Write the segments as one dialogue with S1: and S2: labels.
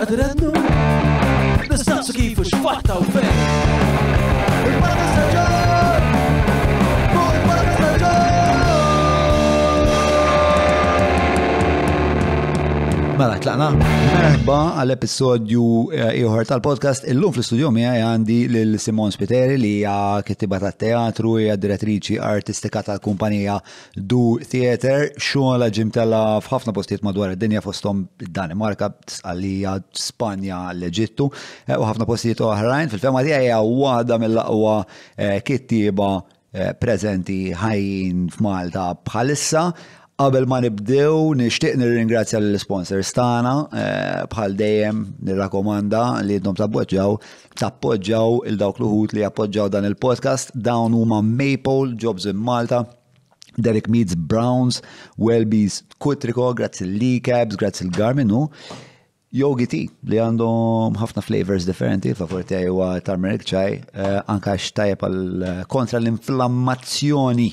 S1: adorando. Mas não
S2: seguimos, falta o vento.
S3: Tlaqna. Merba għall-episodju eh, ieħor tal-podcast. Illum fl-istudju miegħi għandi lil Simon Spiteri li hija kittiba tat-teatru hija direttriċi artistika tal-kumpanija Du Theater. Xogħla ġimtella f'ħafna postijiet madwar id-dinja fosthom id-Danimarka, Sqalija, Spanja, l-Eġittu eh, u ħafna postijiet oħrajn. Fil-fema tiegħi hija waħda mill-aqwa eh, kittiba prezenti ħajjin f'Malta bħalissa Qabel ma nibdew, nixtieq nirringrazzja l sponsor tagħna eh, bħal dejjem nir-rakomanda li jdhom tappoġġjaw tappoġġjaw il dawk l li jappoġġaw dan il-podcast dawn huma Maple Jobs in Malta. Derek Meads Browns, Welby's Kutriko, grazzi l-Lecabs, grazzi l-Garminu, yogi ti li għandhom ħafna flavors differenti, favorti għaj huwa turmeric ċaj, eh, anka xtajb eh, kontra l-inflammazzjoni.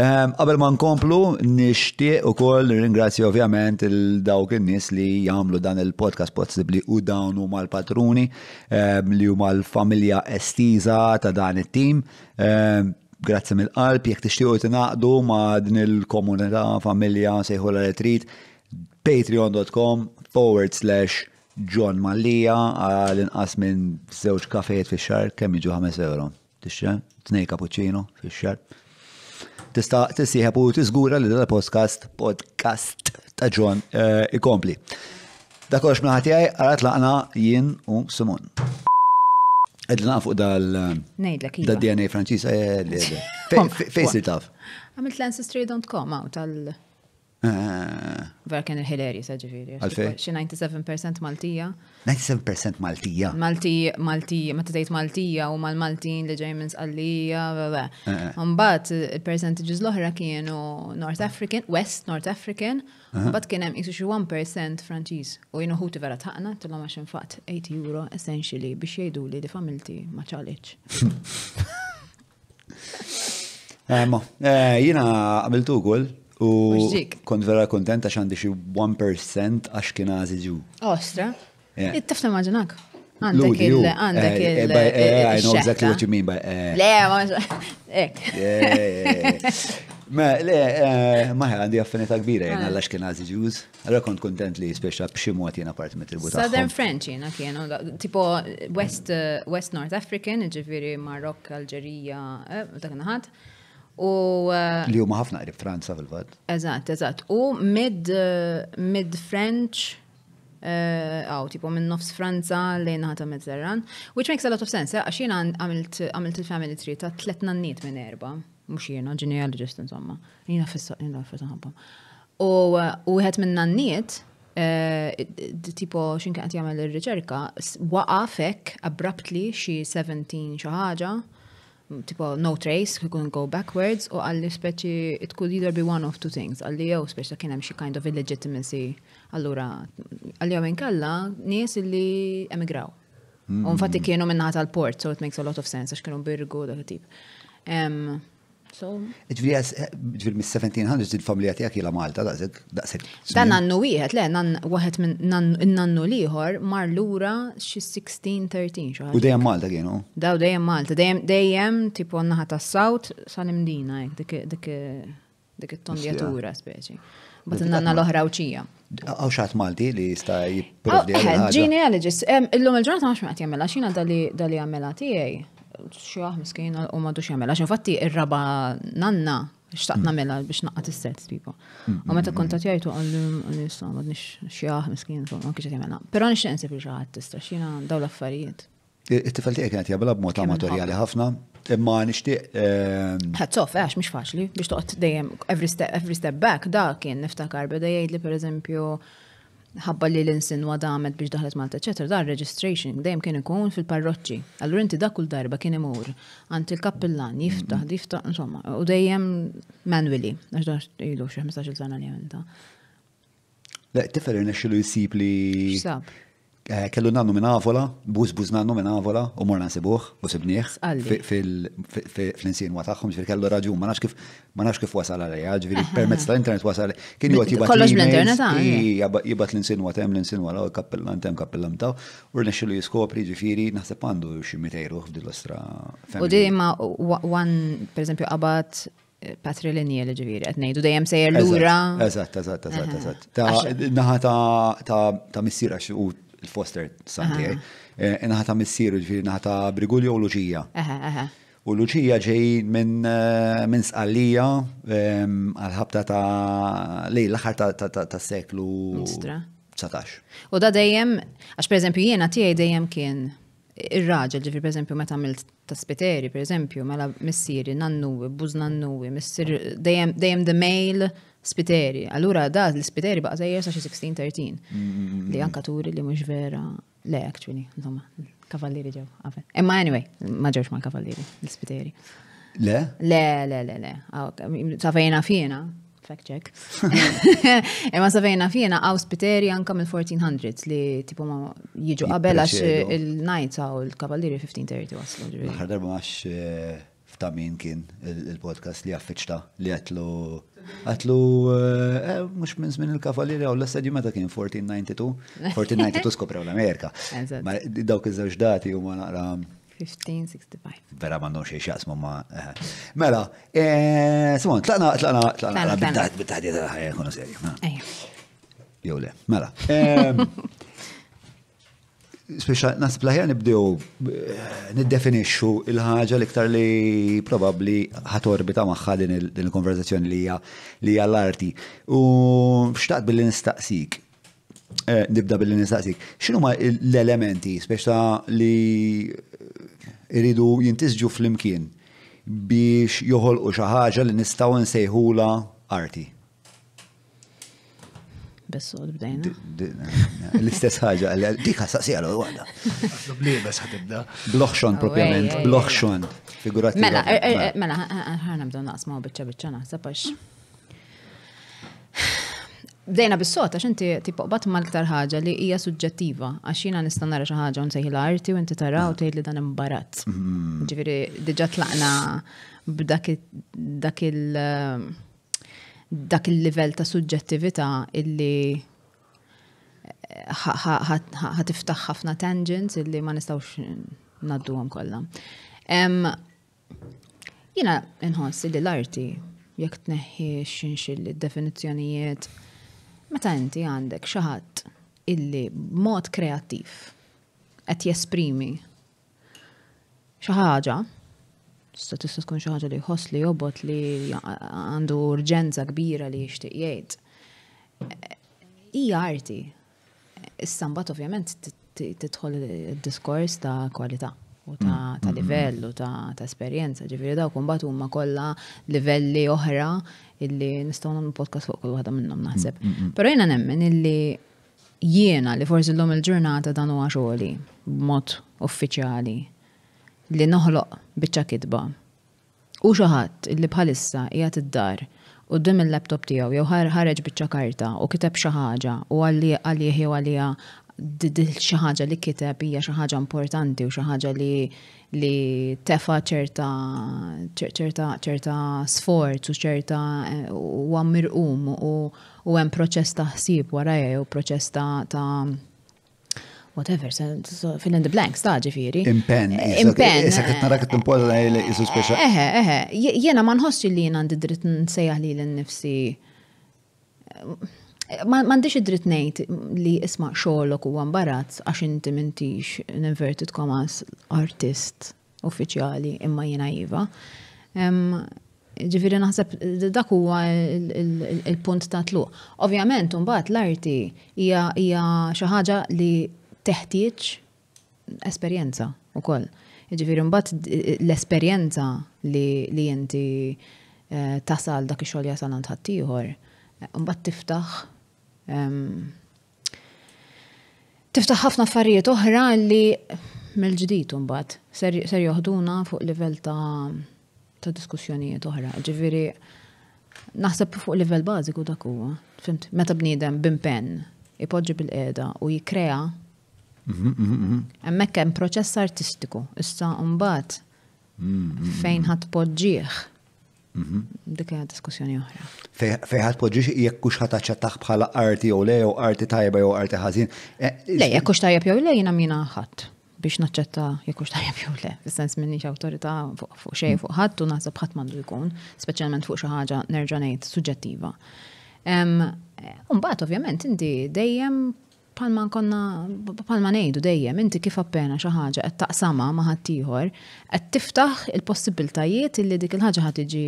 S3: Eh, qabel ma nkomplu, nixtieq ukoll ringrazzja ovvjament il-dawk in-nies li jagħmlu dan il-podcast possibbli u dawn huma l-patruni li huma l-familja estiża ta' dan it-tim grazzi mill-qalb, jek t-naqdu ma' din il-komunità, familja, sejħu l-retreat, patreon.com forward slash John Mallija għal-inqas minn żewġ kafejet fi xar kemm jiġu 5 euro. t tnej cappuccino fi xar. Tista' t-sieħab u tiżgura li dal podcast podcast ta' John eh, ikompli. Dakolx mnaħat jgħaj, għarat laqna jien u Simon. Edna fuq dal. Eh, iva. Dal DNA Franċisa. Eh, Fejsi taf.
S1: Għamilt l-ancestry.com għaw tal.
S3: Eh.
S1: Ver kien il-Hilary, saġifiri. Xi 97% Maltija.
S3: 97% Maltija.
S1: Maltija, Maltija, ma t Maltija u mal-Maltin li ġej minn Sqallija. Eh, eh. Mbagħad il-percentages l-oħra kienu North African, West North African, mbagħad kien hemm isu xi 1% Franċiż. U jienu huti vera taqna ma' għax fat 8 euro essentially biex jgħidu li di familti ma ċaliċ.
S3: Jina għabiltu għol, U kont vera kontent għax għandi xie 1% għax kien għażiġu.
S1: Ostra. Ittafna maġunak. Għandek il għandek eh, il. Eh, eh, I know exactly what you mean by. Le, ma
S3: Ma, le, maħe għandi affinita kbira jena ah. għallax kien għazi ġuż. kont kontent li speċa bximot jena part me tribu Southern
S1: French jena kien, tipo West, North African, ġifiri Marok, Alġerija, dak naħat. U eh, li huma
S3: ħafna qrib Franza fil-fatt.
S1: Eżatt, eżatt. U mid eh, mid French għaw, eh, tipo minn nofs Franza li naħta Mediterran, which makes a lot of sense, għax jena għamilt il-family tree ta' tlet nanniet minn erba, mux jena, ġenealogist insomma, jena fissa, jena fissa ħabba. U għet minn nanniet, tipo xinka għat jgħamil il reċerka waqafek abruptly xie 17 xaħġa, tipo no trace, we couldn't go backwards, u għalli speċi it could either be one of two things, għalli jew speċi kien hemm xi kind of illegitimacy, allura għalli jew inkella nies illi emigraw. U hmm. infatti kienu minna għal port so it makes a lot of sense, għax kienu birgu dak tip. Um, Ġviri,
S3: eh, ġviri, mis-1700 il-familja tijak jila Malta, daqsek, daqsek. Dan
S1: nannu wieħed, le, waħed minn nannu liħor, mar lura xi 16-13.
S3: U dejjem Malta kienu?
S1: Daw dejjem Malta, dejjem tipo naħa tas sawt sal-imdina, eh, dik it-tondjatura speċi. Bat nanna l-oħra uċija.
S3: Għaw xaħat Malti li sta jiprovdi. Ġini
S1: għalġis, illum il-ġurnata għax ma' għamela, xina dali għamela tijaj xieħ miskin u madux jagħmel. Għax infatti ir-raba nanna xtaqt nagħmilha biex naqgħat is-sets tipo. U meta kontat jgħidu għallum nisa m'għadniex xieħ miskin ma kienx jagħmilha. Però nixtieq nsib li xi ħadd tista' dawn l-affarijiet.
S3: It-tifel tiegħek kienet jabla b'mod amatorjali ħafna, imma nixtieq. Ħadd
S1: ehm, sof, għax mhux faċli biex toqgħod dejjem every step back da kien niftakar beda jgħidli pereżempju ħabba li l-insinwa damet biex daħlet Malta, ċetra, dar registration dejjem kien ikun fil-parroċċi. Allura inti dak kull darba kien imur għand il-kappillan jiftaħ, mhm. jiftaħ, insomma, u dejjem manwili, għax daħx ilu xi 15-il sena li għamenta.
S3: Le, tifel nesċilu jisib li. Eh, kellu nannu minn avola, buż buż nannu minn avola, u morna nsibuħ, u sibniħ, fil insin wataħħom, ġifir kellu raġun, ma nafx kif, ma nafx kif wasal għalija, ġviri permezz tal-internet wasal Kien jgħat jibat. Kollox internet ah, eh. Jibat l-insien watem, l-insien wala, kappellan tem, kappellan taw, u rnexxilu jiskopri ġifiri, naħseb għandu ximitej ruħ f'dil-ostra. U
S1: per eżempju, li ġiviri, għetnejdu dajem sejjer l-ura. Eżat,
S3: eżat, eżat, eżat. Ta' naħa ta' missira u il-foster santi, eh, naħata missiru ġifiri naħata Brigulio u luġija. U Luġija ġej minn eh, min sqallija ehm, għal-ħabta ta' lej l ħar ta' seklu 19.
S1: U da dejjem, għax per eżempju jiena tiegħi dejjem kien ir-raġel ġifir per eżempju meta għamilt ta' spiteri per eżempju mela missieri nannuwi, buż nannuwi, missier dejjem the male spiteri. Allura da l-spiteri baqa zajjer sa xi mm, mm, mm, li anka turi li mhux vera le actually, insomma, kavallieri ġew. Emma anyway, ma ġewx mal kavalliri, l-spiteri. Le? Le, le, le, le. Sa fejna fina, fact check. Emma sa fejna fina għaw spiteri anka mill 1400 li tipu ma jiġu qabel għax il-knights għaw eh, il kavalliri 1530 waslu. L-ħar
S3: darba għax f'tamin kien il-podcast li għaffiċta li għatlu Għatlu, eh, eh, mux minn zmin il-kavalieri għaw l-stadju meta kien 1492, 1492 skoprew l-Amerika. Ma dawk iż-żewġ dati u ma naqra.
S1: 1565.
S3: Vera ma xie xaqsmu ma. Eh. Mela, Simon, tlaqna, tlaqna, tlaqna, bittaħdi ta' ħajja konu serju. Jow le, mela. Speċa, nasib laħja nibdew eh, niddefinixxu il-ħaġa l-iktar li probabbli ħatorbita maħħa din il-konverzazzjoni li hija li hija l-arti. U xtaqt billi nistaqsik. Eh, nibda billi nistaqsik. X'inhuma l-elementi speċa li eh, iridu jintisġu fl-imkien biex joħolqu xi ħaġa li nistgħu nsejħula arti? bessod bdejna. L-istess ħagġa, dikha saqsija. l għada.
S1: Blibes ħatibda.
S3: Bloħxon propjament, bloħxon. Figurati. Mela, er, er,
S1: mela, mela, ħana bdew naqsma u bicċa bicċa naħseb għax. Bdejna bis-sota għax inti tipoqbat ma l-iktar ħaġa li hija suġġettiva għax jiena nista' nara xi ħaġa u nsejħi l-arti u inti tara u tgħid li dan imbarazz. Mm-hmm. Ġifieri diġa tlaqna b'dak il- dak il-livell ta' suġġettività illi ħatiftaħ eh, ħafna tangents illi ma nistawx naddu għom kolla. Jina nħoss li l-arti jekk tneħħi xinxil definizjonijiet meta inti għandek xaħat illi mod kreativ qed jesprimi xaħġa ħaġa Sta tista' tkun xi ħaġa li jħoss li jobot li għandu urġenza kbira li jixtieq jgħid. Hija e, arti. E Is-sambat ovvjament tidħol id-diskors ta' kwalità u ta' mm, mm, mm. livell u ta' esperjenza. Ġifieri dawk imbagħad huma kollha livelli oħra illi nistgħu nagħmlu podcast fuq kull waħda minnhom naħseb. Però jiena nemmen illi jiena li forsi llum il-ġurnata dan huwa xogħli b'mod uffiċjali li noħloq biċċa kitba. U xaħat li bħalissa jgħat id-dar u d-dim il-laptop tijaw, jew ħareġ bieċa karta u kiteb xaħġa u għalli għalli għalli għalija xaħġa li kiteb hija xaħġa importanti u xaħġa li li tefa ċerta ċerta ċerta sforz u ċerta eh, u għammirqum u għem proċess ta' ħsib warajja u proċess ta' whatever, fill in the blanks, ta' ġifiri.
S3: Impen. Eh, Impen. Issa qed narak timpoza isu speċa. Eħe,
S1: eh, eh, eħe, jiena ma nħossx li jena għandi dritt nsejjaħ li l-nifsi. M'għandix id-dritt ngħid li isma' xogħolok huwa mbarazz għax inti m'intix inverted commas artist uffiċjali imma jiena iva. Ġifiri naħseb dak huwa il-punt ta' tluq. Ovvjament, mbagħad l-arti hija xi ħaġa li teħtieġ esperjenza koll. Ġifiri, mbatt l-esperjenza li inti eh, tasal dak ix-xogħol jasal għand ħaddieħor, eh, mbagħad tiftaħ ehm, tiftaħ ħafna affarijiet oħra li mill-ġdid mbagħad ser joħduna fuq livell ta' ta' diskussjonijiet oħra. Ġifieri naħseb fuq livell bażiku dak huwa. Fimt, meta bniedem bimpen ipoġġi bil-qeda u jikkrea Hemmhekk hemm proċess artistiku, issa mbagħad fejn ħadd podġiħ. Dik hija diskussjoni oħra.
S3: Fejn ħat podġiħ jekk hux ħadd aċċettaħ bħala arti jew le jew arti tajba jew arti ħażin. E, le jekk hux
S1: tajjeb jew le jiena mina ħadd biex naċċetta jekk hux tajjeb jew le, fis-sens minniex awtorità fuq xejn fuq ħadd u naħseb ħadd m'għandu jkun, speċjalment fuq xi ħaġa nerġa' ngħid suġġettiva. E, Umbat, ovvjament, inti dejjem palma konna palma nejdu dejjem, inti kif appena xaħġa għed taqsama maħat tiħor, għed tiftaħ il-possibiltajiet illi dik il-ħagġa ħatiġi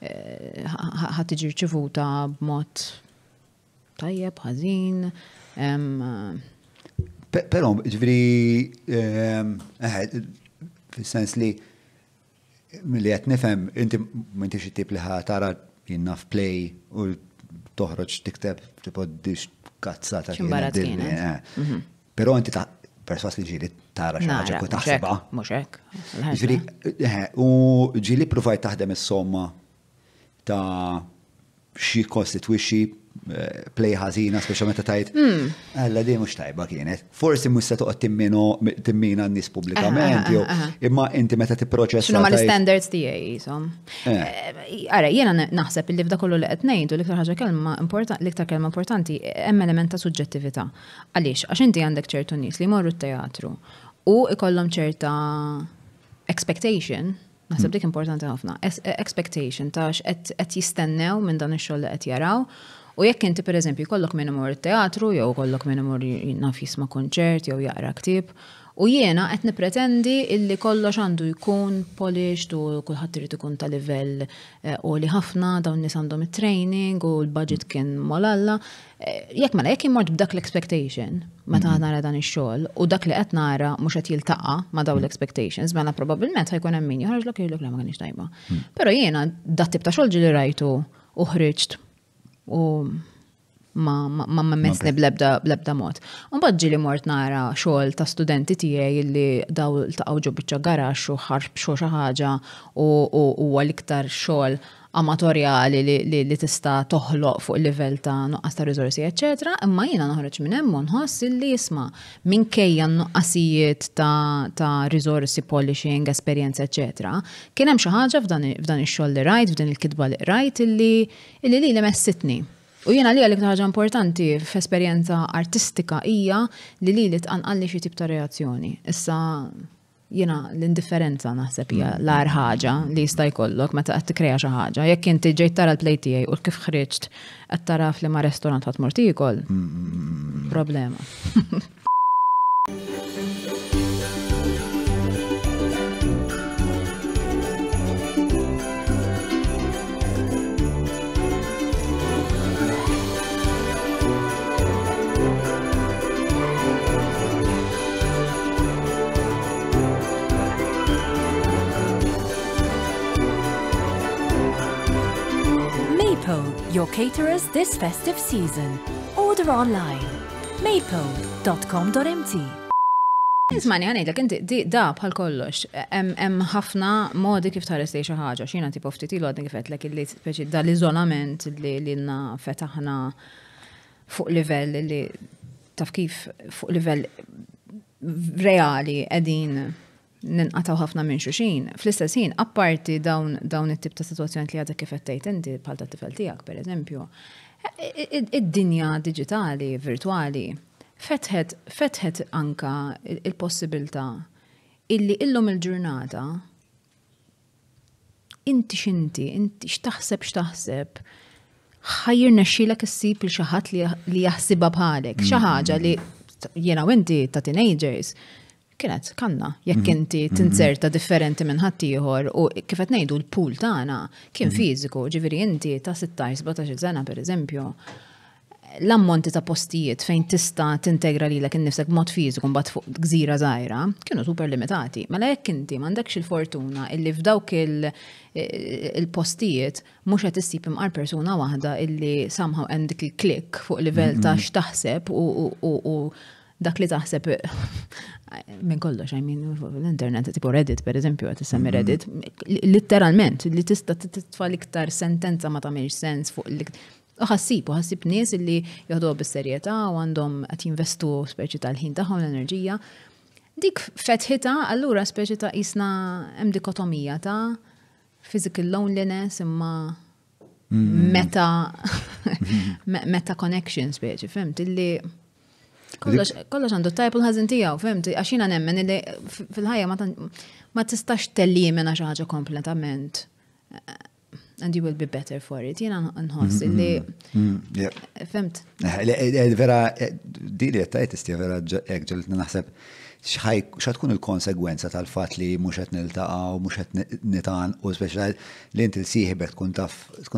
S1: eh, ħatiġi rċivuta b'mod tajjeb, ħażin.
S3: Però, ġviri, fil-sens li mill-li għet nifem, inti minti xittib liħa tara jinnaf play u toħroġ tikteb, tipod kazzata kienet. Eh. Mhm. Pero inti ta' perswas li ġili tara xaħġa ku taħseba. Muxek. Ġili, eh, u ġili provajt taħdem is-somma ta' xi konstitwixi play ħażina speċa meta tajt. Alla hmm. di mhux tajba kienet. Forsi mhux se toqgħod timminu timmina n-nies pubblikament jew imma inti meta tipproċess. Ma l standards
S1: tiegħi isom.
S3: Eh. Eh,
S1: ara jiena naħseb illi f'da kollu li qed ngħidu l-iktar ħaġa kelma importanti l-iktar kelma importanti hemm element ta' suġġettività. Għaliex għax inti għandek ċertu nies li jmorru t-teatru u ikollhom ċerta expectation Naħseb hmm. dik importanti ħafna. Expectation ta' qed jistennew minn dan ix-xogħol li qed jaraw U jekk inti eżempju kollok minn imur teatru, jew kollok minn imur nafis ma' konċert, jew jaqra ktib, U jiena qed nipretendi illi kollox għandu jkun polished u kulħadd irid ikun ta' livell u eh, li ħafna dawn nies għandhom it-training u l-budget kien molalla. Eh, jekk mela jekk imort b'dak l-expectation meta mhm. nara dan ix-xogħol u dak li qed nara mhux qed jiltaqa' ma' dawn mhm. l-expectations, mela probabbilment ħajkun hemm min joħroġlok jgħidlok li ma kienx tajba. Mhm. Però jiena dat tip ta' xogħol ġieli rajtu u ħriġt u ma ma mensni blebda blebda mod. Unbad ġili mort nara xogħol ta' studenti tiegħi li daw taqgħu ġo biċċa garax u ħarb xogħol xi ħaġa u huwa l-iktar xogħol amatorjali li, li, li tista toħloq fuq il-level ta' nuqqas ta' rizorsi, ecc. Imma jina noħroġ minn hemm nħoss li jisma minn kejja nuqqasijiet ta', ta rizorsi polishing, esperjenza, ecc. Kien hemm xi ħaġa f'dan ix-xogħol li rajt, f'dan il-kitba li rajt illi li li messitni. U jena li għalik ħaġa importanti f'esperjenza artistika hija li li li tqanqalli xi tip ta' reazzjoni. Issa jina l-indifferenza naħseb hija mm. l-ar ħaġa li jista' jkollok meta qed tikkrea xi ħaġa. Jekk inti ġejt tara l plej tiegħi u kif ħriġt qed taraf li ma' restorant ħadd mur mm, mm, Problema. Maypole, your caterers this festive season. Order online maypole.com.mt Ismani, għanajdlek, inti da bħal kollox, Em ħafna modi kif tħares li xaħġa, xina tipo ftit ilu għadni kifet l-ek li speċi da izolament li l-inna fetaħna fuq livell li taf kif fuq livell reali edin ninqataw ħafna minn xuxin. Fl-istess ħin, apparti dawn dawn it-tip ta' situazzjoni li għadha kif qed inti bħal ta' tifel tiegħek pereżempju, id-dinja diġitali, virtuali, fetħet fetħet anka il-possibilità illi illum il-ġurnata inti x'inti, inti x'taħseb x'taħseb ħajjir nexxilek issib il xi ħadd li jaħsibha bħalek, xi mm-hmm. ħaġa li jiena u inti ta' teenagers kienet kanna, jekk mhm. inti mhm. tinserta differenti minn ħaddieħor u kif qed ngħidu l-pool tagħna kien mhm. fiżiku, ġifieri inti ta' 16-17 sena pereżempju, l-ammonti ta' postijiet fejn tista' tintegra lilek nifsek mod fiżiku mbagħad fuq gżira żgħira kienu super limitati. Mela jekk inti m'għandekx il-fortuna illi f'dawk il-postijiet mhux qed issib imqar persuna waħda illi somehow għandik il-klik fuq livell ta' x'taħseb u dak li taħseb minn kollox, I minn l-internet, tipo Reddit, per eżempju, għat semmi Reddit, literalment, li tista titfa liktar sentenza ma tamiex sens fuq ħassib, u ħassib nies li jħodu bis serjeta u għandhom qed jinvestu speċi tal-ħin tagħhom l-enerġija. Dik fetħita, allura speċi ta' jisna hemm dikotomija ta' physical loneliness imma meta meta connection speċi, fimt, illi Kollox għandu tajb l-ħazin tijaw, femti, għaxina nemmen, fil-ħajja ma tistax telli minna xaħġa kompletament. Eh, and you will be better for it. Jena nħoss li. Femt.
S3: Eh, eh, vera, di li jattajt istja, vera ekġel naħseb xatkun il-konsegwenza tal-fat li mux għet nil u mux għet nitan, u speċal li inti l-siħibek tkun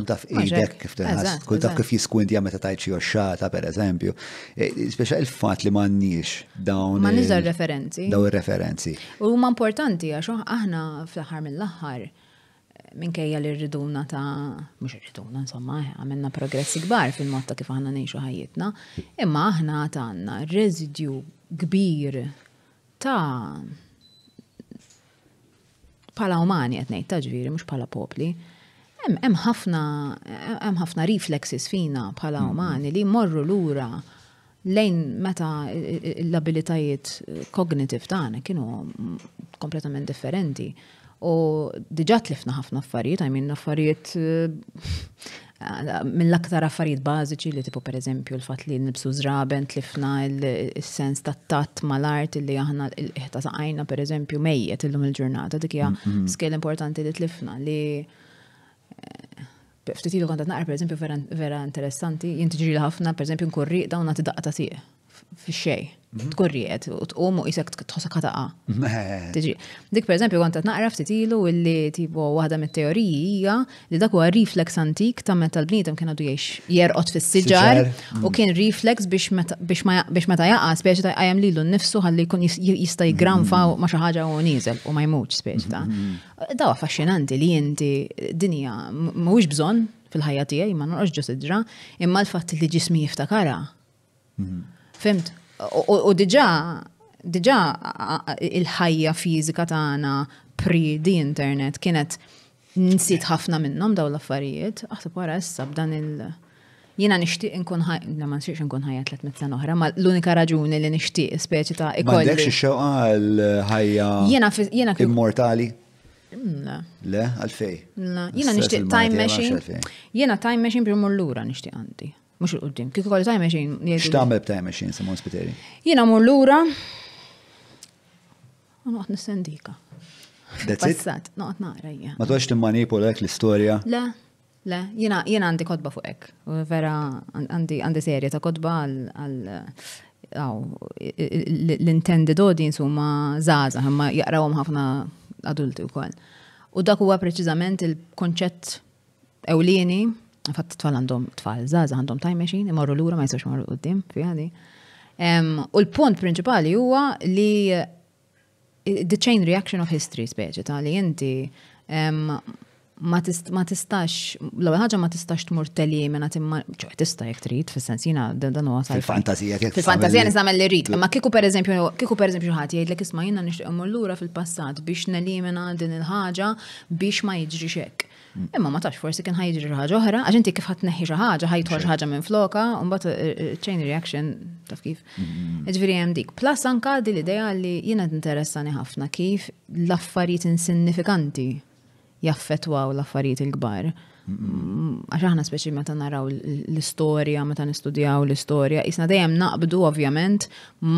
S3: taf idek kif teħas, tkun taf kif jiskwinti għameta tajċi u xata, per eżempju. E, speċal il-fat li nix dawn. Man nizar referenzi. Daw referenzi.
S1: U ma importanti, għax aħna fl-ħar mill-ħar eh, minkejja li rriduna ta' mux rriduna, insomma, għamilna progressi kbar fil motta ta' kif aħna nejxu ħajjitna, imma aħna ta' għanna residju kbir ta' pala umani qed ngħid ta' ġviri mhux pala popli. Hemm ħafna hemm ħafna reflexes fina bħala umani li morru lura lejn meta l-abilitajiet kognitiv tagħna kienu kompletament differenti. U diġa tlifna ħafna affarijiet, għajmin affarijiet eh, mill-aktar affarijiet bażiċi li tipu per eżempju l fatt li nibsu zraben tlifna il-sens ta' tatt mal-art li aħna l-ħta saqajna per eżempju mejjet illum il-ġurnata dik hija mhm. skill importanti li tlifna li eh, ftitilu kontat naqra per eżempju vera interessanti jintiġri ħafna per eżempju nkurriq dawn għati daqqa ta' fi xej. tkurriet u tqum u jisek tħossa kataqa. Tiġi. Dik per eżempju kont naqra ftit ilu illi tipo waħda mit-teoriji hija li dak huwa reflex antik ta' meta l-bniedem kien għadu jgħix jerqod fis-siġar u kien reflex biex meta jaqa' speċi ta' qajjem lilu nnifsu ħalli jkun jista' jgramfa ma xi ħaġa u nieżel u ma jmuċ speċi ta'. Daw affaxxinanti li inti dinja mhuwiex bżonn fil-ħajja tiegħi ma norqoġ ġo sidra, imma l-fatt li ġismi jiftakara. Fimt. U diġa, diġa il-ħajja fizika tagħna pri di internet kienet nsit ħafna minnhom daw l-affarijiet, aħseb wara issa b'dan il- jina nishtiq nkun ħaj, la ma nishtiq nkun ħajja 300 sena oħra, ma l-unika raġuni li nishtiq speċi ta' ikolli. Għandek xi
S3: xewqa l-ħajja jina immortali? Le. Le, għalfej. Jina nishtiq time machine.
S1: Jina time machine primur l-ura nishtiq għandi mux il-qoddim. Kik kolli time machine? Xtamel
S3: b'time machine, Simon Spiteri?
S1: Jina mur l-ura, għanqat nissendika. That's it? Passat, noqat naqra, jgħja. Ma
S3: t-għax tuħax timmanipolek l-istoria?
S1: Le, le, jina għandi kodba fuqek. Vera, għandi għandi serja ta' kodba għal l-intended audience huma zaza, huma jaqrawhom ħafna adulti wkoll. U dak huwa preċiżament il-konċett ewlieni Fatt tfal għandhom tfal, zaza għandhom time machine, imorru l-ura ma jistax marru għoddim, fjadi. U l-punt principali huwa li eh, the chain reaction of history speċi ta' li inti ma tistax, l ħaġa ma tistax tmur teli minna timma, ċoħ tista jek trid, fil-sens jina dan u għasaj. fil fantazija kek. fil fantazija nisamel li rrit, ma kiku per eżempju, kiku per eżempju ħati jgħid l kisma jina nishtiq l-ura fil-passat biex nelimina din il-ħaġa biex ma jġri xek. Imma ma tax forsi kien ħajġi ħaġa oħra, għax inti kif ħadd neħi xi ħaġa, ħajtħol ħaġa minn floka, u mbagħad eh, eh, chain reaction taf kif. Mm-hmm. Ġifieri hemm dik. Plus anka di l-idea li jiena interessani ħafna kif l-affarijiet insignifikanti jaffetwaw l-affarijiet il-kbar.
S2: Mm-hmm.
S1: Għax aħna speċi meta naraw l-istorja, meta nistudjaw l-istorja, isna dejjem naqbdu ovvjament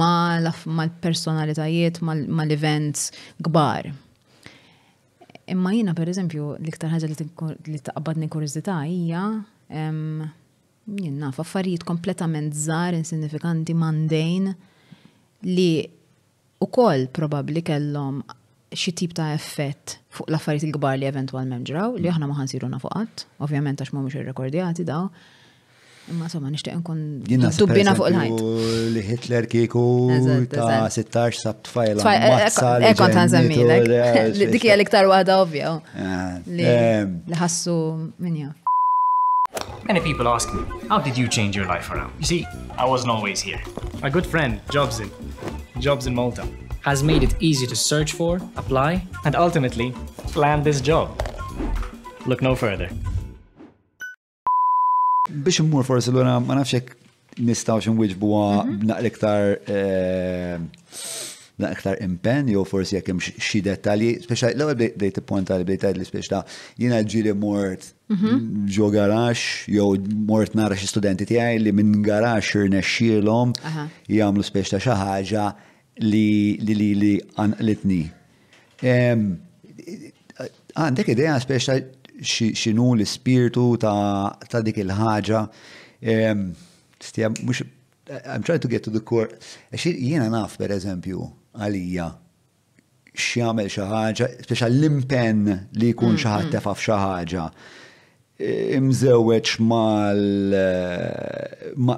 S1: mal-personalitajiet, mal-events kbar. Imma jina per eżempju l-iktar ħaġa li taqbadni kuriżità hija jenna affarijiet kompletament żgħar, insignifikanti, mandejn li u kol probabli kellhom xi tip ta' effett fuq l-affarijiet il-kbar li eventwalment ġraw li aħna ma ħansiru nafuqat, ovvjament għax mhumiex irrekordjati daw. Ma somma nishtiq nkun dubbina fuq il-ħajt.
S3: Li Hitler kieku ta' 16 sab fajla. E- ekon ta' nżemmilek. E, Dik
S1: hija l-iktar waħda ovvja. Ah, li ħassu minja.
S4: Many people ask me, how did you change your life around? You see, I wasn't always here. My good friend, Jobs in, Jobs in Malta, has made it easy to search for, apply, and ultimately land this job. Look no further.
S3: Biex immur forsi l għuna ma nafxek nistaw xin wieġbu mhm. naqliktar eh, naqliktar impen, jew forsi jekk xi dettalji, speċa l-ewwel bdejt t-punta li bdejt li speċa jiena ġili mort mhm. ġo garax jew mort nara xi studenti tijaj li minn garax irnexxielhom jagħmlu speċa xi ħaġa li li li anqlitni. Għandek idea speċa xinu l-spiritu ta', dik il-ħaġa. Stija, mux, I'm trying to get to the core. jiena naf, per eżempju, għalija, xiamel xaħġa, speċa l-impen li jkun xaħat tefaf xaħġa. Imżewċ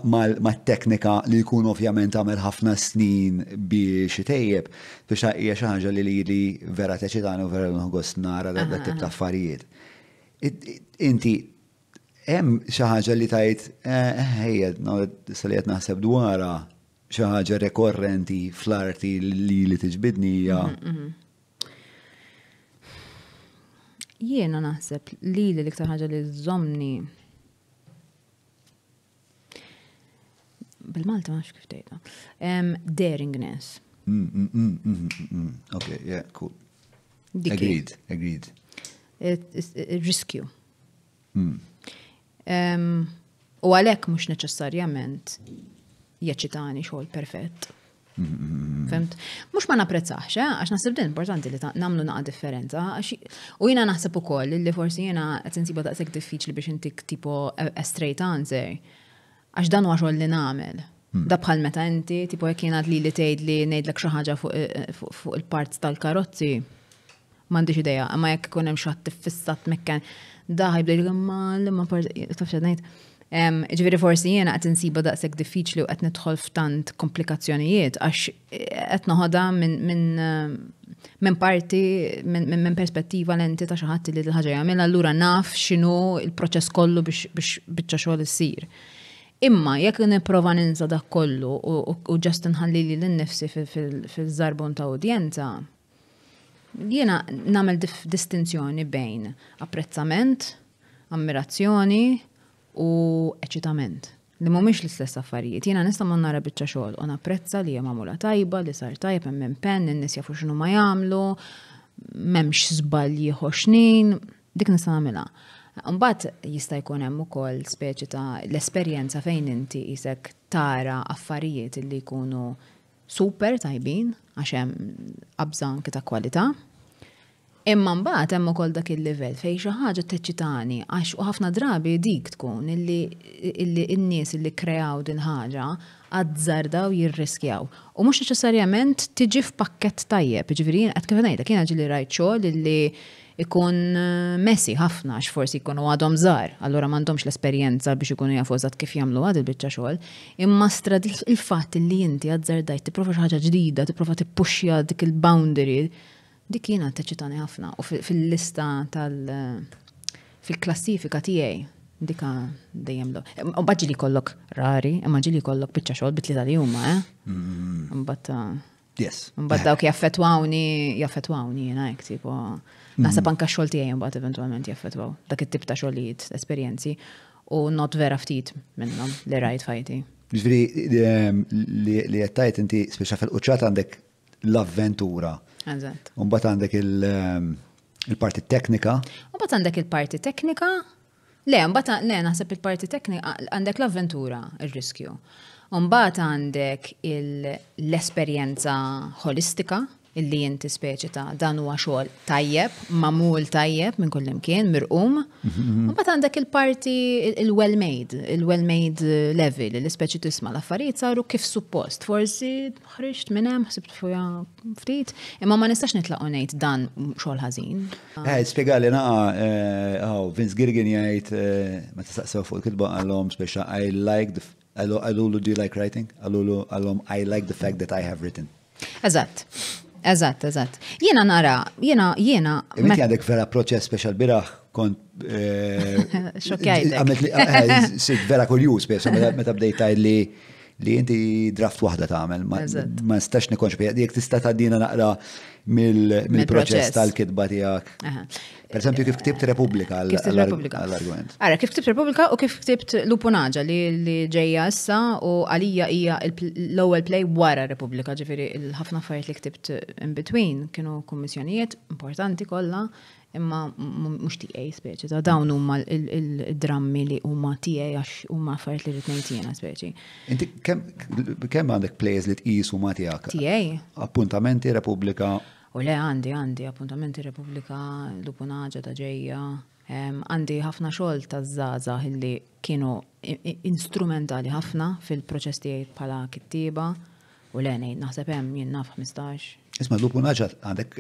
S3: mal-teknika li kun ovvjament għamel ħafna snin biex tejjeb, biex hija xi ħaġa li li vera teċitan u vera nħogost nara dak ah. tip ta' affarijiet. Inti, hemm xi ħaġa li tajt, eh, eh, ejja, li qed naħseb dwarha xi ħaġa rekorrenti fl-arti li li tiġbidni hija. Mm-hmm,
S1: mm-hmm. Jiena naħseb li li l-iktar ħaġa li żomni bil-Malta ma kif tgħidha. Daringness.
S3: Mm, mm, mm, okay, yeah, cool. Agreed, agreed riskju. Hmm.
S1: U għalek mux neċessarjament jeċitani xogħol perfett. Hmm. Femt? Mux ma naprezzax, eh? għax nasib din importanti li namlu naqa differenza. U jina naħseb ukoll li forsi jina għetsensiba daqsek diffiċli biex intik tipo a straight answer. Għax dan huwa xogħol li namel. Hmm. Da bħal meta inti, tipo jekk jina li li tejd li ngħidlek xi ħaġa fuq eh, il-parts tal-karozzi, m'għandix ideja imma jekk ikun hemm xi tiffissat mekkan daħ jibdejlek imma l-imma tafx ngħid. forsi jiena qed insiba daqshekk diffiċli u qed nidħol f'tant komplikazzjonijiet għax eh, qed noħodha minn parti minn perspettiva l-enti ta' xaħat li l-ħaġa jgħamil, allura naf x'inhu il-proċess kollu biex biċċa xogħol issir. Imma jekk nipprova ninsa dak kollu u ġast nħalli li l-nifsi fil-żarbun ta' udjenza, jiena namel distinzjoni bejn apprezzament, ammirazzjoni u eċitament. Li mhumiex l-istess affarijiet. Jiena nista' ma nara biċċa xogħol u napprezza li hija magħmula tajba, li sar tajb hemm minn pen, in-nies jafu x'inhu ma jagħmlu, m'hemmx żbalji ħoxnin, dik nista' nagħmilha. Mbagħad jista' jkun hemm ukoll speċi ta' l-esperjenza fejn inti isek tara affarijiet li jkunu super tajbin għaxem hemm qabża anke ta' kwalità. Imma mbagħad hemm ukoll dak il-livell fejn xi ħaġa teċċitani għax u ħafna drabi dik tkun illi n-nies illi kreaw din ħaġa għadżardaw jirriskjaw. U mhux neċessarjament tiġi f'pakkett tajjeb, ġifieri qed kif ngħidlek jiena ġieli rajt xogħol illi ikun eh, messi ħafna għax forsi jkunu għadhom żgħar, allura m'għandhomx l-esperjenza biex ikunu jafu eżatt kif jagħmlu għad il-biċċa xogħol. Imma strad il-fatt li inti għadżerdajt tipprova xi ħaġa ġdida, tipprova tippuxxja dik il-boundary, dik jiena teċitani ħafna u fil-lista tal- eh, fil-klassifika tiegħi dika dejjem lo. U eh, li kollok rari, imma ġili kollok biċċa xogħol bitli tal-juma, eh? Mm-hmm. Mbatta. Yes. Mbatta dawk jaffetwawni, jaffetwawni, jena, tipo. Naħseb mhm. anka xogħol tiegħi mbagħad eventwalment jaffetwaw. dak it-tip ta' jid, esperjenzi u not vera ftit minnhom li rajt fajti.
S3: Ġviri, ehm, li qed tajt inti speċa fil-quċċat għandek l-avventura. Eżatt. Mbagħad għandek ehm, il-parti teknika.
S1: Mbagħad għandek il-parti teknika. Le, mbagħad le naħseb il-parti teknika għandek l-avventura, il riskju Mbagħad għandek l-esperjenza holistika illi jinti speċi ta' dan huwa xogħol tajjeb, mamul tajjeb minn kull imkien, mirqum. Mhm. bat għandek il-parti il-well-made, il-well-made level, li speċi tisma' l-affarijiet saru kif suppost. Forsi ħriġt minn hemm ħsibt fuja ftit, imma ma nistax nitlaqgħu ngħid dan xogħol ħażin.
S3: Eh, spjegali naqa' eh, Vince Girgin jgħid eh, ma tistaqsew fuq il-kitba għalhom speċa I like the Alulu, do you like writing? Alulu, għalhom I like the fact that I have written.
S1: Eżatt. Eżatt, eżatt. Jiena nara, jiena, jiena. Inti
S3: għandek vera proċess speċjal biraħ kont. Eh,
S1: Xokjajt. Eh, eh,
S3: Sitt vera kurjuż, biex meta bdejta li li inti draft waħda tagħmel ma nistax nikonx Jek tista' dina naqra mill-proċess tal-kitba tiegħek. Per esempio, kif ktibt Repubblika għall-argument.
S1: Ara, kif ktibt Repubblika u kif ktibt Lupunaġa li ġeja issa u għalija hija l-ewwel play wara Repubblika, ġifieri l-ħafna affarijiet li ktibt in between kienu kummissjonijiet importanti kollha imma mhux tiegħi speċi ta' dawn huma l drammi li huma tiegħi għax huma affarijiet li rid ngħid jiena speċi.
S3: Inti kemm għandek plays li tqisu ma tiegħek? Tiegħi. Appuntamenti Repubblika U le għandi,
S1: għandi appuntamenti Repubblika, Lupunaġa ta' ġejja, għandi ħafna xogħol ta' zaza illi kienu instrumentali ħafna fil-proċess tiegħi bħala kittiba u le ngħid naħseb hemm jien naf 15.
S3: Isma' Lupunaġa għandek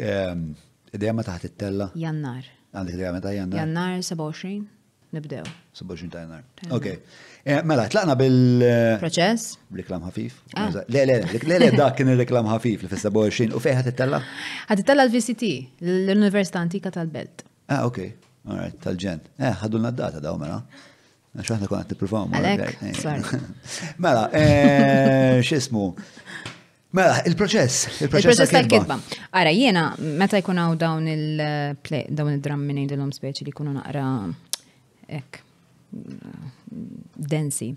S3: idea ma taħt it-tella? Jannar. Għandek idea meta jannar?
S1: Jannar 27 nibdew.
S3: 27 ta' jannar. Ok. Eh, mela, tlaqna bil. Proċess? Reklam ħafif. Ah. Le, le, le, le, dak kien il reklam ħafif li fissa boħxin. u Għad
S1: it-tella l-VCT, l-Università Antika tal-Belt.
S3: Ah, ok. Alright, tal-ġen. Eh, ħadulna naddata data daw mela. Xaħna konna t-provaw. Mela, mela eh, xismu. Mela, il-proċess. Il-proċess tal-kitba.
S1: Ara, jena, meta jkun dawn il dawn il-dram minn id speċi li kunu naqra ek, densi.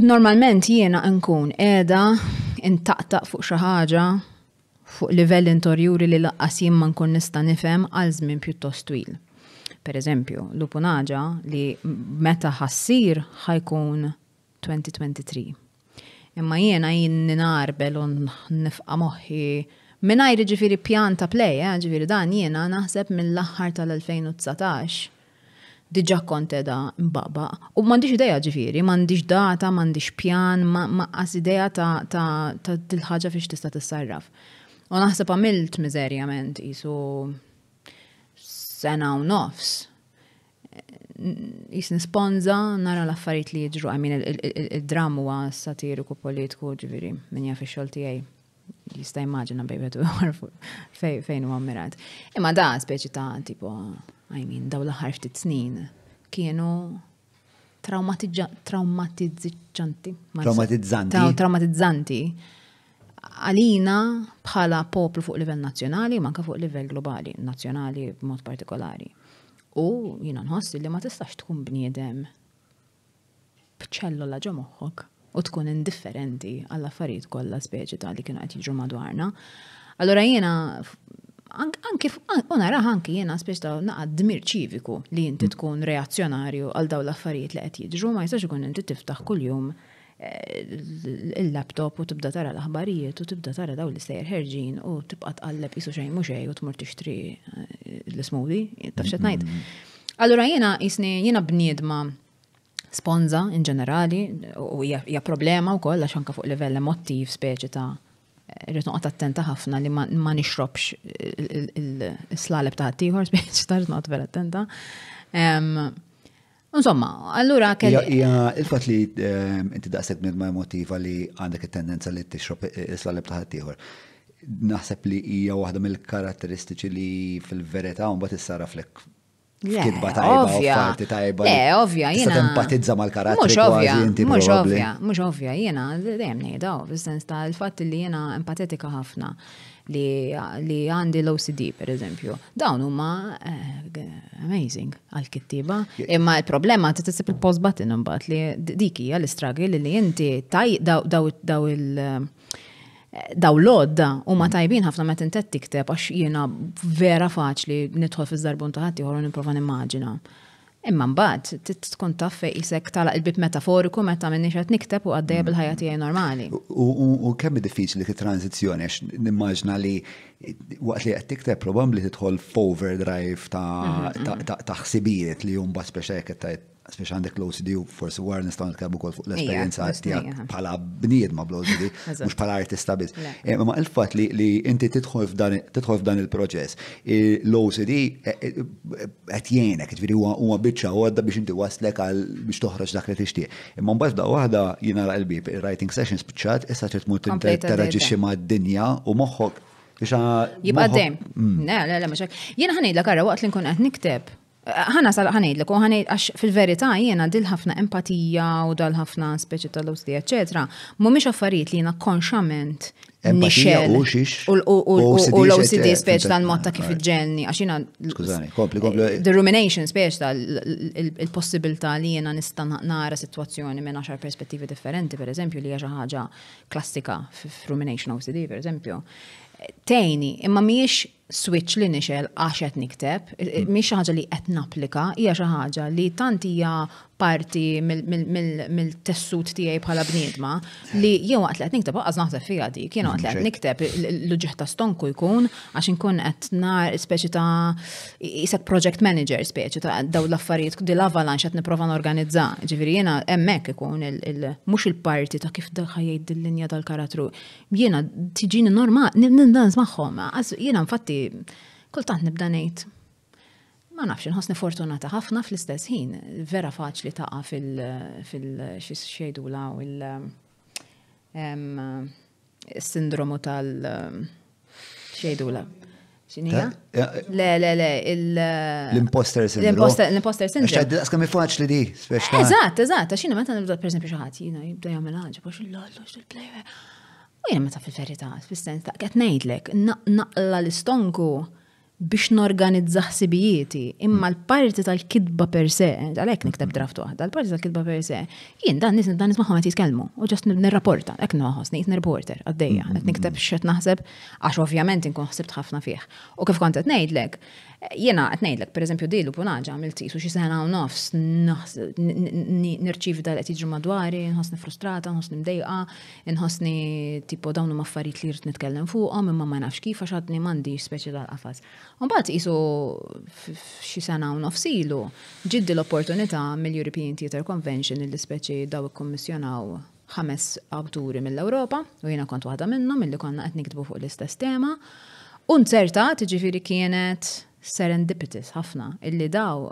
S1: Normalment jiena nkun edha intaqtaq fuq xi ħaġa fuq livell intorjuri li laqqas jien ma nkun nista' nifhem għal żmien pjuttost twil. Per eżempju, lupunaġa li meta ħassir ħajkun 2023. Imma jiena jien narbel u nifqa moħħi Minajri ġifiri pjan ta' play, eh, ġifiri dan jiena naħseb mill-aħħar tal-2019 diġa konte da mbaba. U mandiġ ideja ġifiri, mandiġ data, mandiġ pjan, maqqas ideja ta' ta' ħagġa fiex tista' tissarraf. U naħseb għamilt mizerjament jisu sena u nofs. Jis nisponza nara l-affarijiet li jġru, għamin il dramu għas satiriku politiku ġifiri minn jaf xolti xogħol tiegħi jista' immaġina bejbetu fejn u mirat. Imma da speċi ta' tipo I mean, daw l-ħar ftit snin, kienu traumatizzanti. Traumatizzanti. Traumatizzanti. Għalina bħala poplu fuq livell nazzjonali, manka fuq livell globali, nazzjonali b'mod partikolari. U jina nħoss li ma tistax tkun bniedem bċello la moħħok u tkun indifferenti għall affarijiet kollha speċi ta' li kienu qed jiġu madwarna. Allora jiena anki, una raħ anki jena spiċta naqad dmir ċiviku li jinti mm. tkun reazzjonarju għal daw l-affarijiet li qed jiġru, ma jistax ikun inti tiftaħ kuljum il-laptop eh, u tibda tara l-aħbarijiet u tibda tara daw li sejr ħerġin u tibqa tqallab isu xejn mhux u tmur tixtri eh, l-smoothie, taf xed ngħid. Mm. Allura jiena jisni jiena bniedma sponza in ġenerali u hija problema wkoll għax anke fuq livell emottiv speċi ta' irrit noqgħod attenta ħafna li ma nixrobx il-slaleb ta' tiħor, biex tard noqgħod vera attenta. Insomma, allura kelli.
S3: Ja, il-fat li inti daqseg minn ma' motiva li għandek it-tendenza li t-ixrob il-slaleb ta' ħaddieħor. Naħseb li hija waħda mill-karatteristiċi li fil-verità mbagħad issara flek
S1: Kitba tajba, offarti tajba. Le, ovvja, jena. Tempatizza
S3: mal kważi, Mux ovvja, mux ovvja,
S1: mux ovvja, jina, dejjem nejda, fil-sens ta' il fat li jina empatetika ħafna li għandi l-OCD, per eżempju. Dawn huma eh, amazing għal-kittiba. Imma il-problema t tisib il-post button li dik hija l istragi li inti taj daw il- daw l-odda u ma tajbin ħafna ma tintet tikteb għax jiena vera faċli nidħol fi żarbun ta' ħadd ieħor nipprova nimmaġina. Imma mbagħad tkun taf fejn isek talaq il-bib metaforiku meta minni qed nikteb u għaddejja bil-ħajja tiegħi normali.
S3: U kemm diffiċli dik tranzizzjoni għax nimmaġna li waqt li qed tikteb probabbli tidħol f'overdrive ta' mhm, mhm. ħsibijiet li jumba speċa jekk Spiex għandek l-OCD u forsi war nistaw kabu kol fuq l-esperienza tijak pala bnied ma bl-OCD, mux pala artista biz. Eh, ma il-fat li inti tidħol f'dan il-proċess, l-OCD għet jena, għet viri u għadda biex inti waslek għal biex toħroġ dak li t-ixti. Ma mbaċ da waħda jina l-qalbi, writing sessions bċat, issa trid mut xima d dinja u moħħok biex Jibqa' dem.
S1: Mm. Le, le, le, waqt li nkun għat nikteb ħana sal ħanejdlek u ħanejd għax fil-verità jiena dil ħafna empatija u dal ħafna speċi tal-OCD, eċetera. mhumiex affarijiet li jiena konxament nixel u l-OCD speċ tal-mod ta' kif iġġenni għax jiena the rumination speċ tal-possibilità li jiena nista' nara sitwazzjoni minn għaxar perspettivi differenti, per eżempju, li hija xi ħaġa klassika f'rumination OCD, per eżempju. Tejni, imma miex switch li nixel għax qed nikteb, miex xi ħaġa li qed napplika, hija xi ħaġa li tant hija parti mill-tessut tiegħi bħala bniedma li jew għat li nikteb għaz naħseb fiha dik, Jiena għat li nikteb l-ġuħ ta' stonku jkun għax inkun qed nar speċi ta' isek project manager speċi ta' daw l-affarijiet di l-avalanx qed nipprova norganizza. Ġifieri jiena hemmhekk ikun mhux il-parti ta' kif daħħajjed dil linja tal-karatru. Jiena tiġini norma, nindan magħhom, jiena infatti kultant nibda ngħid ma nafx inħossni fortunata ħafna fl-istess ħin, vera faċli taqa fil-xejdu la u il-sindromu tal-xejdu la. E- le, le, le, eh, l-imposter syndrome. L-imposter syndrome. Xtad daqska
S3: mi di, speċta. Eżat,
S1: eżat, għaxina meta nibda per eżempju xaħat, jina jibda jgħamil ħagġa, bax l-lollu, x-il-plejer. U jina meta fil-verità, fil-sens ta' għet naqla l-istonku biex norganizza ħsibijieti, imma l-parti tal-kidba per se, għalek nikteb draft waħda, l-parti tal-kidba per se, jien dan nisni dan nismaħu għet jitkelmu, u ġast nir-rapporta, ek noħos, nejt reporter għaddeja, għet mm-hmm. nikteb xet naħseb, għax ovvjament nkun ħsibt ħafna fieħ. U kif kontet nejdlek, Jena, għatnejdlek, per eżempju, dilu punaġa għamilti, su xie sena u nofs, nirċiv dal tiġru madwari, nħosni frustrata, nħosni mdejqa, nħosni tipo dawnu maffarit li rrit nitkellem fuqom, imma ma nafx kif għaxatni mandi speċi dal-qafas. Unbat isu xie sena nofs ilu, ġiddi l-opportunita mill-European Theatre Convention il speċi daw kommissjonaw ħames awturi mill-Europa, u jena kont waħda minnhom, mill-li konna qed nikdbu fuq l-istess tema. Un certa, tiġifiri kienet serendipitous ħafna illi daw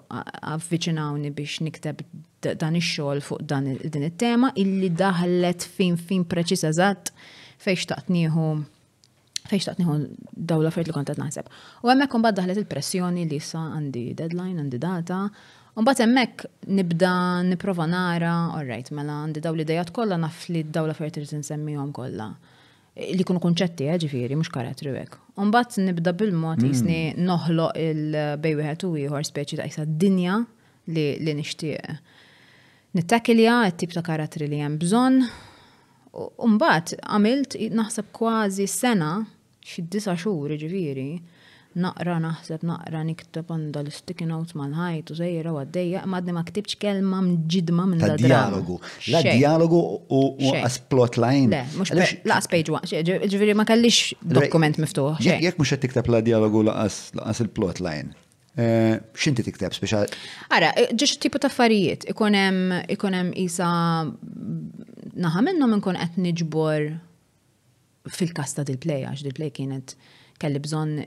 S1: avviċinawni biex nikteb dan ix-xogħol fuq dan din it-tema illi daħlet fin fin preċiż eżatt fejn taqtniħu fejn xtaqtniħu daw l-affarijiet li kont qed naħseb. U hemmhekk imbagħad daħlet il-pressjoni li sa għandi deadline, għandi data, Mbagħad hemmhekk nibda nipprova nara, all right, mela għandi daw l-idejat kollha naf li daw l-affarijiet irid insemmihom kollha li kunu kunċetti eh, ġifiri, mux karatru għek. Umbat nibda bil-mod mm. jisni noħloq il-bejwiħet u jihor speċi ta' jisa dinja li nishtiq. Nittakilja, t-tip ta' karatri li jem bżon. Umbat għamilt naħseb kważi sena xid disa xhur ġifiri naqra naħseb naqra niktab għanda l-sticky notes mal-ħajt u zejra u ma għadni ma ktibx kelma mġidma minn da dialogu. La dialogu
S3: u as plot line. La mux laqas
S1: page one, ġviri ma kellix dokument
S3: miftuħ. Jek mux tiktab la dialogu għas il-plot line. Eh, xinti tiktab speċa?
S1: Ara, eh, ġiġ tipu ta' affarijiet, ikonem jisa isa naħa minnom nkun qed niġbor fil-kasta dil-play, għax dil-play kienet kelli bżonn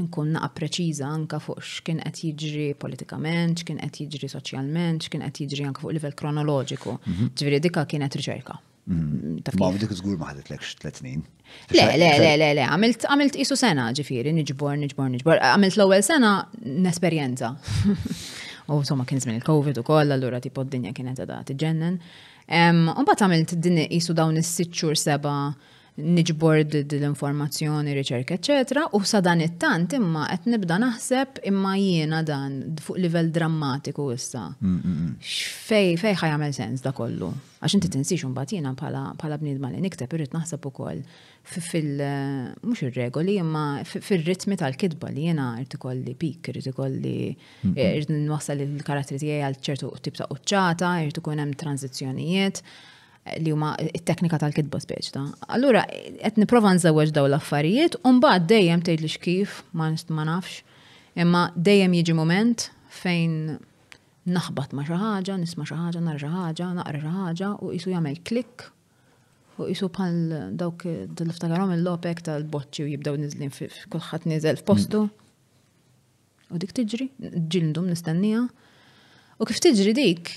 S1: nkun naqa preċiza anka fuq x'kien qed jiġri politikament, x'kien qed jiġri soċjalment, x'kien qed jiġri anka fuq livell kronoloġiku. Mhm. Ġifieri dikka kienet riċerka.
S3: Mhm. Ma dik żgur ma ħadetlekx tliet snin. Le, le, le,
S1: le, le, għamilt għamilt isu sena ġifieri, niġbor, niġbor, niġbor. Għamilt l-ewwel sena nesperjenza. U somma kien żmien il-COVID ukoll, allura tipo d-dinja kienet għadha tiġennen. U mbagħad għamilt din isu dawn is-sitt xhur seba' niġbor l-informazzjoni, riċerka, etc. u sa dan it-tant imma qed nibda naħseb imma jiena dan fuq livell drammatiku issa.
S2: Mm, mm, mm.
S1: Fej fej ħajamel sens da kollu. Għax inti tinsix mbagħad jiena bħala bniedma li nikteb irrid naħseb ukoll fil mhux ir-regoli imma fir-ritmi tal-kidba li jiena irid ikolli pik, irid ikolli irid nwassal il karatri tiegħi għal ċertu tip ta' quċċata, irid ikun hemm tranzizzjonijiet li huma it-teknika tal-kidba speċ ta'. Allura, qed nipprova nżewweġ daw l-affarijiet, u mbagħad dejjem tgħidli xkif, ma nafx, imma dejjem jiġi moment fejn naħbat ma' xi ħaġa, nisma' xi ħaġa, nar xi ħaġa, naqra xi ħaġa u qisu jagħmel klik u qisu bħal dawk dil-ftakarhom il-lopek tal-boċċi u jibdew niżlin kulħadd niżel f'postu. U dik tiġri, ġildum nistennija. U kif tiġri dik,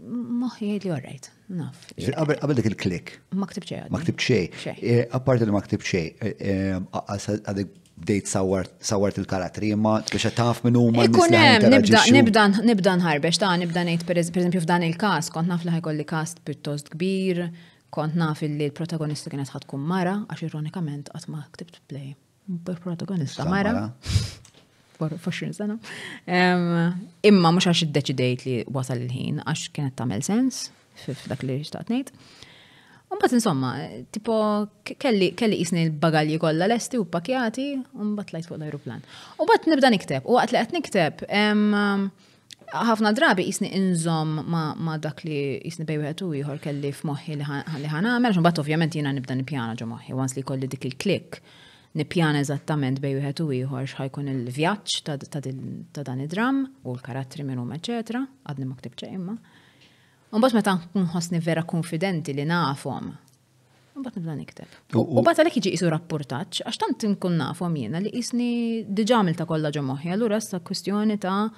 S1: moħi li orrejt,
S3: naf. Qabel dik il-klik. Ma ktib ċej. Ma ktib ċej. Eh, apparti li ma ktib ċej, eh, għadek bdejt sawart il-karatri imma biex taf minn huma. Ikun hemm nibda
S1: nibda nħarbex ta' nibda ngħid pereżempju f'dan il-każ kont naf li ħajkolli kast pjuttost kbir, kont naf li l-protagonista kienet ħadkun mara għax ironikament qatt ma ktibt play. Protagonista mara. 20 sena. Imma mux għax id-deċidejt li wasal il-ħin, għax kienet tamel sens, f'dak li xtaqt nejt. mbagħad insomma, tipo, kelli jisni l-bagalji kolla lesti u pakjati, unbat lajt fuq l-aeroplan. mbagħad nibda nikteb, u għat li għat nikteb, ħafna drabi jisni inżom ma dak li jisni bejwet u jħor kelli f'moħi li ħanamel, unbat ovvjament jina nibda nipjana ġo moħi, once li kolli dik il-klik nipjana eżattament bej wieħed u ieħor x'ħajkun il-vjaġġ ta' dan id-dram u l-karattri minnhom eċetera, għadni ma ktibċa imma. Mbagħad meta ħossni vera konfidenti li nafhom. Mbagħad nibda nikteb. U bagħad għalhekk jiġi qisu rapportaġġ għax tant inkun nafhom jiena li qisni diġà ta' kollha ġo moħħi, allura issa kwestjoni ta'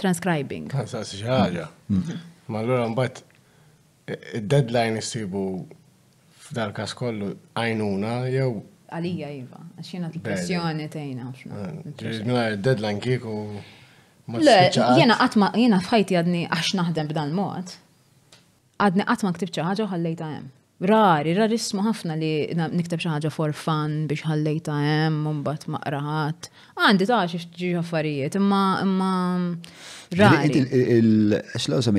S1: transcribing. Sa'
S4: xi ħaġa. Ma allura mbagħad id-deadline e- e- issibu f'dal każ kollu għajnuna jew
S1: għalija jiva, għaxina l-pressjoni tejna. Mela,
S4: deadline kieku. Jena
S1: għatma, jena fħajti għadni għax naħdem b'dan mod. Għadni għatma ktib ċaħġa u ħallejta jem. Rari, rarismu ħafna li nikteb ċaħġa for fun biex ħallejta jem, mumbat maqraħat. Għandi taħġ xiex għaffarijiet, affarijiet, imma, imma, rari.
S3: Il-xlaw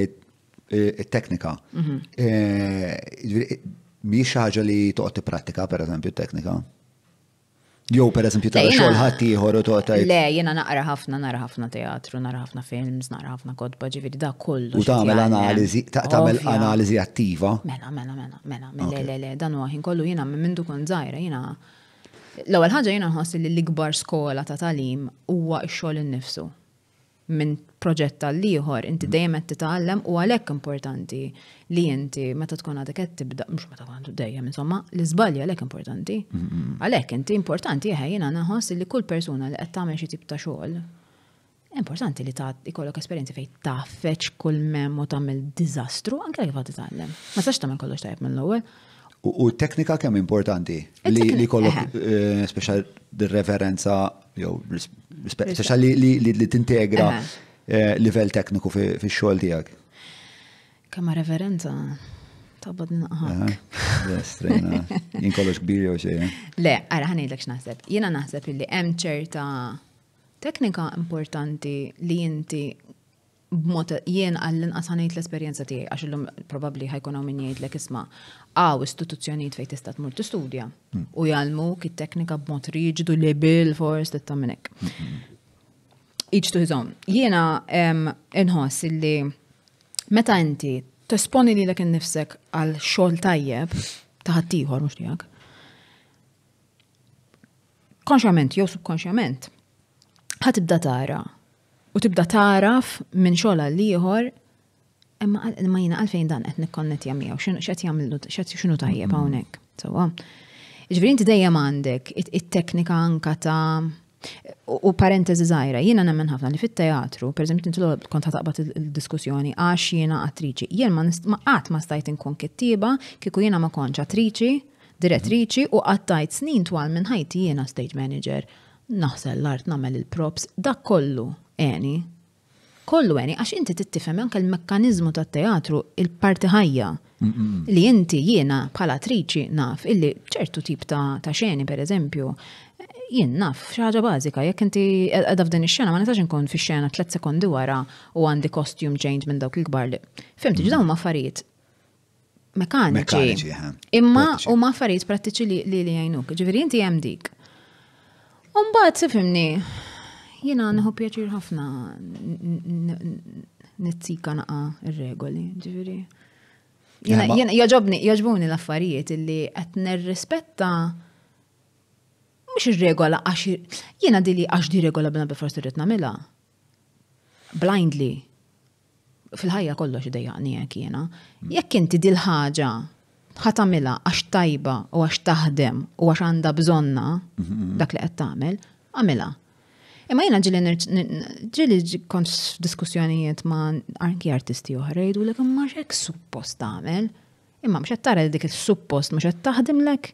S3: il-teknika. Mi ħaġa li toqgħod tippratika, per eżempju, teknika? Jow per eżempju ta' ħatti ieħor u ta' Le,
S1: jiena naqra ħafna, nara ħafna teatru, nara ħafna films, nara ħafna kodba, ġifieri da kollu. U tagħmel analiżi, tagħmel analiżi attiva. Mela, mela, mela, mela, le, le, le, dan huwa ħin kollu jiena minn mindu kont żgħira, jiena l-ewwel ħaġa jiena nħossi li l-ikbar skola ta' talim huwa x-xogħol innifsu minn proġett tal-liħor, inti mm. dejjem qed titgħallem u għalhekk importanti li inti meta tkun għadek qed tibda, mhux meta tkun għandu dejjem, insomma, l iżbalja għalhekk importanti. Għalhekk inti importanti jeħe jiena li kull persuna li qed tagħmel xi tip ta' xogħol importanti li ta' ikollok esperienzi fej feċ kull mem u tagħmel dizastru, anke kif titgħallem. Ma sax tagħmel kollox tajb mill-ewwel.
S3: U teknika kemm importanti e li kollok eh, speċjal reverenza jew speċa li t-integra eh, livell tekniku fi xol tijak.
S1: Kama reverenza, tabad naqħak. Strejna,
S3: jinkollox kbir jew xejn.
S1: Le, għara ħanidlek x'naħseb. Jiena naħseb li hemm ċerta teknika importanti li jinti b'mod jien għallin inqas ħanejt l esperienza tiegħi għax illum probabbli ħajkun hawn min jgħidlek isma' għaw istituzzjonijiet fejn tista' tmur tistudja hmm. u jgħalmu it-teknika b'mod riġidu li bil fors titta e tamminek Each to his hmm, hmm. own. Jiena inħoss meta inti tesponi li l nifsek għal xogħol tajjeb taħattijħor mux tijak. Konxjament, jew subkonxjament, ħat tibda tara. U tibda taraf minn xogħol għal ieħor Imma ma jiena għalfejn dan qed nikkonnettja x'inhu x'qed jagħmlu xinu tajjeb hawnhekk. Sewwa. Ġifieri inti dejjem għandek it-teknika anka ta' U parentesi żgħira, jiena nemmen ħafna li fit-teatru, pereżempju eżempju, kont kont taqbad il-diskussjoni għax jiena attriċi. Jien ma qatt ma stajt inkun kittiba kieku jiena ma konċ attriċi, direttriċi u għattajt snin twal minn ħajti jiena stage manager naħsel l-art nagħmel il-props, dak kollu, eni, kollu għeni, għax inti tittifem anke l-mekkanizmu ta' teatru il-parti ħajja. Li inti jiena bħala attriċi naf, illi ċertu tip ta', ta xeni per eżempju, jien naf xaħġa bażika, jekk inti għadaf f'din ix-xena ma nistax inkun fix-xena tliet sekondi wara u għandi costume change minn dawk il-kbar li. Fimti dawn affarijiet mekaniċi. Imma u ma affarijiet prattiċi li li jgħinuk. Ġifieri inti hemm dik. Umbagħad sifimni, jina nħu pjaċir ħafna nitzika naqa il-regoli, ġiviri. Jina, jaġobni, jaġbuni l-affarijiet illi qed nirrispetta mux il-regola għax jina dili għax di regola bna b'forsi rritna namela. Blindly. Fil-ħajja kollox dejjaqni jek jena. Mm. Jekk inti dil ħaġa ħatamila għax tajba u għax taħdem u għax għanda bżonna mm-hmm. dak li qed tagħmel, għamilha. Imma jena ġili ġili kont diskussjonijiet ma' anki artisti oħra u l ma maġek suppost tagħmel. Imma mhux qed tara dik il-suppost mhux qed taħdimlek.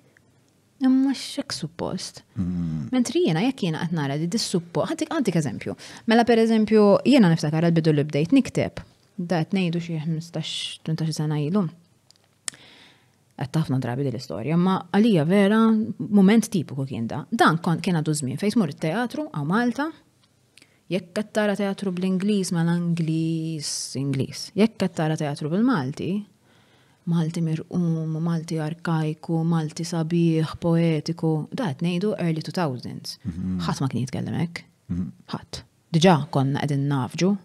S1: Imma xek suppost. Hmm. Mentri jiena jekk jiena qed nara di dis-suppo, għandik eżempju. Mela pereżempju jiena niftakar bidu li bdejt nikteb. Da qed ngħidu xi 15-18 sena jilum għattafna drabi l istorja ma għalija vera moment tipiku kien da. Dan kon kien għadu żmien fejn smur teatru għaw Malta, jekk qed tara teatru bl-Ingliż ma l-Ingliż Ingliż. Jekk qed tara teatru bil-Malti, Malti mirqum, Malti arkajku, Malti sabiħ, poetiku, da qed ngħidu early 2000s. Mhm. Ħadd ma kien jitkellem hekk. Mhm. Ħadd. Diġà konna qegħdin nafġu,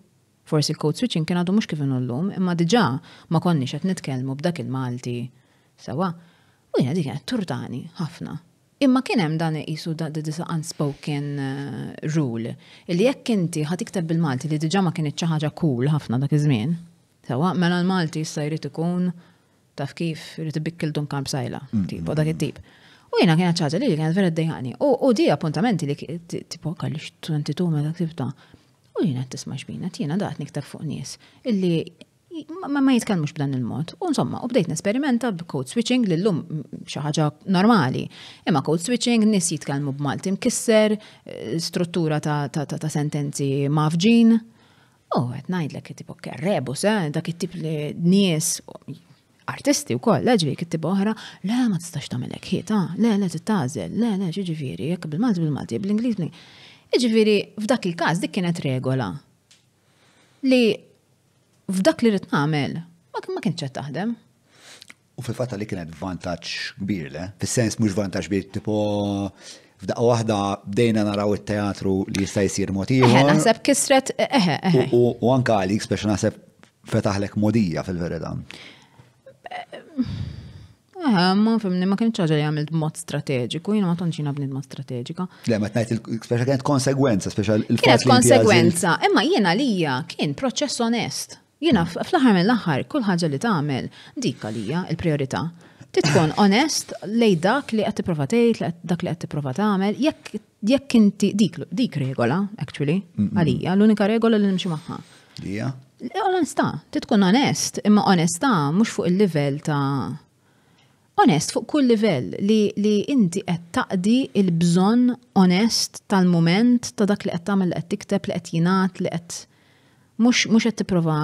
S1: forsi code switching kien għadu mhux kif inhu llum, imma diġa' ma konniex qed nitkellmu b'dak il-Malti sawa. u jina dik turtani ħafna. Imma kien hemm dan isu da disa unspoken eh, rule illi jekk inti ħad iktab bil-Malti li diġà ma kienet xi ħaġa cool ħafna dak iż-żmien, sewa mela l-Malti issa jrid ikun taf kif jrid ibikkil dun kamp sajla, mm-hmm. tipo dak it-tip. U jina kienet ċaġa li kienet vera d-dejani. U di appuntamenti li tipo kalli xtunti tu meta tibta. U jena tisma xbina, jina daqt niktab fuq nies. Illi ma ma jitkellmux b'dan il-mod. U insomma, u bdejt nesperimenta b'code switching li l-lum xaħġa normali. Imma code switching nis jitkellmu b'Malti mkisser, eh, struttura ta', ta, ta, ta sentenzi mafġin. U għet najdlek tipo kerrebus, eh, dak it-tip li nies artisti u koll, leġvi eh, kittib oħra, le ma tistax tamelek ħieta, ah, le le t-tazel, le le ġiġifiri, jek bil-Malti bil-Malti, bil-Inglis. Ġiġifiri, f'dak il-kas dik kienet regola li f'dak li rrit nagħmel ma kienx qed taħdem.
S3: U fil-fatta li kienet vantaġġ kbir le, fis-sens mhux vantaġġ kbir tipo f'daqqa waħda bdejna naraw it-teatru li jista' jsir mod Eħe, Naħseb
S1: kisret eħe eħe.
S3: U anka għalik speċi naħseb fetaħlek modija fil verida
S1: Eħe, ma fimni, ma kienx ħaġa li mod strateġiku, jiena ma tonċina bnid mod strateġika.
S3: Le, ma t-najt il-speċa kienet konsegwenza, speċa il Kienet konsegwenza,
S1: imma jiena lija kien proċess onest. Jina, fl-ħar mill-ħar, kull ħaġa li tagħmel dik għalija il-priorità. Titkun onest lej dak li qed tipprova tgħid, dak li qed tipprova tagħmel, jekk jekk inti dik regola, actually, għalija, l-unika regola li nimxu magħha. Dija. Onesta, titkun onest, imma onesta mhux fuq il-livell ta' onest fuq kull livell li, li inti qed taqdi il-bżonn onest tal-moment ta' dak li qed tagħmel li qed tikteb li qed jingħad li qed mux mux qed tipprova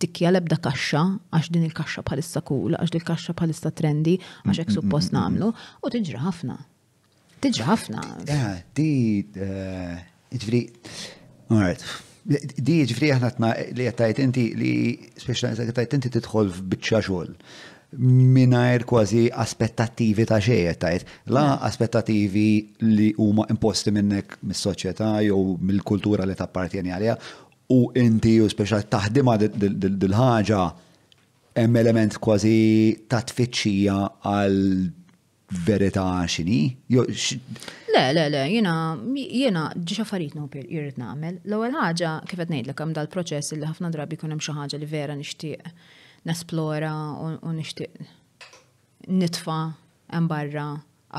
S1: tikja lebda kaxxa għax din il-kaxxa bħalissa kula, għax din il-kaxxa bħalissa trendi għax hekk suppost nagħmlu, u tiġri ħafna. Tiġri ħafna.
S3: Ah, di eh, ġifri, alright, di ġifri aħna li li tajt inti li speċjalment għattajt inti tidħol f'biċċa xogħol minajr kważi aspettativi ta' xej tajt. La mm. aspettativi li huma imposti minnek mis-soċjetà jew mill-kultura li partjeni għalija u inti u speċa taħdima dil-ħaġa hemm element kważi ta' tfittxija għal verità xini? Le,
S1: le, le, jena, jena ġiġa faritnu jirrit namel. L-ewwel ħaġa kif qed ngħidlek hemm dal-proċess li ħafna drabi jkun hemm xi ħaġa li vera nixtieq nesplora u nixtieq nitfa' hemm barra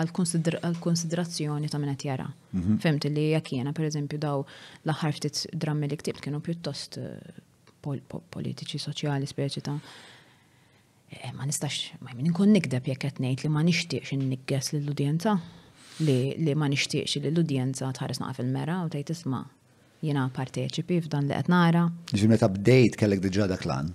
S1: għal-konsiderazzjoni ta' minnet jara. Mhm. Femt li jek per eżempju, daw l ftit drammi li ktibt kienu pjuttost eh, politiċi, soċjali, speċi ta' eh, ma nistax, ma jmin nkun nikdeb jek qed ngħid li ma nixtieqx innigges lill-udjenza li ma nixtieqx li l-udjenza tħares naqa fil-mera u tgħid isma' jiena parteċipi f'dan li qed nara.
S3: Ġimeta bdejt kellek diġà dak lan.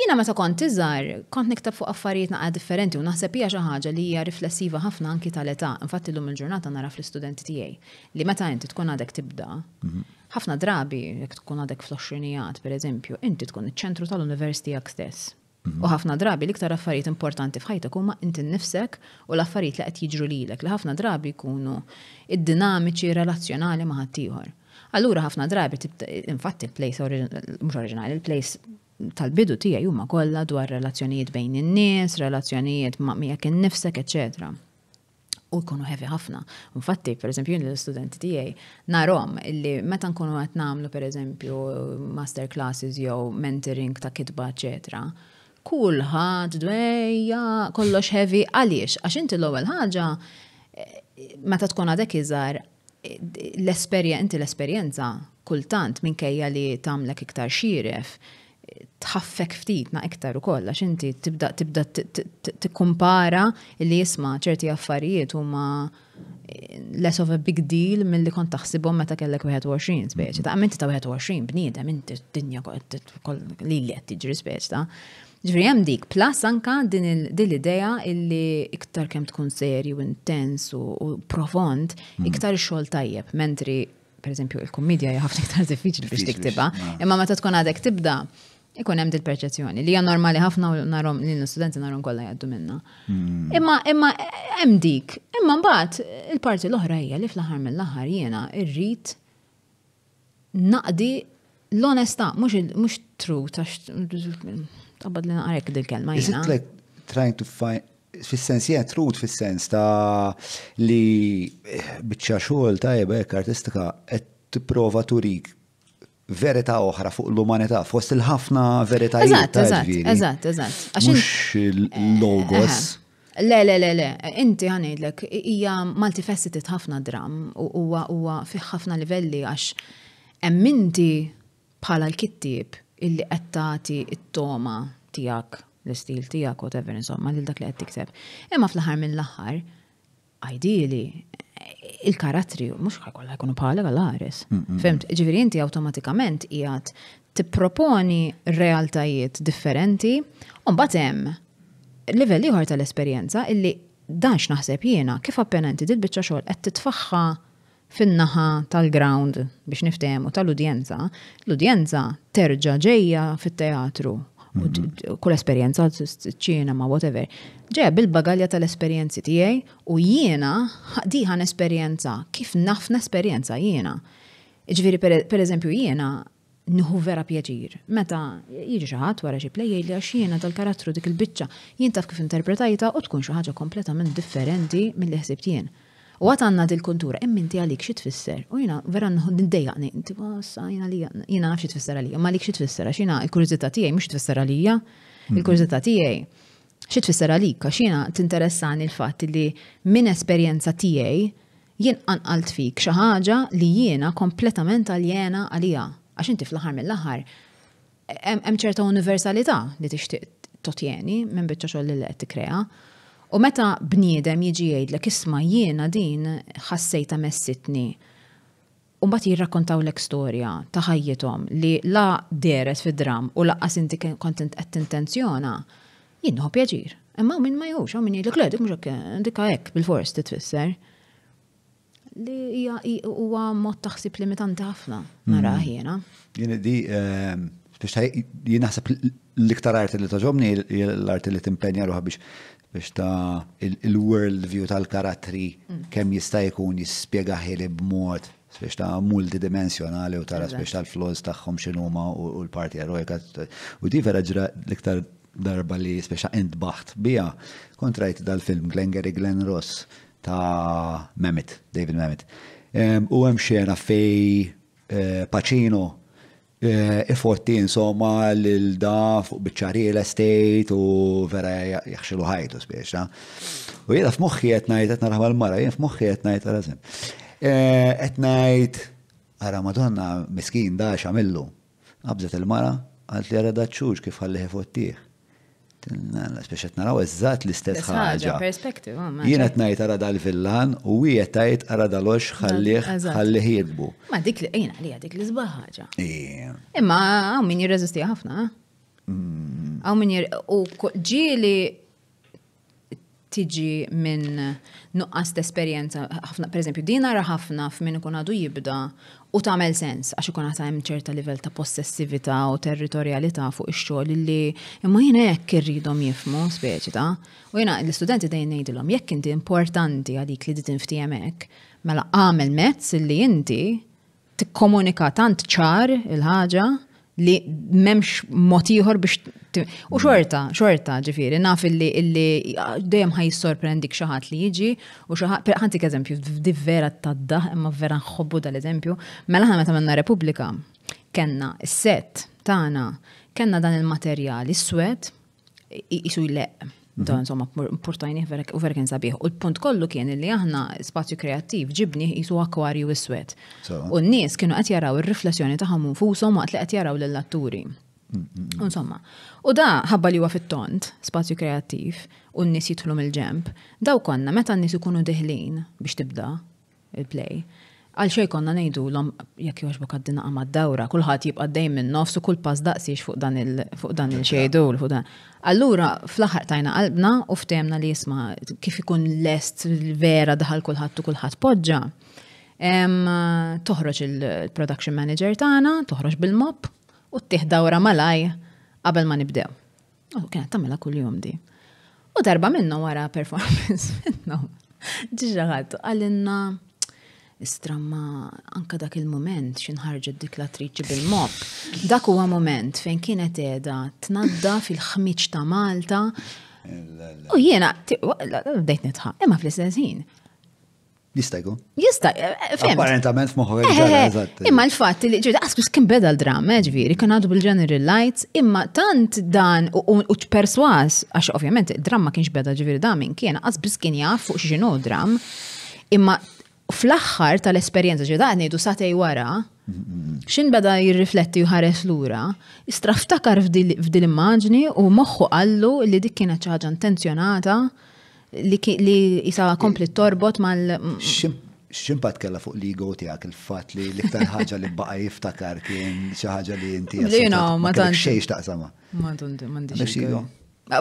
S1: Jina meta kont iżgħar, kont niktab fuq affarijiet naqa differenti u naħseb hija xi ħaġa li hija riflessiva ħafna anki tal-età. Infatti illum il-ġurnata nara fl-istudenti tiegħi li meta inti tkun għadek tibda, mhm. ħafna drabi jekk tkun għadek fl-20 pereżempju, inti tkun iċ-ċentru tal-università jak stess. Mhm. U ħafna drabi l-iktar affarijiet importanti f'ħajtek huma inti nnifsek u l-affarijiet li qed jiġru lilek li ħafna drabi jkunu id-dinamiċi relazzjonali ma' ħaddieħor. Allura ħafna drabi infatti il-place mhux oriġinali, il-place tal-bidu tiegħi huma kollha dwar relazzjonijiet bejn in-nies, relazzjonijiet ma' miegħek innifsek, etc. U jkunu hevi ħafna. Infatti, per eżempju, l-studenti tiegħi narom illi meta nkunu qed nagħmlu per eżempju master classes jew mentoring ta' kitba, eċetera, kulħadd dwejja kollox heavy għaliex għax inti l-ewwel ħaġa eh, meta tkun għadek iżgħar l esperienza inti l-esperjenza kultant minkejja li tamlek iktar xiref tħaffek ftitna iktar u kolla, xinti tibda tibda tikkumpara li jisma ċerti affarijiet u ma eh, less of a big deal mill-li kont taħsibhom meta kellek 21 speċi. Ta' minti ta' 21 bniedem inti d-dinja li li qed tiġri speċi ta'. Ġifri hemm dik, plus anka din l-idea illi iktar kemm tkun serju intens u profond, hmm. iktar xogħol tajjeb, mentri per eżempju il kummedja hija ħafna iktar diffiċli biex tiktiba, imma meta tkun għadek tibda ikun hemm dil perċezzjoni li hija normali ħafna u narhom li l-studenti narhom kollha jgħaddu minnha. Hmm. Imma imma hemm dik, imma mbagħad il-parti l-oħra hija li fl-aħħar mill-aħħar jiena irrid naqdi l-onesta, mhux tru tax tabad li naqarek dil-kelma jiena.
S3: like trying to find fis sens jgħat trut fis sens ta' li biċċa xogħol tajba hekk artistika qed tipprova turik verità oħra fuq l-umanità, fost il-ħafna verita Eżatt, eżatt,
S1: eżatt, Mux
S3: il-logos.
S1: Le, le, le, le, inti għanidlek, hija multifaceted ħafna dram u huwa fiħ ħafna livelli għax emminti bħala l-kittib illi għattati it-toma tijak, l-istil tijak, whatever, insomma, l-dak li tikseb. Imma fl-ħar mill-ħar, ideally, il-karattri mux kakolla jkunu pala għal għares. Mm, mm. Femt, ġifiri inti automatikament jgħat tipproponi realtajiet differenti, un batem level liħor tal-esperjenza illi dan naħseb jiena kif appena inti dit biċċa xogħol qed titfaħħa fin-naħa tal-ground biex niftehmu tal-udjenza, l-udjenza terġa' ġejja fit-teatru u kull esperjenza ċina ma whatever. Ġeja bil-bagalja tal-esperjenzi tiegħi u jiena diħan esperjenza kif nafna esperjenza jiena. Ġviri per eżempju jiena nħu vera pjaċir. Meta jiġi xaħat wara xie plej li għax jiena tal-karattru dik il-biċċa jien taf kif interpretajta u tkun xi ħaġa kompletament differenti mill-li ħsibt jiena. U għat għanna dil-kultura, ti għalik xie tfisser. U jina, vera għani, inti sa jina li jina għaf xie tfisser għalija, ma għalik xie tfisser, jina il-kurzita għaj, mux tfisser għalija, mhm. il-kurzita għaj, Xie tfisser għalik, għax jina t-interessani l-fat li minn esperienza għaj, jien anqalt fik xi ħaġa li jiena kompletament għaljena għalija. Għax inti fl-aħħar mill-aħħar hemm ċerta universalità li tixtieq totjeni minn biċċa xogħol li t tikkrea. U meta bniedem jiġi jgħidlek isma jiena din ħassejta messitni. U mbagħad jirrakkontaw l storja ta' ħajjithom li la deret fid-dram u laqqas inti kontent qed tintenzjona, jien ho pjaġir. Imma min ma jgħux, min jgħidlek le dik mhux dikka hekk bil forest titfisser. Li hija huwa mod taħsib limitanti ħafna nara mm. jiena.
S3: Jien di ehm, jien naħseb l-iktar arti li toġobni l-arti li timpenja ruħa biex biex ta' il-world view tal-karatri mm. kemm jista' jkun jispjegaħili b'mod biex ta' multidimensjonali u tara biex tal-flows tagħhom x'inhuma u l-parti eroika. U di vera ġra l-iktar darba li speċa intbaħt bija kontrajt dal-film Glengarry Glen Ross ta' Mehmet, David Mehmet. U hemm xena fej eh, Pacino Eh, ifotti insomma l-da fuq bieċari l-estate u vera jaxxilu ħajtu spiex. U jena f'moħħi etnajt, etna raħma l-mara, jena f'moħħi etnajt għal-azim. Etnajt, eh, għara madonna miskin da xamillu. Għabżet il-mara, għalt li għara daċċuġ kif għalli ifottih. Speċet naraw eżat l-istess ħaġa.
S1: Oh, jiena
S3: tnajt ara dal-villan u hija tajt ara dal ħallih ħallih jidbu.
S1: Ma dik li jiena li dik li żbaħ ħaġa. Imma hawn min jirreżisti ħafna. Mm. Hawn min u ġieli tiġi minn nuqqas t-esperienza, ħafna, per eżempju, dina ħafna f'min ikun għadu jibda u tagħmel sens għax ikun għata hemm ċerta livell ta' possessività u territorjalità fuq ix-xogħol li imma jina hekk irridhom jifmu speċi ta' u jiena l-istudenti dejjem ngħidilhom jekk inti importanti għadik li ditin hemmhekk, mela għamel mezz li inti tikkomunika tant ċar il-ħaġa li memx motiħor biex. U xorta, xorta ġifiri, naf illi illi dejjem ħaj sorprendik xaħat li jiġi, u xaħat, ħantik eżempju, di vera tadda, imma vera nħobbu dal-eżempju, mela ħana meta menna Repubblika, kenna s-set tana, kenna dan il-materjali, s-swed, jisu jleq Mhm. Da insomma importajni u verken sabiħ. U l-punt kollu kien li aħna spazju kreattiv ġibni jisu akwarju s-swet. U n-nies kienu qed jaraw ir-riflessjoni tagħhom infushom għat li qed jaraw lill-atturi. Mm, mm, mm. Insomma, u da ħabba li huwa fit-tont, spazju kreattiv, u n-nies jidħlu mill-ġemp, daw konna meta n-nies ikunu diħlin biex tibda il-play għal xej konna nejdu l-om jek joġbu għaddina għamma d-dawra, kullħat jibqa d dajm minn nofs u kull pas daqsiex fuq dan il-xejdu. Allura, fl-axar tajna qalbna u ftemna li jisma kif ikun lest vera daħal kullħat u kullħat podġa. Toħroġ il-production manager tagħna, toħroġ bil-mop u t-tih dawra malaj qabel ma nibdew. U kena tamela kull jum di. U darba minnu wara performance minnu. Ġiġaħat, għallinna Istramma anka dak il-moment xin ħarġet dik la bil-mob. Dak huwa moment fejn kienet edha tnadda fil-ħmiċ ta' Malta. U jiena, bdejt nitħa, imma fl-istess ħin. Jista' jkun. Jista' eh, eh, fem. Apparentament
S3: f'moħħu eh, Imma
S1: l-fatt li ġiri askus kien beda l-drama, ġviri, kien għadu bil-General Lights, imma tant dan u perswas, għax ovvjament id-dramma kienx beda ġviri da minn kien, qas biss kien jaf fuq x'inhu dram, imma U fl-axħar tal-esperienza ġedani du satej wara, xin bada jirrifletti u ħares lura, istraftakar f'dil immaġni u moħħu għallu li dik kienet ċaġa intenzjonata li, jisa kompli torbot mal.
S3: Ximpat kella fuq li għu tijak il-fat li l-iktar ħagġa li baqa jiftakar kien xaħġa li jinti. Lejna, ma tanċ. Xejx taqsama.
S1: Ma tanċ.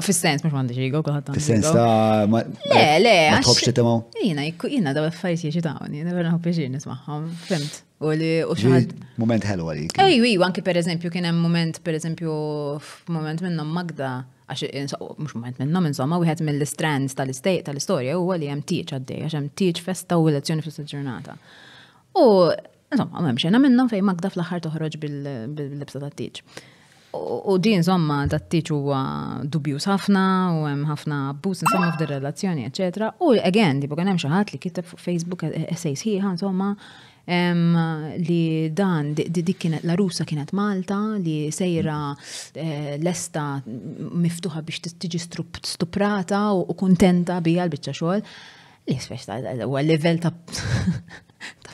S1: Fis-sens, mux mandi xigo, kullħat. Fis-sens ta'
S3: ma. Le, le, għax. Tħobx li temaw.
S1: Jina, jina da' affarijiet jiex jitawni, never naħu biex nismaħħom, fimt. U li u xaħat.
S3: Moment ħelu għalik.
S1: Ej, wi, anki per eżempju, kien hemm moment, per eżempju, moment minnom Magda, għax eh, mux moment minnom, insomma, u għet mill-strands tal-istejt tal-istoria, u għalli hemm tiċ għaddej, għax hemm tiċ festa u lezzjoni fis-ġurnata. U, insomma, għem xena minnom fej Magda fl-ħar toħroġ bil-libsa tat-tiċ. U din somma dat-tiċ dubjus ħafna u hemm ħafna abbuż insomma fdin relazzjoni, eċetera. U again, tipo kien hemm xi ħadd li kitab fuq Facebook e-, essays sħiħa insomma li dan dik kienet la rusa kienet Malta li sejra e, lesta miftuħa biex tiġi stuprata u kuntenta bija l-biċċa xogħol. Ispex ta' level ta'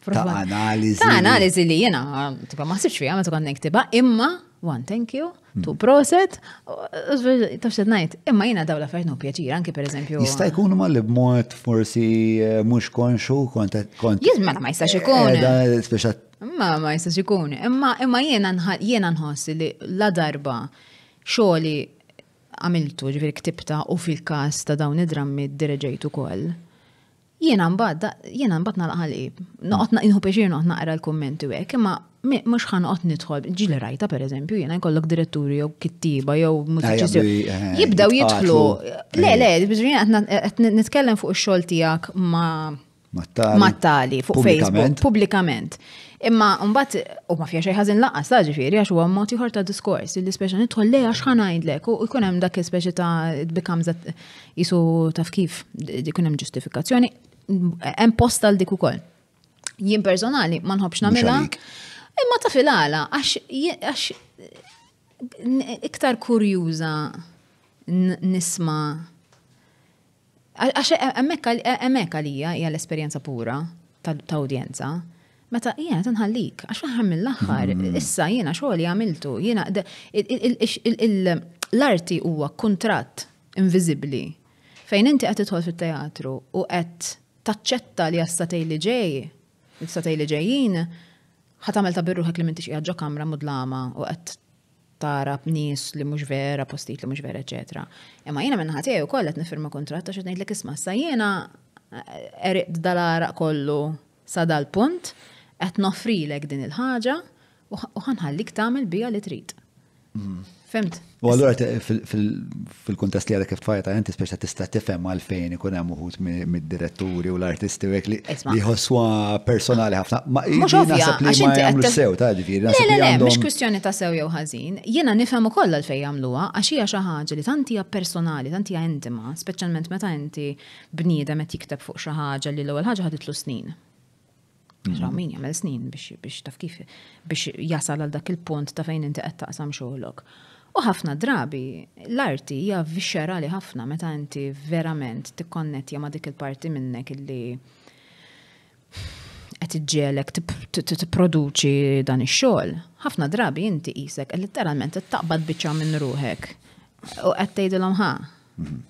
S3: ta' analizi. Ta' analizi
S1: li jena, tipa ma' sibx fija, ma' tukon nektiba, imma, one, thank you, hmm. tu proset, uh, uh, uh, ta' xed najt, imma jena daw la' fejnu pjaċir, anki per eżempju. Jista'
S3: jkun ma' li b'mod forsi eh, mux konxu, kont. Jizma'
S1: ma' jistax ikun. Eh, ma' ma' jistax ikun, imma imma jena nħossi li la darba xoli għamiltu ġifir ktibta u fil-kas ta' dawn id-drammi d direġajtu kol Jiena mbagħad jiena mbagħad nalaq ħalib. Noqgħod inħu peċir noqgħod naqra l-kummenti hekk, imma mhux ħa noqgħod nidħol. Ġili rajta pereżempju, jiena jkollok diretturi jew kittiba jew mużiċisti. Jibdew jidħlu. Le le, biżrin qed nitkellem fuq ix-xogħol tiegħek ma'
S3: Mattali
S1: fuq Facebook, publikament. Imma mbagħad u ma fija xejn ħażin ta' ġifieri għax huwa mod ieħor ta' diskors li speċi nidħol lej għax ngħidlek. u jkun hemm dak ispeċi ta' becomes jisu taf kif jkun hemm ġustifikazzjoni hemm post għal dik ukoll. Jien personali ma nħobbx nagħmilha. Imma ta' filgħala għax iktar kurjuża nisma għax hemmhekk għalija hija l-esperjenza pura ta' udjenza. Meta jiena tinħallik, għax faħam mill-aħħar, mm-hmm. issa jiena xogħol għamiltu, jiena l-arti huwa kuntratt inviżibbli fejn inti qed tidħol fit-teatru u qed taċċetta li għastatej li ġej, l-istatej li ġejjin, ħatamel ta' birru ħek li mintix jgħadġa kamra mudlama u għed tara b'nis li mhux vera, postit li mhux vera, eċetera. Imma jiena minn ħatija u kollet nifirma kontratta xa ngħidlek isma' sa jiena eh, eriq dalara kollu sa dal-punt, qed noffrilek din il-ħaġa u ħanħallik tagħmel bija li trid. Mm. Femt.
S3: U għallura fil-kontest li għadek kif tfajta, għanti speċa tista tifhem għalfejn ikun hemm uħut mid-diretturi u l-artisti u li jħosswa personali ħafna. Ma naħseb li ma jagħmlu sew ta' ġifieri. Le le le, mhux
S1: kwistjoni ta' sew jew ħażin. Jiena nifhem ukoll għalfejn jagħmluha għax hija xi ħaġa li tant hija personali, tant hija intima, speċjalment meta inti bniedem qed jikteb fuq xi ħaġa li l-ewwel ħaġa ħaditlu snin. Ġra mhm. min jagħmel snin biex taf kif biex jasal għal dak il-punt ta' fejn inti qed taqsam xogħolok. U ħafna drabi, l-arti hija viscerali ħafna meta inti verament tikkonnettja ma dik il-parti minnek illi qed iġġielek tipproduċi dan ix-xogħol. Ħafna drabi inti qisek literalment taqbad biċċa minn ruħek u qed tgħidilhom ħa. Mhm.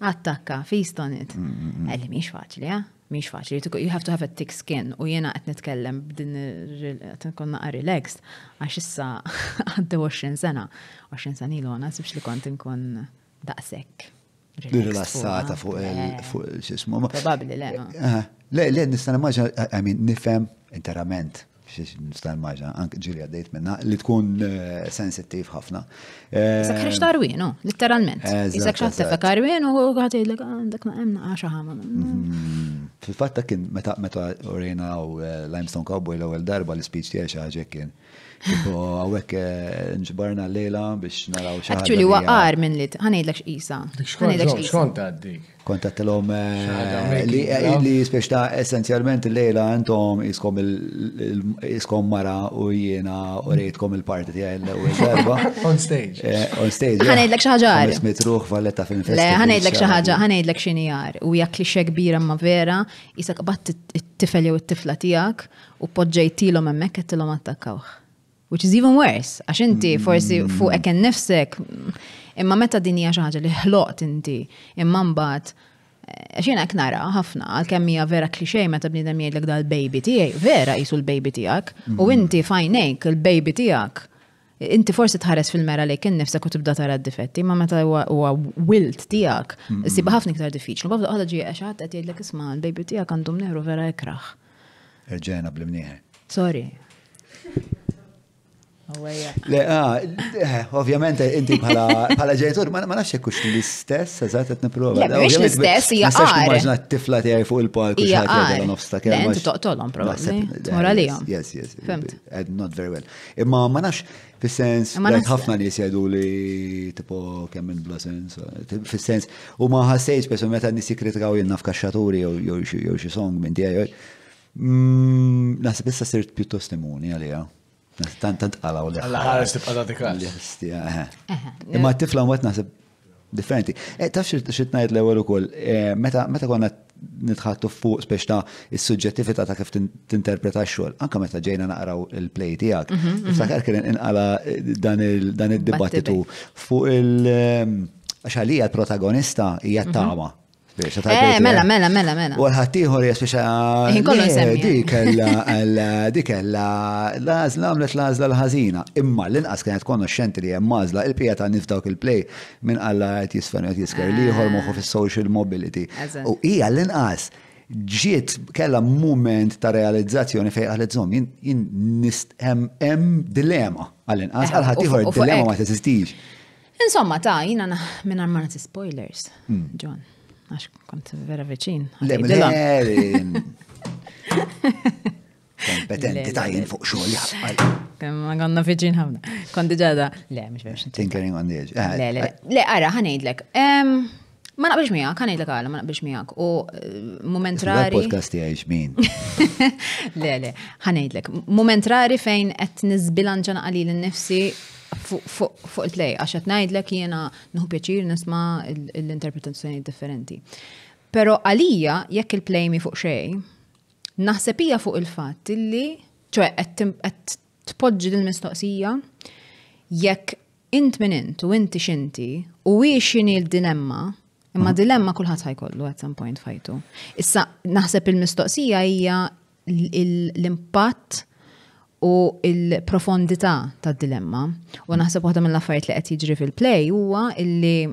S1: Attakka, fistonit. Mhm, mhm, Għalli miex faċli, ja? miex faċli. You have to have a thick skin. U jena għet nitkellem b'din għet nkonna relaxed. Għax issa għadda 20 sena. 20 sena ilu għana sibx li kont nkun daqsek. Rilassata eh. fuq il-xismu. Probabli, le. Eh,
S3: le, le, nistan maġa, għamin, nifem interament nistan maġa, anke ġiri għaddejt minna, li tkun eh, sensittiv ħafna. Isak eh, ħriċ
S1: tarwinu, oh, literalment. Isak xaħtef karwinu u oh, għati l ah, għandak ma' emna għaxa ħama. Mm-hmm.
S3: Fil-fatta kien meta meta urejna u eh, Limestone Cowboy l-ewel darba l-speech tiegħi xi kien. Għawek eh, nġbarna l-lejla biex naraw xaħġa. Actually, waqar
S1: minn li ħanejdlek x'isa. Xkont għaddik?
S3: Kont għattilom li eh, speċta essenzjalment l-lejla għantom iskom mara u jiena u rejtkom il-parti tijaj l-darba. On stage. Eh, on stage. ħanejdlek xaħġa. Smitruħ falletta fil-fest. Le, ħanejdlek xaħġa,
S1: ħanejdlek xinijar. U jak li kbira ma vera, jisak bat it-tifel jew t tifla tijak u podġejtilom emmek għattilom attakkawħ which is even worse, għax inti mm. forsi fuq eken nifsek, imma meta dinija xaħġa li ħloqt inti, imma mbagħad għax eh, jena nara ħafna, għal-kemm hija vera klixej meta bnidem jgħidlek dal baby tiegħi, vera jisu l-baby tiegħek, u mm. inti fajnejk il-baby tiegħek. Inti forsi tħares fil-mera li kien nifsek u tibda tara d-difetti, ma meta huwa wilt tiegħek, siba ħafna iktar diffiċli. Babda għadha ġie għax għadd qed jgħidlek isma' l-baby tiegħek għandhom neħru vera ikraħ.
S3: Irġena bl-mnieħer. Sorry. Le, ah, eh, ovvjament, inti bħala ġenitur, ma nafx jekkux l-istess, eżat, et niprofa. Le, mux l-istess, hija għar. Immaġna t-tifla tijaj fuq il-park, hija għar. Nofsta, kena. Inti toqtolom, probabli. Mora li jom. Yes, yes. Eh, not very well. Imma ma nafx, fil-sens, għajt ħafna li jisjadu li tipo kemmin bla sens, fil-sens, u ma ħassejġ, pesu meta nisi kritikaw jenna f'kaxxaturi jew xi song minn tijaj. Mm, Nasib issa sirt pjuttost imuni għalija. Tant tant qala u l-ħala. L-ħala tibqa' tagħtik eh, eh. Imma t-tifla mwet naħseb differenti. Eh, taf xit ngħid l-ewwel ukoll, meta konna nitħattu fuq spiex ta' is-suġġettività ta' kif tinterpreta x-xogħol. Anke meta ġejna naqraw il-play tiegħek. Iftakar mhm, mhm. kien inqala dan id-dibattitu fuq il- għax għalija l-protagonista hija mhm. tama. Eh, mela, eh?
S1: mela, mela, mela. U
S3: għatiħor jasbiċa. Eh, dikella, dikella, lażla għamlet lażla l-ħazina. Imma l-inqas kienet konoxxenti li hemm mażla il pieta niftawk il-play minn għalla qed jisfen qed jisker jħor moħħu fis-social mobility. U hija l-inqas ġiet kella moment ta' realizzazzjoni fej għalet zom, jien hemm dilema għal-inqas għal-ħatiħor dilema ma teżistix.
S1: Insomma, ta' jina minna marna spoilers, hmm. John għax kont vera veċin. Leblerin.
S3: Kompetenti tajin fuq xogħol jaqqal.
S1: Ma għandna fiġin ħafna. Kont diġada. Le,
S3: mhux veċin. Tinkering on the edge. Le, eh. le,
S1: le, ara, ħanejdlek. Ma naqbilx miegħek, ħanejdlek għala, ma naqbilx miegħek. U eh, moment rari. Podcast tiegħi xmin. Le, le, ħanejdlek. Moment rari fejn qed nizbilanċa naqalil innifsi fuq il-play, għax qed ngħidlek jiena nħu pjaċir nisma' l-interpretazzjoni differenti. Però għalija jekk il-play mi fuq xejn, naħseb fuq il fat illi ċoe qed tpoġġi dil-mistoqsija jekk int minn int u inti xinti u wiexini l-dilemma imma mm. dilemma kulħadd ħajkollu at some point fajtu. Issa naħseb il-mistoqsija hija l-impatt u il-profondità ta' dilemma. U naħseb waħda mill-affarijiet li qed jiġri fil-play huwa illi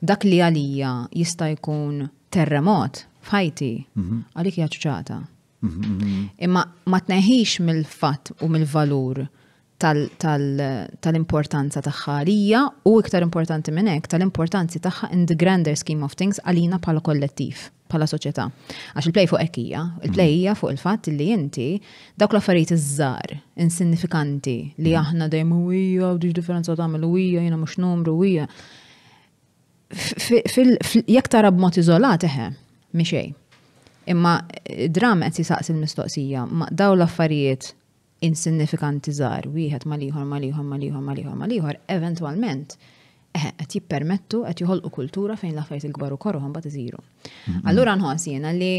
S1: dak li għalija jista' jkun terremot f'ħajti mhm. għalik hija mhm, mhm. Imma ma tneħħix mill-fatt u mill-valur tal-importanza tagħha għalija u iktar importanti minn hekk tal-importanzi tagħha in the grander scheme of things għalina bħala kollettiv bħala soċjetà. Għax il-plej fuq hekk hija, il-plej hija fuq il fat li inti dawk l-affarijiet iż żar insignifikanti li mm. aħna dejjem huwija u diġ differenza tagħmel huwija jiena mhux numru huwija. Jek tara b'mod iżolat eħe, miexej. xejn. Imma eh, dram qed jisaqs il-mistoqsija ma' daw l-affarijiet insignifikanti żgħar, wieħed mal-ieħor mal-ieħor mal-ieħor mal-ieħor eventwalment eh, qed jippermettu qed joħolqu kultura fejn l-affarijiet il gbaru u korruħom bat iżiru. Allura nħoss jiena li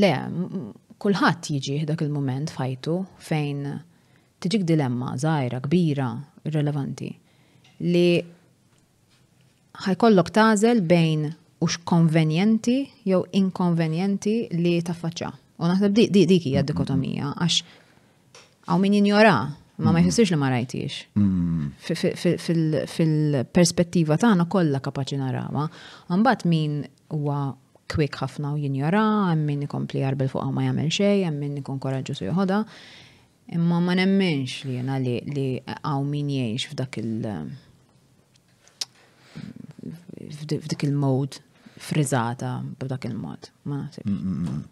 S1: le kulħadd jiġi dak il-mument fajtu fejn tiġik dilemma żgħira, kbira, irrelevanti li ħajkollok tażel bejn ux konvenjenti jew inkonvenjenti li taffaċċa. U naħseb dik dik hija dikotomija għax għaw min jinjora ma ma mm. jħossirx li ma rajtix. Mm. Fil-perspettiva tagħna kollha kapaċi narawa. Mbagħad min huwa kwik ħafna u jinjora, hemm min ikompli jarbel fuq ma jagħmel xejn, hemm min ikun koraġġuż su joħodha. Imma ma nemmenx li jena li għaw min jgħix f'dak il- f'dik il-mod frizzata b'dak il-mod. Ma naħsibx.
S3: Mm,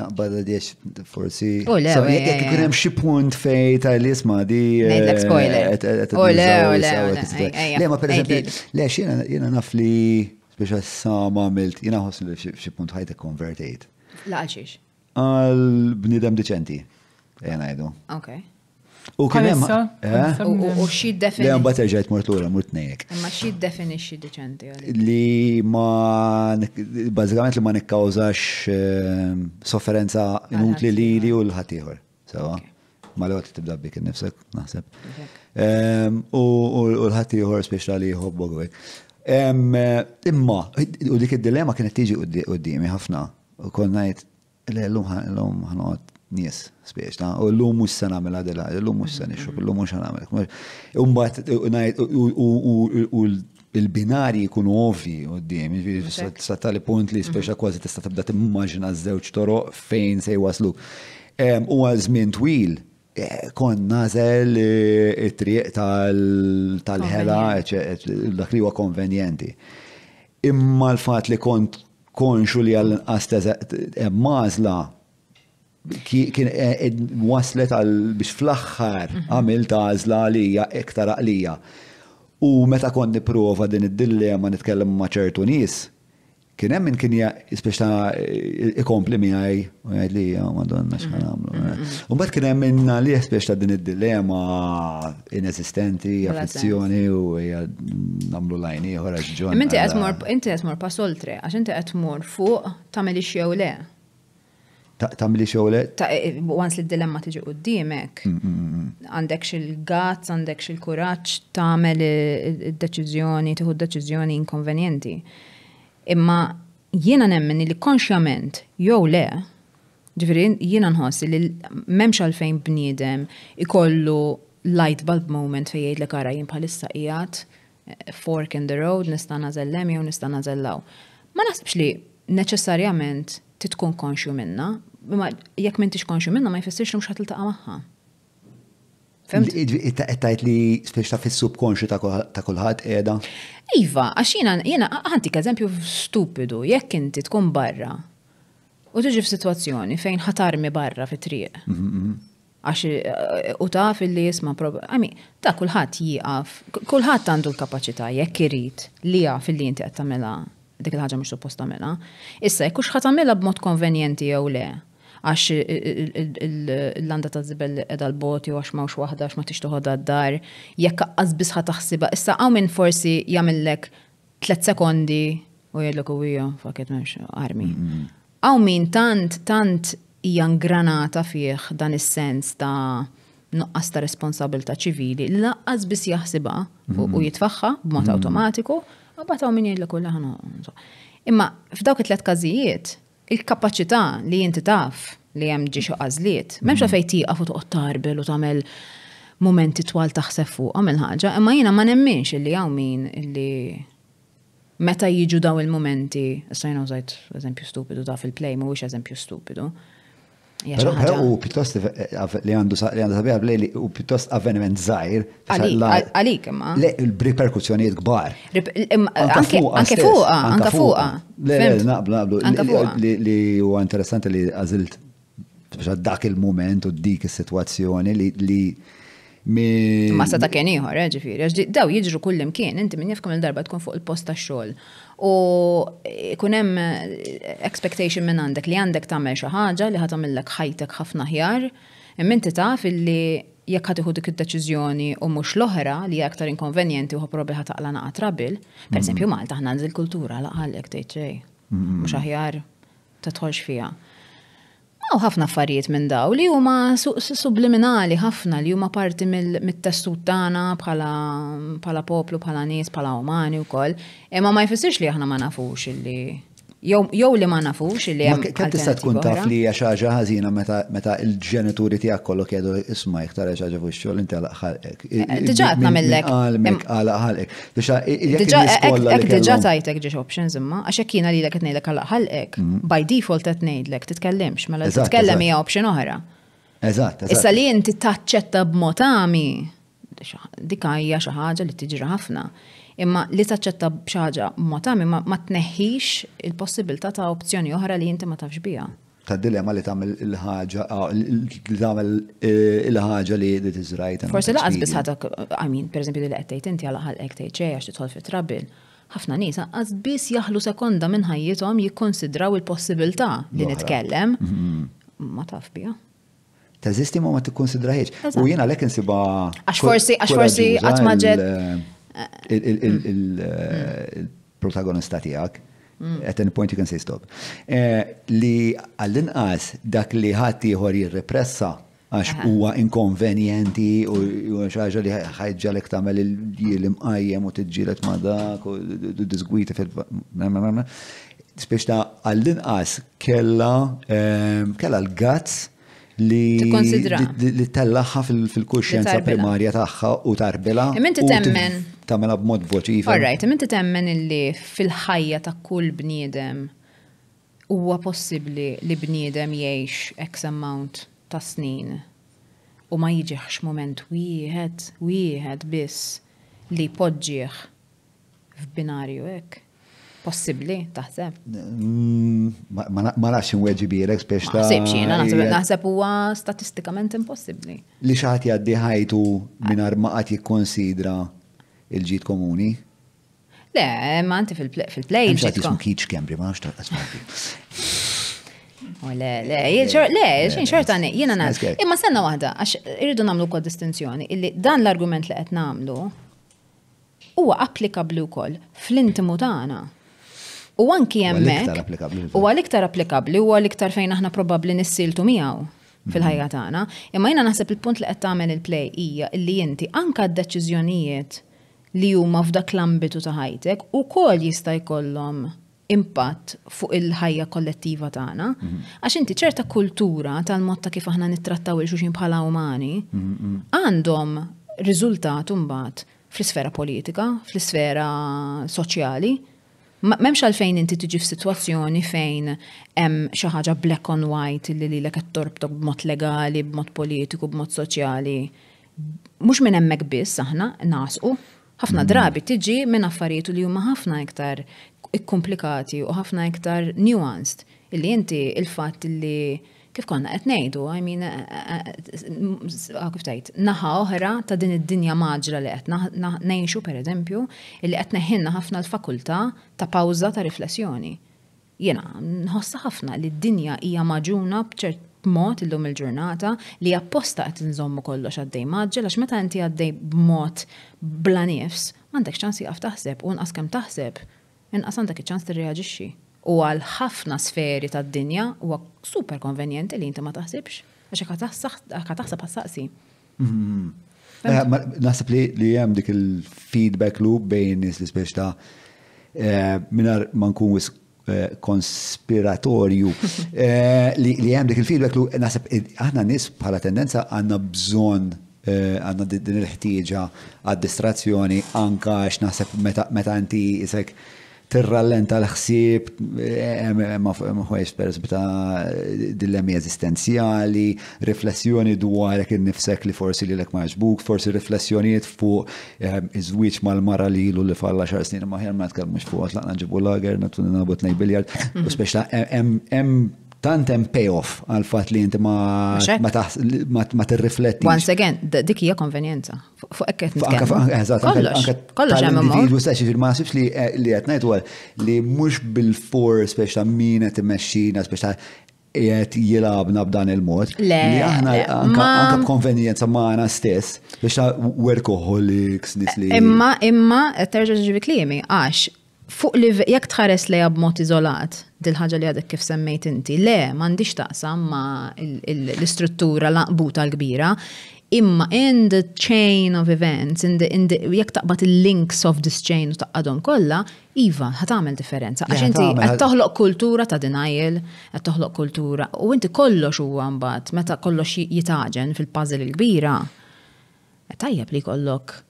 S3: naqbada diex forsi. U oh, le, jek ikun hemm xi punt fej tal-isma di. Ngħidlek eh, spoiler. U oh, le, u oh, le. Le, ma pereżempju, le jiena naf li biex sama għamilt, jiena ħossni li xi punt ħajtek konvertejt. La, xiex. Għal bnidem deċenti. Jena eh, jgħidu. Okay. U kien hemm. Eh?
S1: U xi definition. Lejn bata
S3: ġejt mort lura mort ngħidlek.
S1: Imma xi definixxi deċenti
S3: Li ma bażikament li ma nikkawżax ehm, sofferenza inutli lili u l ħadd ieħor. Sewa. Ma l tibda bik innifsek, naħseb. Ehm, u l-ħaddieħor ħadd speċjali jħobbok bek. Ehm, imma, u dik id-dilemma kienet tiġi qudiemi ħafna. U konnajt l-lum ħanqod nies spiex, ta' u l-lum mux sena għamela dela, l-lum mux sena ixxuk, l-lum mux sena għamela. Umbat, u il-binari jkunu ovvi u d-dim, jiġifieri sa' tali punt li spiex mhm. kważi tista' tibda timmaġina z-żewġ toro fejn se waslu. U għazmin twil, e, kon nazel it-triq e, e, tal-ħela, dak huwa konvenjenti. Imma l-fat li kont konxu li għal-inqas mażla kien eh, waslet għal biex fl-axħar mhm. għamil ta' għazla għalija iktar għalija. U meta kont niprofa din id-dilemma nitkellem ma' ċertu nies, kien hemm min kien jispex ta' ikompli għaj, u jgħid li oh, madonna x'ħan mhm. għamlu. Mhm, u mbagħad kien hemm minna li jispex ta' din id-dilemma inesistenti, affizzjoni, u għamlu nagħmlu lajn ieħor Inti qed
S1: inti pasoltre għax inti qed fuq tagħmel ix jew le.
S3: Tamli xogħle?
S1: Eh, once li d-dilemma tiġi qudiemek,
S3: mm, mm, mm,
S1: għandek xil-gazz, għandek xil-kuraġġ tagħmel id-deċiżjoni, eh, eh, tieħu d-deċiżjoni inkonvenjenti. Imma jiena nemmen li konxjament jew le, ġifieri jiena nħoss li m'hemmx għalfejn bniedem ikollu light bulb moment fejn jgħidlek kara jien bħalissa qiegħed fork in the road, nista' nażellem jew nista' nażellaw. Ma naħsibx li neċessarjament titkun konxju minna, jekk m'intix xkonxu minna ma jfessirx li mhux ħatiltaqa' magħha.
S3: Tajt li speċta fil-subkonxu ta' kullħat edha?
S1: Iva, għax jena, jena, għanti eżempju stupidu, jekk inti tkun barra u tiġi f-situazzjoni fejn ħatarmi barra fit-triq. Mhm, mhm. Għax eh, u ta' fil-li jisma għami, ta' kullħat jieqaf, kullħat għandu l-kapacita jekk irrit li għaf fil-li inti għattamela dik il-ħagġa mux supposta mela. Issa, jekkux ħatamela b'mod konvenjenti jew le għax l-landa ta' zibel edha l-boti u għax mawx wahda għax ma tixtuħodha d-dar, jekk għazbis taħsiba, issa għaw minn forsi jamillek 3 sekondi u jellok u wija, faket memx, armi. Għaw minn tant, tant hija ngranata fih dan is-sens ta' nuqqas ta' responsabilta ċivili, laqqas biss jaħsiba u jitfaxħa b'mod automatiku, għabba ta' minn jellok u Imma f'dawk it-tlet kazijiet, il-kapacità li jinti taf li jem ġiċu għazliet. Memx mhm. għafej tiqaf għafu toqgħod tarbel u tagħmel momenti twal taħseb fuq għamil ħagġa, imma jiena ma nemminx illi għaw min illi meta jiġu daw il-momenti, s-sajna użajt eżempju stupidu daw fil-play, mhuwiex eżempju stupidu, u
S3: pittost eh, li għandu sabiħa u pittost avveniment zaħir. Għalik imma. Le il gbar.
S1: Anke fuqa, anke fuqa. Le,
S3: naqblu, naqblu. Li u interessanti li għazilt dak il-moment u dik il-situazzjoni li Ma sa ta' kien ieħor,
S1: eh, ġifieri, daw jiġru kullim kien, inti minn jafkom il-darba tkun fuq il posta tax-xogħol u jkun hemm eh, expectation minn għandek li għandek tagħmel xi ħaġa li ħatamillek ħajtek ħafna ħjar, imminti taf illi jekk ħad dik id-deċiżjoni u mhux l-oħra li hija aktar inkonvenjenti u probi ħa taqla naqa' trabil, pereżempju mm-hmm. Malta aħna għandil kultura laqalek tgħid xejn. Mm-hmm. Mhux aħjar tħolx fija. Ma ħafna affarijiet minn daw li huma subliminali ħafna li huma parti mit testu tagħna bħala poplu, bħala nies, bħala umani wkoll. Imma ma jfissirx li aħna ma nafux illi Jow li ma nafux li hemm. Kemm tista' tkun taf li
S3: hija xi ħaġa ħażina meta l-ġenituri tiegħek kollok jgħidu isma' iktar xi ħaġa fuq ix-xogħol inti għalaq ħalqek. Eh, diġà qed nagħmellek. Qalmek għalaq ħalqek. Diġà hekk diġà
S1: tajtek ġiex options imma għax hekk jiena lilek qed ngħidlek għalaq ħalqek. Mhm. By default qed ngħidlek titkellimx mela titkellem hija option oħra.
S3: Eżatt, Issa
S1: li inti taċċetta b'mod għami dikajja xi ħaġa li tiġri ħafna. Imma li taċċetta bxaġa ma imma ma tneħħix il-possibilità ta' opzjoni oħra li jinti ma tafx biha.
S3: Ta' dilemma li tagħmel il-ħaġa li tagħmel e, il-ħaġa li li tiżrajt. Forsi laqas biss ħadak,
S1: I mean, li qed tgħid inti għal ħalqek tgħid xejn għax fit fi ħafna nies għaz biss jaħlu sekonda minn ħajjithom jikkonsidraw il-possibilità li nitkellem. Mhm. Ma taf bija.
S3: Tażisti ma ma tikkonsidraħiex. U jiena lek insiba. Għax forsi, għax forsi għatmaġed il-protagonista tijak. At any point you can say stop. Li għall-inqas dak li ħati jħor jirrepressa għax huwa inkonvenjenti u xaġa li ħajġalek tamel il-imqajjem u t-ġilet ma dak u d-dizgwita fil Spiex ta' għall-inqas kella l-gazz li li tellaħħa fil-kuxjenza primarja tagħha u tarbila. Imminti e temmen. Tamela b'mod voċifa. Alright,
S1: imminti e temmen illi fil-ħajja ta' kull bniedem huwa possibbli li bniedem jgħix X amount ta' snin u ma jiġiħx moment wieħed, wieħed biss li poġġieħ f'binarju hekk. Possibli, taħseb.
S3: Mm, ma nafx inweġi bierek, biex ta' Sibxina, naħseb
S1: huwa statistikament impossibbli.
S3: Li xaħat jaddi ħajtu ma qatt jikkonsidra il-ġit komuni?
S1: Le, ma anti fil-play. Mxħat jismu
S3: kiċ kembri, ma nafx ta'
S1: Le, le, le, xin xorta għani, jiena. Imma senna wahda, għax irridu namlu kod distinzjoni, illi dan l-argument li għet namlu huwa applikabbli wkoll fl-intimu tagħna. U anki hemmhekk u għal-iktar applikabli u għal-iktar fejn aħna probabbli nissiltu miegħu fil-ħajja mhm. tagħna. Imma jiena naħseb il-punt li qed tagħmel il-play hija li inti anka d-deċiżjonijiet li huma f'dak l-ambitu ta' ħajtek ukoll jista' jkollhom impatt fuq il-ħajja kollettiva tagħna. Mhm. Għax inti ċerta kultura tal motta kif aħna nittrattaw il-xuxin bħala umani mhm, għandhom riżultat mbagħad fl-isfera politika, fl-isfera soċjali. Memx għalfejn inti tiġi f'sitwazzjoni fejn hemm xi ħaġa black on white li lilek qed torbtok b'mod legali, b'mod politiku, b'mod soċjali. Mhux minn hemmhekk biss aħna nasqu. Ħafna mm. drabi tiġi minn affarijiet li huma ħafna iktar komplikati u ħafna iktar nuanced. Illi inti il-fatt li kif konna qed ngħidu, I mean, eh, eh, eh, kif tgħid, naħa oħra ta' din id-dinja maġra li qed ngħixu pereżempju, li qed neħinna ħafna l-fakultà ta' pawża ta' riflessjoni. Jena, nħossa ħafna li d-dinja hija maġuna b'ċert mod illum il-ġurnata li apposta qed nżommu kollox għaddej maġġa għax meta inti għaddej b'mod bla nifs, m'għandekx ċans jaf taħseb u nqas kemm taħseb, inqas għandek iċ-ċans tirreaġixxi u għal ħafna sferi tad-dinja huwa super konvenjenti li inti ma taħsibx għax ka taħseb għas-saqsi.
S3: Mm-hmm. Eh, naħseb li hemm dik il-feedback loop bejn nies li spiex eh, minar ma nkun eh, konspiratorju li hemm dik il-feedback loop naħseb aħna nies bħala tendenza għandna bżonn għanna din il-ħtieġa għad distrazzjoni anka għax naħseb meta inti isek tirrallenta l-ħsieb, ħsib maħwejx bita eh, dillemi eżistenziali, riflessjoni dwar jek nifsek li forsi li l-ek maġbuk, forsi riflessjonijiet fuq iż-żwieġ mal-mara li lu li falla xar snin maħjar ma tkellmux fuq għatlaqna ġibu lager, natun nabut nej biljard, mhm. u speċla tant hemm payoff għal fatt li inti ma ma tirrifletti. Once
S1: again, dik hija konvenjenza. Fuq hekk qed nitkellem. Kollox hemm
S3: ma nasibx li eh, li qed ngħid li mhux bil-fors biex ta' min qed immexxina biex ta' qed jilabna b'dan il-mod. Le. Li aħna anke b'konvenjenza magħna stess, biex ta' workoholics nis li. Imma,
S1: imma, terġa ġivi klimi, għax, fuq li jekk tħares li b'mod iżolat dil-ħagġa li għadek kif semmejt inti. Le, mandiċ taqsam ma l-istruttura laqbuta l-kbira, imma in the chain of events, in the, in the, jek taqbat il-links of this chain u taqqadon kollha, iva, ħatamel differenza. Għax inti qed toħloq kultura ta' denial, qed toħloq kultura, u inti kollox huwa għambat, meta kollox jitaġen fil-puzzle il-kbira. Tajjeb li kollok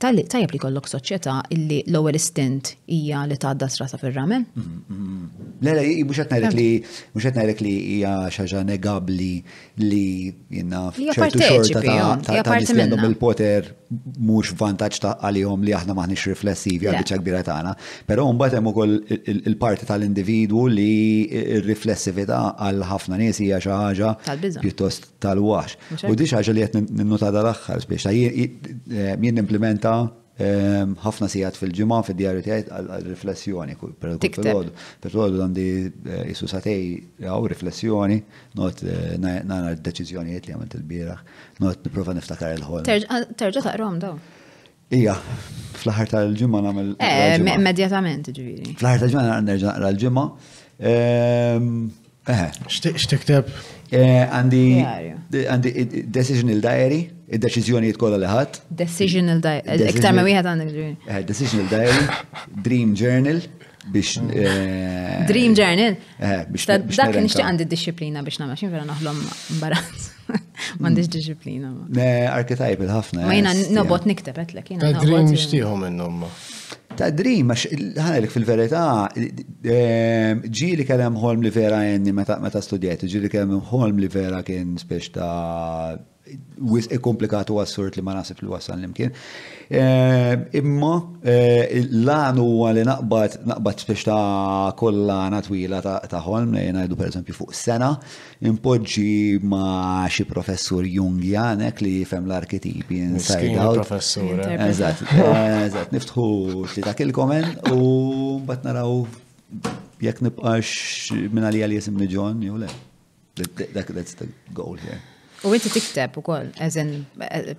S1: tajab li kollok soċieta illi l ewel istint hija li tgħadda strasa fir-ramen.
S3: Mm, mm. Le le mhux qed li mhux qed li hija xi ħaġa negabbli li jiena f'ċertu xorta ta' ta' il-poter mux vantaċ ta' għalihom li aħna maħnix riflessivi għal biċa kbira tagħna, però mbagħad hemm ukoll il-parti tal-individwu li r-riflessività għal ħafna nies hija xi ħaġa pjuttost tal-wax. U di xi ħaġa li qed ninnuta dal-aħħar biex jien eh, implementa Ehm, ħafna sijat fil-ġimgħa fid djarri tiegħi għal-riflessjoni. Pertodu għandi eh, isu satej għaw riflessjoni, not eh, nara d-deċiżjonijiet li għamant il-bieraħ, not niprofa niftakar il-ħol.
S1: Terġa' ah, taqrom daw.
S3: Ija, fl-ħar tal-ġimgħa nagħmel. Eh,
S1: immedjatament ġiviri.
S3: Fl-ħar tal-ġimgħa nerġa' l-ġimgħa. Ehm, Xtikteb? Eh, għandi għandi decisional diary, id-deċizjonijiet kollha liħat. ħadd.
S1: Decisional diary, eh, iktar ma wieħed għandek
S3: Decisional diary, dream journal biex. Dream
S1: eh, journal? biex. Dak nishti għandi disciplina biex nagħmel x'in vera naħlom imbarazz. M'għandix disciplina.
S3: Ne, Archetype il-ħafna. Ma jina nobot nikteb qed lek Dream nixtieħu minnhom. Ta' dream, għax ħanelek fil-verità, ehm, ġili kellem holm li vera jenni meta studjajt, ġili kellem holm li vera kien speċ ta' wis komplikatu għas li ma nasib li wassan l-imkien. Eh, imma eh, l-għan u għalli naqbat, naqbat spiex ta' kollana twila ta' ħolm li per pereżempju fuq sena, impoġġi ma' xi professur Jungjanek li fem l-arketipi inside out. Professur. Eżat, eżat, niftħu xli ta' kil-komen u bat naraw jek nibqax minna li jisimni jesim nġon, jule. That's the goal here.
S1: U inti tikteb u koll, eżen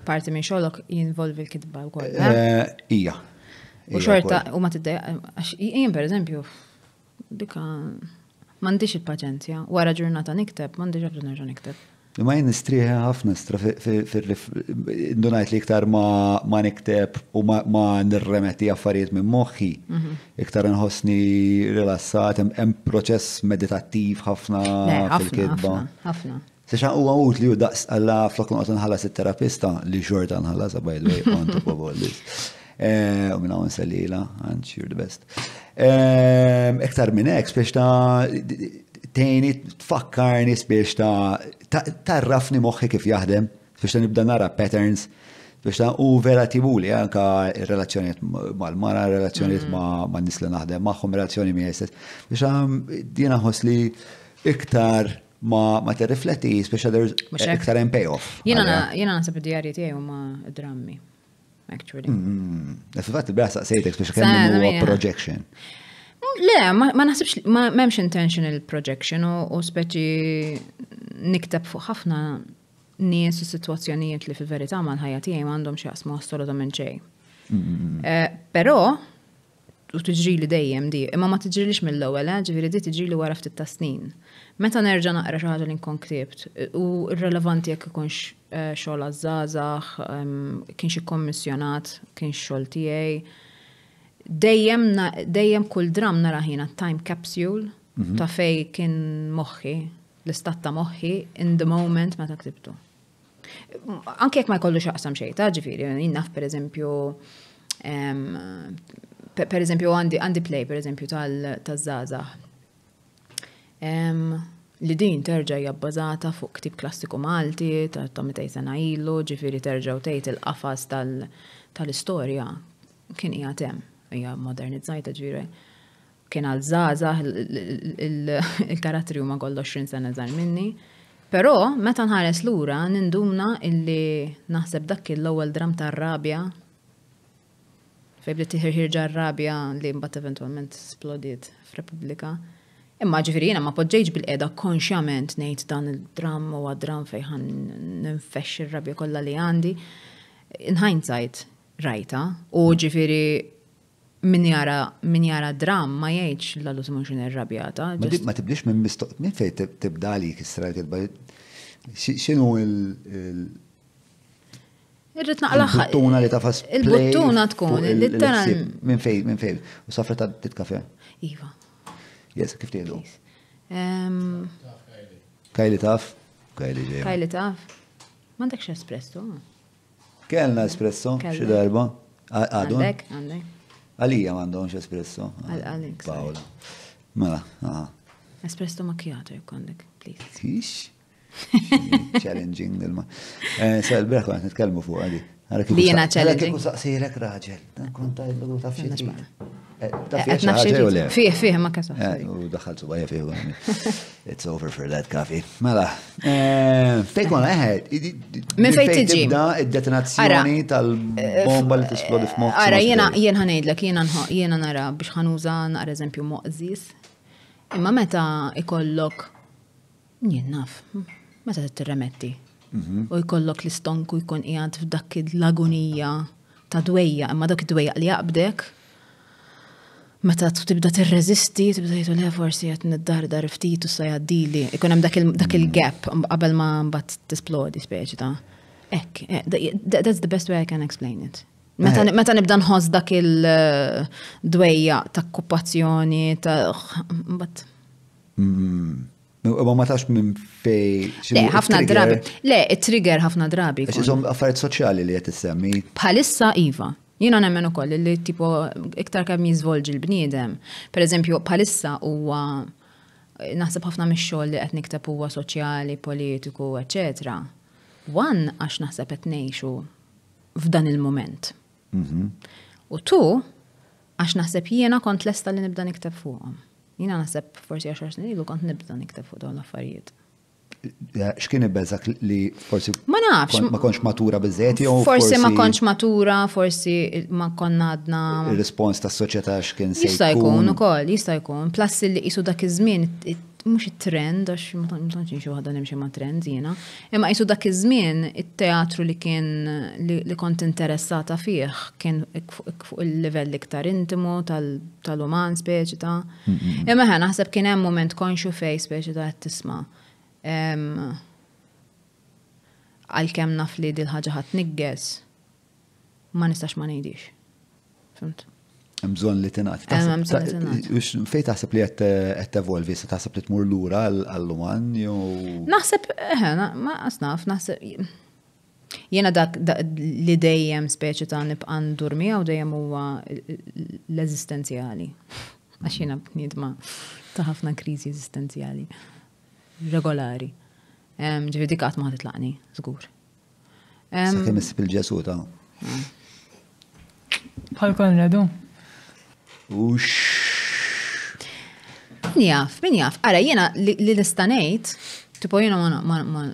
S1: parti minn xolok jinvolvi l-kitba u koll. Eh? Eh, ija. U xorta, u ma t-dajja, għax jien per eżempju, bika mandiċ il-paċenzja, għara ġurnata nikteb, mandiċ għabdu nerġa nikteb.
S3: Ma jien nistriħi ħafna stra fil-dunajt li iktar ma nikteb u ma nirremeti affarijiet minn moħħi. Mhm. Iktar nħosni rilassat, jem proċess meditattiv eh, ħafna fil-kitba. Ħafna u huwa utli u daqs għalla flok noqgħod nħallas it-terapista li xorta nħallas by the way on top eh, U minn hawn salila, and you're the best. Iktar eh, minn hekk biex ta' tejni tfakkarni biex ta' tarrafni moħħi kif jaħdem, biex ta' nibda nara patterns, biex ta' u vera tibuli għanka relazzjoniet mal-mara, relazzjoniet mm-hmm. ma' nisla naħdem, maħħum relazzjoni mi biex ta' dina li iktar ma ma tirrifletti special there's iktar hemm payoff.
S1: Jiena jiena naħseb id-diarji tiegħi huma drammi. Actually.
S3: Mm, mm. E fil-fatt il-bra saqsejtek speċa kemm huwa projection.
S1: Mm, le, ma naħsibx ma m'hemmx intentional projection u speċi niktab fuq ħafna nies u situazzjonijiet li fil-verità ma ħajja tiegħi m'għandhom xi jaqsmu minn xejn. Eh, però u tiġri li dejjem di, imma ma tiġrilix mill-ewwel, eh, ġifieri di tiġri li wara ftit ta' snin. Meta nerġa' naqra xi ħaġa li nkun ktibt u rrelevanti jekk ikunx eh, xogħol għażażagħ, ehm, kienx ikkommissjonat, kienx xogħol tiegħi. Dejjem dejjem kull dram nara ħina time capsule mhm. ta' fej kien moħħi, l-istat ta' moħħi in the moment meta ktibtu. Anke jekk ma jkollu xaqsam xejn, ta' ġifieri, naf pereżempju ehm, per eżempju għandi play per eżempju tal-żaza li din terġa jabbazata fuq ktib klassiku Malti, ta' Tommy sena ilu, ġifiri terġa u tejt il-qafas tal-istorja kien hija tem, hija modernizzajta ġifiri. Kien għal zaza il u huma kollha 20 sena żgħar minni. Però meta nħares lura nindumna illi naħseb dak l-ewwel dram tar-rabja fejn bdiet ħirġa' r-rabja li mbagħad eventwalment splodiet f'Repubblika. Imma ġifiri jena ma podġejġ bil-qeda konxjament nejt dan il-dram u għad-dram fejħan n-nfesx il-rabja kolla li għandi. In hindsight, rajta. U ġifiri min jara min jara dram ma jgħidx l-għallu rabja mhux Just... Ma
S3: tibdix minn mistoq minn fejn tibda kistrajt il sra tibda x'inhu il-
S1: Irrit naqla Il-buttuna
S3: li tafas. Il-buttuna tkun, il-litteran. Minn fejn, minn fej. U safra ta' titkafe. Iva. Yes, kif tiħdu? Kajli taf? Kajli ġej. Kajli
S1: taf? M'għandekx espresso.
S3: Kellna espresso xi darba. Għadhom? Għandek, għandek. Għalija m'għandhomx espresso. Għalik. Paola. Mela, aha.
S1: Espresso macchiato għandek,
S3: please. Kix? Challenging dil-ma. Eh, Sal berħu għan nitkellmu fuq għadi. Li jena challenging. Għalek saqsirek raġel. Konta l-għu taf Eh, eh, eh, fih, fih, ma kasa. U daħħal subajja fih, it's over for that coffee. Mela, fejk ma eħed. Min fejt tiġi. Id-detonazzjoni tal-bomba li tisplodi f'moħħ. Ara, jena
S1: jena ngħidlek, jena nara biex ħanuża naqra eżempju moqżis. Imma meta ikollok jien naf, meta tirremetti. Mhm. U jkollok l-istonku jkun qiegħed f'dak il-lagunija ta' dwejja, imma dak id-dwejja li jaqbdek meta tibda tirreżisti, tibda jgħidu le forsi qed dar ftit u sa jgħaddili, ikun hemm dak il-gap qabel ma mbagħad tisplodi speċi ta' Ek, e, that's the best way I can explain it. Meta eh. nibda nħoss dak il-dwejja eh, ta' kupazzjoni, ta' mbat. Ma
S3: mm. ma tax minn fej. Le, ħafna drabi.
S1: Le, it-trigger ħafna drabi. Għax
S3: affarijiet soċjali li qed semmi.
S1: Bħalissa iva. Jina nemmen u koll li tipo iktar kemm jizvolġi l-bniedem. Per eżempju, palissa huwa naħseb ħafna mix-xogħol li qed niktab huwa soċjali, politiku, ecc. Wan għax naħseb qed ngħixu f'dan il-moment. Mhm. U tu għax naħseb jiena kont lesta li nibda niktab fuqhom. Jiena naħseb forsi għaxar snin ilu kont nibda niktab fuq dawn l-affarijiet
S3: x'kien ibeżak li forsi ma nafx ma konx matura biżejt jew forsi ma konx
S1: matura, forsi ma konna għadna.
S3: Ir-rispons tas-soċjetà x'kien se jista' jkun
S1: ukoll, jista' jkun. Plassi li qisu dak iż-żmien mhux it-trend għax ma tantx xi waħda nimxi ma' trend jiena, imma qisu dak iż-żmien it-teatru li kien li kont interessata fih kien fuq il-livell iktar intimu tal-uman speċi ta' imma ħa naħseb kien hemm mument konxu fej speċi ta' qed tisma' għal-kem naf li dil-ħagġa ħat niggess, ma nistax ma nejdix. Fimt?
S3: Mżon li t naħt Fej taħseb li għet evolvi, se taħseb li t-mur l-ura għall-luman,
S1: Naħseb, eħe, ma għasnaf, naħseb. Jena dak li dejjem speċi ta' nibqan durmi għaw dejjem huwa l-ezistenzjali. Għax jena b'nidma ta' ħafna krizi ezistenzjali regolari. Ġifi dikat għat ma titlaqni, zgur. Sakke bil-ġesu
S3: ta' ġesuta
S1: Bħal redu. Ux. Min jaf, min jaf. Ara, jena li l-istanejt, tipo jena ma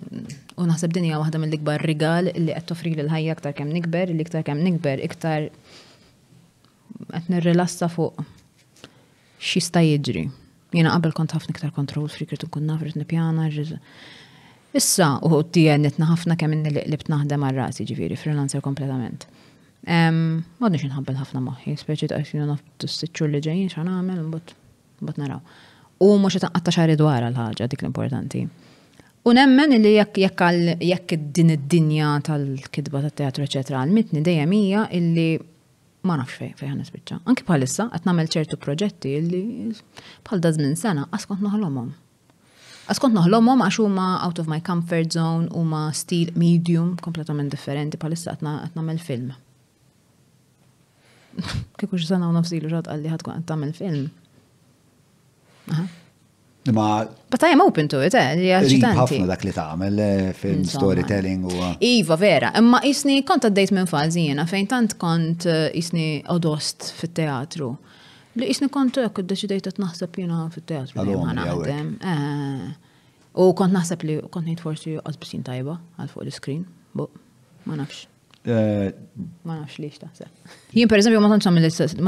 S1: unaħseb dinja waħda mill-ikbar rigal li qed toffri l-ħajja aktar kemm nikber, li iktar kemm nikber, iktar qed nirrilassa fuq xista jiġri. Jena qabel kont ħafna iktar kontrol free kritu nkun naf rrit nipjana, Issa, u t-tijen nitna ħafna kemm inni li naħdem għal-rasi ġiviri, freelancer kompletament. Modni xin ħabbel ħafna maħi, speċi ta' għasin naf t-sitxur li ġejjin xan għamil, bot naraw. U mux għatta xarri dwar għal-ħagġa dik l-importanti. U nemmen li jekk din id-dinja tal-kidba tat teatru eccetera, għal-mitni dejjem hija illi ma nafx fej, fej nispiċċa. Anki bħalissa, qed nagħmel ċertu proġetti li bħal daż żmien sena, askont noħlomhom. Askont noħlomhom għax huma out of my comfort zone, huma stil medium kompletament differenti bħalissa qed nagħmel film. Kieku sena u nafsilu x'għad qalli ħadkun qed tagħmel film. Ma. But I am open to it, eh? ħafna
S3: dak li tagħmel eh, film storytelling u.
S1: Iva, vera. Imma isni kont għaddejt minn jiena fejn tant kont eh, isni odost fit-teatru. Li isni kont hekk eh, iddeċidejt qed naħseb jiena fit-teatru li ma naħdem. U kont naħseb li kont ngħid forsi b'sin tajba għal fuq l-iskrin. Bo, ma nafx.
S3: Ma
S1: nafx li xtaħseb. Jien per eżempju ma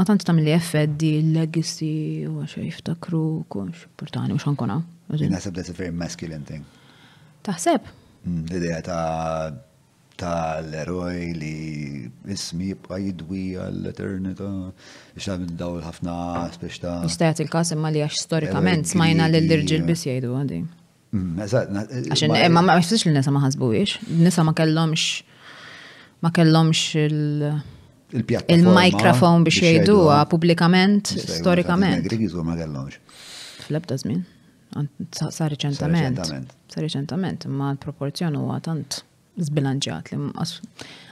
S1: tantx tagħmel li effett di legacy u għaxa jiftakru kun xipurtani u xankona.
S3: Naħseb that's a very masculine thing. Taħseb. Mm, l ideja ta' ta' l-eroj li ismi jibqa' jidwi għall-eternita. Ixab dawl ħafna spiex ta'
S1: Istajat il-kas imma li għax storikament smajna l-irġil bis
S3: jgħidu għadi. Mm, Għaxin, ma' ma' ma' ma'
S1: nisa ma' ma' ma' ma' ma' ma kellomx il- il-microphone biex jgħiduha publikament, storikament. Grigizu ma kellomx. fl zmin. żmien. Sa reċentament. Sa reċentament, imma l-proporzjon huwa tant zbilanġat li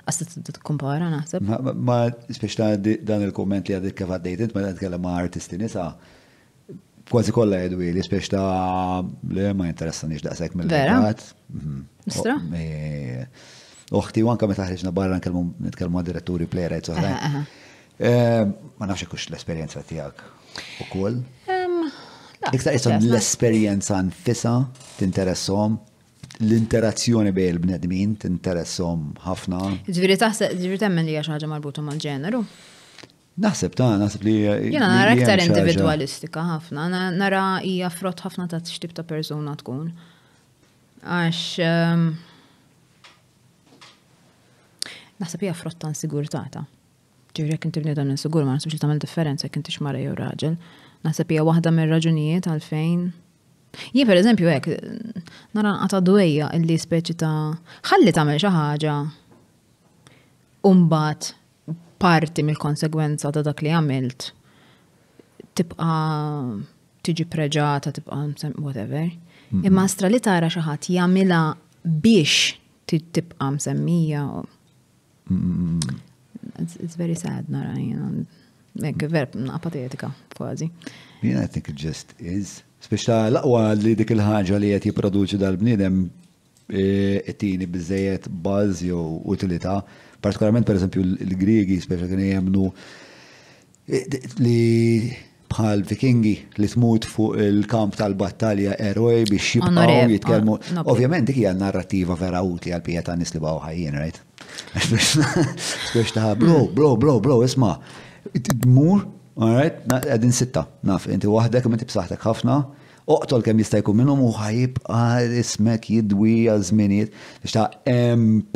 S1: għas t kumpara naħseb.
S3: Ma speċta dan il-komment li għadit kif għaddejt, ma għadit għadik ma artisti nisa, kważi kolla jedwi li speċta li ma interessanix daqsek mill-għat. Vera? Mhm. Istra? Oh, uħti u anka metaħriġna barra nitkellmu diretturi playwrights oħrajn. Eh, ma nafx kux l-esperjenza tiegħek kol. Iktar jisom l-esperjenza nfisa t-interessom l-interazzjoni bej l bnedmin t-interessom ħafna.
S1: Ġviri taħseb, ġviri temmen li għaxħaġa marbutu mal-ġeneru.
S3: Naħseb ta' naħseb li. Jena nara iktar individualistika
S1: ħafna, nara hija frott ħafna ta' xtib ta' persona tkun. Għax naħseb hija frotta nsigurtata. Ġifieri jekk inti bniedem insigur ma nasibx li tagħmel differenza jekk intix mara jew raġel. Naħseb hija waħda mir-raġunijiet għalfejn Jien pereżempju hekk nara nqata' dwejja illi speċi ta' ħalli tagħmel xi ħaġa u mbagħad parti mill-konsegwenza ta' dak li għamilt tibqa tiġi preġata, tibqa whatever. Mm-hmm. Imma astra li tara xi ħadd jagħmilha biex tibqa msemmija. Mm. It's, it's very sad, Nara, you know. Like, verb, mm, apatetika, kważi.
S3: Yeah, I think it just is. Speċta laqwa li dik il-ħagġa li jett jiproduċi dal-bnidem e, it-tini bizzejiet baz jew utilita, partikolarment per esempio, l-Griegi, speċa kien jemnu e, li bħal vikingi li tmut fuq il-kamp tal-battalja eroj biex jibqaw jitkellmu. Ah, Ovvjament dik hija narrativa vera utli għal pieta' nis li bħaw ħajjin, right? Biex ta' bro, bro, bro, bro, isma, mur, alright, għedin sitta, naf, inti wahdek, inti b'saħtek ħafna, oqtol kem jista' jkun minnhom u ħajibqa' ismek jidwi għal żminijiet biex ta'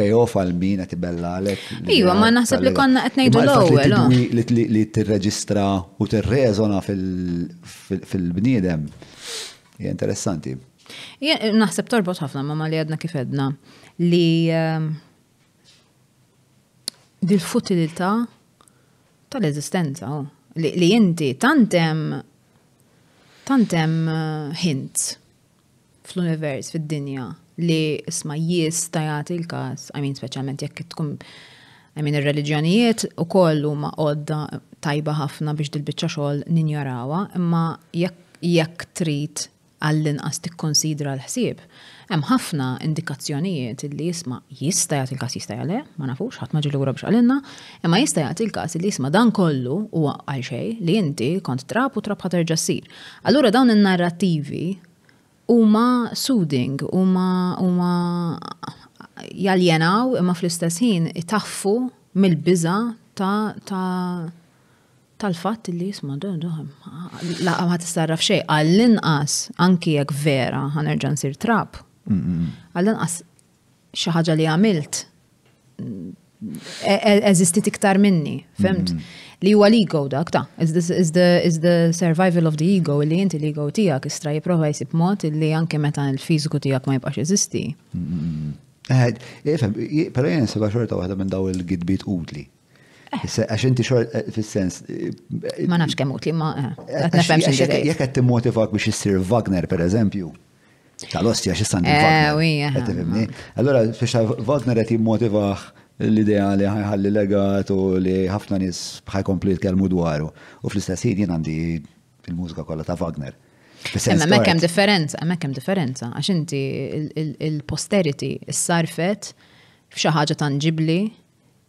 S3: payoff għal min qed ibella għalek.
S1: Iva, ma naħseb li konna qed ngħidu l-ewwel. Ah.
S3: Li tirreġistra u tirreżona fil-bniedem. interessanti.
S1: Naħseb torbot ħafna ma' li għadna kif għedna li ehm, dil-futilità tal-eżistenza, oh. li inti tantem tantem eh, hint fl-univers, fil dinja li isma jista jagħti l-każ, I mean, speċjalment jekk tkun I mean, il-reliġjonijiet u kollu ma' odda tajba ħafna biex dil-bicċa xogħol ninjarawa, imma jekk trit trid għall-inqas tikkonsidra l-ħsieb. Hemm ħafna indikazzjonijiet li jisma jista' jagħti l każ jista' jagħle, ma nafux, ħadd ma ġilura biex għalinna, imma jista' jagħti il-każ li jisma dan kollu huwa għal xejn li inti kont trab u trab ħaterġa' ssir. Allura dawn in-narrattivi huma suding, huma huma jaljenaw imma fl-istess ħin itaffu mill-biża ta' ta' tal-fatt li jisma laqgħa ma tistarraf xej, għall-inqas anki jekk vera ħanerġa' nsir trab Għallan qas xi ħaġa li għamilt e-, e-, eżistit iktar minni, femt? Mm-hmm. Li huwa l-ego dak ta' is the, survival of the ego li inti l-ego tiegħek istra jipprova jsib mod li anke meta l-fiżiku tiegħek ma jibqax eżisti. Ifem,
S3: mm-hmm. eh, eh, pero jien seba xorta waħda minn daw il-gidbit utli. Eh. Għax inti xort fil-sens.
S1: Ma nafx kemm utli ma. Jekk
S3: qed timmotivak biex issir Wagner, per eżempju, Tal-ostja xistan. Eh, wija. Allora, biex Wagner għet jimmotivax l-idea li ħajħalli legat u li ħafna nis ħajkompli kelmu dwaru. U fl-istess jien għandi il-mużika kollha ta' Wagner. Imma mekk
S1: differenza, mekk differenza, għax inti il-posterity s-sarfet f'xi ħaġa tanġibli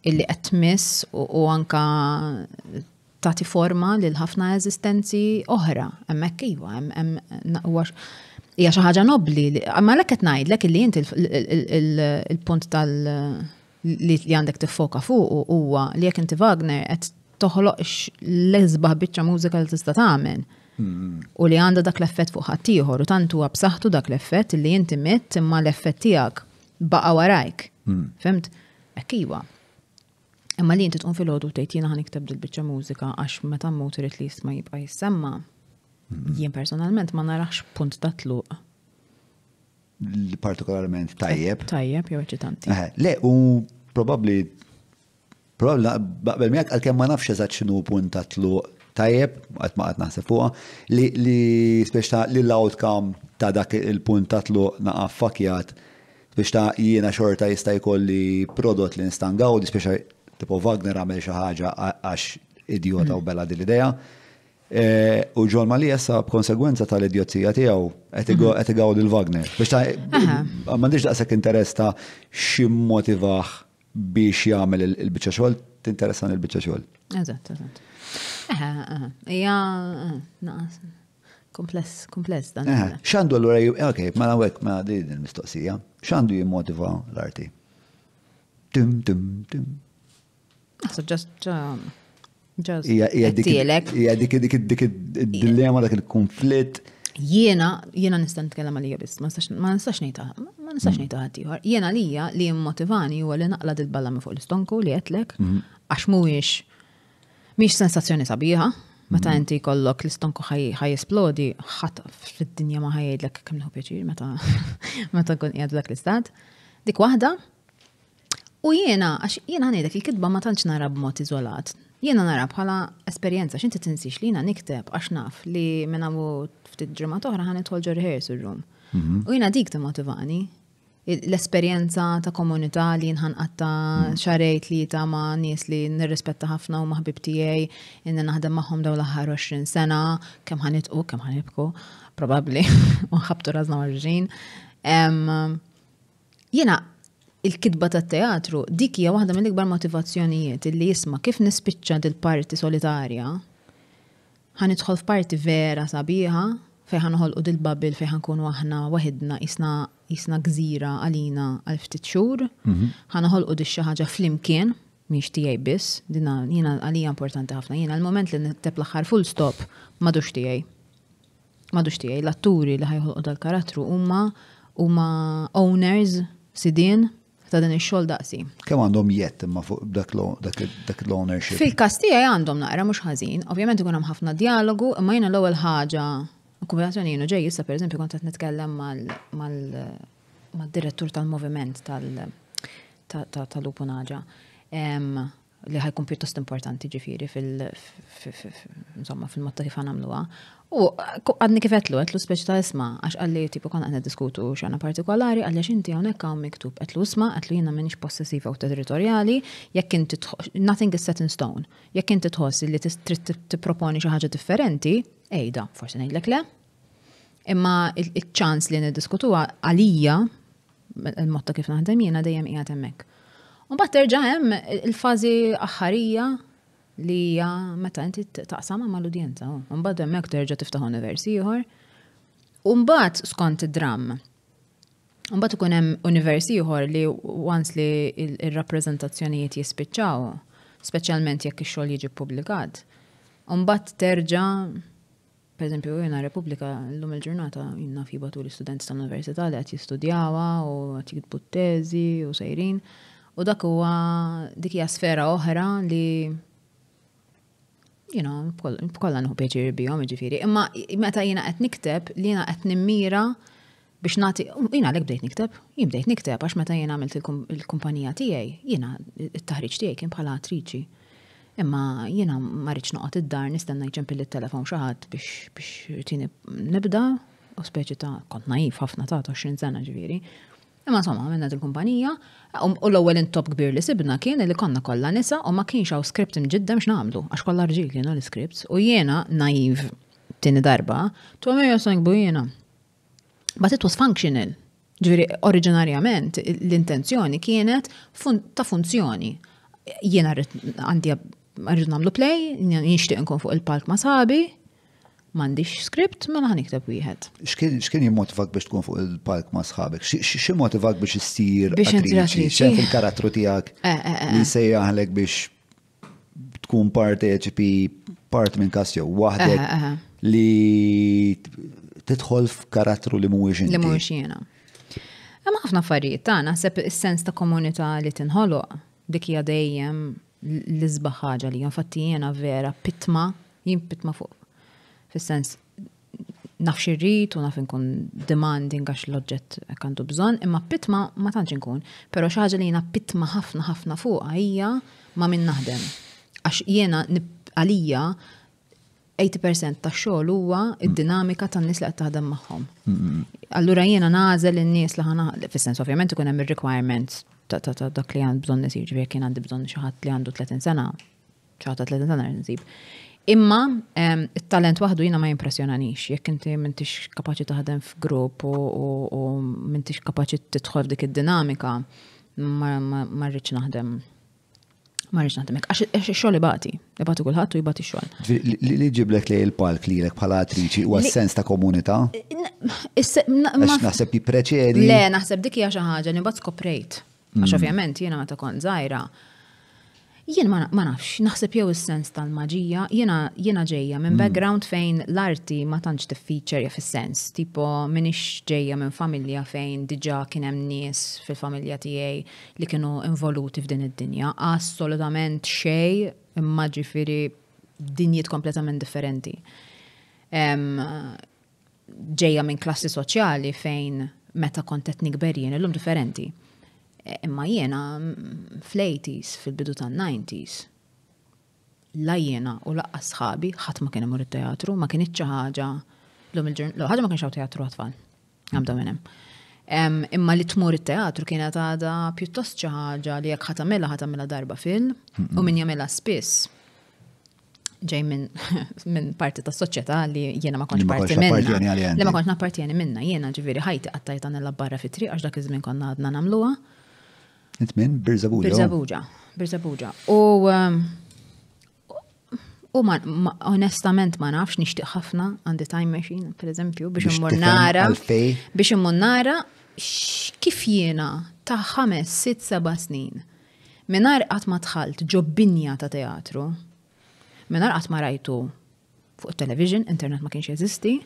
S1: illi qed tmiss u anka tagħti forma l ħafna eżistenzi oħra. Hemmhekk iva, hemm hija xi ħaġa nobbli, imma lek qed ngħidlek li inti il-punt tal li għandek tiffoka fuq huwa li jekk inti Wagner qed toħloqx l-eżbaħ biċċa mużika li tista' tagħmel. Mm-hmm. U li għandha dak l-effett fuq ħaddieħor u tant huwa b'saħħtu dak l-effett li inti mitt imma l-effett tiegħek baqa' warajk. Mm. Fimt? Hekk iwa. Imma li inti tqum fil-ħodu tgħid jiena ħanikteb dil-biċċa mużika għax meta mmut irid li jisma' jibqa' jissemma' Jien personalment ma narax punt ta' tluq.
S3: Partikolarment tajjeb. Eh,
S1: tajjeb, jew eċitanti.
S3: Eh, le, u probabli, probabli, baqbel għal għalkemm ma nafx eżatt xinu punt ta' tluq tajjeb, għat ma għat naħseb fuqa, li speċta li l-outcome ta' dak il-punt ta' tlu naqa fakjat, speċta jiena xorta jista' kolli prodott li nistan gawdi, speċta tipo Wagner għamel xaħġa ħaġa għax idiota u mm. bella dil-ideja. Mm Eh, u ġol ma li jessa b'konsegwenza tal-idjozija tijaw, għetigaw mhm. għaw il-Wagner. Biex ta' ah, mandiġ daqsek interes ta' xim motivax biex jgħamil il-bicċa xol, t-interessan il-bicċa xol.
S1: Eżatt, eżatt. Ija, naqas, kompless, kompless dan.
S3: Xandu għallura, ok, ma mela għawek ma mela din il-mistoqsija, xandu jimmotiva l-arti? Tum, tum, tum.
S1: Ah, so just, um, Ija dik
S3: dik id-dilemma dak il-konflitt.
S1: Jiena, jiena nistan nitkellem għalija biss, ma nistax nejta, ma nistax nejta ħatiħor. Jiena lija li jimmotivani u li naqla dil-balla minn fuq l-istonku li għetlek, mhm. għax mhuwiex miex sensazzjoni sabiħa, meta mhm. inti kollok l-istonku ħaj esplodi, ħadd fid-dinja ma ħajedlek kemm neħu pjaċir meta meta kun qiegħed dak l-istat. Dik waħda, U jiena, għax jiena ħanidek il-kidba ma tantx nara b'mod iżolat. Jiena nara bħala esperjenza x'inti tinsix li jiena nikteb għax naf li minna għamu ftit ġimgħa toħra ħanet Ħol Ġorri Harris rum mhm. U jiena dik motivani. l-esperjenza ta' komunità li għatta mhm. xarejt li ta' ma' nies li nirrispetta ħafna u maħbib tijaj, jena naħdem maħom daw l 20 sena, kem ħanitqu, kem jibku, probabli, unħabtu razna marġin. Jena, il-kidba tat teatru dik hija waħda mill-ikbar motivazzjonijiet li jisma' kif nispiċċa dil-parti solitarja ħanidħol f'parti vera sabiħa fejn ħanħolqu dil-babil fejn ħankunu aħna waħedna isna jisna gżira għalina għal ftit xhur, mhm. ħanħolqu di xi ħaġa flimkien miex tiegħi biss, dina jiena għalija importanti ħafna. Jiena l-moment li nitteb l-aħħar full stop madux tiegħi. Madux tiegħi l-atturi li ħajħolqu dal-karattru huma huma owners sidin ta' din ix-xogħol daqsi.
S3: Kemm għandhom jett imma fuq dak l-ownership? fil
S1: kasti tiegħi għandhom naqra mhux ħażin, ovvjament ikun hemm ħafna dialogu, imma jiena l-ewwel ħaġa kumbinazzjoni jiena ġej issa pereżempju kont qed nitkellem mal-direttur tal-moviment tal naġa li ħajkun pjuttost importanti ġifiri fil-insomma fil kif għanamluwa. U għadni kifetlu, għetlu speċi ta' isma, għax għalli tipu kon għanna diskutu xana partikolari, għalli xinti għonek għaw miktub, għetlu isma, għetlu jina minix possessiva u territoriali, jekk inti nothing is set in stone, jekk inti tħoss li t-proponi xaħġa differenti, ejda, forse nejlek le. Imma il-ċans li niddiskutu għalija, il-motta kif naħdem jena dejjem jgħat emmek. Un bat terġa' hemm il-fażi aħħarija li hija meta inti taqsama mal-udjenza. Mbagħad hemmhekk terġa' tiftaħ universi ieħor. U mbagħad skont id-dramm. Mbagħad ikun hemm universi ieħor li once li r rappreżentazzjonijiet jispiċċaw, speċjalment jekk ix-xogħol jiġi ppubblikat. Mbagħad terġa' per eżempju, jena Repubblika l-lum il-ġurnata jina fi batu l istudenti tal-Università li għat jistudjawa u għat t teżi u sejrin. U dak huwa dik hija sfera oħra li you know, nħu pieċir bijom, ġifiri. Imma meta jina għet nikteb, li jina għet nimmira biex nati, jina għalek bdejt nikteb, jien bdejt nikteb, għax meta jina għamilt il-kumpanija tijaj, jina t taħriċ tijaj kien bħala attriċi. Imma jina marriċ noqot id-dar nistenna jġempil il-telefon xaħat biex biex tini nibda, u speċi ta' kont naif ħafna ta' 20 sena ġifiri, Imma somma, minna il-kumpanija, um, u l-ewwel intop kbir li sibna kien li konna kollha nisa u ma kienx hawn script imġidda mx nagħmlu għax kollha rġiel kienu l-scripts u jiena naiv tieni darba, tu għamil josang bu jiena. But it was functional. Ġviri, oriġinarjament l-intenzjoni kienet ta' funzjoni. Jiena għandi għarġu namlu play, nixtieq nkun fuq il-palk ma' sabi, m'għandix skript ma naħan iktab wieħed.
S3: X'kien x'kien jimmotivak biex tkun fuq il-park ma' sħabek? X'i motivak biex istir attriċi? fil-karattru tiegħek
S1: eh, eh, eh, li
S3: sejjaħlek biex tkun part HP part minn kastju waħdek li tidħol f'karattru li mhuwiex inti. Li mhuwiex jiena.
S1: Hemm ħafna affarijiet ta' naħseb is-sens ta' komunità li tinħoloq dik hija dejjem l izbaħħaġa li infatti jiena vera pitma jien pitma fuq fis-sens naf xirrit u naf nkun demanding għax l-oġġett għandu bżon, imma pitma ma tantx nkun. Pero xaħġa li jena pitma ħafna ħafna fuq hija ma minn naħdem. Għax jena għalija 80% ta' xogħol huwa id-dinamika tan nies li qed taħdem magħhom. Allura jiena nażel in-nies li ħana fis-sens ovvjament ikun hemm ir-requirements ta' dak li għand bżonn nisir ġifier kien għandi bżonn xi ħadd li għandu 30 sena, xi ħadd 30 sena nsib. Imma il-talent wahdu jina ma jimpressjonanix, jekk inti mintix kapaċi taħdem f'grupp u mintix kapaċi t-tħol dik id-dinamika, ma rridx naħdem. Ma rridx naħdem. Għax xogħol li bati kulħadd u jibati xogħol.
S3: Li ġiblek li l-palk li lek bħala attriċi u għas sens ta' komunità?
S1: Għax
S3: naħseb jipreċedi? Le,
S1: naħseb dik hija xi ħaġa li skoprejt.
S3: Għax mm. ovvjament
S1: jiena ta kont żgħira Jien ma nafx, naħseb jew is-sens tal-maġija, jiena jiena ġejja minn hmm. background fejn l-arti ma tantx tiffiċerja fis-sens, tipo minix ġejja minn familja fejn diġà kien hemm nies fil-familja tiegħi li kienu involuti f'din id-dinja, assolutament xej imma ġifieri dinjiet kompletament differenti. Ġejja minn klassi soċjali fejn meta kont qed nikber jien illum differenti. Imma jiena mm, fl-80s, fil-bidu tan-90s, la jiena u laqqa sħabi ħadd ma kien imur it-teatru, ma kienx iċċa ħaġa l-lum il-ġurn, ħaġa ma kienx hawn teatru għatfal. Għamda minn hemm. Imma li tmur it-teatru kienet għadha pjuttost xi ħaġa li jekk ħatamela ħatamela darba fil u min jagħmilha spiss ġej minn min parti ta' soċjetà li jiena ma konċ parti minna. Li ma konċ nappartjeni minna, jiena ġifieri ħajti qattajta nella barra fit-triq għax dak iż-żmien konna għadna nagħmluha
S3: nitmin minn Birzabuġa. Birzabuġa,
S1: Birzabuġa. U um, u onestament ma nafx nixtieq ħafna għandi time machine, per eżempju, biex immur nara. Biex immur nara kif jiena ta' ħames, sitt, seba' snin. Minar qatt ma tħalt ġobbinja ta' teatru. Minar qatt ma rajtu fuq television, internet ma kienx jeżisti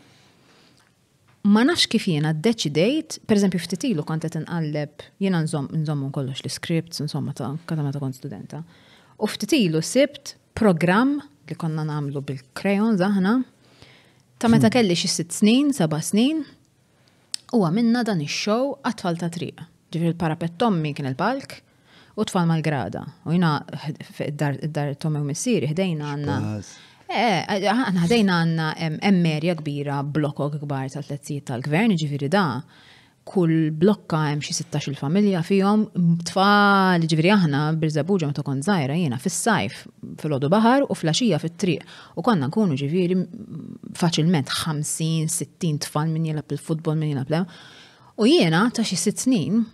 S1: ma nafx kif jiena deċidejt, per eżempju ftitilu kont qed inqalleb jiena nżomm kollox l-scripts, insomma ta' kata ta kont studenta. U ftitilu sibt programm li konna nagħmlu bil-krejon zaħna ta' meta hmm. kelli xi sitt snin, seba' snin, u għamilna dan ix-show għat-tfal ta' triq. Ġifir il-parapet Tommi kien il-palk, u tfal mal-grada. U jina id-dar Tommy u Missiri, ħdejna għanna Għana eh, eh, ħdejna għanna emmerja kbira, blokko kbar tal tletzijiet tal-gvern, ġifiri da, kull blokka hemm xi 16 familja fihom tfal ġifieri aħna birżabuġa meta kont żgħira jiena fis-sajf fil-ħodu baħar u flaxija fit-triq. U konna nkunu ġifieri faċilment 50-60 tfal min jilab il-futbol min jilab U jiena ta' xi sitt snin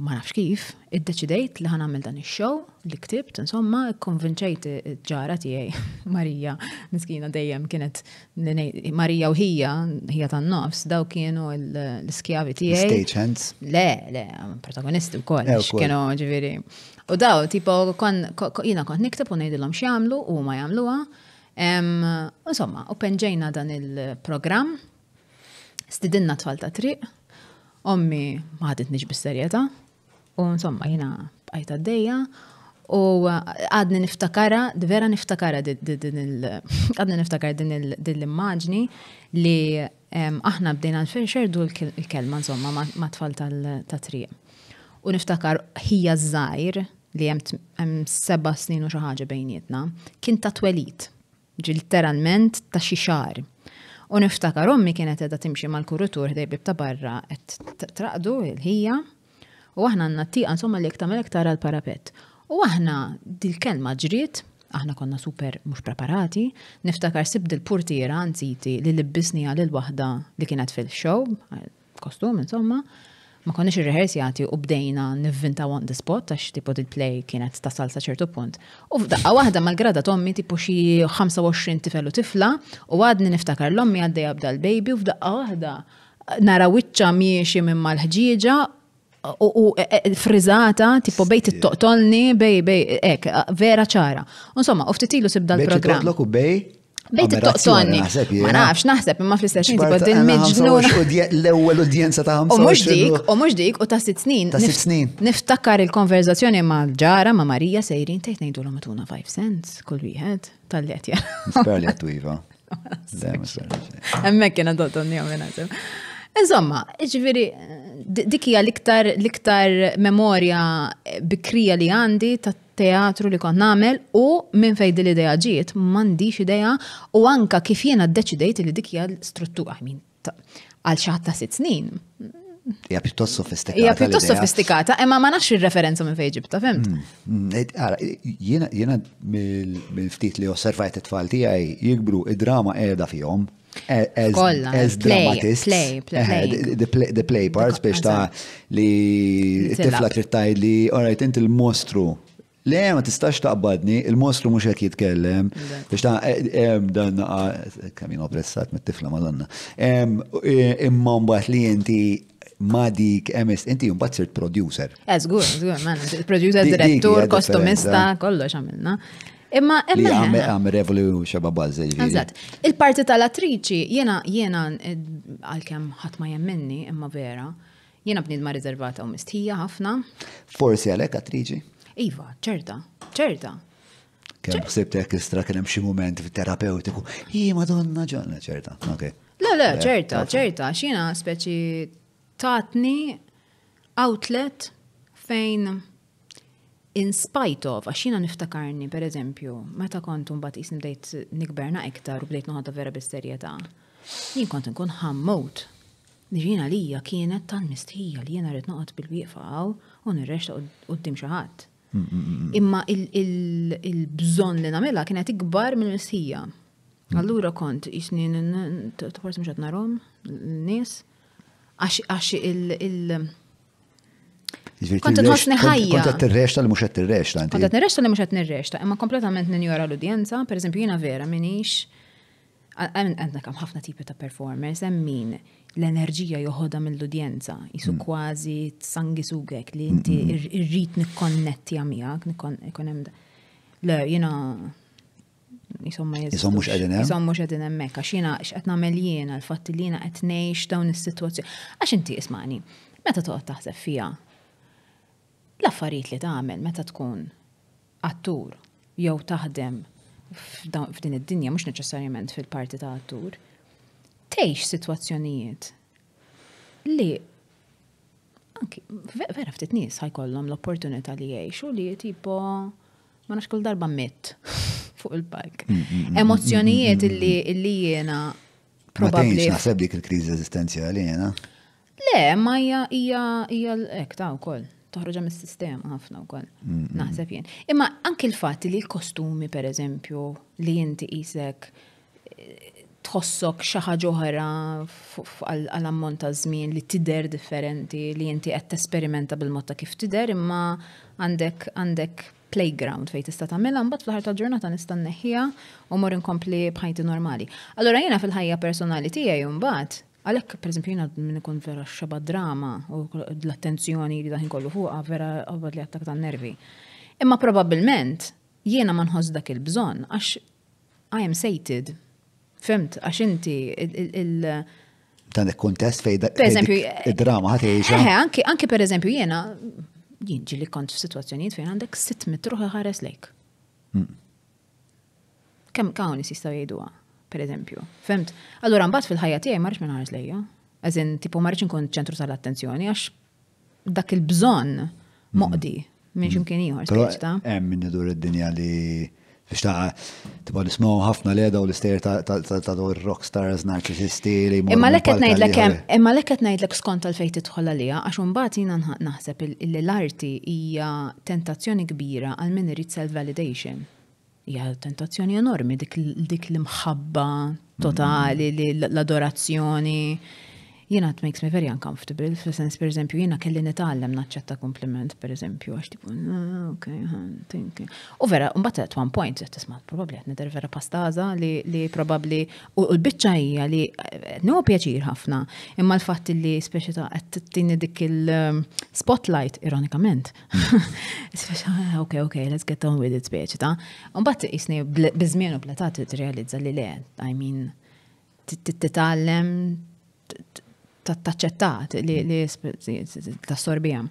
S1: ma nafx kif, id-deċidejt li ħan għamil dan il-show li ktibt, insomma, konvinċejt ġara tiegħi Marija, miskina dejjem kienet Marija u hija, hija tan nofs, daw kienu l-skjavi tiegħi. Stagehands? Le, le, protagonisti u koll, eh, kienu ġiviri. U daw, tipo, jina kont niktib u nejdilom xiamlu u ma jamluwa. Insomma, u penġejna dan il-program, stidinna tfal ta' triq, ommi ma nix bis-serjeta, U insomma, jina d dejja, u uh, għadni niftakara, vera niftakara għadni niftakara din l-immaġni li aħna bdejna l-finxher nxerdu l-kelma insomma ma tfal tal-triq. U niftakar hija zzajr li jem seba snin u xaħġa bejnietna, kien ta' twelit, ġilteralment ta' xixar. U niftakar ommi kienet edha timxi mal-kurutur dejbib ta' barra, et traqdu il-ħija, U aħna n-nattiqa insomma li iktamel iktar għal-parapet. U aħna dil-kelma ġriet, aħna konna super mux preparati, niftakar sibd il-portiera anziti li l-bisni għal il-wahda li kienet fil-show, kostum insomma, ma konniex rehersi għati u bdejna nivvinta on the spot għax tipo il-play kienet tasal sa ċertu punt. U f'daqqa waħda mal-grada tommi tipo xi 25 tifel u tifla u għadni niftakar l-ommi għaddeja għabda l-baby u f'daqqa waħda nara wiċċa miexi minn mal-ħġieġa u u e, e, frizzata, tipo bejt it-toqtolni, bej, bej, ek, vera ċara. Insomma, uftitilu sibda l-program. Bej
S3: u bej? Bejt it-toqtolni. Ma nafx,
S1: naħseb, ma fl-istess ħin, tipo din eh, miġnuna.
S3: L-ewel udjenza ta' U mux dik,
S1: u mux dik, u ta' sitt snin. Ta' sitt snin. Niftakar il-konverzazzjoni ma' l ġara, ma' Marija sejrin, tejt nejdu l matuna 5 cents, kull wieħed, tal letja jara. Nisperli
S3: għattu Iva. Emmek
S1: jena d-dottonni għamena. Insomma, ġviri, dikija l liktar l-iktar memorja bikrija li għandi ta' teatru li kon namel u minn fejn din ideja idea ġiet m'għandix idea u anka kif jiena deċidejt li dikija l-struttura min għal xi ta' sitt snin.
S3: Hija pjuttost sofistikata. Hija pjuttost
S1: sofistikata, imma ma nafx ir-referenza minn fejn ġibta, fimt?
S3: Jena mm, mm, eh, jiena ftit li osservajt it-tfal tiegħi jikbru id-drama qiegħda fihom as, Kolla. Eh? as dramatists. Play, eh, play, The play, the play parts biex ta' li tifla trittaj li, all inti l-mostru. Le, ma tistax ta' taqbadni, il-mostru mux jek jitkellem. Biex ta' eh, dan kamin ah, oppressat me tifla madonna. Imma mbaħt li inti madik, emis, inti jumbat sirt producer.
S1: Eżgur, eżgur, man, producer, direttur, kostumista, kollox għamilna. Imma Li għame
S3: għame revolu xababaz.
S1: Il-parti tal-attriċi, jena jena għal-kem ħatma jemmenni, imma vera, jena bnidma rizervata u mistħija ħafna.
S3: Forsi għalek attriċi?
S1: Iva, ċerta, ċerta.
S3: Kem xsibtek istra kien hemm xi mument terapeutiku. Hi madonna ġonna ċerta. Okay. Le, le, ċerta,
S1: ċerta, xina speċi tatni outlet fejn in spite of, għaxina niftakarni, per eżempju, meta kontum bat jisni bdejt nikberna iktar u bdejt noħadda vera bis-serjetà, jien kont nkun ħammot. Nġina lija kienet tan mistħija li jena rrit noqgħod bil-wieqfa għaw u nirrex qudiem xi ħadd. Imma il-bżonn li nagħmilha kienet ikbar mill-mistħija. Mm. Allura kont jisni n forsi mxat narom, n-nies, għax il-
S3: Jiġifieri kont nħossni ħajja. Kont qed tirrexta li mhux qed tirrexta. Kont qed
S1: nirrexta li mhux qed nirrexta, imma kompletament ninjora l-udjenza, pereżempju jiena vera minix għandna kam ħafna tipi ta' performers, min l-enerġija joħodha mill-udjenza, jisu mm. kważi t-sangi sugek li mm, inti mm, irrit nikkonnetti għamijak, nikkon hemm. Le, jina jisomma jisomma mux għedin hemm. Jisomma mux għedin hemmhekk għax jiena x'qed nagħmel jiena l fattilina li qed ngħix dawn is-sitwazzjoni. Għax inti ismani, meta toqgħod taħseb fija, l-affarijiet li tagħmel meta tkun attur jew taħdem f'din id-dinja mhux neċessarjament fil-parti ta' attur, tgħix sitwazzjonijiet li anki vera ftit nies ħajkollhom l-opportunità li jgħixu li tipo ma nafx kull darba mitt fuq il-bajk. Mm, mm, mm, Emozzjonijiet li jiena probabbli. Ma naħseb
S3: dik il-kriżi eżistenzjali jiena.
S1: Le, ma hija hija hekk ek ta' wkoll toħroġa mis-sistema ħafna wkoll.
S3: Mm,
S2: mm, naħseb
S1: mm. jien. Imma anke l fat li l-kostumi pereżempju li inti isek tħossok xi ħaġa oħra għal ammont ta' żmien li tider differenti li inti qed tesperimenta bil motta kif tider imma għandek għandek playground fejn tista' tagħmilha mbagħad fl-ħar ġurnata nista' nneħħiha u mor inkompli bħajti normali. Allura jiena fil-ħajja personali tiegħi mbagħad Għalek, per eżempju, jina minn ikun vera xaba drama u l-attenzjoni li daħin kollu fuqa vera għabad li għattak ta' nervi. Imma probabilment jiena ma nħoss dak il-bżon għax I am sated. Fimt, għax inti il-
S3: Dan il-kontest fej id-drama ħat eh, eh,
S1: Anki, anki per eżempju jiena jinġi li kont f-situazzjoniet fejn għandek sitt mitruħi ħares lejk. Mm. Kem kawni si staw jgħidu per eżempju. Femt? Allora mbagħad fil-ħajja tiegħi marx minn ħares lejja. Eżin tipu marx inkun ċentru tal-attenzjoni għax dak il-bżonn moqdi mm. minn ximkien mm. ieħor.
S3: Hemm min idur id-dinja li biex ta' tibqa nismaw ħafna leda u l-ister ta' dawr rockstars narċisisti li Imma l qed ngħidlek hemm,
S1: imma l qed ngħidlek skont tal fejn tidħol għalija għax imbagħad jiena naħseb li l-arti hija tentazzjoni kbira għal min irid self-validation. Ja tentazzjoni enormi dik, dik l-imħabba totali, mm. l-adorazzjoni jina it makes me very uncomfortable, fil-sens per eżempju jina kelli nitgħallem naċċetta kompliment per eżempju, għax tipu, ok, U vera, mbagħad at one point, tisma' probabbli qed nidher vera pastaza li probabbli u l-biċċa hija li no pjaċir ħafna, imma l-fatt li speċi ta' qed tini dik il-spotlight ironikament. Ok, ok, let's get on with it speċi ta' mbagħad isni bizmienu bletat bletati tirrealizza li le, I mean, titallem taċċettat li tassorbija.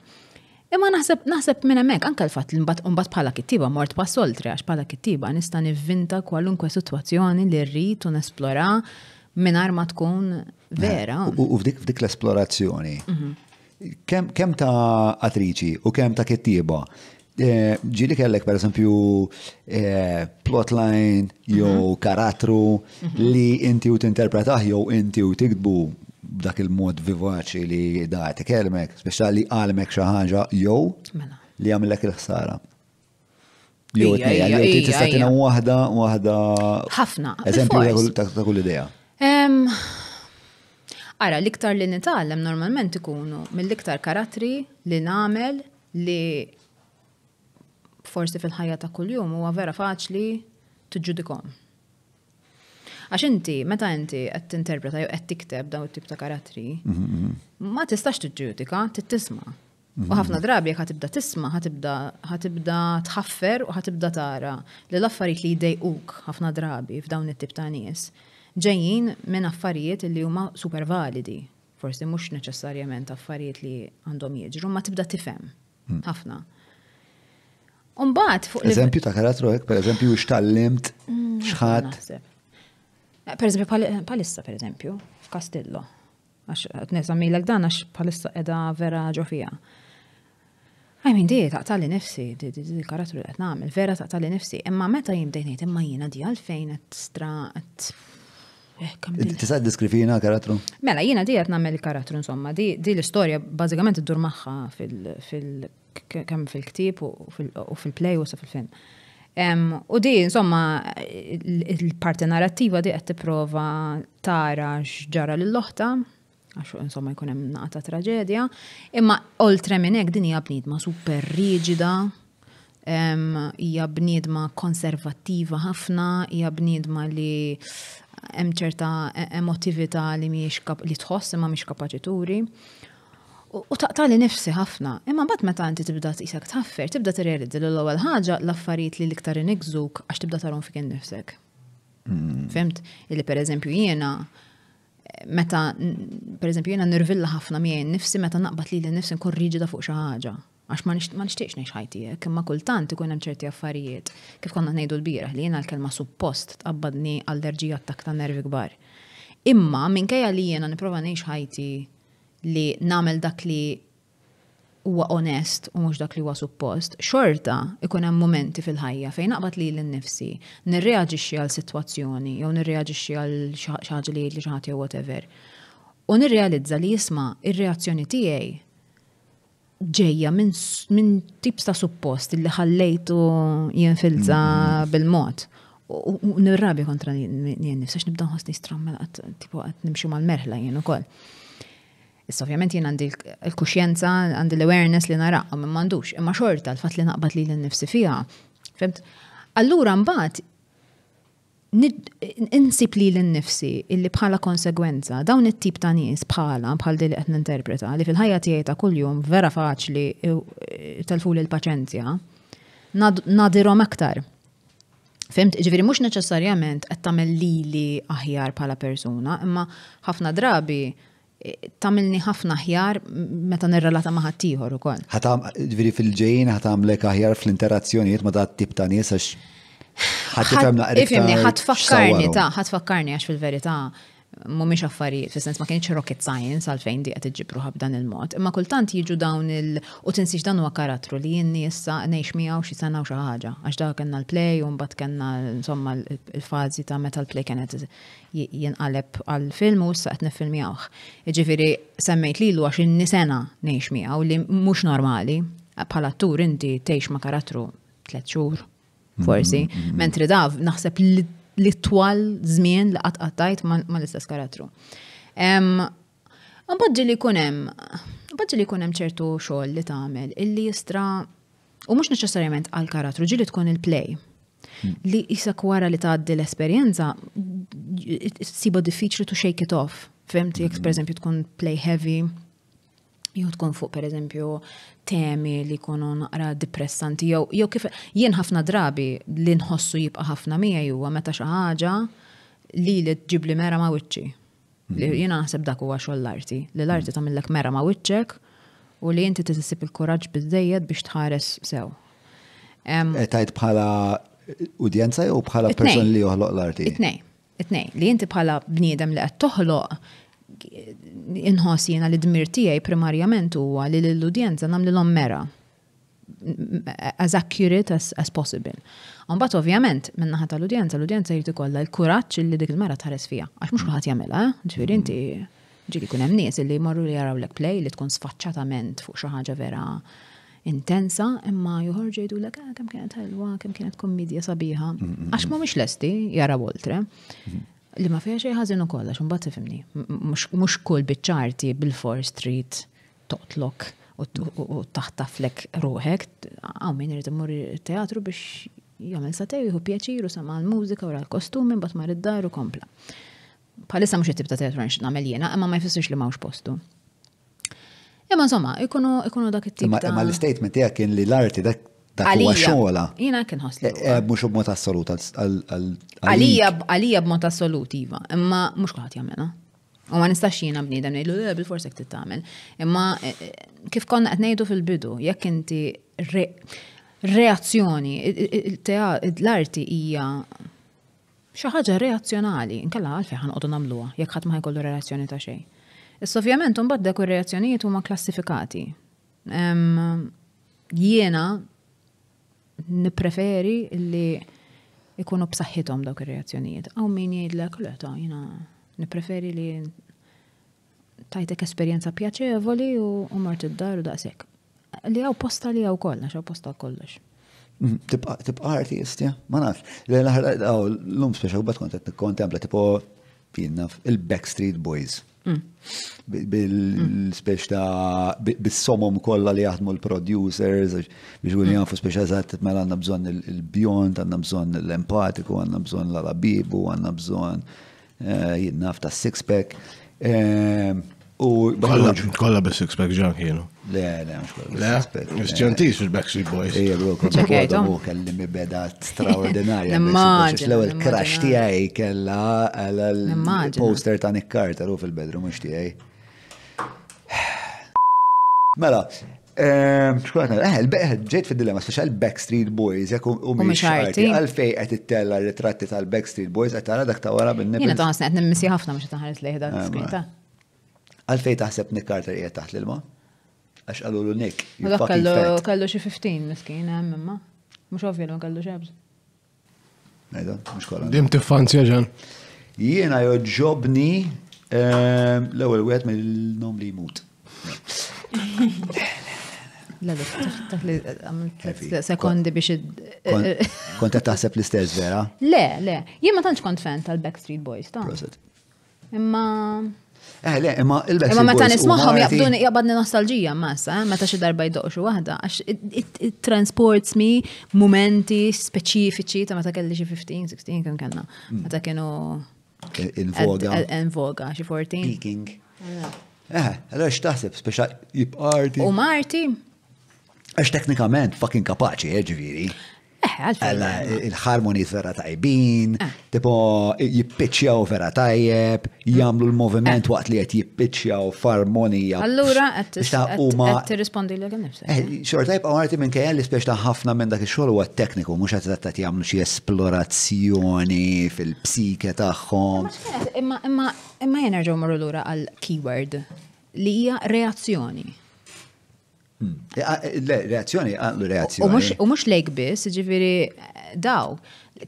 S1: Imma naħseb naħseb minn hemmhekk anke l-fatt li mbagħad bħala kittiba mort pa' soltri għax bħala kittiba nista' nivvinta kwalunkwe sitwazzjoni li rrid u nesplora mingħajr ma tkun vera. Eh,
S3: u f'dik l-esplorazzjoni. Mhm. Kemm ta' attriċi u kemm ta' kittiba eh, ġili kellek per esempio eh, plotline mhm. jew karattru mhm. li inti u tinterpretaħ jew inti u tikbu b'dak il-mod vivaċi li dati kelmek, speċjali għalmek xi ħaġa jew mela. li għamilek il-ħsara. Jew it jow jew tista' tina waħda waħda.
S1: Ħafna. Eżempju
S3: ta' kull idea.
S1: Ara, l-iktar li nitgħallem normalment ikunu mill-iktar karatri li nagħmel li forsi fil-ħajja ta' kuljum huwa vera faċli tiġġudikom Għax inti, meta inti qed tinterpreta jew qed tikteb dawn t tip ta' karatri, ma tistax tiġġudika, tittisma'. U ħafna drabi jekk ħatibda tisma, ħatibda tħaffer u ħatibda tara li l-affarijiet li jdejquk ħafna drabi f'dawn it-tip ta' nies ġejjin minn affarijiet li huma super validi, forsi mhux neċessarjament affarijiet li għandhom jiġru, ma tibda tifhem ħafna. Umbat fuq. Eżempju
S3: ta' karatru hekk, per eżempju, x'tallimt mm, x'ħadd.
S1: Per esempio, palissa, per eżempju, f'Kastillo. Għax, t-nesamilek dan, għax palissa edha vera ġofija. I mean, di taqtali nifsi, di karatru li il vera tali nifsi, imma meta jimdejnejt, imma jina di għalfejn għet stra, għet.
S3: Eh, Tisa' diskrifina karatru?
S1: Mela, jina di għetnamil karatru, insomma, di l-istoria, bazzikament id-dur maħħa fil-kem fil-ktib u fil-play u fil-film. U di, insomma, il-parti narrativa di qed tipprova tara x'ġara lill lohta għax insomma jkun hemm naqta traġedja, imma oltre minn hekk din hija bniedma super riġida, hija bniedma konservattiva ħafna, hija bniedma li hemm ċerta e-, emotività li mhijiex li tħoss imma mhix U taqtali nifsi ħafna, imma bat meta inti tibda t-ħaffer, tibda t-realizzi l-ewwel ħaġa l-affarijiet li l-iktar inigżuk għax tibda tarom fikin nifsek. Mm. Fimt? Illi per eżempju jiena, meta, per eżempju jena nirvilla ħafna mien nifsi meta naqbat li l-nifsi nkun riġida fuq xi ħaġa. Għax ma nixtieqx ngħix ħajtijek, imma kultant ikun hemm ċerti affarijiet. Kif konna ngħidu l-bieraħ li jiena l-kelma suppost tqabbadni allerġija attak ta' nervi kbar. Imma minkejja li jiena nipprova ngħix ħajti li namel dak li huwa onest u mhux dak li huwa suppost, xorta ikun hemm momenti fil-ħajja fejn naqbad li l-nifsi, nirreaġixxi għal sitwazzjoni jew nirreaġixxi għal xi li li xi jew whatever. U nirrealizza li jisma' ir-reazzjoni tiegħi ġejja minn min tips ta' suppost li ħallejtu jinfilza mm-hmm. bil-mod. U nirrabi kontra jien x nibda nħossni strammel mela għat nimxu mal-merħla jien ukoll. koll. Issa ovvjament jien għandi l-kuxjenza, għandi l-awareness li nara, u minn mandux, imma xorta l-fat li naqbad li l-nifsi fija. Femt? Allura mbagħad insib li l-nifsi illi bħala konsegwenza dawn it-tip ta' nis bħala bħal li qed ninterpreta li fil-ħajja tiegħi ta' kuljum vera faċli e, telfu l-paċenzja nadirhom aktar. Fimt, ġviri, mux neċessarjament għed tamel li li aħjar bħala persona, imma ħafna drabi tamilni ħafna ħjar meta nirrelata ma' ħaddieħor ukoll.
S3: Ħatam ġifieri fil-ġejjin ħatamlek aħjar fl-interazzjonijiet ma' dat tip ta' nies għax ħadd ifhem naqra. ta'
S1: ħadd għax fil-verità mhumiex affarijiet, fis-sens ma kienx rocket science għalfejn di qed iġibruha dan il-mod. Imma kultant jiġu dawn il- u tinsix dan huwa karattru li jenni issa ngħix miegħu xi sena u xi ħaġa. Għax daw kellna l-play u mbagħad kellna insomma l-fażi ta' meta l-play kienet jinqaleb għal-film u issa qed niffilmjawh. Iġifiri semmejt lilu għax inni sena ngħix miegħu li mhux normali bħala tur inti tgħix ma' karattru tliet xhur forsi, mm, mm, mm. mentri dav naħseb li li twal żmien li qatqattajt mal-istess karattru. Mbagġi li kunem, mbagġi li kunem ċertu xogħol li tagħmel illi jistra u mhux neċessarjament għal karattru ġili tkun il-play. Hmm. Li jisa wara li tgħaddi l-esperjenza siba diffiċli to shake it off. Fimt jekk per hmm. tkun play heavy, jew tkun fuq per eżempju temi li jkunu naqra depressanti jew jew kif jien ħafna drabi li nħossu jibqa' ħafna miegħi huwa meta xi ħaġa li li tġib li mera ma' wiċċi. Mhm. Jiena naħseb dak huwa xogħol l-arti. Li l-arti tagħmillek mera ma' wiċċek u li inti tisib il-kuraġġ biżejjed biex tħares sew. Eh,
S3: tajt bħala udjenza jew bħala person li joħloq l-arti?
S1: Itnej, itnej, li inti bħala bniedem li qed toħloq inħoss jiena li dmir tiegħi primarjament huwa li l-udjenza l mera as accurate as, as possible. bat ovvjament ħata tal-udjenza, l-udjenza jrid kolla l-kuraġġ li dik il-mara tħares fija. Għax mhux kħat jagħmilha, ġifieri inti ġieli kun hemm li jmorru li jaraw lek play li tkun sfaċċatament fuq xi ħaġa vera intensa, imma juħorġu l lek ah, kemm kienet ħelwa, kemm kienet kommedja sabiħa. Għax mux lesti jaraw oltre. Li ma fija xej ħażin ukoll għax imbagħad tifhimni. Mhux kull biċ-ċarti bil-for street totlok u taħtaflek ruħek, għaw min irid imur teatru biex jagħmel satej jieħu pjaċiru sama l-mużika u l-kostumi mbagħad mar id-dar u kompla. Bħalissa mhux it-tip ta' teatru għax nagħmel jiena, imma ma jfissirx li m'hawnx postu. Imma insomma, ikunu dak it-tip. Imma l
S3: istatement tiegħek kien li l-arti dak Għalija. Xola.
S1: Jina kien ħosli. Eh,
S3: eh, mux b-mot assolut. Għalija
S1: għalija b-mot assolut, Iva. Imma mux kħat jamena. U ma nistax jina bniedem ngħidu le, eh, bil-forsi ktit tamen. Imma kif konna ngħidu fil-bidu, jekk inti reazzjoni, l-arti hija xaħġa reazzjonali, nkella għalfej ħanqodu namluwa, jekk ħadd ma jkollu reazzjoni ta' xejn. Issa ovvjament mbagħad dak ir-reazzjonijiet huma klassifikati. Jiena nipreferi li ikunu b'saħħithom dawk ir-reazzjonijiet. Aw min jgħidlek l ta' jiena nipreferi li tajtek esperjenza pjaċevoli u mort id-dar u daqshekk. Li hawn posta li hawn kollox, hawn posta kollox.
S3: Mm, Tibqa' artist, ja, ma nafx. L-lum speċa u bat kont qed tipo il-Backstreet Boys. Mm. bil-speċ mm. ta' bis-somom kollha li jaħdmu l-producers biex għu mm. janfu speċazzat mela għandna bżonn il-bjont, għandna bżonn l-empatiku, għandna bżonn l-alabibu, għandna bżonn eh, jidnaf ta' six-pack. Ehm, U kolla bis six pack ġan kienu. Le, le, le. Isġantis fil-Backstreet Boys. Ija, bro, konta bu kelli mi beda straordinarja. Immaġin. L-ewel crash tijaj kella l-poster ta' Nick Carter u fil-bedroom mux tijaj. Mela, ehm, xkolata, eh, eh, ġejt fil-dilemma, speċa l-Backstreet Boys, jek u miex ħarti. Għalfej għet it-tella ritratti tal-Backstreet Boys, għet tara dak ta' wara bin-nibis. Jena
S1: taħsna għet nimmisi ħafna mux li liħda l-skrinta.
S3: Għalfej taħseb Nick Carter qiegħed taħt l-ilma? Għax qalu Nick.
S1: Kallu xi 15 miskin hemm imma. Mhux ovvju li kallu xebż.
S3: Nejda, mhux kollha. Dim tiffanzja ġan. Jiena joġobni ehm, l-ewwel wieħed mill-nom li jmut.
S1: La sekondi biex eh, eh.
S3: Kont taħseb l-istess vera?
S1: Le, le. Jien ma tantx kont fan tal-Backstreet Boys ta' Imma
S3: Eh, le, imma il bess Imma meta nismaħħom jabdun
S1: jabadni nostalġija massa, meta xi darba jdoqxu waħda, għax it transports me momenti speċifiċi ta' meta kelli xi 15, 16 kien kellna. Mm. Meta kienu in-voga. In-voga, xi 14.
S3: Peaking. Eh, għallu allora taħseb, speċa jibqarti. U Marti. Għax teknikament fucking kapaċi, eh, ġifieri. Eh, Alla, il-harmoni vera tajbin, ah. tipo jippiċċjaw vera tajjeb, jamlu l-moviment ah. waqt li għet jippiċjaw f'armonija. Allura, għet rispondi l Xor tajb għarti minn kajja li speċta ħafna minn dak il-xol għat tekniku, mux għet t-tat jamlu xie esplorazzjoni fil-psike taħħom.
S1: Imma jenerġu marru l-ura għal-keyword li hija reazzjoni
S3: Eh, ah, eh, reazzjoni, għandu ah, reazzjoni.
S1: U mux lejk biss, ġifiri, eh, daw,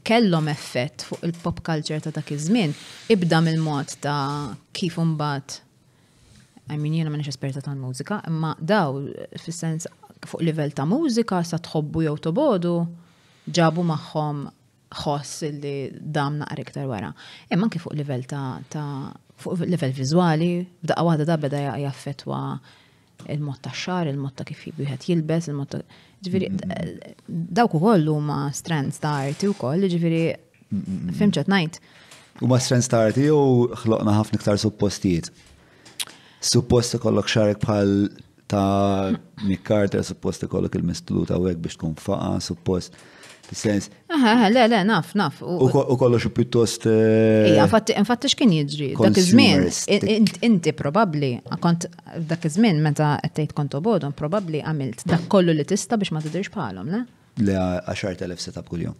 S1: kellhom effett fuq il-pop culture ta' dak iż-żmien, ibda mill-mod ta' kif imbagħad I mean, jena manix esperta ta' mużika, imma daw, fil-sens, fuq livell ta' mużika, sa' tħobbu jew tobodu, ġabu maħħom ħoss li dam naqra iktar wara. Imma anki fuq livell ta', fuq livell vizuali, b'daqqa waħda da' beda jaffetwa il-mod ta' xar, il-mod ta' kif wieħed jilbes, il-mod ta' ġifieri dawk ukoll huma strands ta' arti wkoll, ġifieri fimċet ngħid.
S3: Huma strands ta' arti u ħloqna ħafna ktar suppostijiet. Suppost kollok xarek bħal ta' Mick Carter, suppost kollok il-mistlu ta' biex tkun faqa, suppost Sens.
S1: Aha, le, le, naf, naf.
S3: U kollox piuttost. Ija,
S1: eh, infatti x'kien jiġri. Dak iż-żmien, inti probabbli, kont dak iż-żmien meta qed tgħid kont obodhom, probabbli għamilt dak kollu li tista' biex ma tidirx bħalhom, le?
S3: Le 10,000 setup kuljum.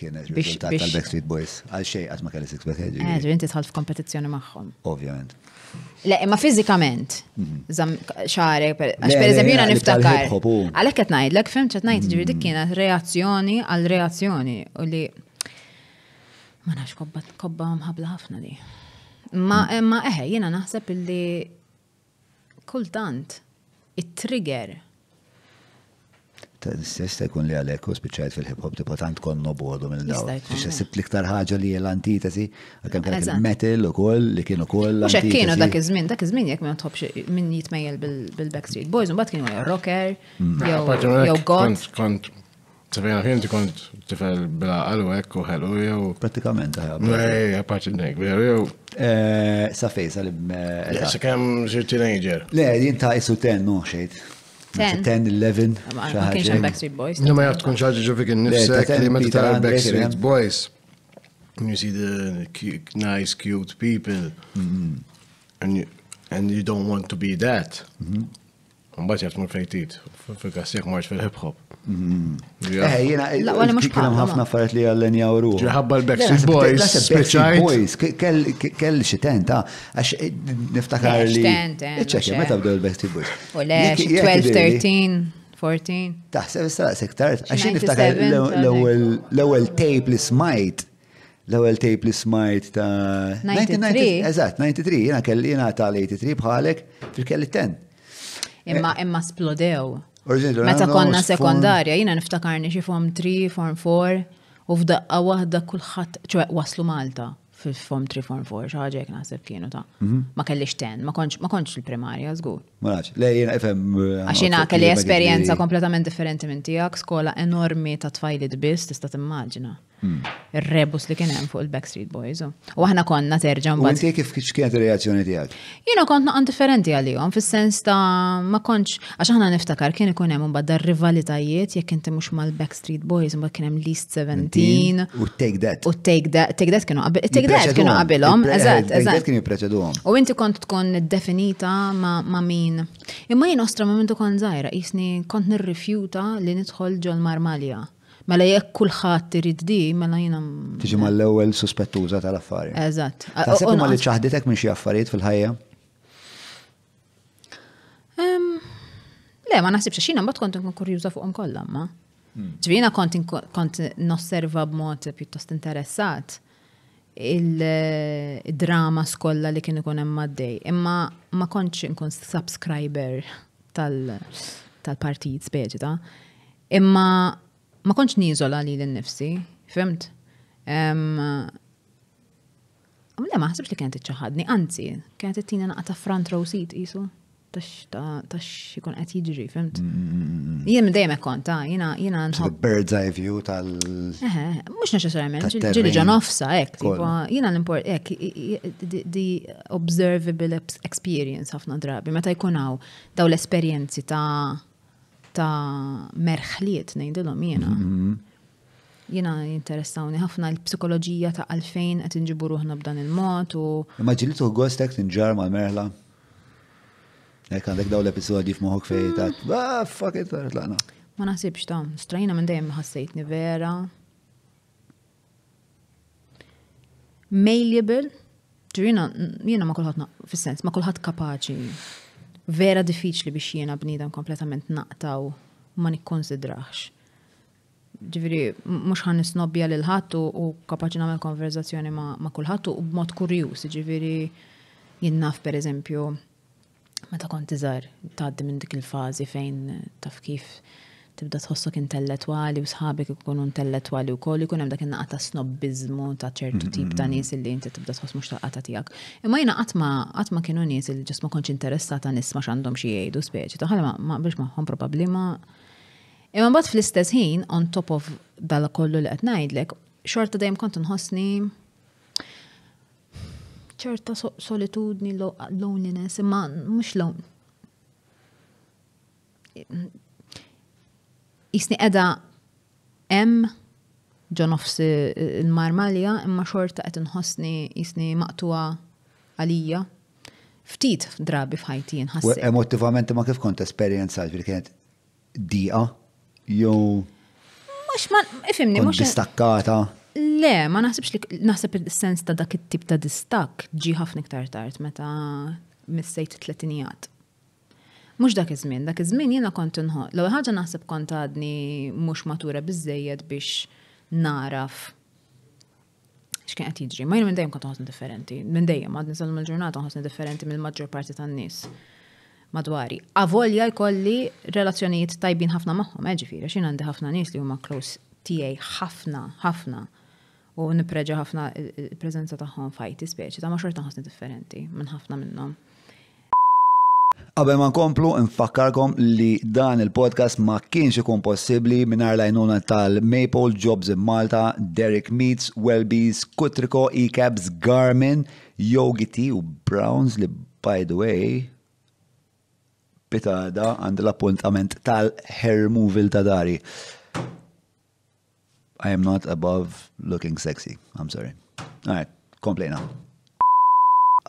S3: Kienet riżultat tal-Backstreet Boys. Għal xejn qatt ma kelli six package. Eġri,
S1: inti tħalt f'kompetizzjoni magħhom. Ovvjament. Le, imma fizikament, mhm. zam xare, għax per eżempju jina niftakar. Għalek qed ngħidlek, fim qed ngħid najd, dik mhm. kienet reazzjoni għal reazzjoni u li ma nafx kobba kobba mħabla ħafna li. Ma ma eħe jiena naħseb li kultant it-trigger
S3: Sista jkun li għalek u spiċajt fil-hip hop tipo tant konno bodu minn daw. Biex jessib eh. liktar ħagġa li l-antitesi, għakem kien metal u koll li kienu koll. Mux kienu dak
S1: iż-żmien, dak iż-żmien jek ma tħobx minn jitmejjel bil-Backstreet Boys, un bat kienu jew rocker,
S3: mm. jew god. Kont,
S4: tifel kien kont tifel bila għalwek u ħelu jew. Pratikament ħabba. Ej, għapaċi
S3: nek, jew. Eh, sa fejsa li. Sa eh, kem ġir teenager. Le, jinta isu ten, no, xejt. 10, 11. Ma kienx Backstreet Boys. No ma jaf
S4: li Backstreet Boys. And you see the nice, cute people. Mm-hmm. And you and you don't want to be that. Mbaċ mm-hmm. jaf fejtit. Fil-kas jek marċ
S2: fil-hip-hop. Mm-hmm.
S4: Eh,
S3: jena, kellem ħafna affarijiet li għallen jawru. Ġaħabba l-Backstreet Boys, Backstreet Boys, kell xitent, ta' għax niftakar li. Ċeċe, meta bdew il-Backstreet Boys. U le, 12, 13. Taħseb s-sara sektart, għaxin niftakar l-ewel tape li smajt l-ewel tape li smajt ta' 93. Eżat, 93, jena kelli jena tal-83 bħalek fil-kelli 10.
S1: Imma eh, imma splodew.
S3: Meta konna sekondarja,
S1: jina niftakarni xi form 3, form 4, u f'daqqa waħda kulħadd ċwe waslu Malta fil-form 3, form 4, jek naħseb kienu ta' mhm. ma kellix ten, ma konċ il-primarja, zgur. Ma
S3: naċ, le jina efem. Eh, Għaxina kelli esperienza
S1: kompletament differenti minn tijak, skola enormi ta' tfajli d-bis, tista' timmaġina. Hmm. il-rebus li kien hemm fuq il-Backstreet Boys. U aħna konna terġa' mbagħad. Inti
S3: kif kienet ir-reazzjoni tiegħek?
S1: Jiena kont naqan differenti għalihom fis-sens ta' ma kontx għax aħna niftakar kien ikun hemm mbagħad dar-rivalitajiet jekk inti mhux mal-Backstreet Boys imbagħad kien hemm Least 17.
S3: U Take That.
S1: U Take That, Take That kienu qabel, Take That kienu qabilhom, eżatt, eżatt. kien jippreċeduhom. U inti kont tkun iddefinita ma' min. Imma jien ostra ma' kont żgħira, jisni kont nirrifjuta li nidħol ġol marmalja. Mela jekk kulħadd irid di, mela jiena. Tiġi
S3: mal-ewwel suspettuża tal-affarijiet. Eżatt. Taħseb ma li ċaħditek minn xi affarijiet fil-ħajja?
S1: Le, ma naħsibx xina mbagħad kont inkun kurjuża fuqhom kollha ma. Hmm. Ġbina kont kont nosserva b'mod pjuttost interessat il-drama eh, skolla li kien ikun hemm għaddej. Imma ma kontx inkun subscriber tal-partit speċi ta' imma ma konċ nizola li l-nifsi, fimt? Le ma ħasibx li kienet iċċaħadni, anzi, kienet it-tina naqta front row seat jisu. Tax ikun qed jiġri, fimt? Mm, mm, mm, Jien dejjem konta, jina, jiena nħobb.
S3: Bird's eye view tal. Eħe,
S1: mhux neċessarjament, ġili ġan ofsa hekk, jiena l-import hekk the observable experience ħafna drabi meta jkun hawn daw l-esperjenzi ta' ta' merħliet ngħidilhom jiena.
S3: Mhm.
S1: Jiena interessawni ħafna l-psikoloġija ta' għalfejn qed inġibu ruħna b'dan il-mod u.
S3: Ma ġilitu gostek tinġar mal-merla. Ek għandek daw l-episodji f'moħok fej ta' mm. ah, fuck it, l-għana.
S1: Ma nasibx ta' strajna minn dejjem ħassejtni vera. Malleable, ġurina, jena ma kulħadd fis-sens, ma kulħadd kapaċi vera diffiċli biex jiena bnidan kompletament naqtaw ma nikkonsidraħx. Ġifiri, mux ħan nisnobja lil ħattu u kapaċi nagħmel konverzazzjoni ma, ma kulħadd u b'mod kurjus, ġifiri jinnaf per eżempju meta kont iżgħar tgħaddi minn dik il-fażi fejn taf kif tibda tħossok intellettuali u sħabek ikunu intellettuali wkoll ikun hemm dak in ta' snobbiżmu ta' ċertu tip ta' nies li inti tibda tħoss mhux taqata tiegħek. Imma jiena qatt ma qatt ma kienu nies li ma kontx interessata nisma' x'għandhom xi jgħidu speċi ħalma ma biex magħhom probabbli ma. Imma mbagħad fl-istess ħin on top of dal kollu li qed ngħidlek, xorta dejjem kont nħossni ċerta solitudni, loneliness, imma mhux lone jisni edha em ġonofs il-marmalja eh, imma xorta qed inħossni jisni maqtuwa għalija. Ftit drabi fħajti nħassi.
S3: Emotivament ma kif kont esperienza fil kienet diqa jew.
S1: Mux ma ifimni mux. Distakkata. Le, ma naħsibx li naħseb il-sens ta' dak it-tip ta' distak ġi ħafna iktar tard meta missejt tletinijat. Mux dak iż-żmien, dak iż-żmien jiena kont inħoq. L-ewwel ħaġa naħseb kont għadni mhux matura biżejjed biex naraf x'kien qed jiġri. Ma jien minn dejjem kont ħosni differenti. Minn dejjem għad nisal mill-ġurnata ħosni differenti mill-maġġor parti tan-nies madwari. Avolja jkolli relazzjonijiet tajbin ħafna magħhom, eġifieri, eh, x'in għandi ħafna nies li huma close tiegħi ħafna, ħafna u nipreġa ħafna il-preżenza eh, eh, tagħhom fajti speċi ta' ma xorta ħosni differenti minn ħafna minnhom.
S3: Għabem ma komplu, nfakkarkom li dan il-podcast ma kienx ikun possibbli mingħajr lajnuna tal-Maple Jobs in Malta, Derek Meats, Wellbees, Kutriko, Ecaps, Garmin, Yogiti u Browns li by the way pitada għand l-appuntament tal-Hermovil ta' dari. I am not above looking sexy. I'm sorry. All right, komplejna.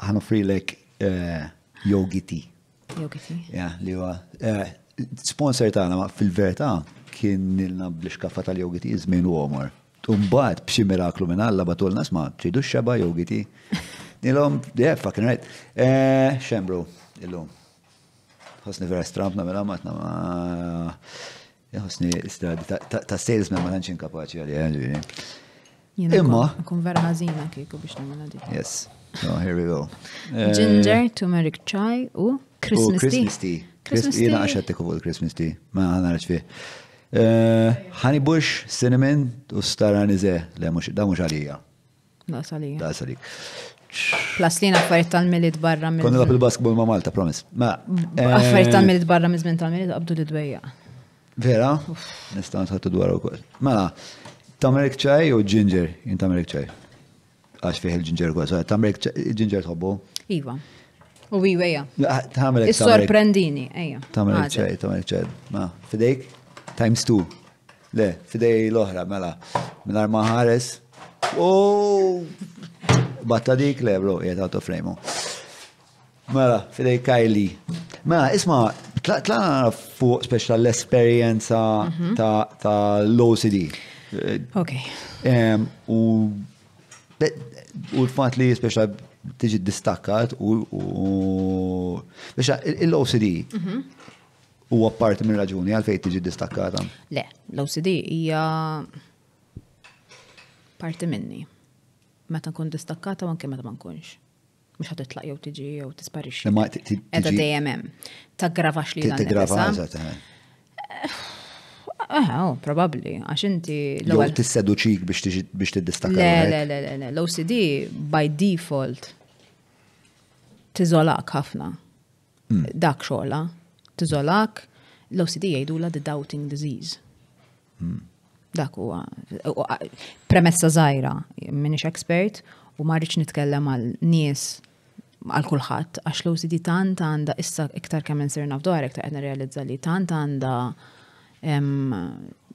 S3: Ħanofrilek uh, eh, Yogiti. Ja, li huwa. Eh, sponsor tagħna ma fil-verità kien nilna bl-iskaffa tal-jogiti iżmin u omor. Umbat b'xi miraklu minn Alla batulna sma' ċidu xeba jogiti. Nilhom, yeah, fucking right. Xembru, eh, illum. Ħosni vera strampna mela matna ma' Jħosni eh, istradi ta' salesman ma tantx inkapaċi għalli għalli. Imma.
S1: Kun vera ħażina kieku biex nagħmel
S3: Yes. So oh, here we go. Ginger,
S1: turmeric chai u Christmas tea.
S3: Christmas tea. Jena tea. Jena fuq il-Christmas tea, ma għana rċ fih. Eh, Honey Bush, Cinnamon, u stara nize, le mux, da mux għalija. Da salija. Da salija.
S1: Plus li naffariet tal-milit barra minn. Konna lap
S3: il-basketball ma Malta, promis. Ma. Affariet eh, tal-milit
S1: barra minn zmin tal-milit għabdu li dwejja.
S3: Vera? Nistan tħattu dwar u kol. Ma. Mela, tamerik ċaj u ginger, jint ċaj. Għax fih il-ginger kol, so tamerik ċaj, il ginger tħobbu?
S1: Iva. U iweja.
S3: Tamel Sorprendini, eja. Tamel ċej, tamel ċej. Ma, fidejk? Times two. Le, fidej l-oħra, mela. Minar maħares. Oh! Batta dik le, bro, jgħet għato frejmu. Mela, fidej Kylie. Mela, isma, tla fuq speċa l-esperienza mhm. ta' l-OCD. Ok. U l-fat li speċa tiġi distakkat u biex l-OCD mhm. huwa parti minn raġuni għalfej tiġi distakkata.
S1: Le, l-OCD hija parti minni. Meta nkun distakkata u anke meta ma nkunx. Mhux ħad titlaq jew tiġi jew tisparixxi. Edha dejjem hemm. Taggravax li dan. Taggravax Aha, oh, probably. għax inti l t
S3: Tisseduċik biex t tiddistakka. Le, le,
S1: le, le, l-OCD by default tiżolak ħafna. Hmm. Dak t tiżolak, l-OCD la the doubting disease. Hmm. Dak huwa premessa żgħira, minix expert u ma rridx nitkellem għal nies għal kulħadd għax l-OCD tant għandha issa iktar kemm insirna f'dwar iktar qed nirrealizza li tant għandha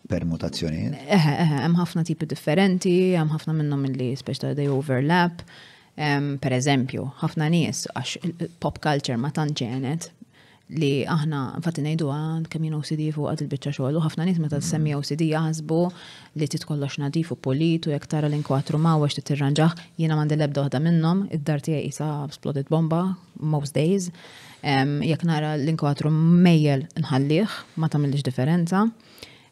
S3: Permutazzjoni? Eh,
S1: eh, eh, hemm ħafna tipi differenti, hemm ħafna minnhom li speċta they overlap. Per eżempju, ħafna nies għax pop culture ma tant ġenet li aħna fatti nejdu għand ah, kemm jien OCD fuq għad il biċċa xogħol u ħafna nies meta tsemmi OCD jaħsbu li titkollox nadif u polit u jekk tara l inkwatru ma għax titirranġaħ jiena m'għandi lebda waħda minnhom id-dar tiegħi isa exploded bomba most days jekk nara l-inkwatru mejjel nħallih, ma tagħmilx differenza.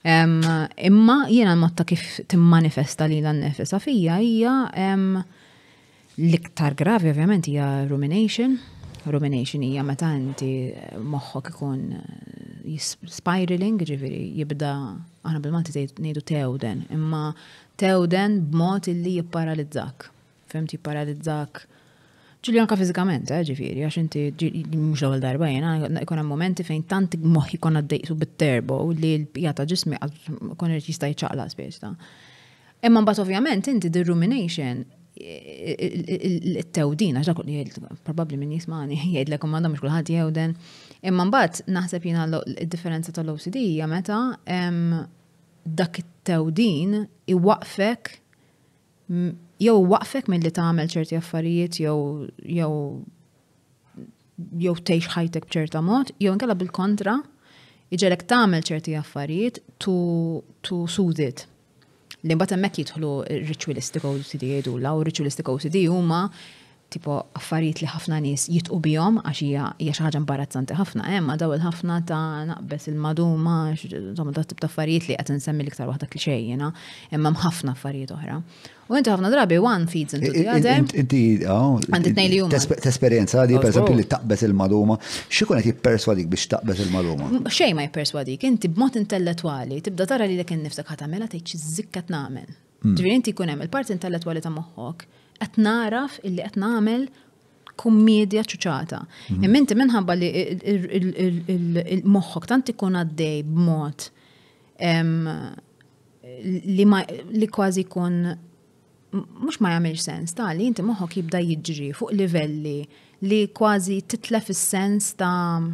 S1: Imma jiena l-motta kif timmanifesta li l-nefesa fija hija l-iktar gravi ovvjament hija rumination. Rumination hija meta inti moħħok ikun eh, spiraling, ġifiri jibda aħna bil-Malti ngħidu tewden, imma tewden b'mod illi jipparalizzak. Fimt jipparalizzak ġili anka fizikament, eh, ġifiri, għax inti mux l darba jena, ikon hemm momenti fejn tant moħħi kon għaddejtu bit-terbo li l-pija ta' għad kon irid jista' jċaqla spiex ta'. Imma mbagħad ovvjament inti di rumination il-tewdin, għax dak probabbli min jismani jgħidlek u m'għandhomx kulħadd jewden. Imma mbagħad naħseb jiena l-differenza tal-OCD hija meta dak it-tewdin iwaqfek jew waqfek mill-li tagħmel ċerti affarijiet jew jew jew tgħix ħajtek b'ċerta mod, jew inkella bil-kontra iġelek tagħmel ċerti affarijiet tu tu sudit. Li mbagħad hemmhekk jidħlu ritualistic OCD e jgħidu u ritualistic OCD e huma tipo affarijiet li ħafna nies jitqu bihom għax hija hija xi ħaġa imbarazzanti ħafna, hemm daw il ħafna ta' naqbes il-maduma, żomma ta' tip ta' affarijiet li qed insemmi l-iktar waħda klixej jiena, imma ħafna affarijiet oħra. U inti ħafna drabi one feeds into the other. Inti,
S3: oh, għandi t li jumma. T-esperienza di, per esempio, li taqbes il-maduma, xikun għet jipperswadik biex taqbes il-maduma?
S1: Xej ma jipperswadik, inti b'mod intellettuali, tibda tara li l-ekin niftak ħatamela teċ zikkat namen. Mm. Ġviri inti kun hemm il-parti intellettuali ta' moħħok, qed naraf illi qed nagħmel kummedja ċuċata. Mhm. Imma inti minħabba li il-moħħok tant ikun għaddej b'mod li kważi kun mux ma jagħmel sens ta' li inti moħħok jibda jidġri fuq livelli li kważi titlef is-sens ta' um,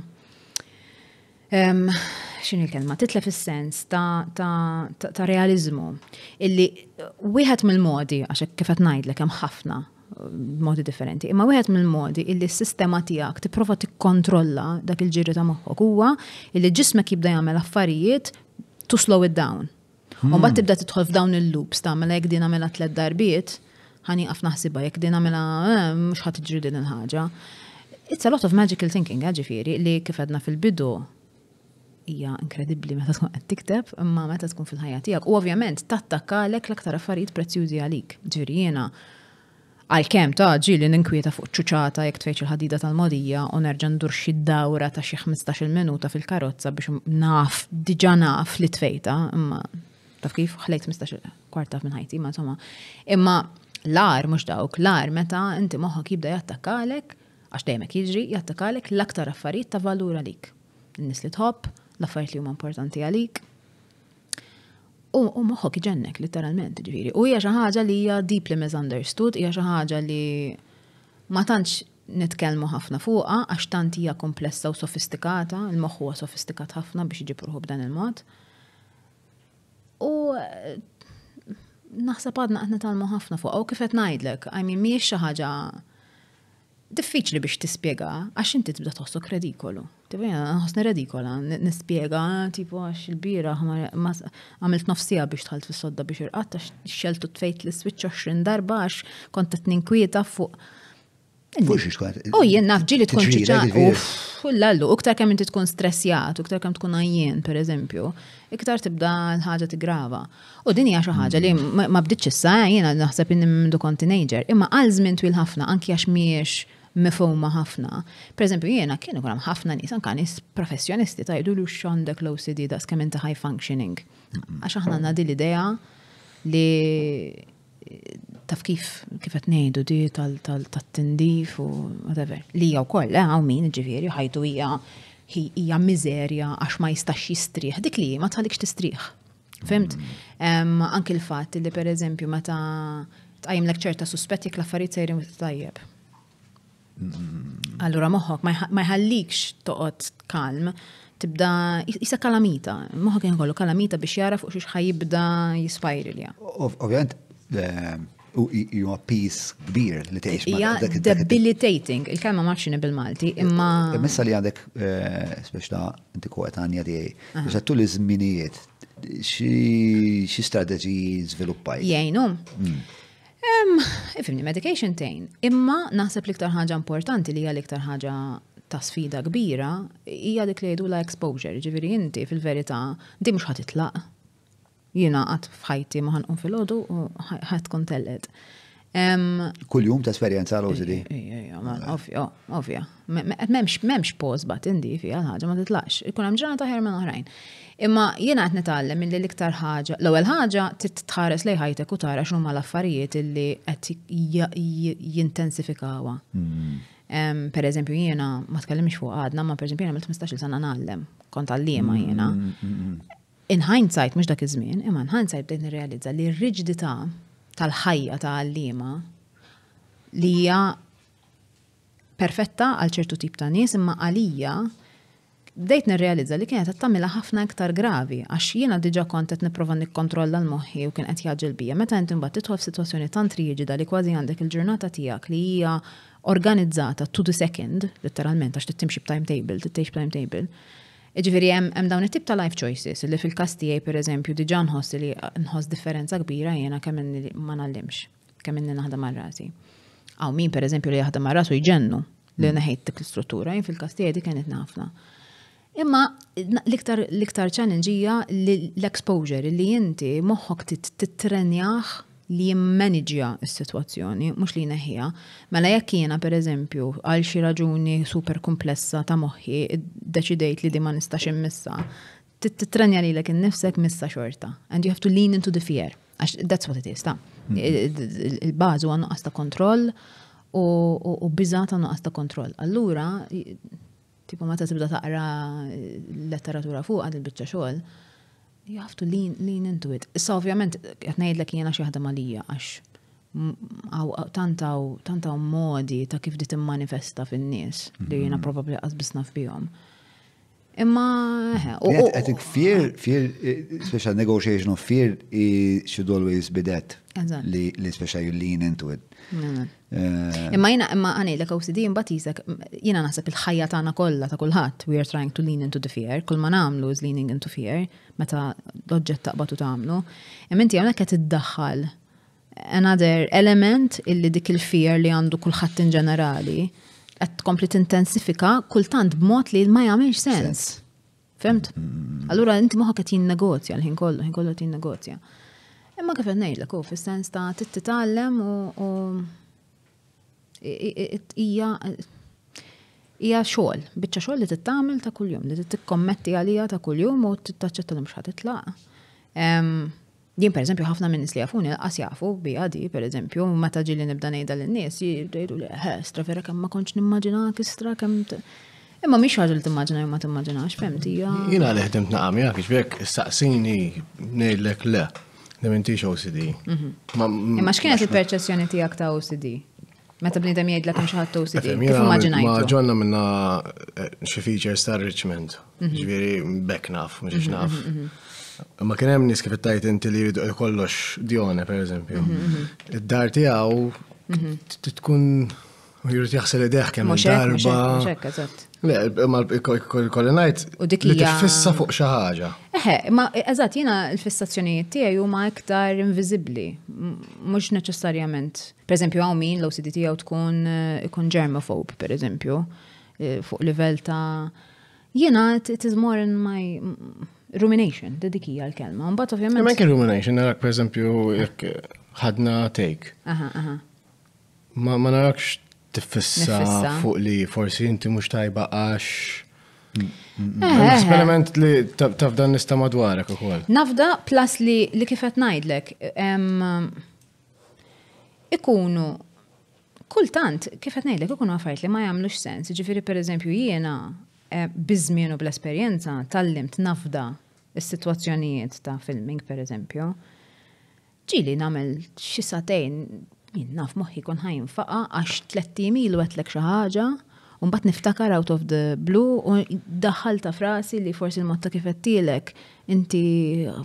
S1: xini kelma titlef is-sens ta', ta, ta, ta realizmu illi wieħed mill-modi għax kif qed ngħidlek hemm ħafna uh, modi differenti. Imma wieħed mill-modi illi s-sistema tiegħek tipprova tikkontrolla dak il-ġiri ta' moħħok huwa illi ġismek jibda jagħmel affarijiet to slow it down Mm. Mbagħad tibda tidħol f'dawn il-loops ta' mela jek din għamela tlet darbiet, ħani għaf naħsiba jek din għamela eh, mux ħat din il-ħagġa. It's a lot of magical thinking, eh, ġifiri, li kif għadna fil-bidu hija inkredibbli meta tkun qed tikteb imma meta tkun fil-ħajja tiegħek. U ovvjament tattakka lek l-aktar affarijiet prezzjużi għalik. Ġiri jiena għalkemm ta' ġili ninkwieta fuq ċuċata jekk tfejċ il-ħadida tal-modija u nerġa' ndur xi dawra ta' xi 15 minuta fil-karozza biex naf, diġa naf li tfejta, imma taf kif ħlejt 15 kwarta minn ħajti, ma insomma. Imma l-ar mux dawk, l-ar meta inti moħħok jibda jattakkalek, għax dejmek jiġri, jattakalek l-aktar affarijiet ta' valur għalik. Nis li tħobb, l-affarijiet li huma importanti għalik. U, u moħħok iġennek, literalment, ġviri. U hija xi ħaġa li hija deeply misunderstood, hija xi ħaġa li ma tantx nitkellmu ħafna fuqa għax tant hija komplessa u sofistikata, il-moħħ huwa sofistikat ħafna biex jiġi b'dan il-mod. U naħseb għadna għadna talmu ħafna fuq, u kifet najdlek, għajmi mean, miex xaħġa diffiċli biex tispiega, għax inti tibda toħsok redikolu. Tibda għasni redikola, nispiega, tipo għax il-bira għamilt nofsija biex tħalt fis sodda biex irqat, għax xeltu tfejt l-switch 20 darba, għax kontet ninkwieta fuq
S3: U oh, jien naf ġili tkun ċiċa,
S1: U uktar kemm inti tkun stressjat, uktar kemm tkun għajjen, per eżempju, iktar tibda l-ħagġa tigrava. U din hija xi ħaġa li mm. ma bdiċ issa eh, jiena naħseb inni minn kont teenager, imma għal żmien twil ħafna anki għax miex mifhuma ħafna. Per eżempju, jiena kienu kuram ħafna nies anka nies professjonisti tajdu lu x'għandek l-OCD das kemm inti high functioning. Għax aħna għandna l-idea li taf kif kif qed ngħidu di tal-tindif u whatever. Li hija wkoll eh, hawn min ġifieri ħajtu hija hija miżerja għax ma jistax jistrih. Dik li ma tħallikx tistrieħ. Fimt? Mm. Anki l-fatt li pereżempju meta tqajmlek ċerta suspett suspetti l-affarijiet sejrin tajjeb.
S2: Mm.
S1: Allura moħħok ma jħallikx toqgħod kalm tibda jisa kalamita, moħħok jkollu kalamita biex jara fuq xiex ħajibda jispajri li.
S3: Ovvjament, huwa peace kbir li tgħix ma
S1: debilitating, il-kelma ma bil-Malti, imma. Messa
S3: li għandek eh, speċla inti koetanja tiegħi, biex għattu li żminijiet xi strateġiji zviluppaj Jgħinu. Hmm.
S1: Ifimni medication tejn, imma naħseb l-iktar ħaġa importanti li hija l-iktar ħaġa ta' sfida kbira hija dik li jgħidu la exposure, ġifieri inti fil-verità di mhux ħatitlaq jina għat fħajti maħan un fil-ħodu u ħat kun tellet. Kull
S3: jum ta' esperienza l-ħożidi.
S1: Ovvja, ovvja. Memx, memx poz bat indi għal ħagġa ma titlax. Ikun hemm ta' ħer minn oħrajn. Imma jiena qed nitgħallem minn l-iktar ħaġa, l-ewwel ħaġa titħares li ħajtek u tara x'huma l-affarijiet illi qed jintensifikawha. Um, per eżempju jiena ma tkellimx fuq għadna, ma per eżempju jiena mill-15 sena nallem, kont għallima hmm, jiena. Hmm, in hindsight, mux dak iż-żmien, imma in hindsight bdejt nirrealizza li r-riġdità tal-ħajja ta' għallima li hija perfetta għal ċertu tip ta' nies imma għalija bdejt nirrealizza li kienet tagħmilha ħafna iktar gravi għax jiena diġà kont qed nipprova nikkontrolla l-moħħi u kien qed jaġġel bija meta inti mbagħad titħol f'sitwazzjoni tant rigida li kważi għandek il-ġurnata tiegħek li hija organizzata to the second, letteralment għax tittimxi b'timetable, tittejx timetable Iġveri, hemm dawn it-tip ta' life choices li fil-kas per pereżempju diġà nħoss li nħoss differenza kbira jiena kemm ma nallimx, kemm li naħdem marrazi. rasi. Aw min pereżempju li jaħdem mar rasu jġennu li mm. neħejt dik l-istruttura, jien fil-kas tiegħi di kienet nafna. Imma l-iktar challenge hija l-exposure li inti moħħok titrenjaħ li jimmanagġja s-situazzjoni, mux li neħija. Mela jekk jiena per eżempju għal xi raġuni super komplessa ta' moħħi deċidejt li di ma nistax immissa, titrenja li l nifsek missa xorta. And you have to lean into the fear. Għax that's what it is, ta' hmm. il-bazu għannu għasta kontroll u bizat għannu għasta kontroll. Allura, tipo ma ta' tibda taqra eh, letteratura fuq għad il-bicċa xogħol, you have to lean, lean into it. So, ovvjament, l-ek jena xieħda malija, għax tantaw tantaw modi ta' kif di manifesta fil-nis li jena mhm. probabli għazbisnaf bijom. bihom. Imma I
S3: think fear fear eh, special negotiation of fear should always be that li special you lean into it Mm. Eh, imma jina,
S1: imma għani l OCD imbatizak, jina naħseb il-ħajja tagħna kollha ta' kulħadd, we are trying to lean into the fear, kull ma nagħmlu is leaning into fear, meta l-oġġett taqbatu tagħmlu. Imma inti kħet qed iddaħħal another element illi dik il-fear li għandu kulħadd in ġenerali qed tkompli intensifika kultant b'mod li ma jagħmilx sens. Femt? Allura inti moħħok qed negozja l-ħin kollu, ħin kollu qed jinnegozja. Imma kif ngħidlek u fis-sens ta' titgħallem u hija hija xogħol, biċċa xogħol li tittamel ta' kuljum, li tikkommetti għalija ta' kuljum u taċċetta li mhux ħatitlaq. Jien per eżempju ħafna minn li jafuni qas jafu bi di per eżempju meta ġili nibda ngħidha lin-nies jgħidu li eh, stra vera kemm ma kontx nimmaġinak kistra kemm Imma mhix ħaġa li timmaġina ma timmaġinax, fehmti hija. Jiena għalih
S4: ħdimt naqam jekk bek saqsini ngħidlek le. Nementix OCD. Mhm. Ma x'kienet il
S1: perċessjoni tiegħek ta' OCD? Meta bnidem jgħidlek hemm xi ħadd OCD, Ma
S4: ġonna minna eh, xi features ta' Richmond, mhm. Ġifieri bekk naf, mhux mhm, naf. Ma kien hemm nies kif tajt inti li jridu eh, kollox Dione pereżempju. Id-dar tiegħu tkun jrid jaħsel ideħ kemm darba. Le, ma l najt. U dik li t-fissa fuq xi ħaġa.
S1: Eħe, ma eżatt jiena l-fissazzjonijiet tiegħi huma iktar invizibli, mhux neċessarjament. Pereżempju hawn min l-OCD tiegħu tkun eh, ikun germofob, pereżempju, eh, fuq livell ta' jiena it is more in my mm, rumination, dedikija l-kelma. Mbagħad ovvjament. Ma kien rumination,
S4: narak pereżempju jek ħadna take. Aha, aha. Ma narakx tiffissa fuq li forsi inti mhux tajba għax. Mm, mm, mm, eh, eh. Esperiment li tafda nista madwarek u kol.
S1: Nafda plus li li kifet najdlek. Ikunu, kultant, kifet najdlek, ikunu għaffariet li ma jamlux sens. Ġifiri per eżempju jiena eh, bizmienu bl-esperienza tal-limt nafda s-situazzjonijiet ta' filming per eżempju. Ġili namel xisatejn jinn naf moħħi kon ħajn faqa għax 30 ilu għetlek xi ħaġa u mbagħad niftakar out of the blue u daħħal ta' frasi li forsi l motta ta' kif inti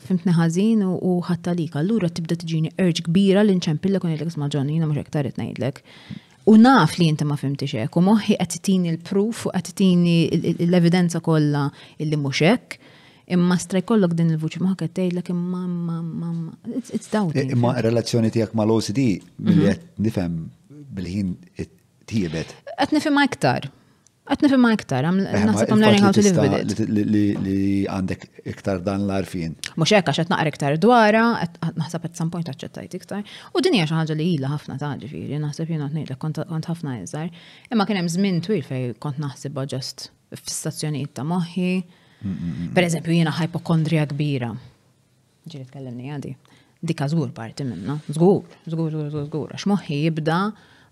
S1: fimtni ħażin u li Allura tibda tiġini urġ kbira li nċempillek u ngħidlek sma' jina mux mhux iktar qed ngħidlek. U naf li inti ma fimti xek, u moħi għattitini l-proof u għattitini l-evidenza kolla illi muxek, imma stra jkollok din il-vuċi ma ħakka tgħidlek imma imma it's
S3: doubting. Imma relazzjoni tiegħek mal-OCD mhm. milli qed nifhem bil-ħin tiebet.
S1: Qed nifhimha iktar. Qed nifhimha iktar, eh, naħseb I'm learning how to live with
S3: it. Li għandek iktar dan l-arfin.
S1: Mhux hekk għax qed naqra iktar dwarha, naħseb at some point aċċettajt iktar. U din hija xi ħaġa li ilha ħafna ta' ġifieri, naħseb jiena ngħidlek kont ħafna iżgħar. Imma kien hemm żmien twil fejn kont naħsibha ġust f'stazzjonijiet ta' moħħi Per eżempju, jiena hypochondria kbira. Ġiri tkellimni għadi. Dika zgur parti minna. Żgur, żgur, żgur, zgur. Għax moħi jibda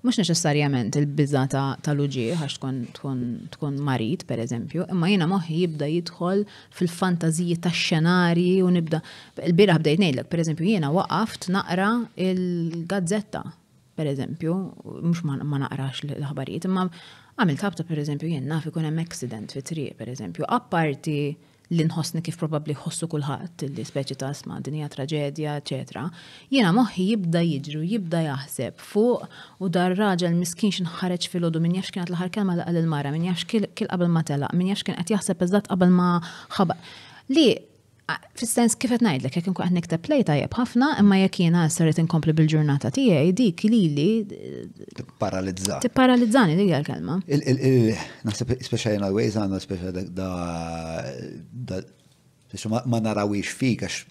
S1: mux neċessarjament il bizza tal luġi għax tkun, tkun marit, per eżempju, imma jena moħi jibda jidħol fil-fantaziji ta' xenari u nibda. Il-bira bdejt nejdlek, per eżempju, jena waqaft naqra il-gazzetta, per eżempju, mux ma naqrax l-ħabarijiet, imma Għamil tabta per eżempju jien naf ikun hemm accident fi triq per eżempju, apparti l-inħossni kif probabli ħossu kulħadd li speċi ta' sma dinja traġedja, eċetera. Jiena moħħi jibda jiġru, jibda jaħseb fuq u dar raġel miskin xinħareġ fil-ħodu min jafx kienet l-ħar kelma laqal il-mara, min jafx kil qabel ma telaq, min jafx kien qed jaħseb eżatt qabel ma ħabaq. Li Fis-sens kif qed ngħidlek jekk nikta play nekteb plej tajjeb ħafna, imma jekk s-sarit inkompli bil-ġurnata tiegħi dik lili
S3: eh, tipparalizzani.
S1: Tipparalizzani dik għal kelma
S3: speċa jena għajza, għanna speċa da ma narawix fik għax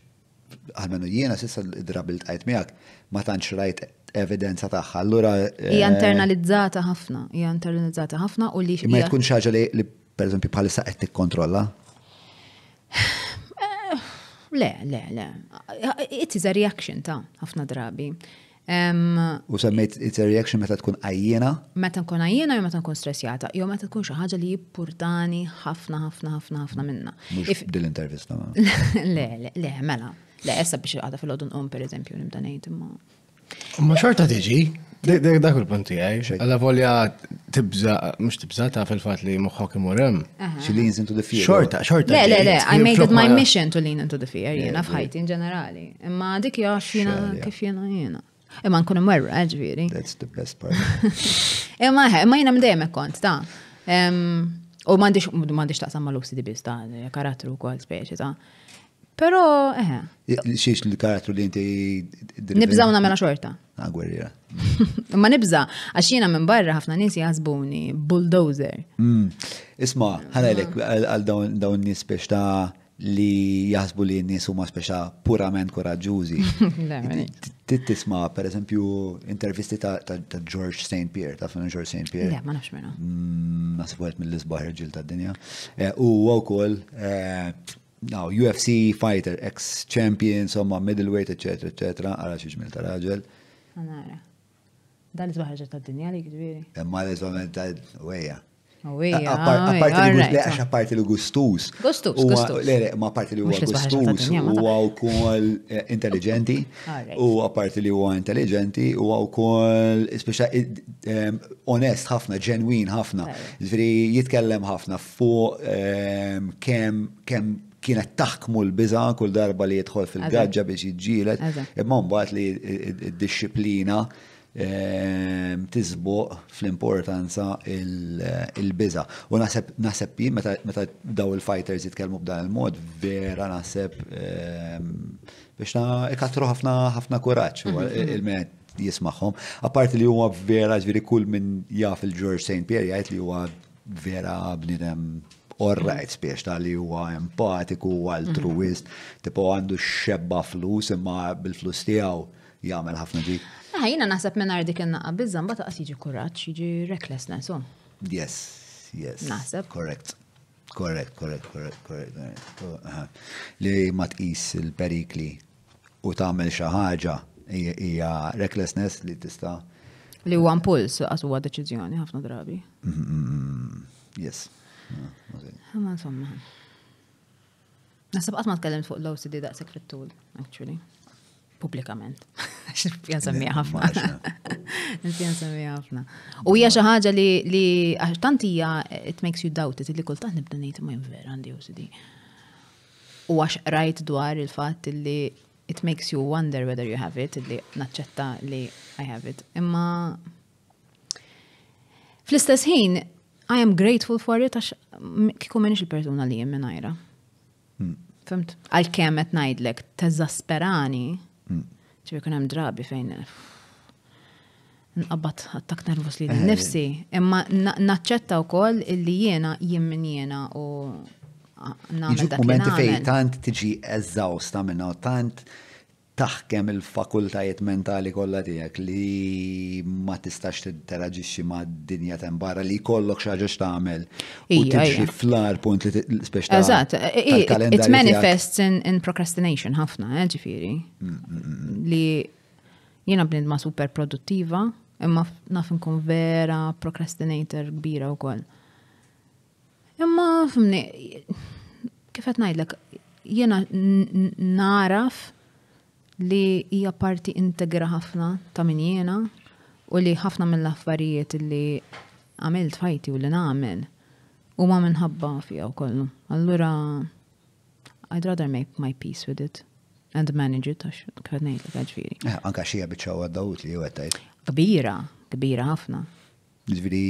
S3: għalmenu jiena sissa id drabil l-tqajt miegħek ma tantx rajt evidenza taħħa. Allura. Eh, hija
S1: internalizzata ħafna, hija internalizzata ħafna u li. Ma jtkun
S3: xaġa li per esempio, bħalissa qed tikkontrolla?
S1: Le, le, le. It is a reaction ta' ħafna drabi.
S3: U semmejt it's a reaction meta tkun għajjena?
S1: Meta nkun għajjena jew meta tkun stressjata, jew meta tkun xi ħaġa li jippurtani ħafna ħafna ħafna ħafna minna. Mhux
S3: dil-intervista
S1: Le, le, le, mela. Le, essa biex għada fil ħodun um, per eżempju, nimdanajt ngħid imma.
S4: Ma xorta tiġi? Dik dak il-punti għaj, eh? għalla volja tibza, mux tibza ta' fil-fat li muħħok imurem. She leans into the fear. Xorta, xorta.
S1: Le, le, le, I made it my mission to lean into the fear, jena fħajti in ġenerali. Imma dik jax jena kif jena jena. Imma nkun imwerra, eh, ġviri. That's the best part. Imma ħe, imma jena mdejem kont, ta' U mandiċ, mandiċ ta' samma l-OCD biz ta' karatru kol speċi ta' Pero, eħe.
S3: Xiex l-karattru li inti. Nibżaw mela xorta. Na ah, gwerrira.
S1: Ma nibza, għaxina minn barra ħafna nies jazbuni, bulldozer.
S3: Mm. Isma, ħanelek għal dawn nies biex ta' li jazbu li nis huma speċa purament koraġġużi. Tisma, per eżempju, intervisti ta' George St. Pierre, ta' Finn George St. Pierre. Ja, ma nafx minna. Mm, Nasibu għet mill-isbaħ ġil ta' dinja. Eh, u għaw eh, now UFC fighter, ex-champion, somma middleweight, etc. etc. Għara xiex mil ta' raġel.
S1: Għanara. Dan li tbaħħaġa ta' dinja li kbiri.
S3: Eh, Imma li tbaħħaġa ta' weja. Għax apparti li gustus. Gustus, gustus. Le, ma apparti li huwa gustus, huwa wkoll eh, intelligenti, huwa apparti li huwa intelligenti, huwa wkoll speċa eh, onest ħafna, genuin ħafna. Ġifieri jitkellem ħafna fuq kemm kemm kienet taħkmu l-biza kull darba li jidħol fil-gaġġa biex jġilet, imma mbagħad li d-disciplina ehm, tizbuq fl-importanza eh, il-biza. U naħseb meta daw il-fighters jitkellmu b'dan il-mod, vera naħseb ehm, biex ikatru ħafna ħafna kuraċ mhm. il-met jismaħħom. Apparti li huwa vera ġviri kull minn jaf il-George St. Pierre jgħid li huwa vera bnidem orrajt spiex tal-li huwa empatiku, altruist, mhm. tipo għandu xebba flus imma bil-flus tiegħu jagħmel ħafna dik.
S1: Ħajjina ah, naħseb minn dik in-naqqa biżżan bata qas jiġi kuraġġ, jiġi recklessness.
S3: Yes, yes. Naħseb. Correct. Correct, correct, correct, correct. Li ma tqis il-perikli u tagħmel xi ħaġa hija recklessness li tista'
S1: Li huwa impuls għas huwa deċiżjoni ħafna drabi. Mm-hmm,
S3: mm-hmm. Yes.
S1: Ah, ma insomma. Nasib ma tkellimt fuq l-OCD daqsek fit-tul, actually. Publikament. X'pjan semmija għafna. Nipjan semmija għafna. U hija xaħġa li għaxtantija it makes you doubt it li kultant nibda ngħid ma vera għandi OCD. U għax rajt dwar il fat li it makes you wonder whether you have it, li naċċetta li I have it. Imma fl-istess ħin I am grateful for it għax mm, kiku menix il persona li jemmen għajra. Hmm. Fimt? Għal kemet najdlek, teżasperani. ċivi hmm. kun hemm drabi fejn nqabbat għattak nervus li eh. nifsi. Imma naċċetta u koll illi jena jemmen jena u namel dak li namel. momenti fej
S3: tant tiġi eżawsta minna, tant. Uh, taħkem il-fakultajiet mentali kollha tiegħek li ma tistax tinteraġixxi ma' dinja ta' barra li jkollok xi ħaġa x'tagħmel u tiġi fl-ar punt li spex ta' Eżatt, it manifests
S1: in procrastination ħafna, eh, ġifieri. Li jiena bnidma super produttiva, imma naf nkun vera procrastinator kbira wkoll. Imma fimni kif qed ngħidlek jiena naraf li hija parti integra ħafna ta' min jiena u li ħafna mill-affarijiet li għamilt fajti u li nagħmel u ma minħabba fija u kollu. Allura, I'd rather make my peace with it and manage it għax kħadnejt li għagġviri.
S3: Eh, anka xija bieċaw għaddawt li għettajt.
S1: Kbira, kbira ħafna. Ġviri.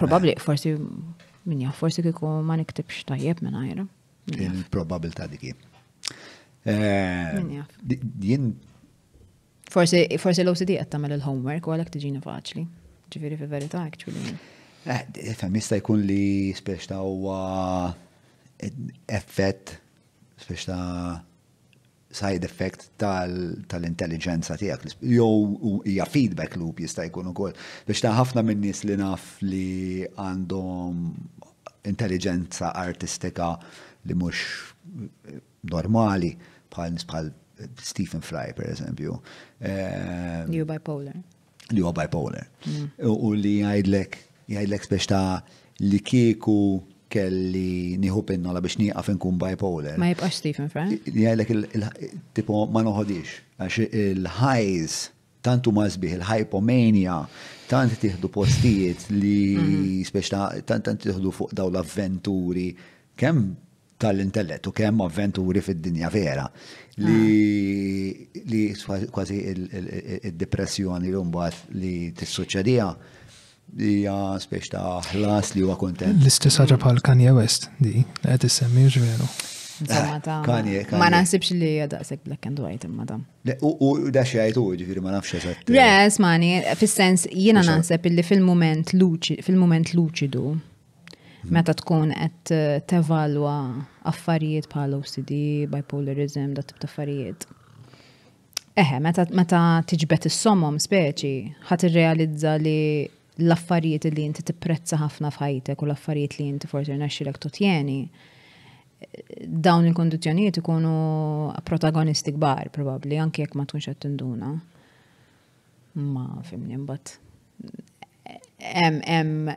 S1: Probably, eh. forsi, minja, forsi kiku ma niktibx tajjeb minn għajra.
S3: Probabil ta' dikib. Eh, din
S1: Forse l-OCD qed tagħmel il-homework u għalhekk tiġina faċli. Ġifieri fi verità actually.
S3: Eh, jista' jkun li spiex ta' huwa effett spiex ta' side effect tal-intelligenza tiegħek. Jew hija feedback loop jista' jkun ukoll. Biex ta' ħafna minn nies li naf li għandhom intelligenza artistika li mhux normali bħal bħal eh, Stephen Fry, per eżempju. Eh, li huwa bipolar. Li huwa bipolar. Mm. U li jgħidlek, jgħidlek biex ta' li kieku kelli nieħu pinnola biex nieqaf inkun bipolar. Ma
S1: jibqax Stephen Fry?
S3: Jgħidlek il-tipo ma noħodix, għax il-highs tantu mażbih, il-hypomania, tant tiħdu postijiet li mm-hmm. speċta, tant tant tiħdu fuq daw l-avventuri, kemm tal u kemm avventuri fid-dinja vera li ah. li kważi id-depressjoni l mbagħad li tissuċċedija hija speċi ta' ħlas li huwa kontent. L-istess ħaġa bħal
S1: Kanye West di qed issemmi ġveru.
S3: Eh, ma naħsibx
S1: li daqsek black and white imma dam.
S3: U da xejtu, ġifiri ma nafx eżatt.
S1: Yes, mani, fis-sens jiena naħseb illi fil mument luċidu, fil mument luċidu, Mhm. meta tkun qed eh, tevalwa affarijiet bħal OCD, bipolarism, dat tip ta' affarijiet. Eħe, meta, meta tiġbet is-somom speċi, ħat irrealizza li l-affarijiet li inti tipprezza ħafna f'ħajtek u l-affarijiet li inti forsi rnexxilek totjeni dawn il-kondizjonijiet ikunu protagonisti kbar probabbli anke jekk ma tkunx qed tinduna. Ma fimni mbagħad hemm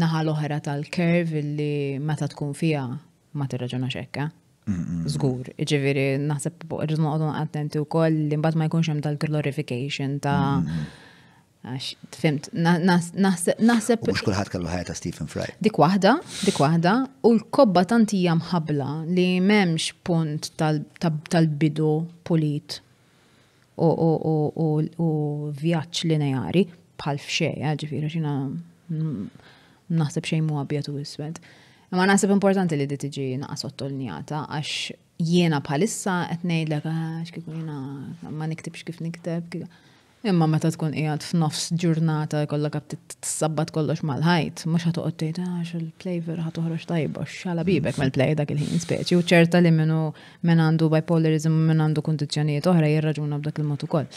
S1: naħa l-oħra tal-kerv illi meta tkun fija ma tirraġuna xekka. Eh? Zgur, iġiviri, naħseb irrid noqogħdu attenti wkoll li mbagħad ma jkunx hemm tal-glorification ta' għax, tfimt, naħseb. Mux
S3: kullħat kellu ħajja ta' Stephen Fry.
S1: Dik wahda, dik wahda, u l-kobba tantija mħabla li memx punt tal-bidu pulit u vjaċ lineari, bħal fxej, eh, ġifiri xina naħseb xejn mu għabjat u iswed. Ma naħseb importanti li di tiġi l-njata, għax jiena bħalissa qed ngħidlek ah, għax jiena ma niktibx kif nikteb. Imma meta tkun qiegħed f'nofs ġurnata jkollok qed tissabbat kollox mal-ħajt, mhux ħatoqgħod tgħid ah, għax il-flavor ħad toħroġ tajba x'ala bibek mill-plej mm. dak il-ħin speċi u ċerta li minnu minn għandu bipolarism minn għandu kundizzjonijiet oħra jirraġuna b'dak il-mod ukoll.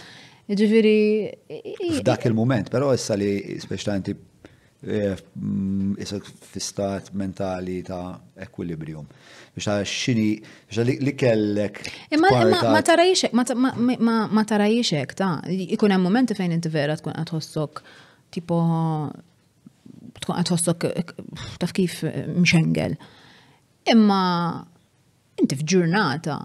S1: Ġifiri. F'dak
S3: il-moment, però issa li speċta inti eh, mm, fistat mentali ta' ekwilibrium. Biex xini, biex li kellek. Imma eh, ma
S1: tarajxek, ma tarajxek, ta' ikun hemm momenti fejn inti vera tkun qed tipo tkun għatħossok tħossok eh, taf kif mxengel. Imma inti f'ġurnata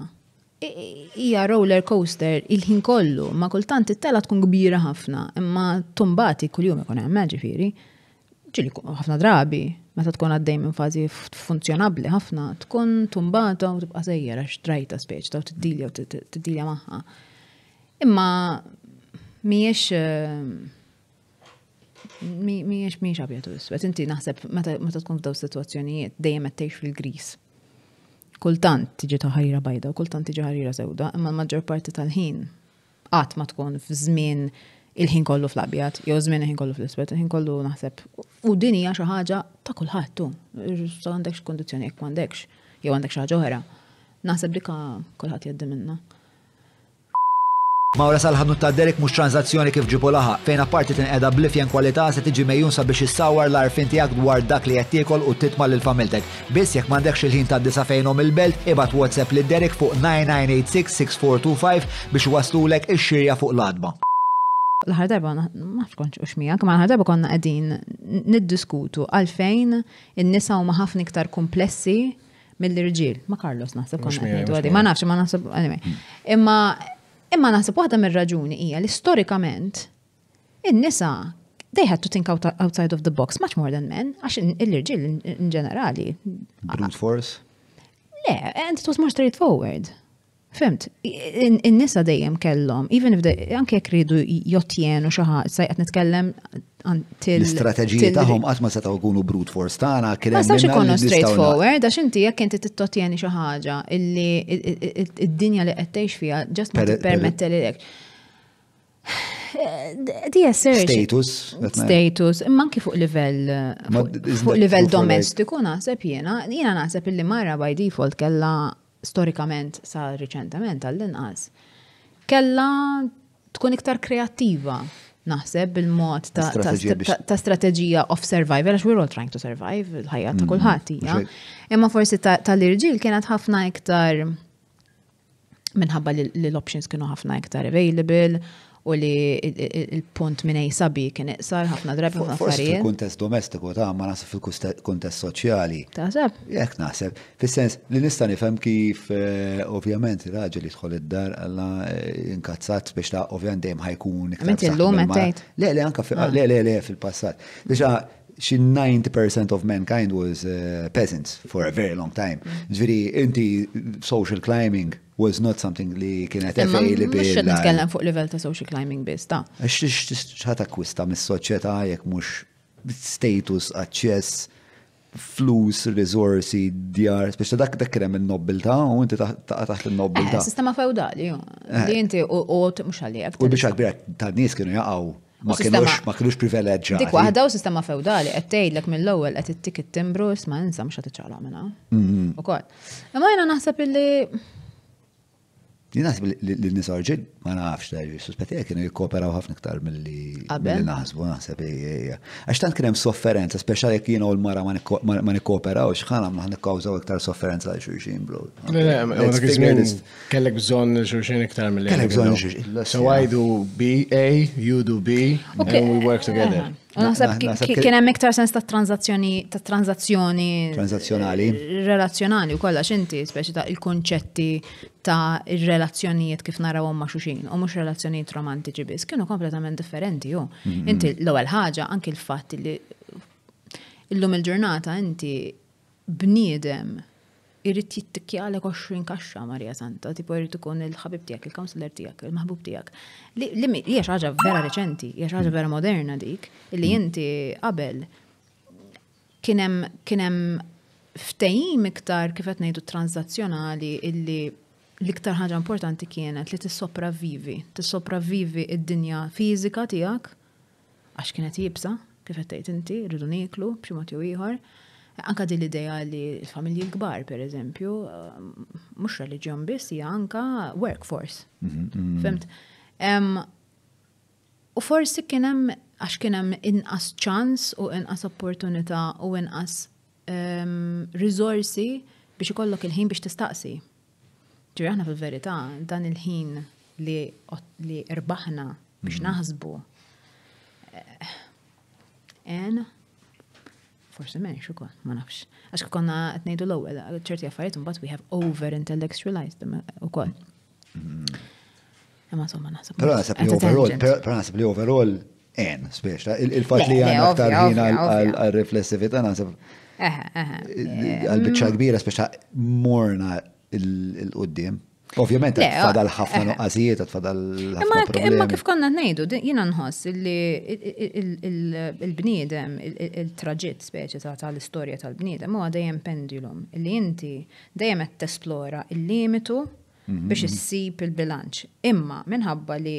S1: hija roller coaster il-ħin kollu, ma kultant it-tela tkun kbira ħafna, imma tombati kuljum ikun hemm eh, ġifieri. Ġili ħafna drabi, meta tkun għaddej minn fażi funzjonabbli ħafna, tkun tumbata u tibqa' sejjer għax trajta speċ ta' tiddilja u tiddilja magħha. Imma mhijiex eh, mhijiex mhijiex abjatu isbet, inti naħseb meta tkun f'daw sitwazzjonijiet dejjem qed fil-gris kultant tiġi ta' bajda kultant tiġi ħarira zewda, imma l-maġġor parti tal-ħin qatt ma tkun f'żmien il-ħin kollu fl-abjad, jew żmien il-ħin kollu fl isbet il-ħin kollu naħseb. U din hija xi ħaġa ta' kulħadd tu, għandekx kondizzjoni jekk m'għandekx, jew għandek xi ħaġa oħra. Naħseb dik kulħadd jgħaddi minna.
S3: Mawra sal-ħanut ta' Derek mhux tranzazzjoni kif ġibu laħa, fejn apparti tin qeda blifjen kwalità se tiġi mejjun sabiex issawar l-arfin tiegħek dwar dak li qed tiekol u titma' lil familtek. Biss jekk m'għandekx il-ħin ta' disa fejnhom il-belt, ibad WhatsApp li Derek fuq 9986-6425 biex waslulek ix-xirja fuq l-adba
S1: l-ħar darba ma konċ u xmijak, ma l-ħar darba konna qegħdin niddiskutu għalfejn il-nisa u ħafna iktar komplessi mill-irġil. Ma Carlos naħseb konna għadin. Ma nafx, ma naħseb. Imma Imma naħseb waħda mir-raġuni hija li storikament in-nisa they had to think out, outside of the box much more than men, għax l-irġil in ġenerali.
S3: Brute force?
S1: Le, and it was more straightforward. Femt, in-nisa dejjem kellhom, even if anke jekk ridu jottjenu xi ħaġa, sajqed nitkellem until l-istrateġiji tagħhom
S3: qatt ma setgħu jkunu brute force tagħna kien hemm. Ma sawx ikunu straightforward
S1: għax inti jekk inti tittotjeni xi ħaġa illi id-dinja li qed tgħix fiha just ma tippermetti lilek. Dija serġ. Status. Status, manki fuq livell fuq livell domestiku naħseb jiena, jiena naħseb illi marra by default kella storikament sa riċentament għall-inqas, kella tkun iktar kreattiva naħseb bil-mod ta' strategija of survival, għax we're all trying to survive l-ħajja ta' mm, kulħadd hija. Imma forsi tal-irġiel kienet ħafna iktar minħabba li l-options kienu ħafna iktar available, u li il-punt minnej sabi kien iqsar ħafna drabi ħafna affarijiet.
S3: Fil-kuntest domestiku ta' ma nasib fil-kuntest soċjali. Taħseb? Jek naħseb. Fis-sens li nista' nifhem kif eh, ovvjament raġel jidħol id-dar alla eh, inkazzat biex ta' ovvjament dejjem ħajkun. Menti l-lum Le, le, anka ah. le, le, le, fil-passat. Biex xi 90% of mankind was uh, peasants for a very long time. Mm. Ġviri, inti social climbing was not something li kienet available. Mux xed nitkellem
S1: fuq level ta' social climbing biz, ta'
S3: ċata kwista mis-soċieta jek mux status, access, flus, risorsi, djar, speċa dak dak krem il-nobilta u inti ta' taħt il-nobilta. Eh, sistema
S1: feudali, eh. li inti u mux għalli. U biex
S3: għakbira tal-nis kienu jaqaw Ma kienux ma kienux privileġġa. Dik waħda
S1: u sistema feudali qed tgħidlek mill-ewwel qed ittik it-timbru ma nsa mhux qed tiċċaqla minnha. Mhm. Ukoll. Imma jiena naħseb illi
S3: Li naħseb li n ġil ma nafx ta' ġil, suspetti kienu jikkooperaw ħafna iktar mill-li naħsbu, naħseb hija. Għax tant kien sofferenza, speċa jekk jiena u l-mara ma nikkooperaw, x'ħan għamlu nikkawżaw iktar sofferenza li xuxin blow.
S4: Kellek bżon xuxin iktar mill-li. Kellek bżon xuxin. So I
S3: do B, A, you do B, and we work together. Uh-huh.
S1: Naħseb kien hemm iktar sens ta' tranzazzjoni ta' tranzazzjoni eh,
S3: tranzazzjonali
S1: relazzjonali u kollox inti speċi ta' il-konċetti ta' il-relazzjonijiet kif narawhom ma' xuxin u mhux relazzjonijiet romantiċi biss kienu kompletament differenti ju. Mm-hmm. Inti l-ewwel ħaġa anki l-fatt li llum il-ġurnata inti bniedem irrit jittikki għalek 20 kaxxa Marija Santa, tipo irrit ikun il-ħabib tijak, il-kansler tijak, il-maħbub tijak. Jiex ħagġa vera reċenti, jiex ħagġa vera moderna dik, illi inti qabel kienem kienem ftejim iktar kif qed ngħidu illi l-iktar ħaġa importanti kienet li t-sopravivi id-dinja fiżika tiegħek għax kienet jibsa, kif qed tgħid inti, rridu niklu bximot ju iħor. ieħor Anka din l-ideja li l-familji l-kbar, per eżempju, mux um, religjon biss, hija anka workforce.
S2: Mhm, mhm. Femt.
S1: U forsi kienem, għax kienem inqas ċans u inqas opportunità u inqas rizorsi biex ikollok il-ħin biex tistaqsi. Ġiri aħna fil-verità, dan il-ħin li irbaħna biex mhm. naħsbu. Eh, en, forse menx ukoll, ma nafx. Għax konna qed ngħidu l-ewwel ċerti affarijiet imbagħad we have over intellectualized them u ukoll. Mm-hmm. Imma somma naħseb. Pero naħseb li overall,
S3: pero naħseb li overall en speċta. il fat li għandna aktar ħin għal-riflessività naħseb.
S1: Eh, eh, eh, Għal-biċċa mm.
S3: kbira ta' morna il qoddim Ovvjament, fadal ah, ħafna eh. nuqqasijiet, l ħafna. Imma kif
S1: konna ngħidu, jiena nħoss li il-bniedem, il-traġitt speċi tal-istorja tal-bniedem huwa dejjem pendulum li inti dejjem qed tesplora il-limitu
S2: mhm. biex
S1: issib il-bilanċ. Imma minħabba li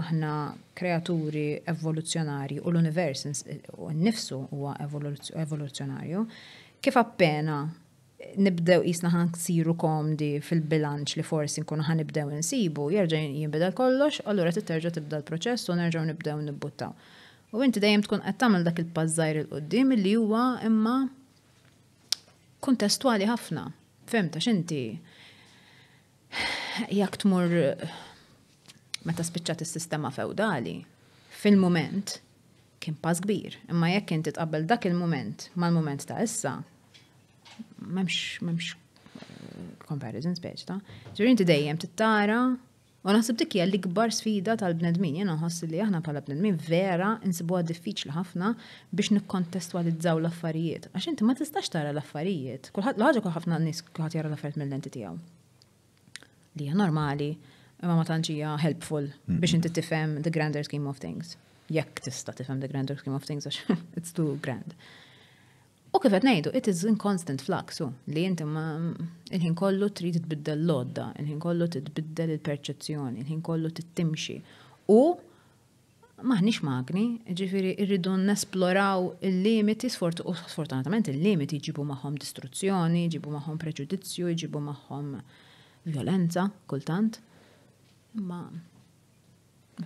S1: aħna kreaturi evoluzjonari u l-univers u n-nifsu huwa evoluzjonarju, kif appena nibdew jisna ħan ksiru komdi fil-bilanċ li forsi nkunu ħan nibdew nsibu, jerġa' jinbidel kollox, allura t-terġa tibda l-proċess u nerġgħu nibdew nibbuttaw. U inti dejjem tkun qed tagħmel dak il pazzajr il qudiem li huwa imma kontestuali ħafna. Femta x'inti jak tmur meta spiċċat is-sistema fewdali, fil-moment kien pass kbir, imma jekk inti tqabbel dak il-moment mal-moment ta' issa, memx, memx eh, comparison speċ, ta' ġirin ti dejjem tara u naħseb dik hija l-ikbar sfida tal-bnedmin jena nħoss li aħna bħala bnedmin vera insibuha diffiċli ħafna biex nikkontestwalizzaw l-affarijiet għax inti ma tistax tara l-affarijiet. Kulħadd l-ħaġa kull ħafna nies kulħadd jara l-affarijiet mill-lenti tiegħu. Li hija normali imma ma tantxija helpful biex inti tifhem the grander scheme of things. Jekk tista' tifhem the grander scheme of things għax it's too grand. U kif qed ngħidu, it is in constant flux li inti ma il-ħin kollu trid tbiddel l-odda, il-ħin kollu titbiddel il-perċezzjoni, il-ħin kollu tittimxi. U maħniex magni, ġifiri irridu nesploraw il-limiti, sfortunatament il-limiti ġibu maħom distruzzjoni, ġibu maħom preġudizzju, ġibu maħom violenza, kultant. Ma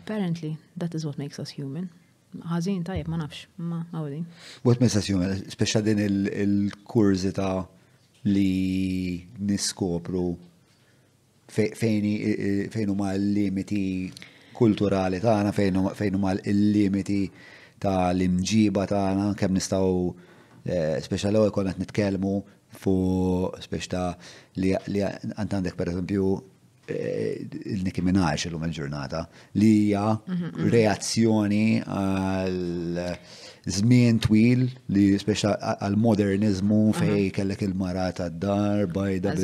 S1: apparently that is what makes us human ħażin tajib, ma nafx, ma għawdi.
S3: Bot messassjum, speċa din il ta' li niskopru eh, eh, fejn huma l-limiti kulturali tagħna, fejn huma l-limiti ta' l-imġiba tagħna, kemm nistgħu eh, speċa l-ewwel konna nitkellmu fuq speċ li għandek pereżempju Eh, il-Nicki Minaj l-lum il-ġurnata li hija mhm, mhm. reazzjoni għal żmien twil li speċa għal modernizmu mhm. fej kellek il-mara ta' dar bajda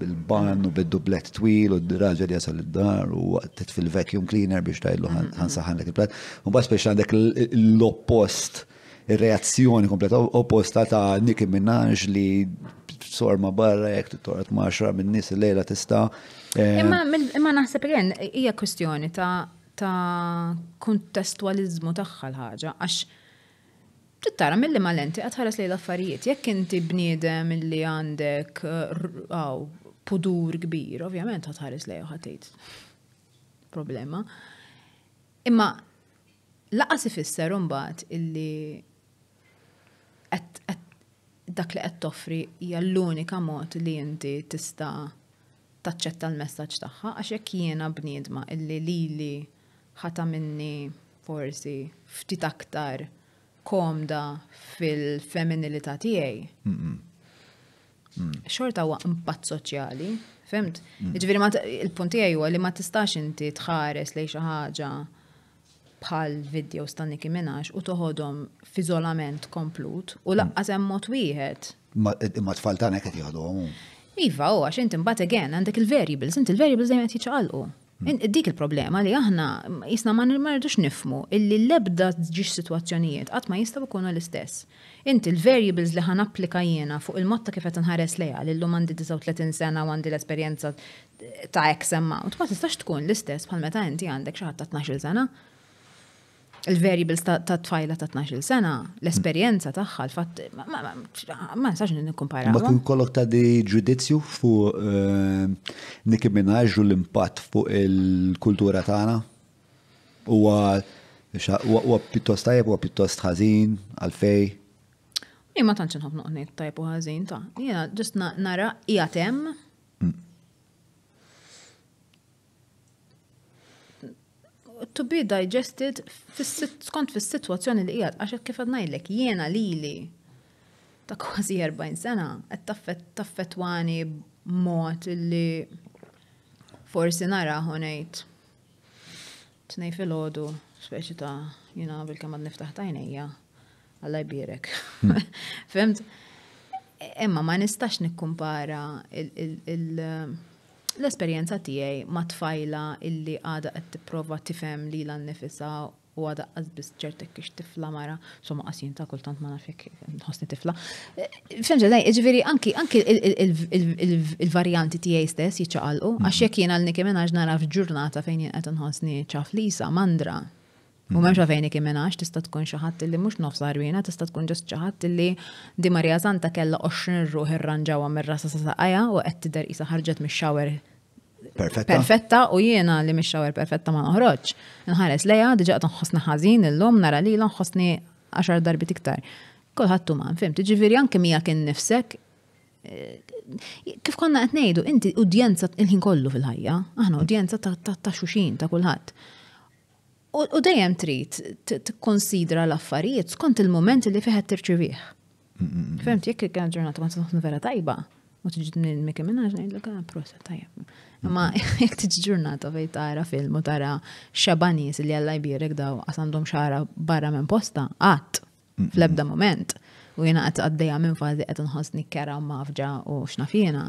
S3: bil-ban u bid-dublet twil u d-raġel jasal id-dar u għattet fil-vacuum cleaner biex tajlu ħansaħanlek il-plat. U bħas speċa għandek l-oppost, il-reazzjoni kompleta opposta ta' Nicki Minaj li sorma barra, jek t-torat maċra minn nis il-lejla tista. Eh,
S1: imma naħseb għen, hija kustjoni ta' ta' kontestualizmu tagħha l-ħaġa, t-tara mill-li ma lenti għatħares li l-affarijiet, jekk inti bniedem li għandek għaw pudur kbir, ovvjament għatħares li ħatejt problema. Imma laqas ifisser imbagħad illi qed dak li qed toffri hija l-unika mod li inti tista' taċċetta l-messaġġ tagħha għax jekk jiena bniedma illi lili ħata minni forsi ftit aktar komda fil-feminilità tiegħi. Mm. Xorta huwa impatt soċjali, femt? Mm. Ġifieri il-punt tiegħi huwa li ma tistax inti tħares lejn xi ħaġa bħal video stanni Nicki u toħodhom f'iżolament komplut u laqqas hemm mod wieħed.
S3: ma' tfal tagħna qed jieħduhom.
S1: Iva, u għax inti mbagħad again għandek il-variables, inti il-variables dejjem qed jiċċaqalqu. Dik il-problema li aħna jisna ma nirmardux nifmu illi lebda ġiġ situazzjonijiet għat ma jistaw ikunu l-istess. Inti il-variables li ħana applika jena fuq il motta kif kifet nħares lejha li l-lum għandi 39 sena u għandi l-esperienza ta' X amount, ma tistax tkun l-istess bħal meta inti għandek xaħat ta' 12 sena il-variables ta' tfajla ta' 12 sena, l-esperienza tagħha, l-fatt ma nistax nikkumpara. Ma kun
S3: kollok ta' di ġudizzju fuq eh, Nicki Minaj u l-impatt fuq il-kultura tagħna. Huwa pjuttost tajjeb, huwa pjuttost ħażin għalfej.
S1: ma tantx nħobb noqnejt tajjeb u ħażin ta' jiena ġust nara qiegħed hemm mm. to be digested skont fis-sitwazzjoni li għad, għax kif qed ngħidlek jiena lili ta' kważi 40 sena qed taffet għani mot li forsi nara ħonejt tnej fil-ħodu speċi ta' jina bil-kem għad niftaħ tajnija għallaj birek. Hmm. Fimt? E, emma ma nistax nikkumpara il- l-esperienza tiegħi ma' tfajla illi għada qed tipprova tifhem li l-nifisa u għada għazbis ċertek kix tifla mara, somma għasin ta' kultant ma' nafek nħosni tifla. Eh, Femġa daj, iġveri, anki il-varianti tijaj stess jċaqalqu, mhm. għax jek jena l-niki menax naraf ġurnata fejn jena għetan nħosni ċaflisa, mandra. U memx mhm. fejn iki tista tkun xaħat li mux nofsa rwina, tista tkun ġest xaħat li di Marija Santa kella 20 ruħ irranġawa mir-rasa sa' u għed t-der isa ħarġet mis-xawer perfetta. Perfetta u jiena li mish shower perfetta ma noħroġ. Nħares lejha diġà qed nħossna ħażin illum nara li nħossni għaxar darbit iktar. Kulħadd man, fim, tiġifieri anke mija kien nifsek eh, kif konna qed ngħidu inti udjenza il-ħin kollu fil-ħajja, aħna udjenza ta' xuxin ta' kulħadd. U dejjem trid tikkonsidra l-affarijiet skont il-moment li fih tirċivih. Femt jekk kien ġurnata ma vera tajba U tiġi minn minna Minaj l ah prosa tajab. Ma mhm. jekk tiġi ġurnata fej tara film u tara xabanis li għallaj birek daw għasandom xara barra minn posta, qatt mhm. fl-ebda moment. U jena għat għaddejja minn fażi qed nħossni kera u mafġa u x'nafina.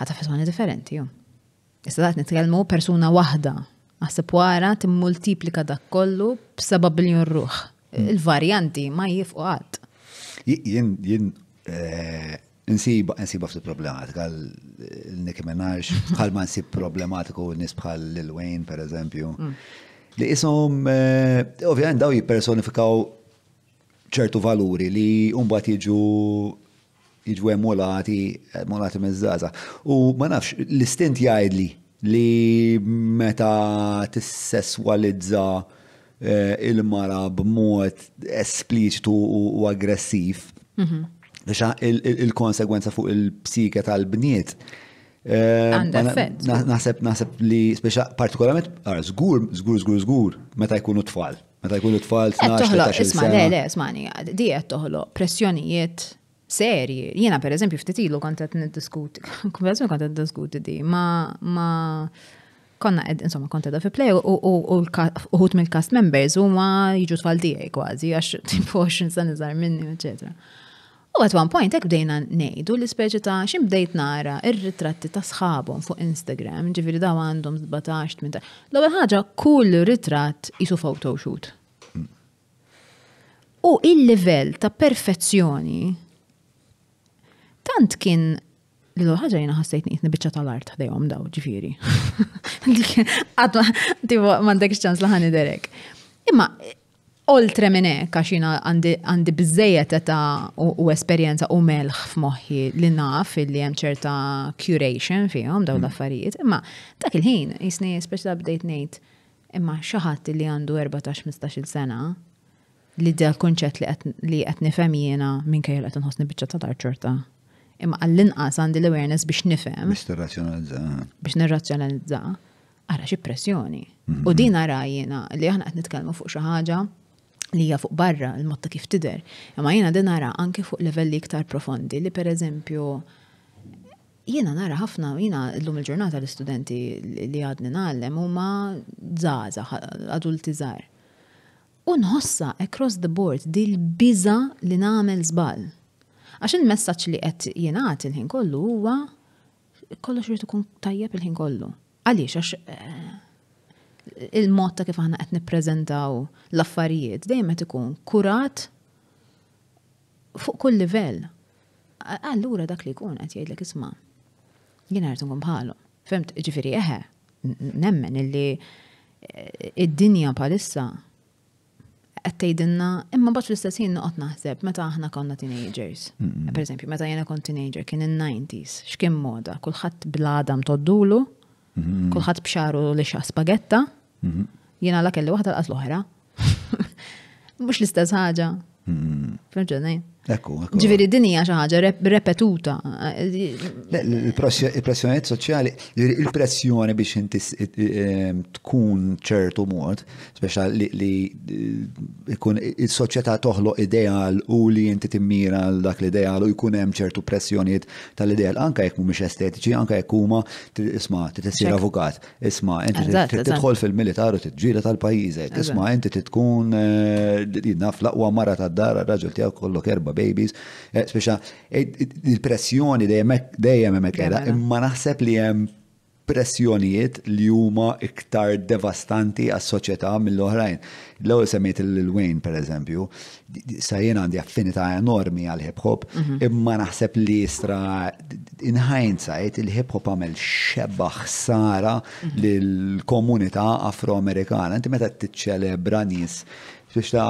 S1: Ħata persuni differenti ju. Issa dat nitkellmu persuna waħda. Għasib wara t-multiplika dak kollu b'seba' biljon ruħ. Mhm. Il-varjanti ma jifqu
S3: Jien, Jien eh, Nsiba, nsiba fil problematika l-Nicki Minaj, bħal ma nsib problematiku nis bħal l Wayne, per eżempju. Mm. Li jisom, eh, ovvijan, daw jipersonifikaw ċertu valuri li unbat jiġu jiġu emulati, emulati mezzaza. U ma nafx, l-istint jgħidli li meta t-sessualizza eh, il-mara b'mod espliċtu u aggressiv. Mhm. Bixa il-konsegwenza fuq il-psika tal-bniet. Eh, naħseb naħseb li speċa partikolarment ara ah, żgur, żgur, żgur, żgur meta jkunu tfal. Meta jkunu tfal toħloq, isma'
S1: toħloq pressjonijiet serji. Jiena pereżempju ftit ilu kont qed niddiskut, konversazzjoni kont qed niddiskuti di, ma ma konna ed, insomma, kont edha fi play u uħut mill-cast members u ma jiġu tfal tiegħi kważi għax tipo 20 sena iżgħar minni, eċetera. U at one point, ek bdejna nejdu l speċi ta' xim bdejt nara ir-ritratti ta' sħabhom fuq Instagram, ġifiri daw għandhom 17-18. l għal ħaġa, kull ritratt jisu photoshoot. U il-level ta' perfezzjoni tant kien l-ewwel ħaġa jiena nitni bieċa tal-art ħdejhom daw ġifieri. Għadma, tipo m'għandekx ċans laħani derek. Imma oltre minn kaxina għax jiena għandi biżejjed eta u esperjenza u melħ f'moħħi li naf li hemm ċerta curation fihom dawn mm. l-affarijiet, imma dak il-ħin jisni speċi bdejt ngħid imma xi ħadd li għandu 14-15 sena li da kunċet li qed nifhem jiena minkejja li qed nħossni biċċa ta' dar ċorta. Imma għall-inqas għandi l-awareness biex nifhem. Biex tirrazzjonalizza. Biex nirrazzjonalizza. Ara xi pressjoni. Mm-hmm. U din ara jiena li aħna qed nitkellmu fuq xi ħaġa li hija fuq barra l-motta kif tider. Imma jiena din nara anke fuq livelli iktar profondi li per eżempju jiena nara ħafna jiena llum il-ġurnata l-istudenti li għadni nagħlem huma żgħaża adulti żgħar. U nħossa across the board dil biża li nagħmel żball. Għax il-messaġġ li qed jingħad il-ħin kollu huwa kollox irid ikun tajjeb il-ħin kollu. Għaliex għax eh, il-mod ta' kif aħna qed nippreżentaw l-affarijiet dejjem qed ikun kurat fuq kull livell. Allura dak li jkun qed jgħidlek isma' jien qed nkun bħalu. Femt ġifieri eħe, nemmen illi eh, id-dinja bħalissa qed tgħidilna imma baċ l istess ħin noqgħod naħseb meta aħna konna teenagers. Pereżempju, meta jiena kont teenager kien in-90s, x'kien moda, kulħadd bladam toddulu, mm-hmm. kulħadd bxaru li xa spagetta, Jena la kelli waħda l-qas l-oħra. Mux l-istess ħaġa. Fimġenaj. Ġiviri dinija xaħġa repetuta.
S3: Il-pressjoniet soċjali, il-pressjoni biex inti tkun ċertu mod, speċa li jkun eh, il-soċjetà toħloq ideal u li inti timmira dak l-ideal u jkun hemm ċertu pressjoniet tal-ideal anka jekk mumiex estetiċi, anka jekk huma isma' titessir avukat, isma' inti tidħol fil-militar u titġiela tal pajizet isma' inti titkun jidnaf eh, laqwa marra mara tad-dar raġel tijaw kollok erba' ma babies, eh, speċa eh, il-pressjoni dejjem hemm qeda, eh. imma naħseb li hemm pressjonijiet li huma iktar devastanti għas soċjetà mill-oħrajn. L-ewwel semmejt il-Wayne pereżempju, sa jien għandi affinità enormi għal hip hop, mhm. imma naħseb li jistra in hindsight il-hip hop għamel xebba ħsara mhm. lill-komunità afroamerikana. Inti meta tiċċelebra nies biex ta'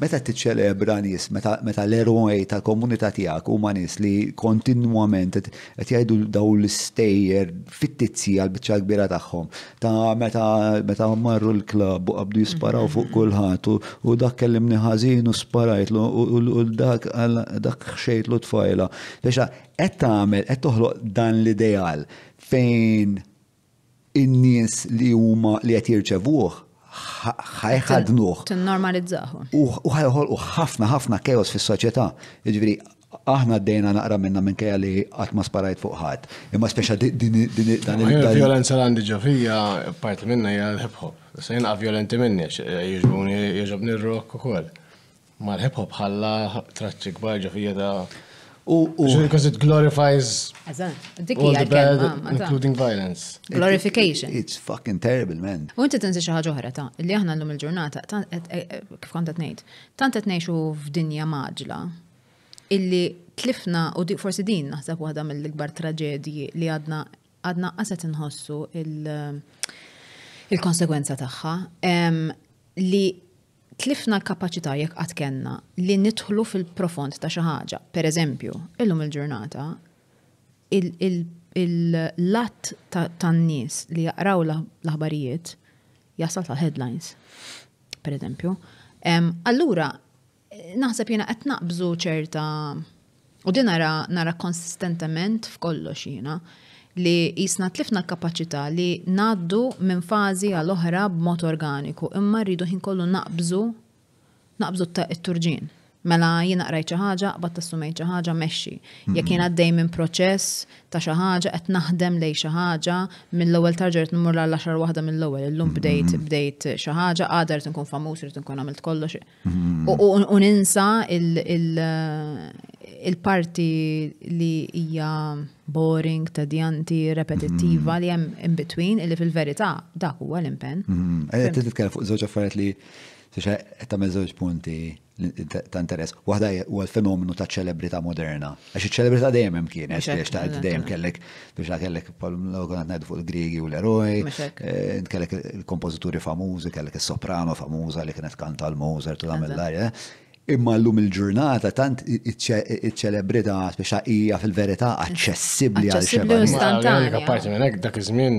S3: Meta tiċċelebra nies, meta l-eroj tal-komunità tiegħek huma nies li kontinwament qed jgħidu daw l-stejjer fit-tizzi għall bicċa kbira tagħhom. Ta' meta meta marru l-klabb u qabdu jisparaw fuq mm-hmm. kullħat u dak kellimni ħażin u sparajtlu u dak dak l tfajla. Biex qed tagħmel qed toħloq dan l-ideal fejn in-nies li huma li qed jirċevuh ħajħadnuħ.
S1: T-normalizzaħu.
S3: U ħajħol u ħafna ħafna kejos fis soċjetà Ġviri, jiġifieri, aħna d-dejna naqra minna minn kajja li għatma sparajt fuq ħadd. Imma speċa din dan il-violenza
S4: l-għandi ġofija, parti minna hija l-hip-hop. Sejn għa violenti minni, jġbuni, jġobni r-rock u koll. Ma l-hip-hop ħalla traċċi kbar ġofija ta'
S3: Because it glorifies
S1: all the bad, including violence. Glorification. It's
S3: fucking terrible, man.
S1: U inti tinsi xaħġa oħra ta' li aħna l-lum il-ġurnata, eh, eh, kif kontet nejt, tant qed ngħixu f'dinja maġla illi tlifna u forsi din naħseb waħda mill-ikbar traġedji li għadna għadna qaset inħossu eh, il-konsekwenza tagħha li tlifna l-kapacità jekk qatt kenna li nidħlu fil-profond ta' xi ħaġa. Pereżempju, illum il-ġurnata il-lat tan-nies li jaqraw l-aħbarijiet jasal tal headlines, pereżempju. Allura, naħseb jiena qed naqbżu ċerta U din nara, nara konsistentament f'kollox jiena li jisna tlifna kapacita li naddu minn fazi għal oħra b'mod organiku, imma rridu ħin kollu naqbżu naqbżu t-turġin. Mela jina qrajt xi ħaġa, qbad tassumejt xi ħaġa mexxi. Jekk jien għaddej minn proċess ta' xi ħaġa qed naħdem lej xi ħaġa mill-ewwel tarġa qed nmur l xar waħda mill-ewwel. Illum bdejt mm-hmm. bdejt xi ħaġa qadar rid famus famuż, rid nkun għamilt kollox.
S2: Mm-hmm.
S1: U ninsa il-parti li hija boring, tadjanti, repetittiva mm. li hemm in between illi fil-verità dak huwa l-impenn.
S3: Mm-hmm. Ejja titkellem fuq żewġ affarijiet li qed tagħmel żewġ punti ta' interess. Waħda huwa l-fenomenu ta' ċelebrità moderna. Għax iċ-ċelebrità dejjem hemm kienet, għax ta' dejjem kellek biex kellek l ngħidu fuq il-Griegi u l-eroj, eh, kellek il-kompożituri famużi, kellek is-soprano famuża li kienet kanta l-Mozart u l-għamel Imma l-lum il-ġurnata tant iċ-ċelebrità speċa hija fil-verità aċċessibbli għal xebgħa. Apparti minn dak iż-żmien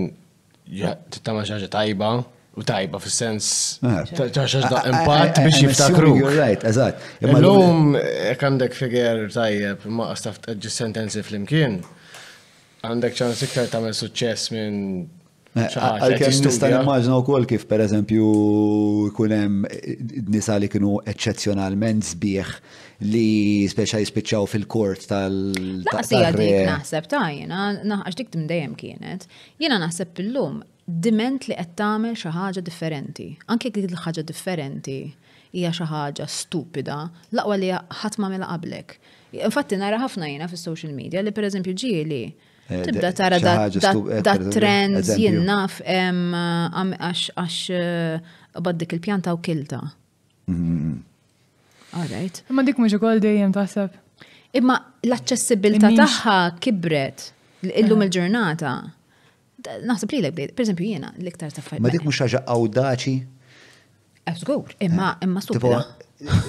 S4: xi ħaġa tajba u tajba fis-sens eh. ta' xi eh, eh, biex jiftakru. Right,
S3: eżatt. Illum
S4: hekk għandek figer tajjeb ma qastaf sentenzi flimkien. Għandek ċans ta' tagħmel suċċess minn
S3: Eh, Għal-kem nistan immaġna u kol kif per eżempju kunem eh, nisa li kienu eccezjonalment zbieħ li speċa jispiċċaw fil-kort tal. Laqsija dik
S1: naħseb ta' jena, naħax dik kienet, jena naħseb pillum diment li qed tagħmel xi ħaġa differenti. Anke dik il-ħaġa differenti hija xi ħaġa stupida, laqwa li ħadd ma mela qablek. Infatti nara ħafna jiena fis-social media li pereżempju ġieli li
S2: Eh, Tibda tara da eh, trend jinnaf
S1: eh, għax baddik il-pjanta u kilta. Alright. Ma dik mux ukoll dejjem taħseb. Imma l-accessibilità tagħha kibret illum il-ġurnata. Naħseb li l-bdejt, per eżempju jiena l-iktar taffajt. Ma dik
S3: mux ħaġa awdaċi.
S1: Għazgur, imma imma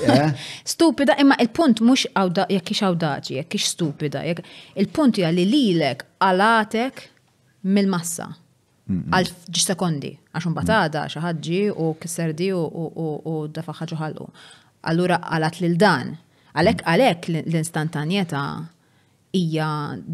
S1: Eh? Stupida, imma il-punt mux jekk ix awdaċi, jekk ix stupida. Il-punt hija li lilek għalatek mill-massa. Għal ġi sekondi, għaxun batada, mm. xaħġi u kisserdi u dafaħħa ħallu. Allura għalat lil dan. Għalek mm. għalek l-instantanjeta hija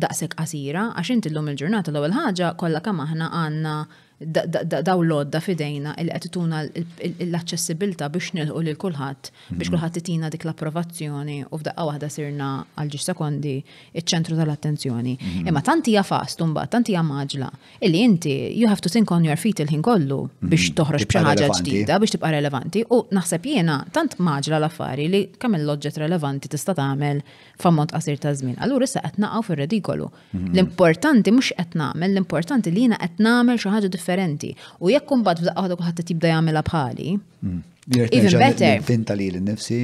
S1: daqsek qasira, għax inti l-lum il-ġurnata l-ewwel ħaġa kollha kemm aħna għandna daw lodda fidejna il qed tuna l accessibilta biex li lil kulħadd biex mhm. kulħadd titina dik l-approvazzjoni u f'daqqa waħda sirna għal ġi sekondi iċ-ċentru tal-attenzjoni. Mhm. Imma tant hija fast mbagħad tant hija maġla illi inti you have to think on your feet il-ħin kollu mhm. biex toħroġ b'xi ħaġa ġdida biex tibqa' relevanti u naħseb jiena tant maġla l-affari li kemm il-loġġet relevanti tista' tagħmel f'ammont qasir ta' żmien. Allura issa qed naqgħu fir-redikolu. L-importanti mhux qed nagħmel, l-importanti li jiena qed nagħmel xi ħaġa differenti differenti. U jekk kumbat b'daqqa ħadok ħatta tibda jagħmilha bħali.
S3: Mm. Even better. Tinta li l-nifsi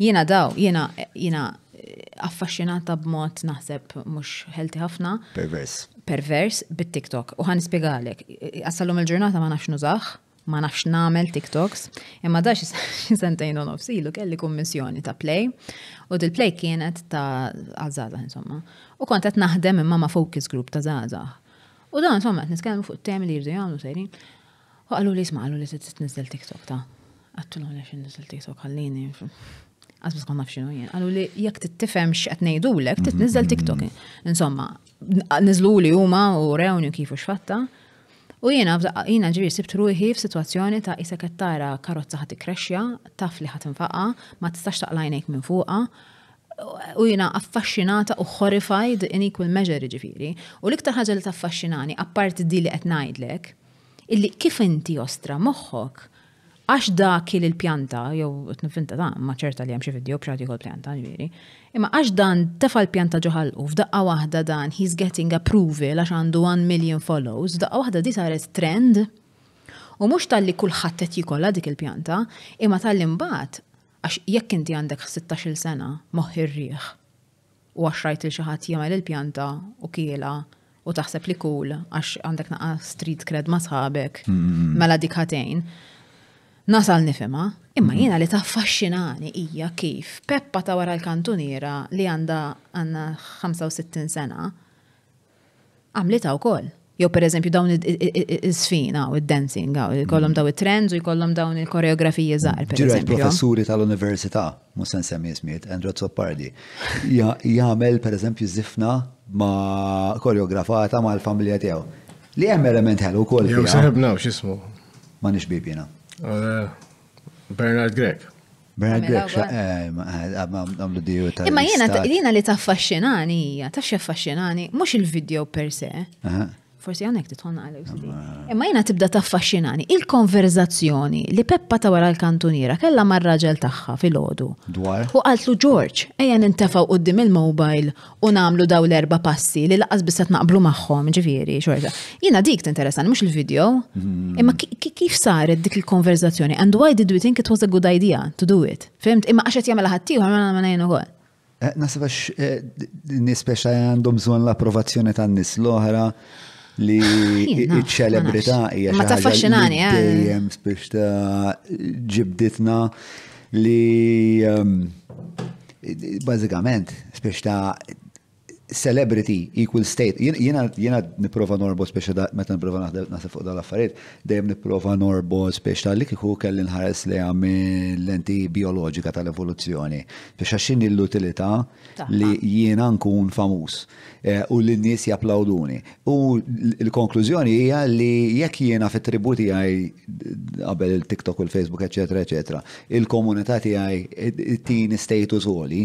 S1: Jiena daw, jiena eh, affaxxinata b'mod naħseb mhux ħelti ħafna. Pervers. Pervers bit-TikTok. U ħan ispjegalek. Assallum il-ġurnata ma nafx nużax ma nafx namel TikToks, imma da xisentejn u nofsi ilu kelli kummissjoni ta' play, u dil-play kienet ta' għazzaza, insomma. U kontet naħdem imma ma' focus group ta' zaza. U dan insomma qed nitkellmu fuq temi li jirdu jagħmlu sejrin. U għallu li jismaqlu qalu li s-sitt nizzel TikTok ta' għattu xin nizzel TikTok għallini. Għazbis għanna fxinu jien. Għallu li jek t-tifem xqet nejdu l titnizzel TikTok. Insomma, nizlu li juma u rewni kifu xfatta. U jiena jiena ġiri sibt ruħi f'sitwazzjoni ta' isa kettara karozza ħat taf li ħat infaqqa, ma tistax taqlajnejk minn fuqa u jina affaxxinata u horrified in equal measure ġifiri. U liktar ħagġa li taffaxxinani, apparti di li qed ngħidlek, illi kif inti ostra moħħok għax kil il pjanta jew t-nifinta da, ma ċerta li jemxie video bċaħti kol pjanta, ġifiri, Imma għax dan tefa l-pjanta ġuħal u f'daqqa wahda dan, he's getting approval għax għandu 1 million follows, f'daqqa wahda di saret trend. U mux tal-li kullħat qed jikolla dik il-pjanta, imma tal-li mbaħt Għax jekk inti għandek 16 sena moħħir rieħ u għax rajt il ċaħat jagħmel il-pjanta u kiela u taħseb li kul għax għandek naqa street cred ma sħabek mela dik ħatejn. Nasal nifema, imma jiena li taffaxxinani hija kif Peppa ta' wara l-kantuniera li għandha għanna 65 sena għamlita wkoll jew pereżempju dawn is-sfina u d-dancing, jkollhom mm. daw it-trends u jkollhom dawn il-koreografiji żgħar pereżempju. professuri
S3: tal-università, mhux se nsemmi Andrew Zoppardi, jagħmel pereżempju zifna ma' koreografata ma' l-familja tiegħu. Li hemm element ħelu wkoll. Jew seħebna x'ismu. Ma nix bibina. Ah, Bernard Grek. Bernard Grek, eh, eh, għamlu diju ta' Imma jena, jena
S1: li ta' affaxxinani, ta' xie affaxxinani, mux il-video per se forsi għanek titħonna għal-OCD. Imma jena tibda taffaxxinani, il-konverzazzjoni li Peppa ta' wara l-kantuniera kella mar raġel tagħha fil-ħodu. Dwar. U għaltlu George, ejja nintefaw qoddim il-mobile u namlu daw l-erba passi li laqas bisat naqblu magħhom, ġifieri, xorta. Jena dik t-interesan, mhux il-video, mhm. imma kif saret dik il-konverzazzjoni and why did we think it was a good idea to do it? Fimt, imma għaxet jagħmel għamela ma ngħidu għol.
S3: Eh, Nasibax, eh, nispeċa għandhom bżonn l-approvazzjoni tan-nies l-oħra li iċ-ċelebrità hija ma taffaxxinani eh. dejjem biex ta' ġibditna li ehm, bażikament biex ta' celebrity equal state. Jena niprofa norbo biex ta' meta niprofa naħseb fuq dal-affarijiet, dejjem niprofa norbo biex ta' li kieku kelli nħares li għam l-enti biologika tal-evoluzzjoni. biex x'inhi l-utilità li jiena nkun famuż. Eh, u l-nies japplawduni. U l-konklużjoni hija li jekk jiena fit-tributi għaj qabel il-TikTok u l-Facebook, eċetera, eċetera, il-komunità tiegħi tini status għoli,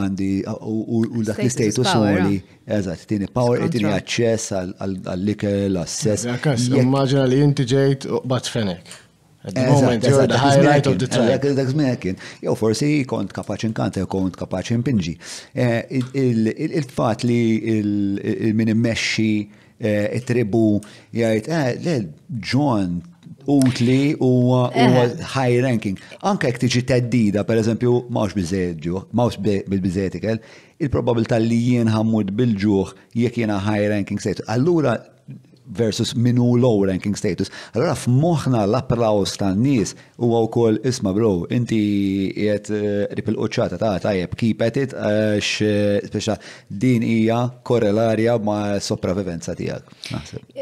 S3: għandi u dak l-status għoli, eżatt, tini power, tini aċċess għall-likel, għall-sess. Immaġina li inti ġejt bat
S4: fenek. At the moment, you're the highlight of
S3: the forsi kont kapaċi nkanta, kont kapaċi npinġi. Eh, Il-fatt li il-min immexxi eh, it-tribu jgħid, eh, le, John, utli u eh. high ranking. Anka jek tiġi teddida, per eżempju, mawx bizzeġu, mawx bil-bizzetikel, il-probabilta li jien ħammud bil-ġuħ jek jena high ranking sejtu. Allura versus minu low ranking status. Allora f'moħna l-applaus tan nies u għaw kol isma bro, inti jgħet eh, ripil uċċata ta' tajjeb, keep at it, għax eh, speċa din hija korrelarja ma' sopravivenza tijak.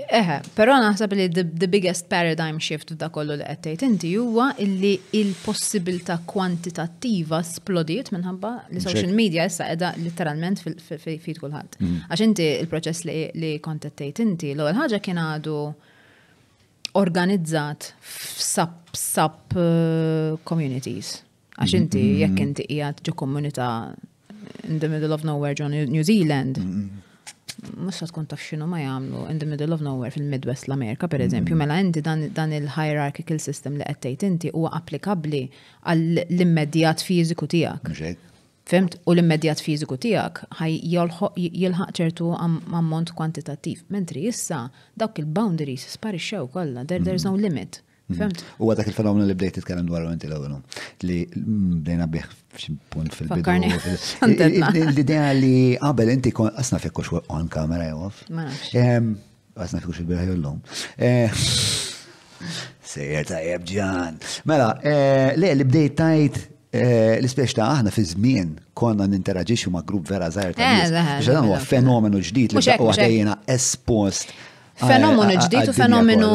S1: Eħe, pero naħseb li the biggest paradigm shift da' kollu li għettejt inti huwa illi il-possibilta kwantitattiva splodiet minħabba li social media issa edha literalment fit kulħadd. Mm. Għax inti il-proċess li kontettejt inti l għal ħaġa ħaġa kien għadu organizzat f'sub eh, communities. Għax mm-hmm. inti, jekk inti jgħat ġu komunità in the middle of nowhere ġo New Zealand, Musa mm-hmm. tkun taf x'inhu ma jagħmlu in the middle of nowhere fil-Midwest l-Amerika pereżempju, mm-hmm. mela inti dan il-hierarchical system li qed tgħid inti huwa applikabbli għall-immedjat fiżiku
S2: tiegħek.
S1: Fimt, u l-immedjat fiżiku tijak ħaj jilħaq ċertu ammont kwantitattiv. Mentri issa dawk il-boundaries sparixxew kollha, there, there's no mm. limit. Mm. Fimt?
S3: U għadak il fenomen li bdejt titkellem dwar inti l-għonu. Li mm, bdejna bih punt fil-bidu. L-idea li qabel inti kon asna fekkux on kamera jow. Ehm, asna fekkux il bieħ l-lum. Ehm, sejjer tajjeb Mela, eh, li bdejt tajt Eh, l-ispiex ta' aħna fi żmien konna ninteraġixxu ma' grupp vera zaħir ta' nies. Eh, dan huwa fenomenu ġdid li huwa għadajina espost. Fenomenu ġdid u fenomenu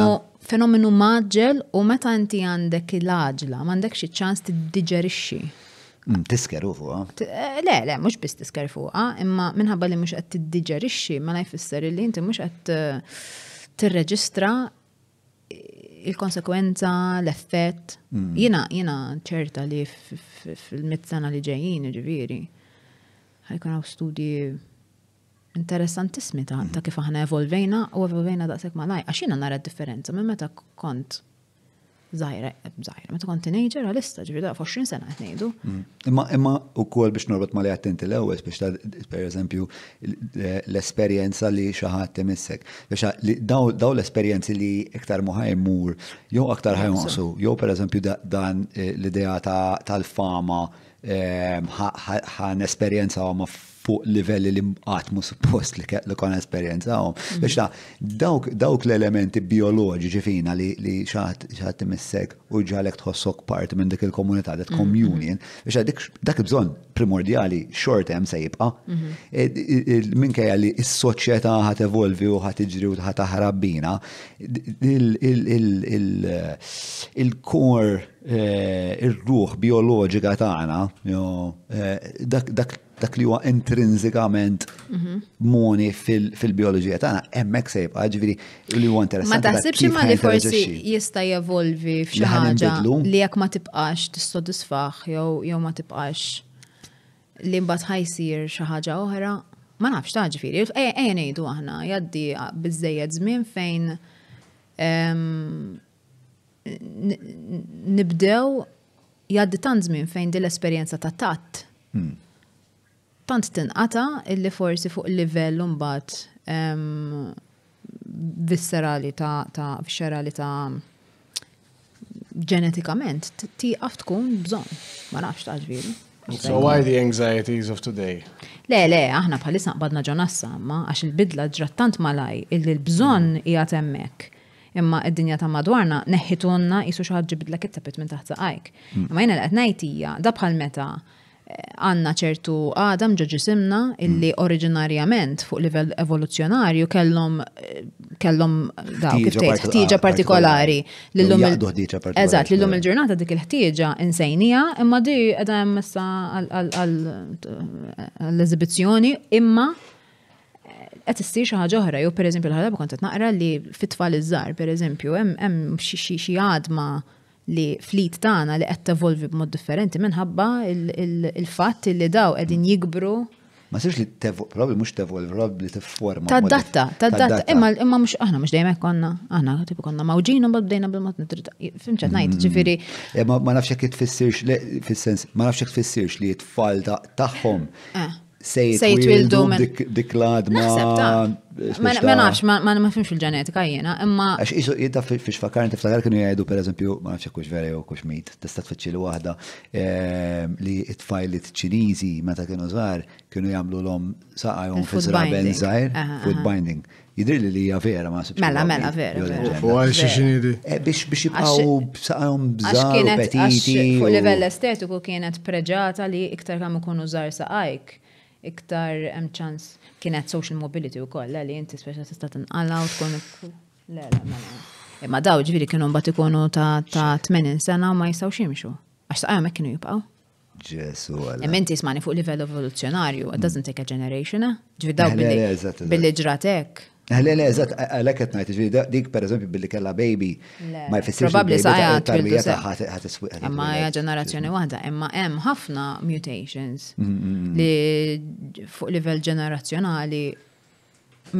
S1: fenomenu maġġel u meta inti għandek il-ħagġla, għandek xie ċans tiddiġerixxi.
S3: Mm, tisker Tiskeru fuqa?
S1: Eh, le, le, mux bis tisker fuqa, imma minħabba li mux għed tiddiġerixxi, ma jfisser li inti mux għed tirreġistra il-konsekwenza, l-effett. Mm. Jina, jina ċerta li fil-mizzana li ġejjin, ġiviri. Ħajkun għaw studi interessantismi ta' kif aħna evolvejna u evolvejna daqshekk ma' laj. Għaxina nara differenza minn meta kont zaħira, zaħira, meta kont teenager għalista, ġifieri da 20 sena qed ngħidu.
S3: Mm. Imma u wkoll biex norbot ma li attenti l-ewwel biex ta pereżempju l-esperjenza li xi ħadd Biex daw l-esperjenzi li iktar mur, jew aktar jow per pereżempju dan eh, l-idea tal-fama eh, ħan esperienza għama fuq livelli li għatmu suppost li kon għom. Mhm. Biex dawk l-elementi bioloġiċi fina li xaħat missek u ġalek tħossok part minn dik il-komunità, that mhm. communion, biex dak bżon primordiali short hemm se jibqa. Mhm. E, e, e, minkejja li s-soċjetà ħat evolvi u ħat iġri u ħat aħrabbina, il-core eh, Eh, ir-ruħ bioloġika tagħna, eh, dak li huwa intrinsikament moni mhm. fil-bioloġija tagħna hemmhekk se jibqa' ġifieri li huwa interessanti. Ma taħsibx imma li forsi
S1: jista' jevolvi f'xi ħaġa li jekk ma tibqax tissodisfaħ jew jew ma tibqax li mbagħad ħajsir xi ħaġa oħra. Ma nafx ta' ġifieri, ejja ngħidu aħna jgħaddi biżejjed żmien fejn nibdew jaddi tant żmien fejn din l-esperjenza ta' tatt. Hmm. Tant tinqata illi forsi fuq livell mbagħad viscerali ta' ta' viscerali ta' ġenetikament tiqaf tkun bżonn. Ma nafx ta' So why the
S4: anxieties of today?
S1: Le, le, aħna bħalissa qbadna ġonassa, ma għax il-bidla ġrattant malaj, illi l-bżon hija Mm imma id-dinja ta' madwarna neħitunna jisu xaħġi bidlek it-tapit minn taħt saqajk. Mm. Imma jena l-għatnajtija, da bħal meta eh, għanna ċertu għadam ġoġisimna illi mm. oriġinarjament fuq livell evoluzzjonarju kellhom eh, kellhom daw kif tgħid ah, ħtieġa partikolari lillum Eżatt, lillum il-ġurnata dik il-ħtieġa insejnija imma di qiegħda hemm għal għall-eżibizzjoni imma qed issir xi ħaġa oħra, jew pereżempju l ħadab kont qed naqra li fit-tfal iż-żgħar pereżempju hemm xi għadma li flit tagħna li qed tevolvi b'mod differenti minħabba il-fatt li daw qegħdin mm. jikbru
S3: Ma sirx li probabli mux tevolvi, probabil li t-forma. Tad-datta, tad-datta. Imma
S1: imma mux aħna mux dejjem konna, aħna tipu konna mawġin un bdejna bil-mod nitrita. Fimċa najt, mm. ġifiri.
S3: Eh, ma nafx jekk tfissirx, ma nafx jekk tfissirx li t-tfal taħħom se jitwildu dik l-adma. Ma nafx,
S1: ma nafx il-ġenetika jena, imma. Għax
S3: isu jidda fiex fakarni tiftakar kienu jgħidu per eżempju, ma nafx kux veri u kux mit, tista tfittxil wahda ehm, li it-fajlit ċinizi meta kienu zar kienu jgħamlu l-om saqajom fizra benzajr, food binding. Jidir li li vera ma sibx. Mela, mela, vera. U eh, Biex biex jibqaw saqajom bżar, petiti. Fuq level
S1: estetiku kienet preġata li iktar kam ikunu zar saqajk iktar hemm ċans kienet social mobility wkoll eh, li inti speċa tista' tinqala u tkun le le mela. Imma daw ġifieri kienu mbagħad ikunu ta' ta' sena u ma jistgħux jimxu. Għax saqajhom hekk kienu jibqgħu.
S3: Ġesu għala. Imminti
S1: jismani fuq livell evoluzzjonarju, it doesn't take a generation, eh? ġifieri daw billi ġratek.
S3: Le, le, eżat, għalek għet najt, dik per eżempju billi kella baby, ma jfessirx. Probabli saħja tarbija taħħat għatiswi. Imma
S1: hija ġenerazzjoni wahda, imma hemm ħafna mutations mm, mm, mm, li fuq livell ġenerazzjonali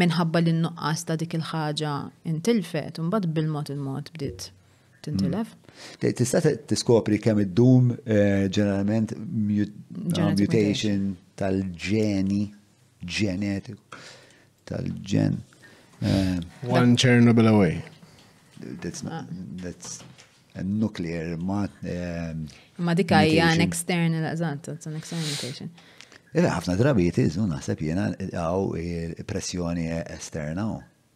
S1: minħabba li nuqqas ta' dik il-ħaġa intilfet, un bad bil-mod il-mod bdiet tintilef.
S3: Tista' tiskopri kemm id-dum eh, ġeneralment mutation tal-ġeni ġenetiku tal-ġen. Eh, One Chernobyl away. That's not, ah. that's a nuclear, mat. Eh,
S1: ma dika hija an external, eżatt, it's an external mutation.
S3: Ira eh, ħafna drabiet iżu naħseb jena għaw pressjoni esterna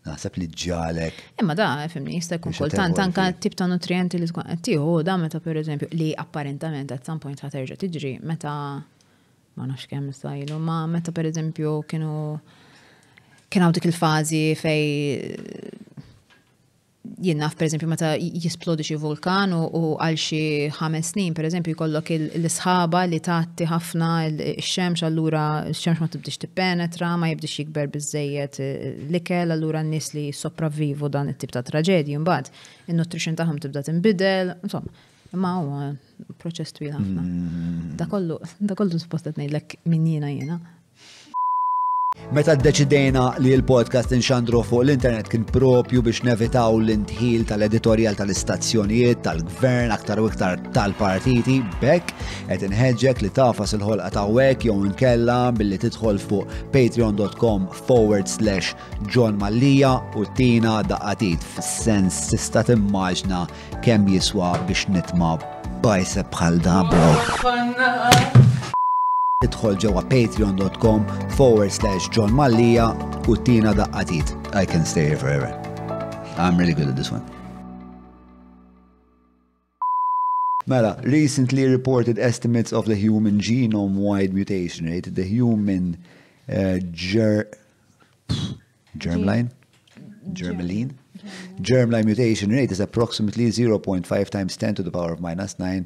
S3: naħseb li ġalek.
S1: Imma da, fimni, jista' jkun kultant anka tip ta' nutrienti li tkun tiħu da meta per eżempju li apparentament at some point terġa' tiġri meta ma nafx kemm sajlu, ma meta per eżempju kienu kien dik il-fazi fej jinnaf per eżempju meta jisplodi xi vulkan u għal xi ħames snin per eżempju jkollok l-isħaba li tagħti ħafna x-xemx allura x-xemx ma tibdix tippenetra, ma jibdix jikber biżejjed e, l-ikel allura n-nies li sopravvivu dan it-tip ta' traġedji mbagħad in-nutrition tagħhom tibda tinbidel, insomma. Ma huwa proċess twil ħafna.
S3: Mm.
S1: Da kollu, da kollu suppostet ngħidlek minn jiena jiena.
S3: Meta d-deċidejna li l-podcast nxandru fuq l-internet kien propju biex nevitaw l-intħil tal-editorial tal-istazzjonijiet, tal-gvern, aktar u iktar tal-partiti, bekk, et nħedġek li tafas il-ħolqa ta' wek jew nkella billi tidħol fuq patreon.com forward slash John Mallija u tina daqatit f sens tista' timmaġna kemm jiswa biex nitma' bajseb bħal da bro. idħol ġewwa patreon.com forward slash John Mallija u tina daqqatit. I can stay here forever. I'm really good at this one. Mela, recently reported estimates of the human genome-wide mutation rate, the human uh, ger germline? Germaline? Germline mutation rate is approximately 0.5 times 10 to the power of minus 9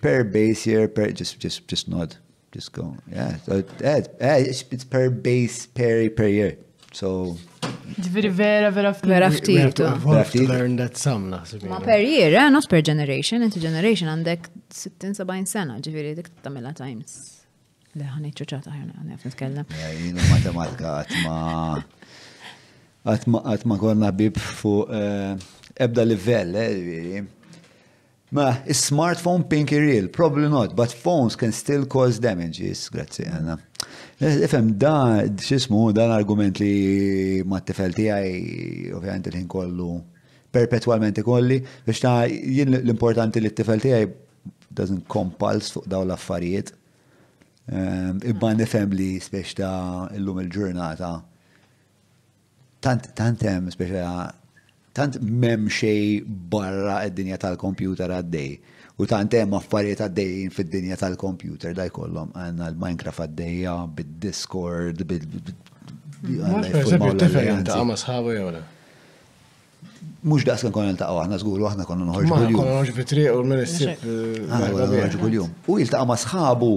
S3: per base year per, just, just, just not just go. Yeah, so yeah, yeah it's, it's per base per per year. So
S1: Ġviri vera, vera ftit. Vera ftit. Oh. Vera ftit.
S3: Learn that some
S2: naħseb.
S1: Ma per year, eh, not per generation, inti generation għandek 60-70 sena, ġviri dik tamela times. Le, ħani ċuċata ħajna, ħani għaf nitkellem.
S3: Jina matematika għatma. Għatma għatma konna bib fuq eh, ebda livell, eh, ġviri. Ma, smartphone pinky real, probably not, but phones can still cause damages, grazie Anna. Ifem, eh, da, xismu, dan argument li ma t-tifel għaj, ovvijament il-ħin kollu, perpetualment kolli, biex ta' jien l-importanti li t-tifel għaj, doesn't compulse fuq daw l-affarijiet. Ibban nifem li speċta ta' l-lum il-ġurnata. Tant, tantem spiex tant mem xej barra id-dinja tal-kompjuter għaddej. U tant hemm affarijiet għaddejjin fid-dinja tal-kompjuter dak kollhom għandna l-Minecraft għaddejja bid-Discord bil Mux daqs kan konna l-taqaw, għahna zgur, għahna konna nħorġu kull-jum. Konna
S4: nħorġu fit-triq u l-ministri. Għahna konna eh, nħorġu kull-jum.
S3: U jiltaqaw ma sħabu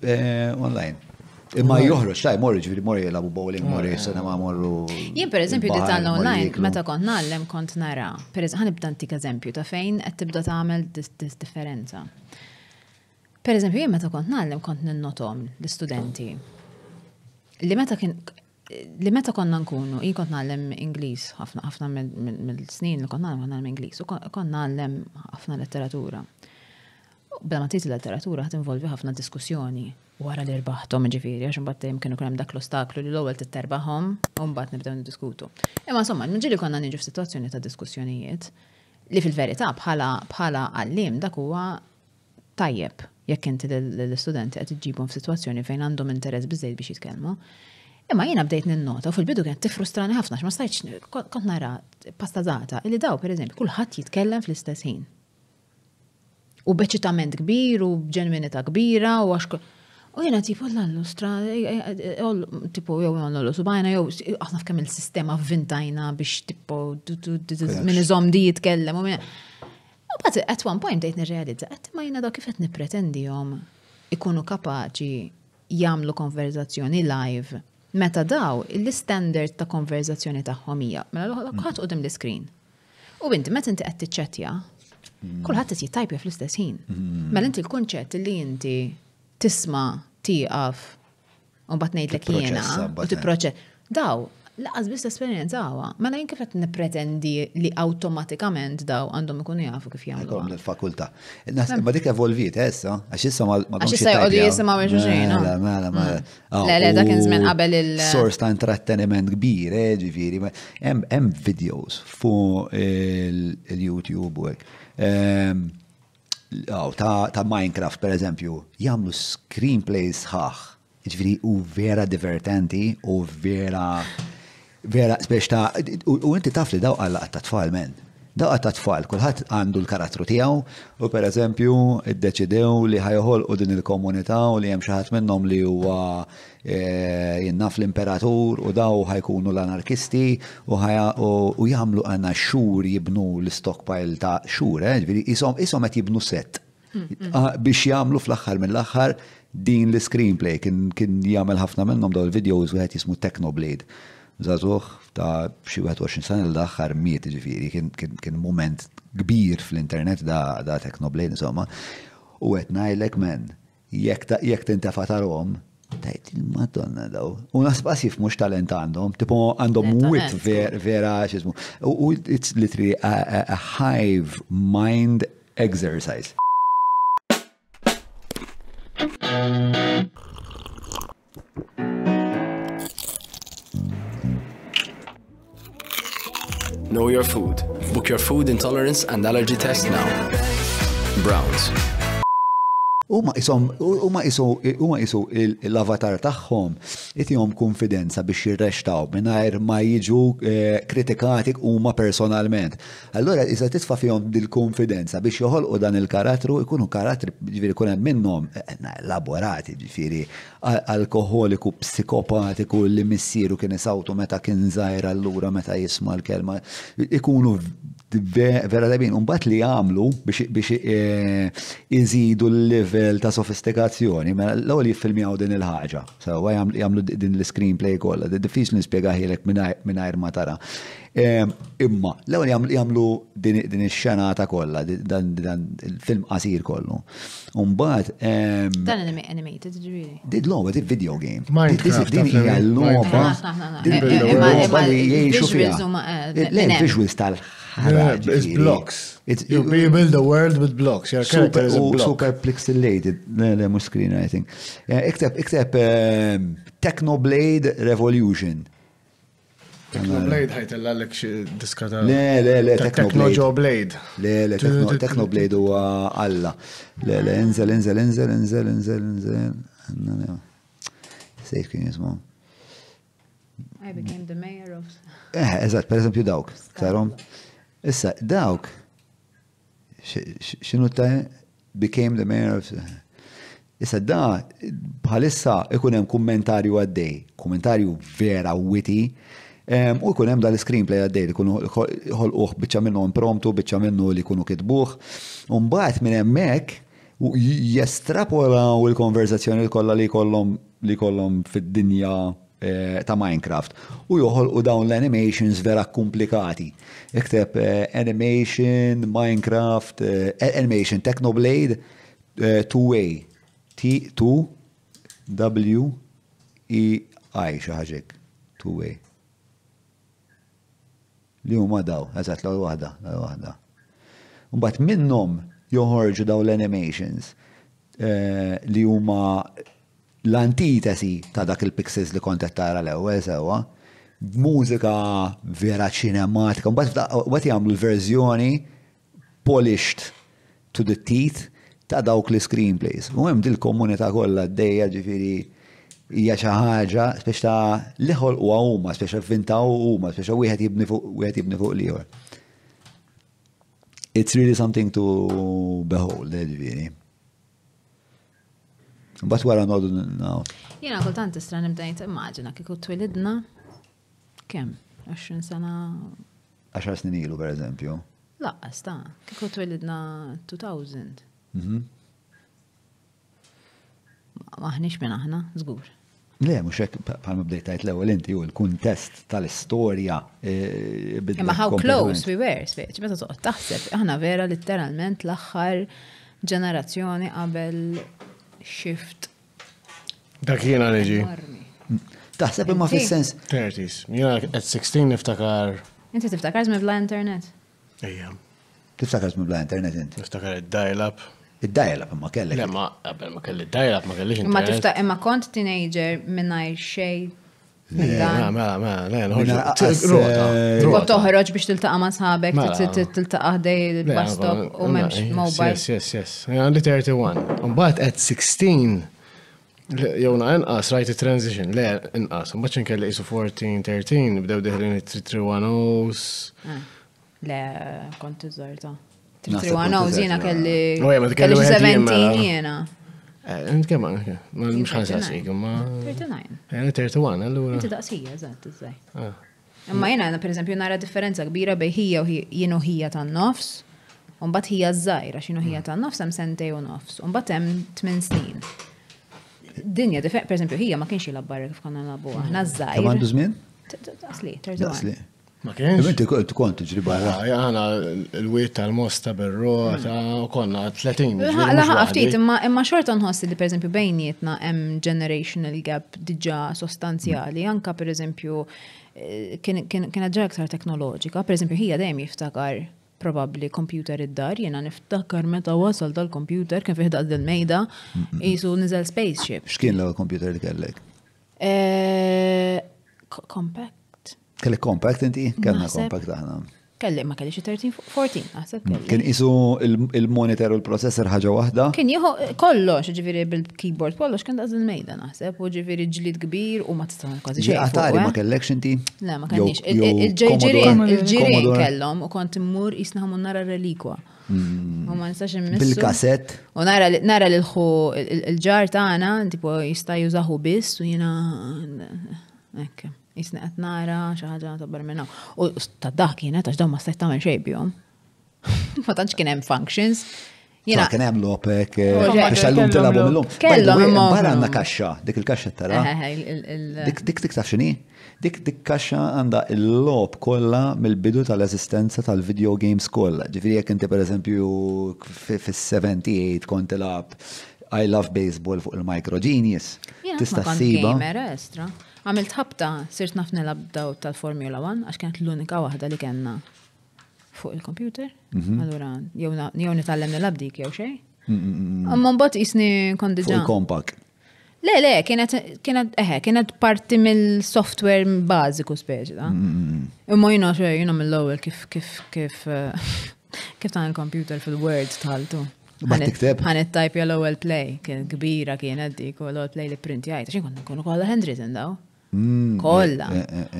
S3: eh, online. Imma joħroġ, taj, morri ġviri morri jelabu bowling, morri s-sena morru. Jien,
S1: per eżempju, li tal online, meta kont nallem kont nara, per eżempju, għan ibdan tik eżempju, ta' fejn għed tibda ta' għamil dis differenza. Per eżempju, jien meta kont nallem kont ninnotom l studenti Li meta kien li meta konna nkunu, jien kont nallem Inglis, ħafna ħafna mill-snin li kont nallem kont nallem Inglis, u kont nallem ħafna letteratura. Bla ma tit letteratura ħat involvi ħafna diskussjoni wara li rbaħtom ġifiri, għax mbagħad jemkien ukoll dak l-ostaklu li l-ewwel titterbaħhom u mbagħad nibdew niddiskutu. Imma insomma, niġieli konna niġu f'sitwazzjoni ta' diskussjonijiet li fil-verità bħala bħala għallim dak huwa tajjeb jekk inti l-istudenti qed iġibhom f'sitwazzjoni fejn għandhom interess biżejjed biex jitkellmu. Imma jiena bdejt ninnota u fil-bidu kien tifrustrani ħafna x'ma stajtx kont nara pastażata li daw pereżempju kulħadd jitkellem fl-istess ħin. U beċitament kbir u b'ġenwinita kbira u għax U jena tipu, l-allustra, tipo jow għanollu subajna, jow għafna f'kem il-sistema vintajna biex tipo minn iżom di jitkellem. U bat, at one point dejt nirrealizza, għat ma jena daw kifet nipretendi jom ikunu kapaċi jamlu konverzazzjoni live. Meta daw, il-standard ta' konverzazzjoni taħħom hija. Mela l-ħat u dim l-screen. U binti meta inti għed t-ċetja, mm. kullħat t-jittajpja fl-istess ħin. Mm. Mela inti l-konċett li inti tisma' tiqaf u bat ngħidlek jiena u eh. tipproċess. Daw, laqas biss esperjenzawa, mela jien kif qed nippretendi li awtomatikament daw għandhom ikun jafu
S3: kif jagħmlu. Għandhom l-fakultà. Ma dik evolviet essa, eh, għax issa ma Għax issa jgħodu għamlu xulxin. Mela, mela, mela, mela. Le, le, dak żmien qabel il- Sors ta' intrattenement kbir, eh, ġifieri, hemm videos fuq il-YouTube u ta' Minecraft per eżempju, jamlu screenplays ħax, ġviri jiġifieri u vera divertenti u vera vera speċta ta' u inti taf li daw għalla ta' tfal men daqqa ta' tfal, kulħadd għandu l-karattru tiegħu u pereżempju iddeċidew li ħajħolqu din il-komunità u li hemm xi ħadd minnhom li huwa e, jinnaf l-imperatur u daw ħajkunu l-anarkisti u jagħmlu għandna xhur jibnu l-stockpile ta' xhur, eh, ġifieri isom isom qed jibnu set
S2: mm, mm. Ah,
S3: biex jagħmlu fl-aħħar mill-aħħar din l-screenplay kien jagħmel ħafna minnhom daw il-videos wieħed jismu Technoblade. Zazuħ ta' xi 21 sena l-aħħar miet ġifieri kien moment kbir fl-internet da da Technoblade insomma. U qed ngħidlek men, jekk tintefa' tarhom, tajt il-Madonna daw. U nas jif mux talent għandhom, tipo għandhom wit vera xizmu. U it's literally a, a hive mind exercise.
S4: Know your food. Book your food intolerance and allergy test
S3: now. Browns. huma isom huma isu huma isu l-avatar tagħhom itihom konfidenza biex jirrextaw mingħajr ma jiġu eh, kritikati huma personalment. Allora iżda titfa' fihom dil-konfidenza biex joħolqu dan il-karattru ikunu karattri ġifieri jkun hemm minnhom eh, eh, elaborati ġifieri alkoholiku, psikopatiku li missieru kien isawtu meta kien żgħir allura meta jisma' l-kelma ikunu vera tabin. Umbat li għamlu biex iżidu l-level ta' sofistikazzjoni, ma l-għol jiffilmjaw din il-ħagġa. Sawa għamlu din l-screenplay kolla, diffiċ nispiega ħilek minnajr ma tara. Imma, l-għol jgħamlu din il-xanata kolla, dan il-film qasir kollu. Umbat. Dan
S1: animated, ġivili.
S3: Did loba, did video game. Minecraft. Din hija l-loba. Din hija l-loba li jiexu fija.
S1: Le, visuals
S3: tal it's blocks. It's, you,
S4: build the world with blocks. Your character super, is a block.
S3: Super pixelated. Le mux screen, I think. Ikteb, ikteb um, Technoblade Revolution. Technoblade
S4: ħajt l-għalek diskata. Le, le, le, Technoblade.
S3: Le, le, Technoblade huwa uh, Alla. Le, le, enzel, enzel, enzel, enzel, enzel, enzel. Sejf kien jismom.
S1: I became the mayor of.
S3: Eh, eżat, per eżempju dawk. Tarom. Issa, dawk, xinu ta' became the mayor of... Issa da, bħalissa ikun hemm għaddej, kommentarju vera witty, u ikun hemm l screenplay għaddej li kunu uħ bieċa minnu impromptu, biċċa minnu li kunu kitbuh. bħat minn hemmhekk u il-konverzazzjoni kollha li kollom li fid-dinja Eh, ta' Minecraft u joħol u dawn l-animations vera komplikati. Ikteb eh, animation, Minecraft, eh, animation, Technoblade, 2 way t 2 T2-W-E-I xaħġek, 2 way Li huma daw, eżat l waħda, l waħda. Mbagħad minnhom joħorġu daw l-animations li huma l-antitesi ta' dak il-pixels li kontet tara l-ewwel sewwa. Mużika vera ċinematika, jgħamlu jagħmlu verżjoni polished to the teeth ta' dawk li screenplays. U għem dil-komunità kollha d-dejja ġifieri hija xi ħaġa spex ta' liħol u huma, spex avvintaw huma, spex wieħed jibni fuq wieħed jibni fuq liħol. It's really something to behold, ġifieri. Bat wara nodu naw.
S1: Jena kultant istra nibdajt immaġina kiku twilidna. Kem? 20 sena.
S3: 10 snin ilu per eżempju.
S1: Laqqas ta' kiku twilidna 2000. Mhm. Maħnix minn aħna, zgur.
S3: Le, mux hekk palma bdejtajt l-ewwel inti u l-kuntest tal-istorja. E, e, Imma how close we
S1: were, sveċ, meta toqgħod taħseb, aħna vera litteralment l-aħħar ġenerazzjoni qabel shift.
S4: Dak jiena neġi.
S1: Taħseb imma fis-sens.
S4: 30s. Jiena at 16 niftakar.
S1: Inti tiftakar żmi bla internet.
S4: Ejja. Tiftakar żmi bla internet inti. Niftakar id-dial-up. Id-dial-up imma kellek. Le ma ma kelli id-dial-up ma kellix. Imma tifta
S1: imma kont teenager mingħajr xejn
S4: Kont eh,
S1: toħroġ biex tiltaqa' ma' sħabek, tiltaqa' ħdej il u m'hemmx mobile. Yes,
S4: yes, yes. Għandi 31. Mbagħad at 16 jew inqas rajt transition le inqas, mbagħad inkelli isu 14, 13 bdew deħlin it s
S1: ah, Le kont iżżorta. 310s kelli. 17 jiena.
S4: Għan eh, Kemm anke, ma mhux ħansaqsik, imma. 39. Għan 31, allura. Inti
S1: daqsija, eżatt, iżaj. Ah. Imma jena għana, per eżempju, nara differenza kbira bej hija u jienu hija tan nofs, unbat hija żgħira x'inhu hija mm. tan nofs hemm sentej u nofs, unbat hemm 8 snin. Dinja differ, per eżempju, hija ma kienx jilabbar kif konna nabu aħna mm. żgħir. Għan għandu żmien? Daqsli, 31.
S4: Ma kienx. Inti kont kont ġri barra. Għana ah, l-wiet tal-mosta berrota, mm. ah, konna 30. Laħa ftit,
S1: imma xorta nħossi li per eżempju bejnietna hemm generational gap diġa sostanzjali, mm. anka per eżempju eh, kienet ġa aktar teknoloġika, per eżempju hija dejjem jiftakar probabli kompjuter id-dar, jena niftakar meta wasal dal computer kien fiħdaq dil-mejda, jisu nizel spaceship.
S3: X'kien l kompjuter li kellek?
S1: Eh, compact.
S3: Kelli compact inti? Kellna compact aħna.
S1: Kelli ma kellix 13-14, Kien
S3: isu il-monitor u l-processor ħaġa wahda?
S1: Kien jieħu kollox, ġiviri bil-keyboard, kollox kien daqs mejda naħseb, u ġiviri ġlid kbir u ma t-istan kważi. Ġi għatari ma
S3: kellekx inti? Le, ma kellix. Il-ġirien, il kellom
S1: u kont immur jisnaħmu nara relikwa. U ma nistax immissu. Bil-kaset. U nara l-ħu il-ġar ta' għana, tipo jista' jużahu biss u jina. Ekk jisna qed nara xi ħaġa tabbar minn hawn. U ta' dak kienet għax dawn ma stajt tagħmel xejn bihom. Ma tantx kien hemm functions. Jena. Kien
S3: hemm lopek, eh, biex għallum tilabhom illum. Kellhom imma. Barra għandna kaxxa, dik il-kaxxa tara. Eh,
S1: eh, dik
S3: dik tiktaf taf x'inhi? Dik dik kaxxa għandha l-lob kollha mill-bidu tal-eżistenza tal-video games kollha. Ġifieri jekk inti pereżempju fis-78 kont tilab I love baseball fuq il-Micro Genius. Tista' ssiba.
S1: Għamilt ħabta sirt naf nilab daw tal-Formula 1 għax kienet l-unika waħda li kellna fuq il-computer. Mhm. Allura jow nitgħallem nilab dik jow xej.
S3: Għamman
S1: bot jisni kondi ġa. Kompak. Le, le, kienet, eħe, kienet parti mill-software bażiku speċi, da. Mm, mm, mm, Imma jina xej, jina mill-ewwel kif, kif, kif, eh, kif ta' il-computer fil-Word tal-tu. Għanet tajp jgħal l-ewel play, kien kbira kien dik, u l-ewel play li print printjajt, xin konna kunu kolla handwritten daw. Mm, kolla.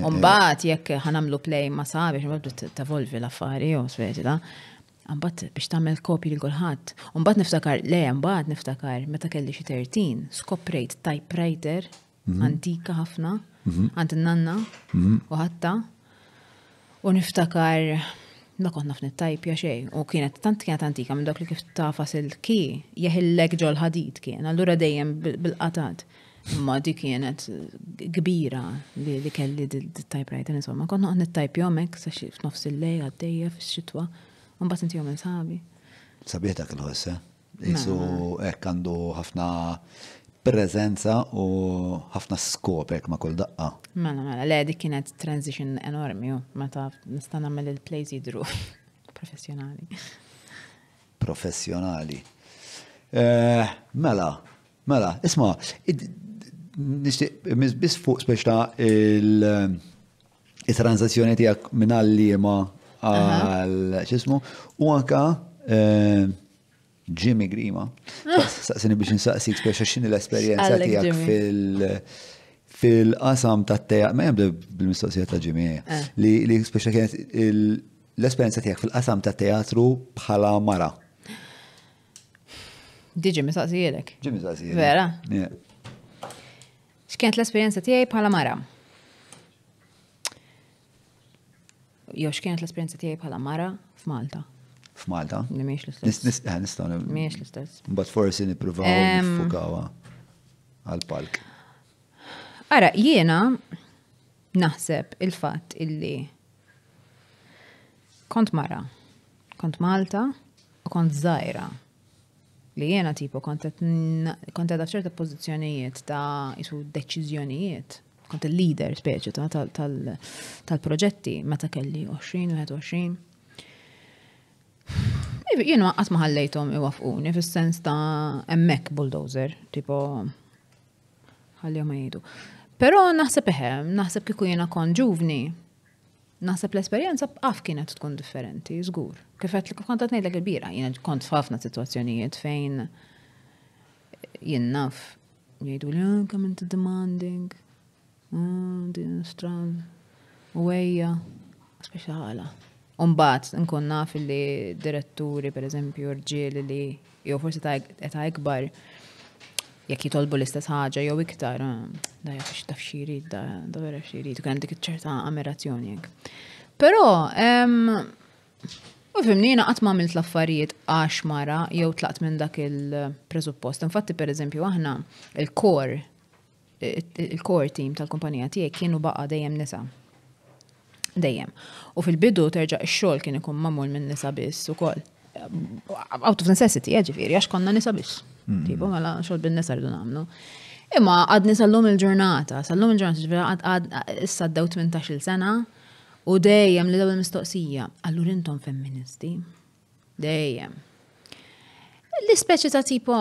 S1: Umbat eh, eh, eh, jekk ħanamlu play ma sabi, xin bħabdu t tavolvi l-affari, u sveti da. Umbat biex tamel kopji li kolħat Umbat niftakar, le, umbat niftakar, meta kelli xie 13, skoprejt typewriter, mhm. antika ħafna, mhm. għand nanna mhm. u ħatta, u niftakar ma konna f'nit tajpja xejn u kienet tant kienet antika minn dak li kif tafas il-ki jeħillek ġol ħadid kien, allura dejjem bil-qatat. Ma di kienet kbira li, li kelli d-typewriter insomma. Kont noqgħod nittajp jomek sa f'nofs il-lej għaddejja fix-xitwa, mbagħad inti jom sabi
S3: Sabieta dak il eh? jisu Isu hekk għandu ħafna prezenza u ħafna skopek ma' kull daqqa.
S1: Mela, mela, le dik kienet transition enormi, meta nistan għamil il-plays jidru professjonali.
S3: Professjonali. Eh, mela, mela, isma, nixtieq bis fuq speċta il-transazzjoni eh, tijak minna l-lima għal ċismu u anka eh, Jimmy Grima. Saqsini biex nsaqsik speċa xini l-esperienza tijak fil- qasam ta' tejaq, ma' jemble bil-mistoqsija ta' Jimmy, eh. li speċa kienet l-esperienza tijak fil-qasam ta' teatru bħala mara.
S1: Di Jimmy saqsijelek. Jimmy saqsijelek.
S3: Vera?
S1: Xkienet l-esperienza tijaj bħala mara? Jo, xkienet l-esperienza tijaj bħala mara f'Malta? f'Malta. Nimiex
S3: l-istess. Eh, Nistaw. Nimiex l-istess. But forsi nipruvaw nifukawa għal-palk.
S1: Ara, jiena naħseb il-fat illi kont mara, kont Malta u kont zaħira. Li jiena tipo kont għedha ċerta pozizjonijiet ta' jisu deċizjonijiet kont il-leader speċi tal-proġetti meta kelli 20, 21. Jien ma qatt ma ħallejthom iwafquni fis-sens ta' hemmhekk bulldozer, tipo ħallihom jgħidu. Però naħseb eħem, naħseb kieku jiena kon ġuvni. Naħseb l-esperjenza b'qaf kienet tkun differenti, żgur. Kif qed kif kont qed ngħidlek il-bira, jiena kont f'ħafna sitwazzjonijiet fejn jien naf jgħidu li ah, kemm inti demanding, ah, din stran, u għejja, speċjala Umbat, nkun fil li diretturi, per eżempju, rġieli li jew forsi ta' ikbar jekk jitolbu l-istess ħaġa jew iktar, mm, da jaf xtaf xirid, da vera xirid, kien dik ċerta ammirazzjoni. Però, u fimnina qatt ma għamilt l-affarijiet għax mara jew tlaqt minn dak il prezuppost Infatti, per eżempju, aħna il-core, il-core team tal-kumpanija tiegħek kienu baqa' dejjem nisa' dejjem. U fil-bidu terġa' ix-xogħol kien ikun mamul minn nisa biss ukoll. Out of necessity, jiġifieri għax konna nisa biss. Mm-hmm. Tipo, mela xogħol bin-nisa rridu nagħmlu. Imma għadni sal-lum il-ġurnata, sal-lum il-ġurnata, ġifieri għad issa d-dew 18 sena u dejjem li daw il-mistoqsija, allur intom femministi. Dejjem. L-ispeċi ta' tipo,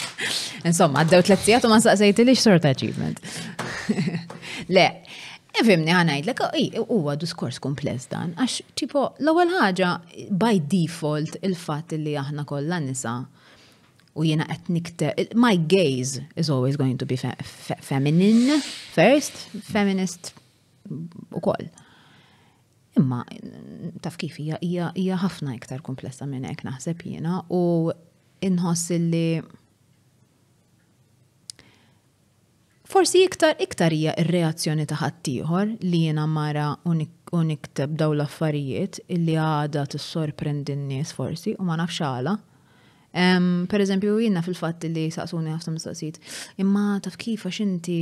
S1: Insomma, għaddew tletzijat u ma saqsejt li sort achievement. Le, Fimni ħanajd, l huwa diskors kumpless dan, għax tipo l-ewwel ħaġa by default il-fatt li aħna kollha nisa u jiena qed nikte my gaze is always going to be fe fe feminine first, feminist ukoll. Imma taf kif hija ħafna iktar komplessa minn hekk naħseb jiena u inħoss li Forsi iktar iktar hija ir-reazzjoni ta' ħaddieħor li jiena mara u nikteb daw l-affarijiet li għada tissorprendi n-nies forsi u ma nafx għala. Um, per eżempju, jina fil-fat li saqsuni għafna mistaqsit, imma taf kif għax inti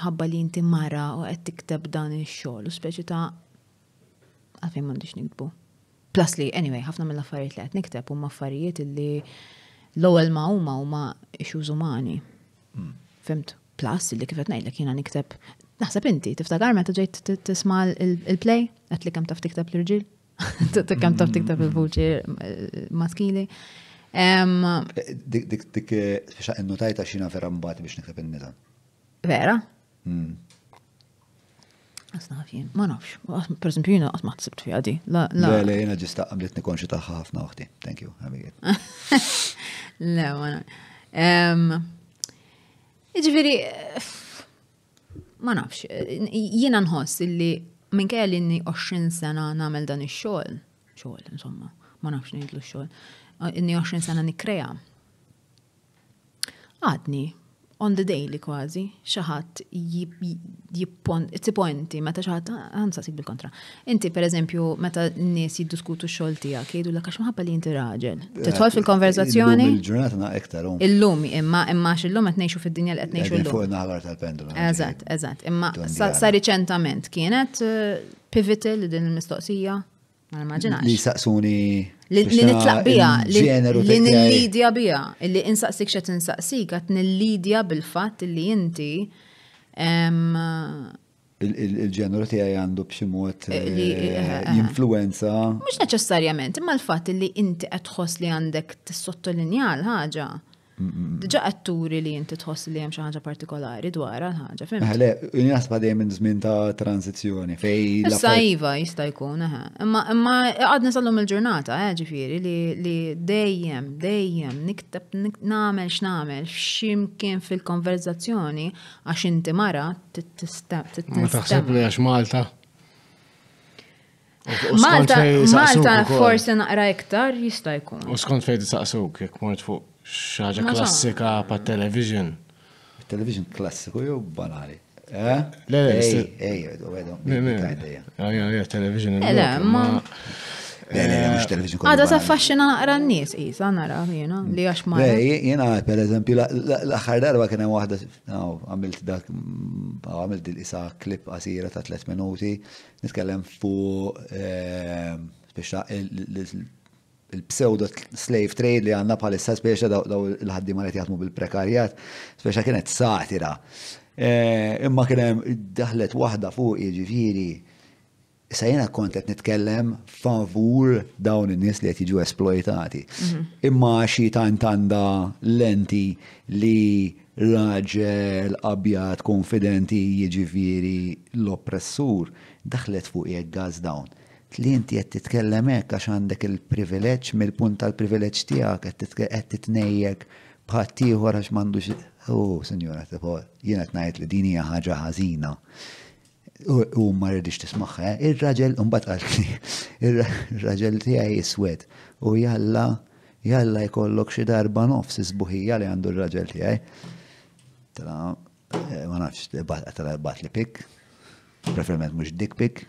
S1: ħabba li inti mara u għed tikteb dan il-xol, u speċi ta' għalfejn mandiġ nikbu. Plus li, anyway, ħafna mill-affarijiet li għed nikteb u maffarijiet li l ewwel ma' huma huma ixuż umani. Hmm. Femtu plus li kifet li kiena nikteb. Naħseb inti tiftakar meta ġejt tisma' il-play qed li kam taf tikteb l irġil kam taf tikteb il-vuċi eh, maskili. Eh,
S3: dik dik eh, xa innotajta xina vera mbagħad biex nikteb in-nisa. Vera? Hmm.
S1: Asnaf jien, ma nafx. Per esempio, jina għatma t-sibt fi għadi. La, la,
S3: jina ġista għamlet nikon xie ħafna uħti. Thank you, għabijiet.
S1: Le, ma nafx. Iġviri, ma nafx, jiena nħoss illi minn kelli inni 20 sena namel dan il-xol, xol, insomma, ma nafx nidlu xol, xogħol inni 20 sena nikreja. Għadni, on the daily kważi, xaħat jipponti, meta xaħat, għansa sik bil-kontra. Inti, per eżempju, meta nis nies jiddiskutu xol tijak, jgħidu l kax maħabba li inti raġel. Titħol eh, fil-konverzazzjoni?
S3: Il-ġurnata na ektar. Um.
S1: Il-lum, imma imma xil-lum għet neħxu fil-dinja li għet neħxu l-lum. Fuq
S3: naħlar tal-pendulum.
S1: Eżat, eżat. Imma sa riċentament kienet eh, pivotal din il-mistoqsija, ma maġinax. Li
S3: saqsuni li nitlaq bija, li nillidja
S1: bija, li insaqsik xa tinsaqsik, għat nillidja bil-fat li jinti.
S3: Il-ġenru għaj għandu bximot jinfluenza. Eh, eh, eh,
S1: Mux neċessarjament, imma l-fat li inti għatħos li għandek t sottolinjal l-ħagġa. Dġa għatturi li jinti tħoss li hemm xi ħaġa partikolari dwar ħaġa, fim? Eh, le,
S3: jinasba dejjem minn żmien ta' tranzizjoni. fej. Issa iva
S1: jista' jkun, eħe. Imma għadna sallum il-ġurnata, eh, ġifieri li dejjem, dejjem nikteb nagħmel x'namel, x'imkien fil-konverzazzjoni għax inti mara tittistab. Ma taħseb
S4: li għax Malta. Malta, Malta forsi
S1: naqra iktar jista' jkun. U skont
S4: fejn saqsuk jekk mort fuq xaġa klassika pa' television.
S3: Television klassiku jew banali? Eh? Le, le, ej, ej, television. Eh, le, ma. Le, le, eh, mux television. Għada sa'
S1: fasċina naqra n-nis, jisa nara, jena, li Le, mm,
S3: il il-pseudo slave trade li għanna palissa speċa daw il-ħaddima li jgħatmu bil-prekarjat, speċa kienet satira. Eh, imma kienem daħlet wahda fuq ġifiri. Issa jena kontet nitkellem favur dawn in-nies li qed jiġu esploitati. Mhm. Imma xi tantanda lenti li raġel abjad konfidenti jiġifieri l-oppressur daħlet fuq jekk dawn li inti qed titkellem hekk għax għandek il-privileġġ mill-punt tal-privileġġ tiegħek qed titnejjek bħat ieħor għax m'għandux u sinjura tipo jiena ngħid li din hija ħaġa ħażina. U ma rridix tismaħħa, ir-raġel mbagħad għalli, ir-raġel tiegħi iswed u jalla jalla jkollok xi darba nofs isbuħija li għandu r-raġel tiegħi. Tala ma nafx tala bat li pik, preferment mhux dik pik.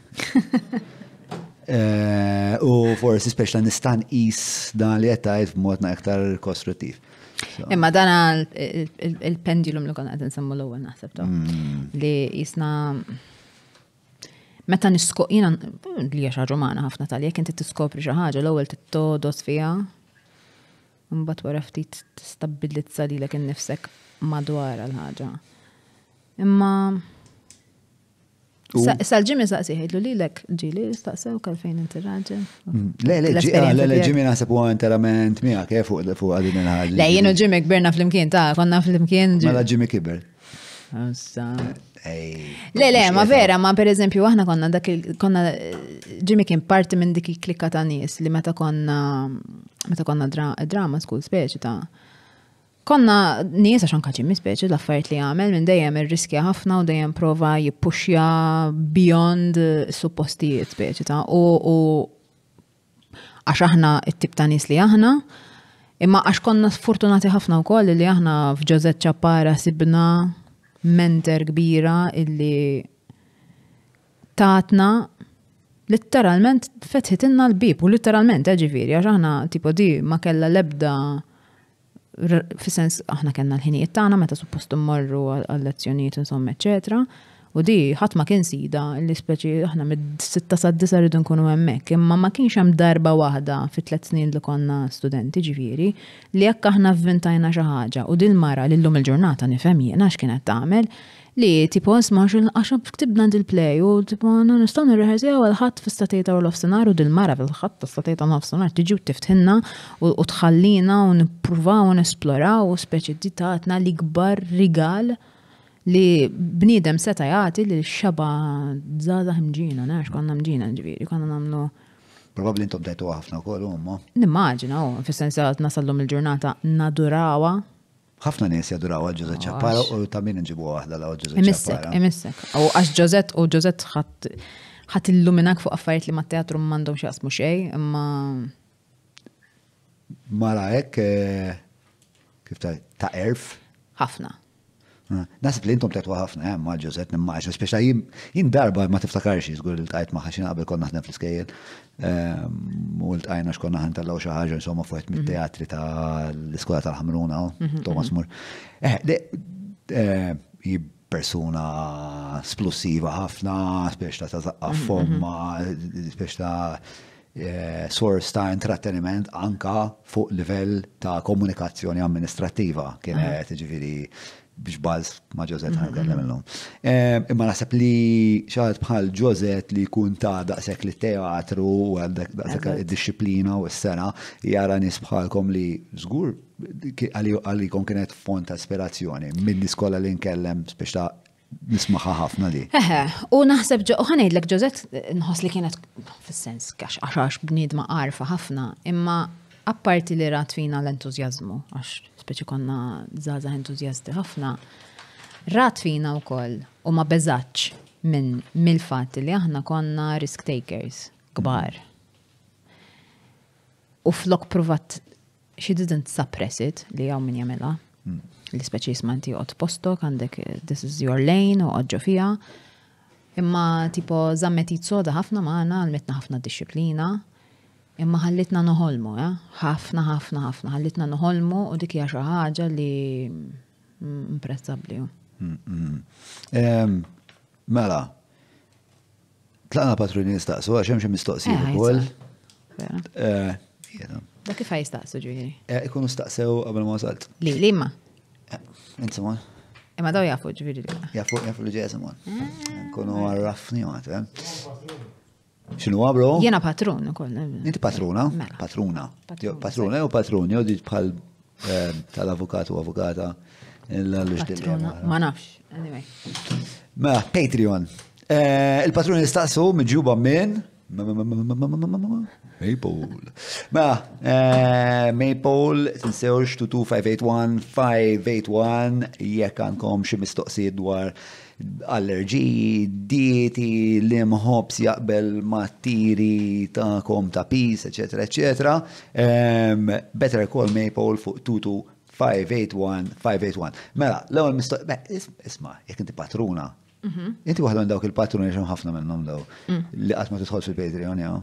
S3: Eh, u forsi speċla nistan is dan li jettajt f'modna na iktar kostruttiv. Imma
S1: dan il-pendulum li konna għed semmu l-ewwel naħseb mm. li jisna meta niskopina li hija ġumana ħafna tal jek inti tiskopri xi ħaġa l-ewwel tittodos fiha mbagħad wara ftit l lilek innifsek madwar għal ħaġa. Imma Sal-ġimmi saqsi ħedlu li l-ek ġili, staqsew kalfejn inti raġel. Mm. Le, le, ah, le, le, ġimmi
S3: nasab u interament miak, e eh, fuq fuq għadin il-ħagġi. Le, jenu
S1: ġimmi kberna fl-imkien, ta' konna fl-imkien. Mela
S3: ġimmi kiber. Le, le, ma vera,
S1: ma per eżempju, aħna konna dak konna eh, ġimmi kien parti minn dik il-klikka ta' nies li meta konna meta konna drama school speċi ta' konna nisa għax anka ġimmi speċi l-affarijiet li għamel minn dejjem ir-riskja ħafna u dejjem prova jippuxja beyond suppostijiet speċi ta' u għax aħna it-tip ta' nis li aħna imma għax konna sfortunati ħafna wkoll li aħna f'Ġozet Ċappara sibna mentor kbira illi tatna literalment fetħitinna l-bib u literalment eh, ġifiri għax aħna tipo di ma kella lebda fis-sens aħna kellna l-ħinijiet tagħna meta suppost immorru għal-lezzjonijiet insomma, eċetera. U di ħadd ma kien sida li speċi aħna mid-sitta sa disa rridu nkunu hemmhekk, imma ma kienx hemm darba waħda fit tliet snin li konna studenti ġifieri li jekk aħna vvintajna xi ħaġa u din mara lillum il-ġurnata nifhem jiena x'kienet tagħmel, li tipo sma xil għaxa ktibna dil-play u tipo nistaw nirreħazi għu għal-ħat fi statejta u l-ofsenar u dil-mara fil-ħat ta' statejta l-ofsenar tiġu tiftħinna u tħallina u nipruvaw u nesploraw u speċi ditatna li gbar rigal li bnidem seta jgħati li xaba zaza ħmġina, nax konna mġina ġviri, konna namlu.
S3: Probabli intom dajtu għafna kol umma.
S1: Nimmaġina, u fil-sensat nasallum il-ġurnata nadurawa
S3: ħafna nies jaduraw għal Ġozet ċappara u ta' minn nġibu għahda l Ġozet ċappara. Emissek, U għax
S1: Ġozet u Ġozet ħat illuminak fuq affarijiet li ma' teatru mandom xi jasmu xej, imma.
S3: Mara hekk eh, kif ta' erf? Ħafna. Ah, Nasib li intom tetwa ħafna, eh, ma ġozet nimmaġ, speċa jien darba ma tiftakarx, jizgur li tajt ma' qabel konna ħna fl-iskejjel, Ehm, u l-tajna xkonna ħan tal-law xaħġa, insomma, fuqet mit-teatri mhm. tal-Iskola tal-Ħamruna, mhm, Thomas Mur. Mhm. Eh, persuna splussiva ħafna, spiex ta' tazaqqa fomma, spiex ta' eh, source ta' intratteniment anka fuq livell ta' komunikazzjoni amministrativa kienet ġifiri biex balz ma' Josette ħankellem mhm. illum. Eh, imma naħseb li xaħat bħal Josette li kun ta' daqsek li teatru u għandek daqsek id-disciplina u s-sena jara nis bħalkom li zgur għalikom kienet font ta' ispirazzjoni minn niskola li nkellem biex ta' nismaħa ħafna li.
S1: Eħe, u naħseb ġo, uħanajdlek Josette nħos li kienet fil-sens għax għax bnidma għarfa ħafna, imma apparti li rat fina l-entuzjazmu għax speċi konna zaza entuzjasti ħafna, rat fina u koll u ma beżaċ minn mill-fat li aħna konna risk takers kbar. U flok provat she didn't suppress it li għaw minn jamela. Hmm. Li speċi jismanti għod postok għandek this is your lane u għodġo fija. Imma tipo zammet jitsoda ħafna maħna, għalmetna ħafna disciplina Imma ħallitna noħolmu, eh? ħafna, ħafna, ħafna, ħallitna noħolmu u dik hija xi ħaġa li imprezzabbli. Mm,
S3: mm. Mela, tlaqna patruni nistaqsu, għax hemm xi mistoqsijiet eh, ukoll. Eh,
S1: da kif jistaqsu ġifieri?
S3: Ikunu staqsew qabel ma wasalt. Li, li ma? Insimon.
S1: Imma daw jafu ġifieri.
S3: Jafu jafu li ġej Simon. Ah. Nkunu għarrafni ma' Xinu għabro? Jena patrun. Inti patruna? Mela. Patruna. Patruna jew patrun, jew dit bħal tal-avukat u avukata. Patruna, ma nafx. Ma, Patreon. Il-patrun jistaqsu mġuba minn Maple. Ma, eh, Maple, tinsewx 22581-581, jekk għandkom xi mistoqsi dwar allerġiji, dieti, li mħobs jaqbel mattiri ta' kom ta' pis, ecc. ecc. Um, better call Maple fuq tutu 581-581. Mela, l ewwel mistoqsija, isma, jekk inti patruna. Mhm. Inti waħda minn dawk il-patruni ħafna minnhom daw. Mm. Li qatt ma tidħol fil-Patreon, ja?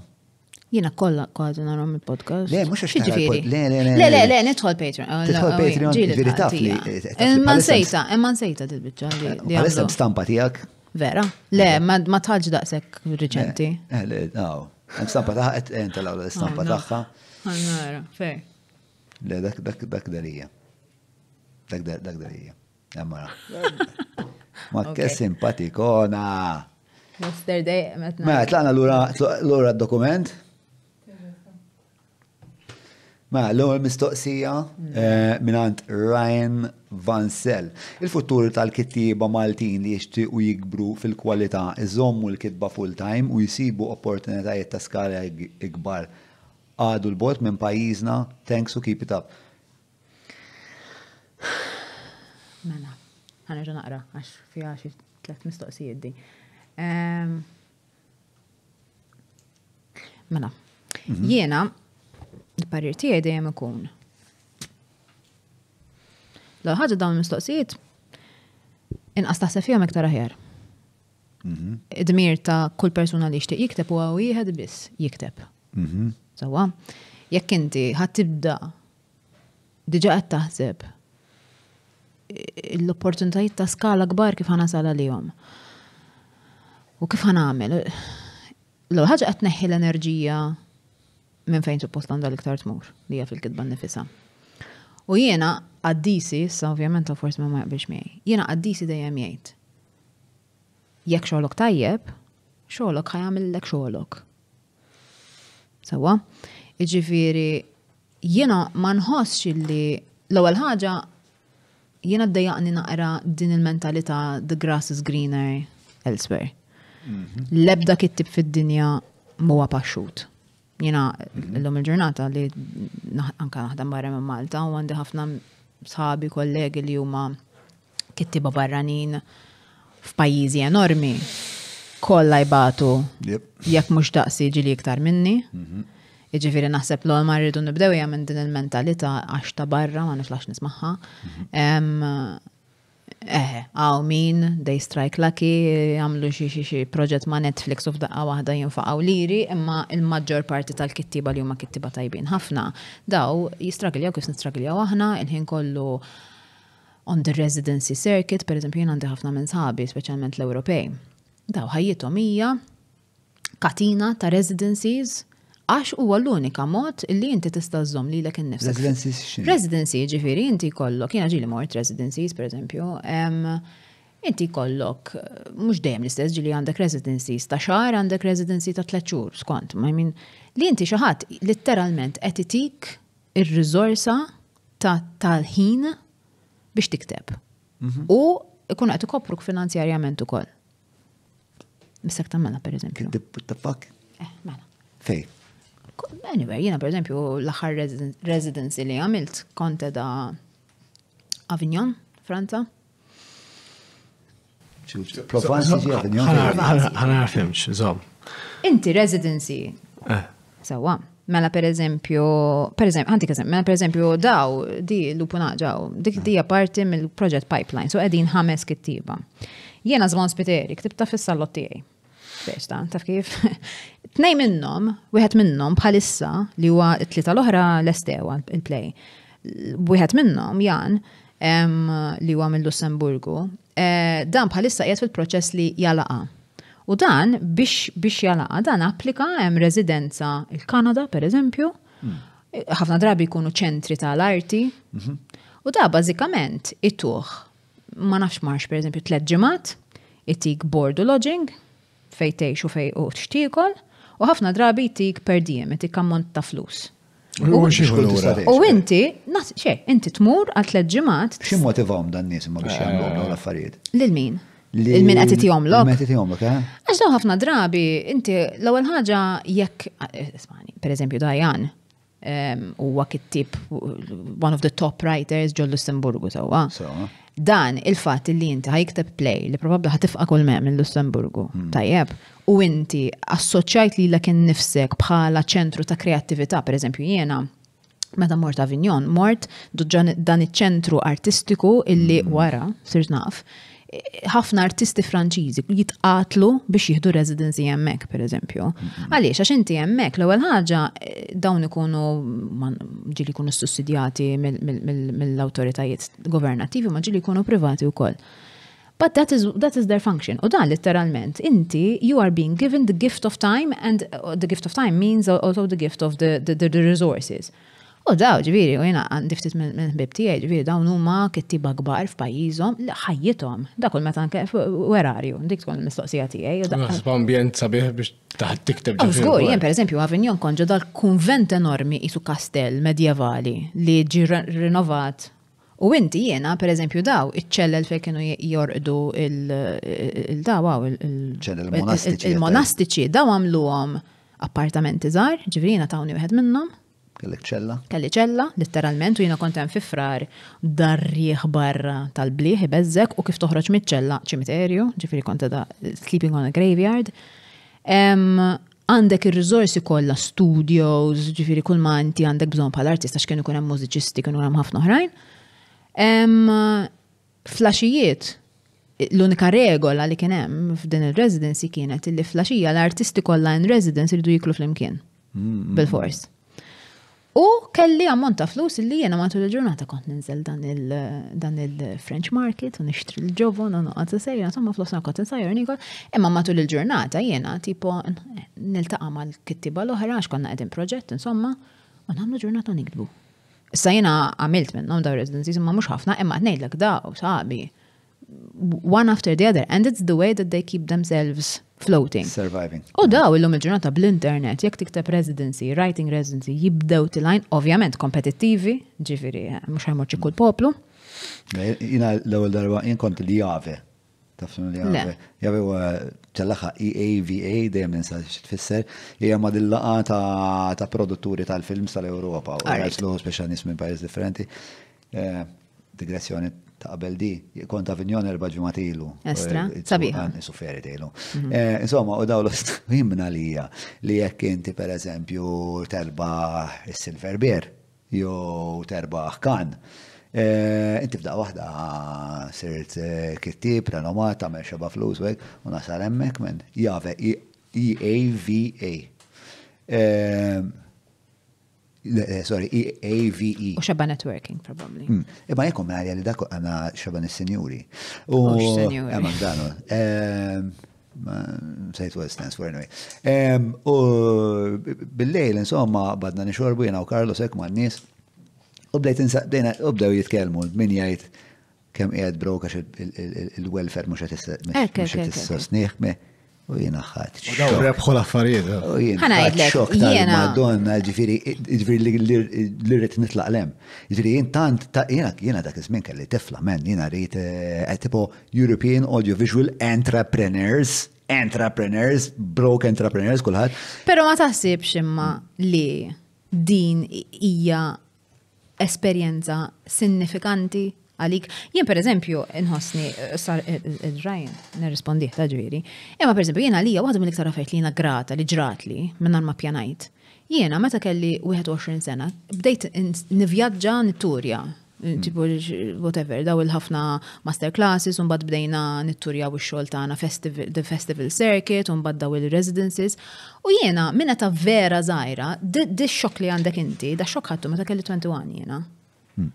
S1: Jina kolla kważi narom
S3: il-podcast. Le, mux għax ġifiri. le, le. Le, le, le,
S1: nitħol Patreon. Nitħol Patreon, ġifiri tafli. Eh, imman sejta, imman sejta dil-bicċa. Għalissa stampa tijak? Vera. Le, ma tħalġ daqsek reċenti.
S3: Eh, eh, le, naw. Stampa taħħa, et enta l-għawla l-stampa taħħa. Għannara, fej. Le, dak, dak, dak darija. Dak, dak, dak darija. Għamara. Ma ke simpatikona.
S1: Mr. Day, metna. Ma,
S3: tlaqna l-ura d-dokument. Ma mela, l-ewwel mistoqsija mm. eh, minant Ryan Vansell. Il-futur tal-kittiba Maltin li jixtiequ jikbru fil-kwalità iżommu l-kitba full-time u jisibu opportunitajiet ta' skala ikbar. Għadu l-bot minn pajjiżna, thanks u keep it up.
S1: Mela, ħanerġa naqra, għax fija xi tlet mistoqsijiet di. Mela, mhm. jiena il-parir tiegħi dejjem ikun. Lo ħaġa dawn mistoqsijiet inqas taħseb fihom iktar aħjar. Mhm. Id-dmir ta' kull persuna li jixtieq jikteb huwa wieħed biss jikteb. Mhm. Sewwa, jekk inti ħadd tibda diġa qed taħseb l-opportunitajiet ta' skala kbar kif ħana sala li jom. U kif ħana għamil? L-ħagġa għat neħi l-enerġija minn fejn suppost dal iktar tmur li hija fil-kitba nifisa. U jiena għaddisi, sa ovvjament ta' forsi ma jaqbilx miegħi, jiena għaddisi dejjem jgħid. Jekk xogħlok tajjeb, xogħlok lek xogħlok. Sawa? jiġifieri jiena ma nħossx li l-ewwel ħaġa jiena ddejjaqni naqra din il-mentalità the grass is greener elsewhere. Mhm. Lebda kittib fid-dinja muwa paxxut jina l-lum il-ġurnata li anka naħdem barra minn Malta u għandi ħafna sħabi kollegi li huma kittiba barranin f'pajjiżi enormi kollha jbatu jekk mhux daqsi ġili iktar minni. Mhm. Iġifiri naħseb l għol rridu nibdew minn din il-mentalità għax ta' barra ma niflax nismaħħa mhm. Eh, għaw min, they strike lucky, għamlu xie xie xie proġett ma' Netflix u f'daqqa wahda jinfaqaw liri, imma il-maġġor parti tal-kittiba li huma kittiba tajbin ħafna. Daw jistragiljaw kif nistragiljaw aħna, il-ħin kollu on the residency circuit, per eżempju, jien għandi ħafna minn sħabi, speċjalment l-Ewropej. Daw ħajjithom hija katina ta' residencies għax huwa l-unika mod li inti tista' żżomm lilek innifsek.
S3: Residency
S1: Residency ġifieri inti jkollok, jiena ġili mort residencies eżempju, inti jkollok mhux dejjem l-istess ġili għandek residencies ta' xahar għandek residency ta' tliet xhur skont, ma jmin li inti xi ħadd litteralment qed itik ir-riżorsa ta' tal-ħin biex tikteb. Mhm. U ikun qed ikopruk finanzjarjament ukoll. ta' mela, per
S3: eżempju. Eh, mela. Fej
S1: anyway, jina per esempio l-axar residency li għamilt konta da Avignon, Franza. Inti residency. Eh. Sawa. Mela per eżempju, per eżempju, għanti kazem, mela per eżempju daw, di l-upuna ġaw, dik di parti mill project pipeline, so għedin ħames kittiba. Jena zvon spiteri, ktibta fissa l-lottijaj. Feċta, taf kif? Tnej minnom, wieħed minnom bħalissa li huwa t-tlita l-oħra l-estewa il-play. Wieħed minnom, Jan, li huwa mill-Lussemburgu, eh, dan bħalissa qiegħed fil-proċess li jalaqa. U dan biex biex jalaqa, dan applika hemm residenza il-Kanada, per eżempju, mm. ħafna drabi jkunu ċentri tal-arti. Mhm. U da bażikament ituħ ma nafx marx per eżempju tliet ġimgħat, ittik board u lodging, fej tgħix u fej u xtiekol u ħafna drabi tik per diem tik ammont ta' flus.
S3: U
S1: inti, xe, inti tmur għal tliet ġimat. Xi
S3: dan nies imma biex eh, jagħmlu dawn eh, eh. l-affarijiet? Lil min? Il-min qed itihomlok. Qed itihomlok, eh?
S1: Għax daw ħafna drabi, inti l-ewwel ħaġa jekk, per pereżempju Dajan, ehm, huwa għakit tip, one of the top writers ġol Lussemburgu sewwa dan il-fat li inti ħajkteb play li probabli ħatifqa kull meq minn Lussemburgu, hmm. tajjeb, u inti assoċjajt li l-ekin nifsek bħala ċentru ta' kreattività, per eżempju jiena, meta mort Avignon, mort dan iċ-ċentru artistiku illi hmm. wara, sirġ naf, ħafna artisti franċiżi jitqatlu biex jihdu residency hemmhekk pereżempju. Mm-hmm. Għaliex għax inti hemmhekk l-ewwel ħaġa dawn ikunu ġili jkunu sussidjati mill-awtoritajiet governattivi ma ġili jkunu privati wkoll. But that is, that is their function. U dan literalment, inti, you are being given the gift of time and uh, the gift of time means also the gift of the, the, the, the resources. U daw ġviri, u jena għandiftit minn bibti tiegħi, ġviri, dawn huma kitti kbar f'pajjiżhom ħajjitom, Dak Dakul meta anke werarju, dik tkun l-mistoqsija tiegħi. Nasba
S4: ambjent sabiħ biex taħt tikteb. Żgur, oh, per
S1: pereżempju għavinjon konġu dal-kunvent enormi isu kastell medjevali li ġi rinnovat U inti jiena, per eżempju, daw, iċċellel fej kienu jorqdu il-dawaw, il-monastiċi, daw għom appartamenti żgħar, ġivrina tawni wieħed minnhom, Kelli ċella? Kelli ċella, literalment, u jina kontem fi frar darrieħ barra tal-bliħ, bezzek, u kif toħroġ mit-ċella ċimiterju, ġifiri konta da sleeping on a graveyard. Għandek il-rizorsi kolla, studios, ġifiri kull manti għandek bżon pal-artista, x'kienu kunem mużiċisti, kienu kunem ħafna oħrajn. Flashijiet, l-unika regola li kienem f'din il-residency kienet li flaxija l-artisti kollha in residence irdu jiklu fl-imkien.
S2: Mm, mm, mm. Bil-fors.
S1: U kelli ammont ta' flus illi jena matul il-ġurnata kont ninżel dan il-French market u nixtri l-ġovon u noqgħod sejjer, insomma flus kont insajjer nikol, imma matul il-ġurnata jena tipo niltaqa' mal-kittiba l-oħra għax konna qegħdin proġett insomma u nagħmlu ġurnata nikdbu. Issa jena għamilt minnhom daw residencies imma mhux ħafna imma qed ngħidlek da u sabi one after the other and it's the way that they keep themselves floating. Surviving. U daw illum il-ġurnata bl-internet, jekk tikteb residency, writing residency, jibdew tilajn, ovvjament kompetittivi, ġifiri, eh, mux ħajmur kull poplu.
S3: Jina l-ewel darba, jien kont li jave, tafsun li jave. Jave u ċallaxa EAVA, dejjem ninsa tfisser, jgħja ma dillaqa ta' produtturi tal-films tal-Europa, u għax l specialist minn pajis differenti. Eh, digressjoni ta' qabel di, kont ta' vinjon erba ġumatilu. Estra, eh, sabiħa. Ah, Suferi tilu. Mhm. Eh, insomma, u daw l-ostimna li li jekk inti per eżempju terba il-silver beer, jew Terba' kan. Eh, inti f'daq wahda ah, sirt kittib, renomata, mer xeba flus, u u nasar emmek men, jave, EAVA. Eh, sorry, AVE. E. U xabba networking,
S1: probably. Iba
S3: hmm. e, jekom għalja li dak għana xabba nis-senjuri. U għamma dano. Ehm, sejt u stands for anyway. Ehm, u bil-lejl, insomma, badna nixorbu jena u Carlos ekma n-nis. U bdejt jitkelmu, min jajt kem jgħed broka il-welfare mux għet s-sosniħ. U jena ħat. U daw rebħu l-affarijiet. Eh. U jena ħat xok tal-Madonna, ġifiri, ġifiri l-irrit nitlaq lem. Ġifiri, jien tant, jena jena dak izmin kelli tifla, men, jena rrit eh, tipo European Audiovisual Entrepreneurs, entrepreneurs, broke entrepreneurs, kullħat.
S1: Pero ma taħsibx imma li din hija esperjenza sinifikanti għalik. Jien per eżempju, nħosni, eh, sar eh, eh, Ryan, nirrispondi, ta' ġviri. Imma per eżempju, jien għalija, għadu mill-iktar affert li jena grata, li ġratli, minn ma pjanajt. Jiena, meta kelli 21 sena, bdejt nivjaġġa nitturja tipo whatever, daw il-ħafna masterclasses, un bad bdejna nitturja u xol tana the festival circuit, un bad daw il-residences. U jena, minna ta' vera zaħira, di xok li għandek inti, da xok ħattu meta kelli 21 jena. Hmm.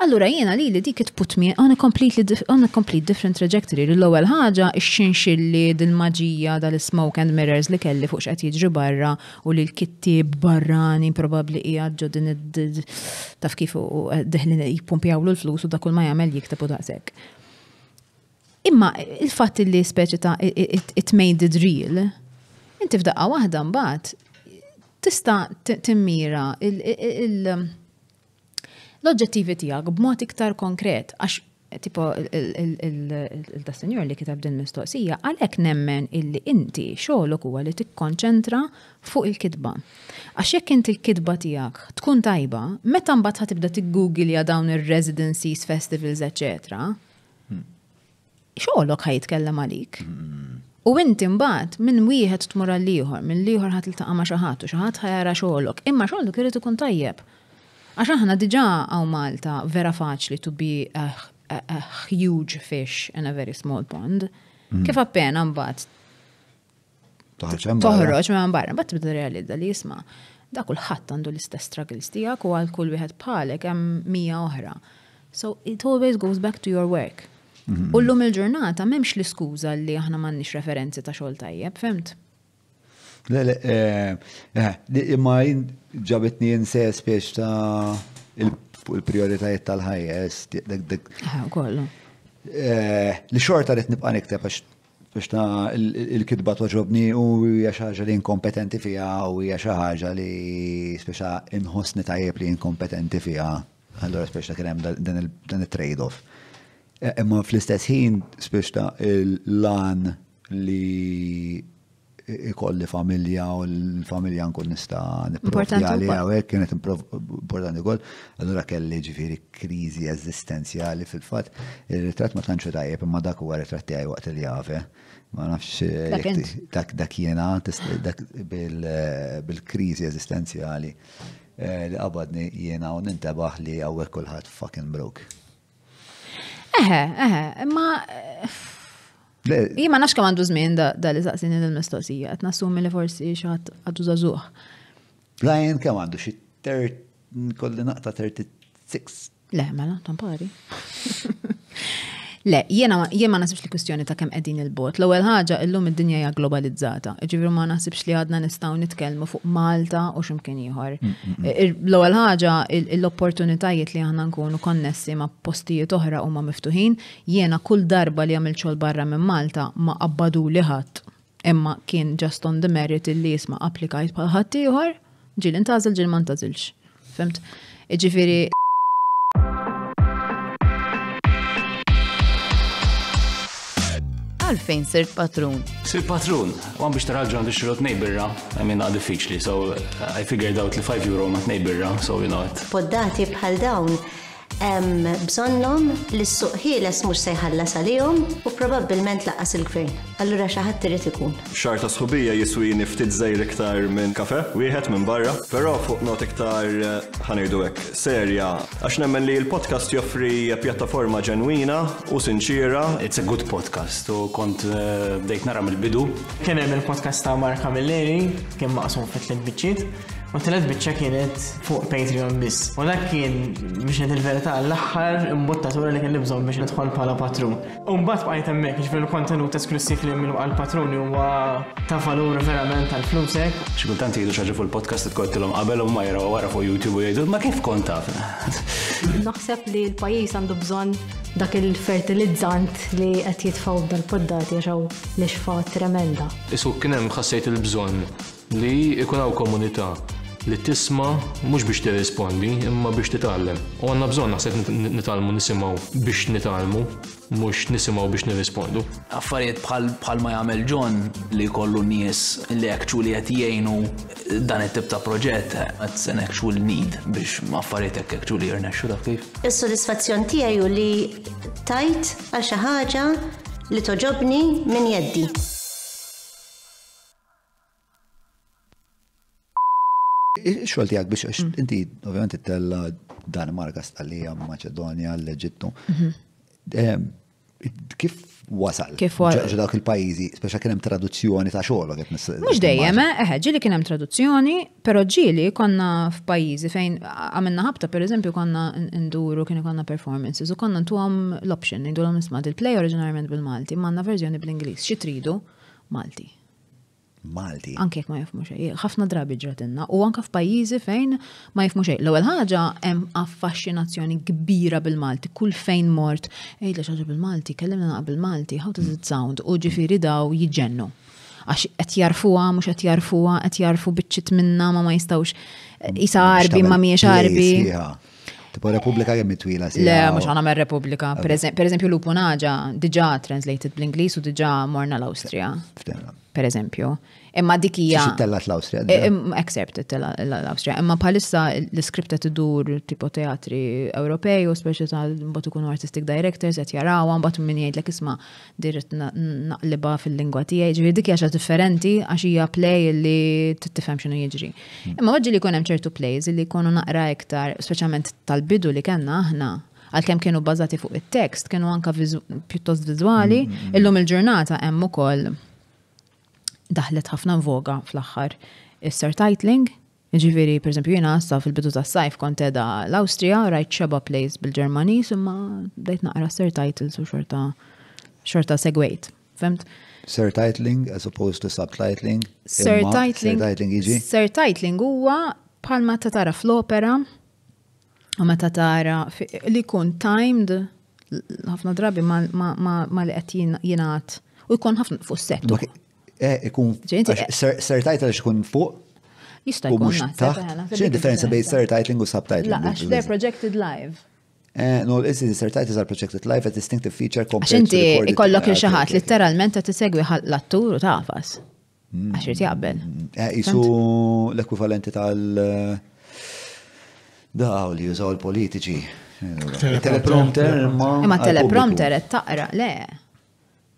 S1: Allura jiena li li dik tputmi on a completely on a complete different trajectory. L-ewwel ħaġa x-xinxilli dil-maġija dal-smoke and mirrors li kelli fuq x'qed jiġri barra u li l-kittib barrani probabbli qiegħed ġo din taf kif deħlin jippumpjawlu l-flus u dakul ma jagħmel jiktabu daqshekk. Imma il-fatt li speċi ta' it made it real, inti f'daqqa waħda mbagħad tista' timmira il-, il, il l-oġġettivi tiegħek b'mod iktar konkret għax tipo il-da senjor li kitab din mistoqsija għalhekk nemmen illi inti xogħolok huwa li tikkonċentra fuq il-kitba. Għax jekk inti l-kitba tiegħek tkun tajba, meta mbagħad ħatibda tiggugilja dawn ir-residencies, festivals, eċetera, xogħolok ħajtkellem għalik. U inti mbagħad minn wieħed tmur l ieħor, minn ieħor ħat tiltaqa' ma' xi ħadd u xi ħadd ħajara xogħolok, imma xoħluk irid ikun tajjeb. Għax aħna diġà għaw Malta vera faċli to be a, a, a, huge fish in a very small pond. Mm. Kif appena mbagħad toħroġ minn barra, mbagħad tibda realizza li jisma' da kulħadd għandu l-istess struggles tiegħek u għal kull wieħed bħalek hemm mija oħra. So it always goes back to your work. Mhm. U l-lum il-ġurnata memx l-iskuza li aħna mannix referenzi ta' xogħol tajjeb, femt?
S3: Le, le, eh, eh, imma ġabitni jinsess biex ta' il-prioritajiet tal-ħajjes, dik kollu. Eh, li xorta rrit nibqa' nikteb biex ta' il-kidba toġobni u hija xi ħaġa li inkompetenti fiha u hija xi ħaġa li speċa inħossni tajjeb li inkompetenti fiha. Allora speċa kien hemm dan it-trade-off. Eh, imma fl-istess ħin speċta il-lan li ikolli familja u l-familja nkun nista nipprovdi għali għawek, kienet importanti wkoll. Allura kelli ġifieri kriżi eżistenzjali fil-fatt. Ir-ritratt ma tanċu tajjeb imma dak huwa ritratt tiegħi waqt li jave. Ma nafx dak jiena bil-kriżi eżistenzjali eh, li qabadni jiena u nintabaħ li għawek kulħadd fucking broke.
S1: Eħe, eħe, ma Jima nax kam għandu zmin da li saqsini il mistoqsija għet nassumi li forsi xaħat għadu zazuħ.
S3: Brian kam għandu xie kolli naqta 36.
S1: Le, mela, tampari. Le, jena, jena ma nasibx li kwistjoni ta' kem edin il-bot. l ewwel ħaġa, illum id-dinja hija globalizzata. Iġifieri ma nasibx li għadna nistgħu nitkellmu fuq Malta u ximkien ieħor. Mm, mm, mm. l ewwel ħaġa, l-opportunitajiet li aħna nkunu konnessi ma' postijiet oħra u ma' miftuħin, jena kull darba li għamil xogħol barra minn Malta ma' qabbadu li ħadd. Imma kien just on the merit li jisma' applikajt bħal ħadd ieħor, ġil intażil ġil ma ntażilx. Fimt? Iġifieri
S3: għalfejn sir patrun.
S1: Sir patrun, għan biex taraġġu għandu xirot nejbirra, għamin għad so I figured out li 5 euro ma nejbirra so you know it.
S4: Poddati bħal dawn hemm bżonnhom li s-suq ħieles mhux se jħallas għalihom u probabbilment laqqas il-gvern. Allura xi ħadd irid ikun.
S3: F'xar ta' sħubija jiswini ftit żejr iktar minn kafe, wieħed minn barra, però fuq not iktar eh, ħanejdu hekk serja għax nemmen li l-podcast joffri pjattaforma ġenwina u sinċira.
S4: It's a good podcast u kont eh, bdejt nara mill-bidu. Kien hemm il-podcast ta' Marka Milleri, kien maqsum fit-tliet biċċiet U t-telet bieċa kienet fuq Patreon biss. U dak kien biex il-verità l-axħar imbottatura li kien nibżon biex nidħol bħala patrun. Umbat bqajt hemmhekk biex jiġifieri il-kontenut esklusiv li minnu għal patrun huwa ta' valur verament tal-flusek.
S1: Xi jidu jgħidu xaġi fuq il-podcast tkolltilhom qabel u ma jaraw wara fuq YouTube u jidu, ma kif
S4: konta? Naxsepp
S1: Naħseb li l-pajjiż għandu bżonn dak il-fertilizzant li qed jitfaw dal-poddati għaw li xfa tremenda.
S4: Isu kien hemm ħassejt il-bżonn li ikun komunita' li tisma mhux biex tirrispondi imma biex titgħallem. U għandna bżonn naħseb nitalmu nisimgħu biex nitalmu mhux
S1: nisimgħu biex nirrispondu.
S3: Affarijiet bħal ma jagħmel John li jkollu nies li
S1: actually qed jgħinu dan it-tip ta' proġett qed an actual need biex
S2: affarijiet hekk actually jirnexxu dak kif. Is-sodisfazzjon tiegħi li tajt għal xi ħaġa li toġobni minn jeddi.
S3: xol tijak biex, mm. inti, ovvijament, tella Danimarka stalija, Macedonia, l-Eġittu. Mhm. Kif wasal? Kif wasal? dawk il-pajizi, speċa kienem traduzzjoni ta' xogħol għet nis. Mux
S1: dejjem, eh, eħe, ġili kienem traduzzjoni, pero ġili konna f'pajizi fejn għamilna ħabta, per eżempju, konna nduru, kien konna performances, u konna tu għam l-option, ndu l-għam nisma, il-play oriġinarment bil-Malti, manna verżjoni bl-Inglis, xitridu Malti. Malti. Anke ma jifmu xej, ħafna drabi ġratinna u anka f'pajjiżi fejn ma jifmu xej. L-ewwel ħaġa hemm affaxxinazzjoni kbira bil-Malti, kull fejn mort, ej li xaġa bil-Malti, kellimna naqbel Malti, how does it sound? U ġifieri daw jiġennu. Għax qed jarfuha, mhux qed jarfuha, qed jarfu biċċit minna ma ma jistgħux isa arbi ma miex arbi.
S3: Tipo Repubblika kemm twila si. Le, mhux għana
S1: mer Repubblika. Per eżempju Lupunaġa diġà translated bl-Ingliż u diġà morna l-Awstrija. Per eżempju. Imma dikija. Tellat l-Austria. Eh, tella l-Austria. Imma palissa l-skripta tidur tipo teatri Ewropej u speċi ta' ikunu artistic directors qed jaraw minn min jgħidlek isma' dirt naqliba fil-lingwa tiegħi. Ġifieri dik hija differenti għax hija play li t-tifem x'inhu jiġri. Hmm. Imma oġġi li jkun hemm ċertu plays li jkunu naqra iktar, speċjalment tal-bidu li kellna aħna għalkemm kienu bbażati fuq it-tekst, kienu anka pjuttost viżwali, hmm, hmm, illum il-ġurnata hemm ukoll daħlet ħafna voga fl-axħar. is titling. Ġifiri, per esempio, jina sa fil-bidu ta' sajf kont da l-Austria, rajt xeba plays bil germani summa bdejt naqra titles u xorta xorta segwejt. Femt?
S3: titling as opposed to subtitling? Sir titling iġi?
S1: titling huwa palma ta' tara fl-opera, u ta' tara li kun timed ħafna drabi ma, li qed jina u jkun ħafna fuq settu.
S3: Eh, ikun surtitle xkun fuq.
S1: Jista' jkun taħt. X'in differenza
S3: bejn surtitling u subtitling? La, they're
S1: projected live.
S3: E, no, is surtitles are projected live a distinctive feature compared to the recorded. ikollok li xaħat
S1: literalment ta' tisegwi l-attur u tafas. Għax irid
S3: jaqbel. Mm. E, isu l-ekwivalenti tal- eh, Daw li jużaw l-politiċi. Teleprompter. Ma teleprompter
S1: taqra, le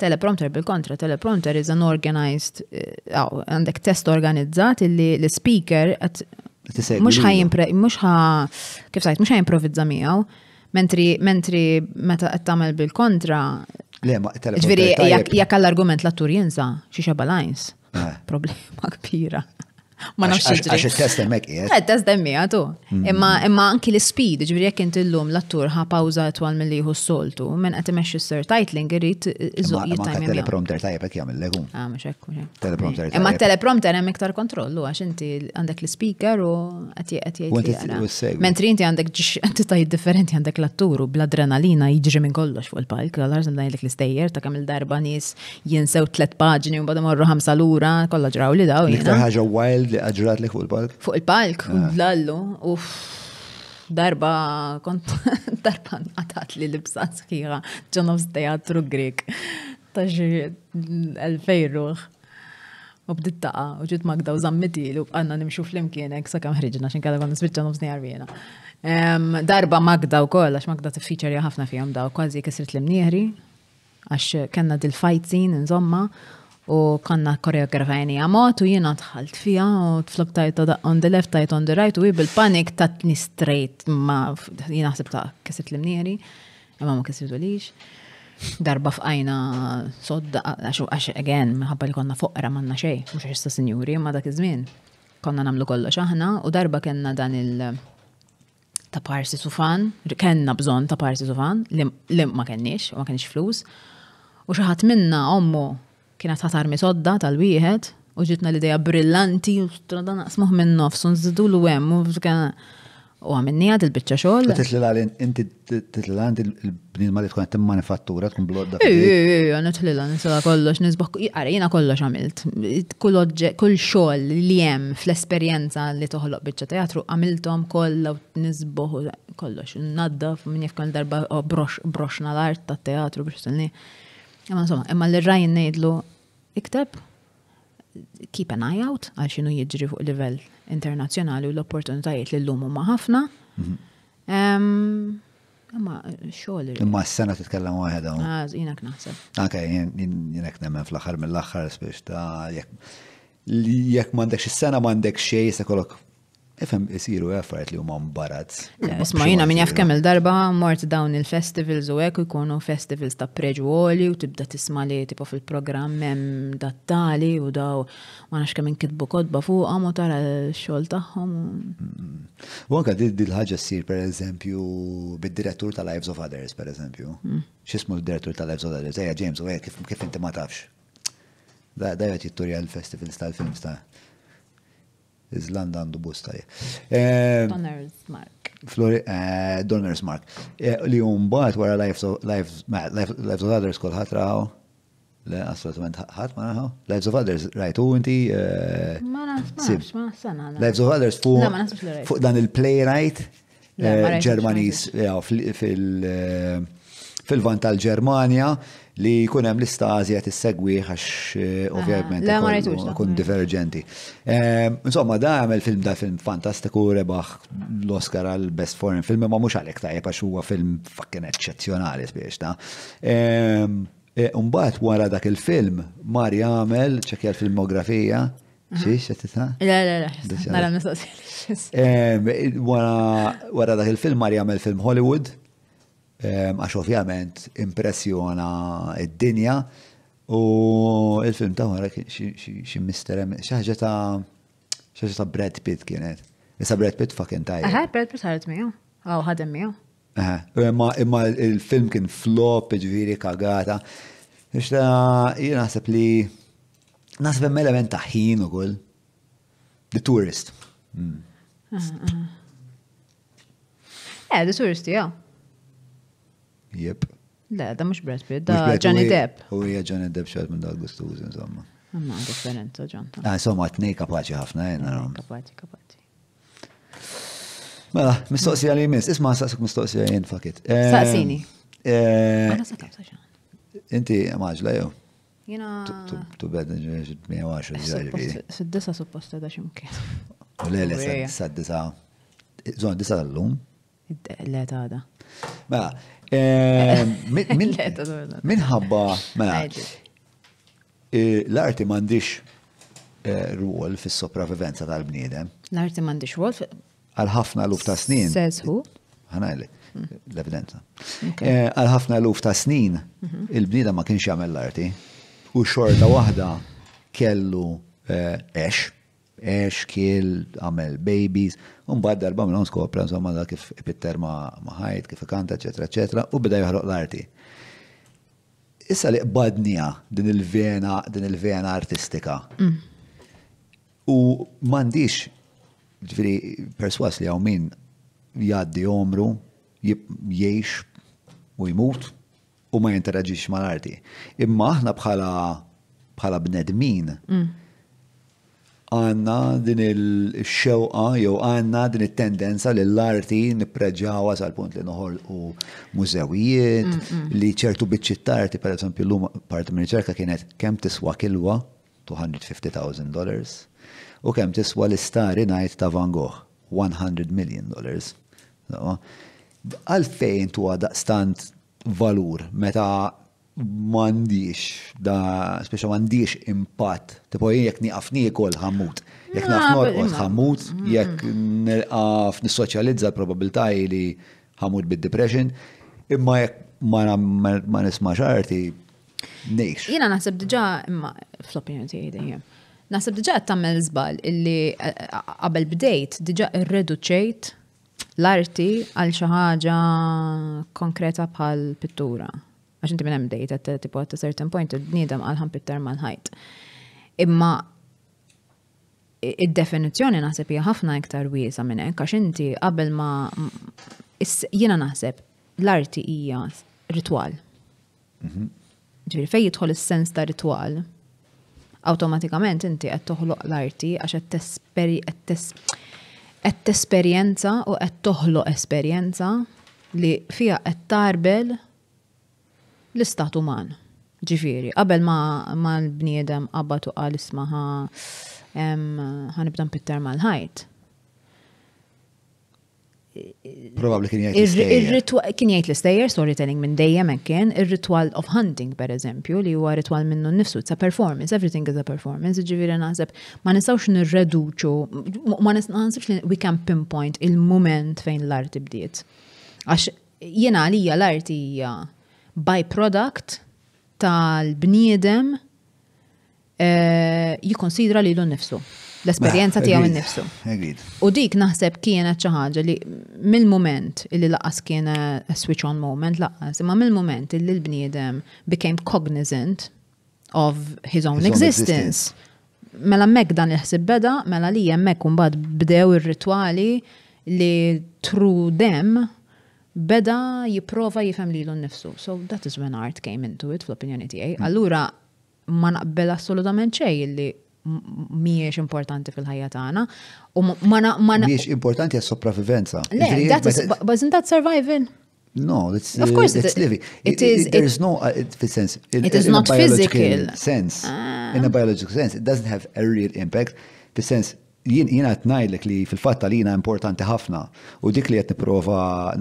S1: teleprompter bil-kontra, teleprompter is an organized, eh, għandek uh, test organizzat illi l-speaker
S2: mux ħajimpre,
S1: mux ħa, kif sajt, mux miegħu, mentri, mentri meta qed tagħmel bil-kontra.
S3: Le, ma teleprompter.
S1: jekk l-argument l-attur jinsa, xi xabalajns.
S3: Eh. Problema kbira. Ma nafx Għax il-test emmek jgħet. Il-test
S1: eh, emmi għatu. Mm. Imma anki l-speed, ġviri jek inti l-lum l-attur ħa pawza twal mill-li jħu soltu, minn għati meċi s-sir titling irrit iżuq jittajm. Ma teleprompter tajab ek jgħamil l-għum. Ah, mux ekku. Teleprompter. Imma teleprompter hemm iktar kontrollu, għax inti għandek l-speaker u għati jgħet. Mentri inti għandek inti tajt differenti għandek l-attur u bl-adrenalina jġri minn kollox fuq il-palk, għallar zem dajlek l-istejjer ta' kam il-darba nis jinsew tlet paġni u bada morru ħamsa l-ura, kollha ġraw li daw. Iktar ħaġa
S3: wild li għagġurat li fuq il-palk?
S1: Fuq il-palk, l ah. dlallu, uff, darba kont darba għatat li libsa sħiħa ġonobs teatru Grek taġi l-fejruħ. U bditt taqa, u ġit Magda u zammiti l-u għanna nimxu fl-imkien, ek kam ħriġna, xin kalla għan nisbitġa nofsni għarvina. Darba Magda u koll, għax Magda t-feature ħafna fjom da, u kważi kessrit l-imnieri, għax kena dil-fight scene, insomma, u konna koreografajnija għamot u jina tħalt fija u tflok tajt on the left tajt on the right u bil panik tatni straight ma jina għasib ta' kessit l-imnieri imma ma kesib lix darba f'ajna sodda għaxu għax again minħabba li konna foqra manna xej mux għax ta' sinjuri ma dak iż-żmien konna namlu kollox aħna u darba kena dan il- ta' parsi sufan, kena bżon ta' parsi sufan, li ma kenniex, ma kenniex flus, u xaħat minna ommu kienet ħatarmi sodda tal-wieħed u ġitna l-ideja brillanti u strada naqsmuh minn nofs u nżidu l-wem u u għamenni għad
S3: il-bicċa xoll. Titlilal, inti titlilal, inti l-bnilma li tkun għattim manifattura, tkun blodda.
S1: Ija, nitlilal, nisala kollox, nisbaħ, għarajina kollox għamilt. Kull xoll li jem fl-esperienza li toħloq bicċa teatru, għamiltom kolla u nisbaħ kollox, naddaf, minn jek darba oh, broxna l-art ta' teatru biex t-tilni. Imma insomma, imma l-rajn nejdlu ikteb keep an eye out għal xinu jiġri fuq livell internazjonali u l-opportunitajiet li l lumu huma ħafna. Mhm. Imma Ma
S3: s-sena titkellem Għaz, ah,
S1: Jinak naħseb.
S3: Anke jinak nemmen fl-aħħar mill-aħħar biex ta' jek. jekk m'għandekx is-sena m'għandek xej se kollok FM isiru għaffariet li huma mbarazz. Isma jina minn jaf kemm
S1: il-darba mort dawn il-festivals u hekk jkunu festivals ta' għoli u tibda tisma li tipo fil-programm mem dattali u daw ma nafx kemm kitbu kodba fuq għamu tara x-xogħol tagħhom.
S3: U għanka dil-ħaġa per pereżempju bid-direttur ta' Lives of Others pereżempju. ċismu mm. l direttur ta' Lives of Others? eja James, u kif inti ma tafx. Da jgħat jitturja l-festivals tal-films ta' Iżlanda għandu bustaj. Eh, Donners Mark. Flori, eh, Donners Mark. Eh, li jumbat wara of Others Le, assolutament ħat ma naħu. Lives of Others, right, u inti. Ma
S1: ma Lives of Others fuq
S3: dan il-playwright
S1: Ġermanis
S3: fil vantal ġermania li jkun hemm lista għazja tissegwi għax eh, ovvjament kun divergenti. Ehm, insomma, da għamel film da film fantastiku rebaħ l-Oscar għal Best Foreign Film, ma mux għalek tajjeb għax huwa film fucking eccezzjonali spiex ta' ehm, e, Umbat wara dak il-film, Mari għamel ċekja l-filmografija, Xiex, għattita? Le, le, le, nara ehm, Wara dak il-film, Mari għamel film Hollywood, għax ovvjament impressjona id-dinja u il-film ta' għara xie misterem, xaħġa ta' xaħġa ta' Brad Pitt kienet. Issa Brad Pitt fucking tajja.
S1: Aha, Brad Pitt ħaret miju, għaw ħadem miju.
S3: Aha, imma il-film kien flop, ġviri kagata. Ixta, jina nasib li nasib hemm element ta' ħin u ukoll. The tourist. Hmm.
S1: Eh, the tourist, ja. Jep. Le, da mux Brad Pitt, da Johnny Depp.
S3: U hija Johnny Depp xaħat minn dal gustuż, insomma.
S1: Ma differenza, John.
S3: Ah, insomma, t-nej ħafna, jena.
S2: Kapaxi, kapaxi.
S3: Mela, mistoqsi għalli mis, isma mistoqsi għalli jen, fakit. Eh, Saqsini. Eh, inti maġla jew? Jena. Tu ġeġ mija għaxu, ġaġi.
S1: Siddisa supposta da ximkien. U le, le,
S3: saddisa. Zon, disa l-lum?
S1: Le, ta' da.
S3: Mela, Eh, minħabba, mela, eh, l-arti mandiċ eh, ruol fis sopravivenza tal-bniedem.
S1: L-arti mandiċ ruol?
S3: Għal-ħafna l-uf ta' snin. Sezhu. Għanajli, l-evidenza. Għal-ħafna l-uf ta' snin, mhm. il-bniedem ma kienx jagħmel l-arti. U xorta waħda kellu eċ Ash, kiel għamel Babies, un bad darba mill skopra insomma da kif Peter ma ħajt, kif kanta, eccetera, eccetera, u bida joħroq l-arti. Issa li qbadnija din il-vena, din il-vena artistika. Mm. U mandiċ, ġviri, perswas li għawmin, jaddi omru, jiex u jmut u ma jinteraġiċ mal-arti. Imma aħna bħala bħala bnedmin, mm għanna din il-xewqa jew għanna din il-tendenza li l-arti nipreġawa sal-punt li noħol u mużewijiet mm, mm. li ċertu t tarti per eżempju l-lum parti minn riċerka kienet kemm tiswa kilwa 250,000 dollars u kemm tiswa l-istari najt ta' Van Gogh 100 million dollars. Għalfejn tu għada stant valur meta mandiex, da, speċa mandiex impatt. Tipo, jek niqafni jekol ħammut. Jek naqaf norqot ħammut, mm-hmm. jek nilqaf nissoċjalizza l probabilità li ħammut bid-depression, imma jek ma nismax arti, nix.
S1: Jena naħseb diġa, imma fl-opinjoni tiegħi dejjem. Naħseb diġa qed tagħmel żball illi qabel bdejt diġa irreduċejt l-arti għal xi ħaġa konkreta bħal pittura għax inti minn hemm għat tipu għat certain point id-bniedem għalħan pittar mal-ħajt. Imma id-definizzjoni naħseb hija ħafna iktar wiesa minn hekk għax inti qabel ma jiena naħseb l-arti hija ritwal. Mhm. Ġifieri fejn jidħol is-sens ta' ritwal, awtomatikament inti qed toħloq l-arti għax qed tesperjenza u qed toħloq esperjenza li fija qed tarbel l-istat uman. Ġifiri, qabel ma, ma l-bniedem qabbatu qal ismaħa ħanibda mpitter mal-ħajt.
S3: Probabli kien jgħid.
S1: Kien jgħid l-istejjer, storytelling minn dejjem kien, ir-ritual of hunting, per eżempju, li huwa ritual minnu nnifsu, it's a performance, everything is a performance, ġifiri naħseb, ma nistawx nirreduċu, ma nistawx li we can pinpoint il-moment fejn l art bdiet. Għax jena għalija l-arti hija byproduct tal-bniedem eh, jikonsidra li l-nifsu l-esperienza tiegħu nifsu U dik naħseb kienet xi ħaġa li mill-moment illi laqas kien switch on moment laqas, imma mill-moment illi l-bniedem became cognizant of his own existence. Mela mek dan jħseb beda, mela li jemmek un bad bdew ir-ritwali li tru them beda jiprofa jifem li l-nifsu. un So that is when art came into it, fl-opinjoni tijaj. Mm. Allura ma naqbel assolutament xej li miex importanti fil-ħajja tagħna u ma miex
S3: importanti għas sopravivenza. Le, that is, but
S1: isn't that surviving?
S3: No, it's, of course it's, living. It, is. there is no sense. Uh, it, is not physical sense. In a ah. biological sense, it doesn't have a real impact. The sense jien għat najdlek li fil-fat tal-jina importanti ħafna u dik li jett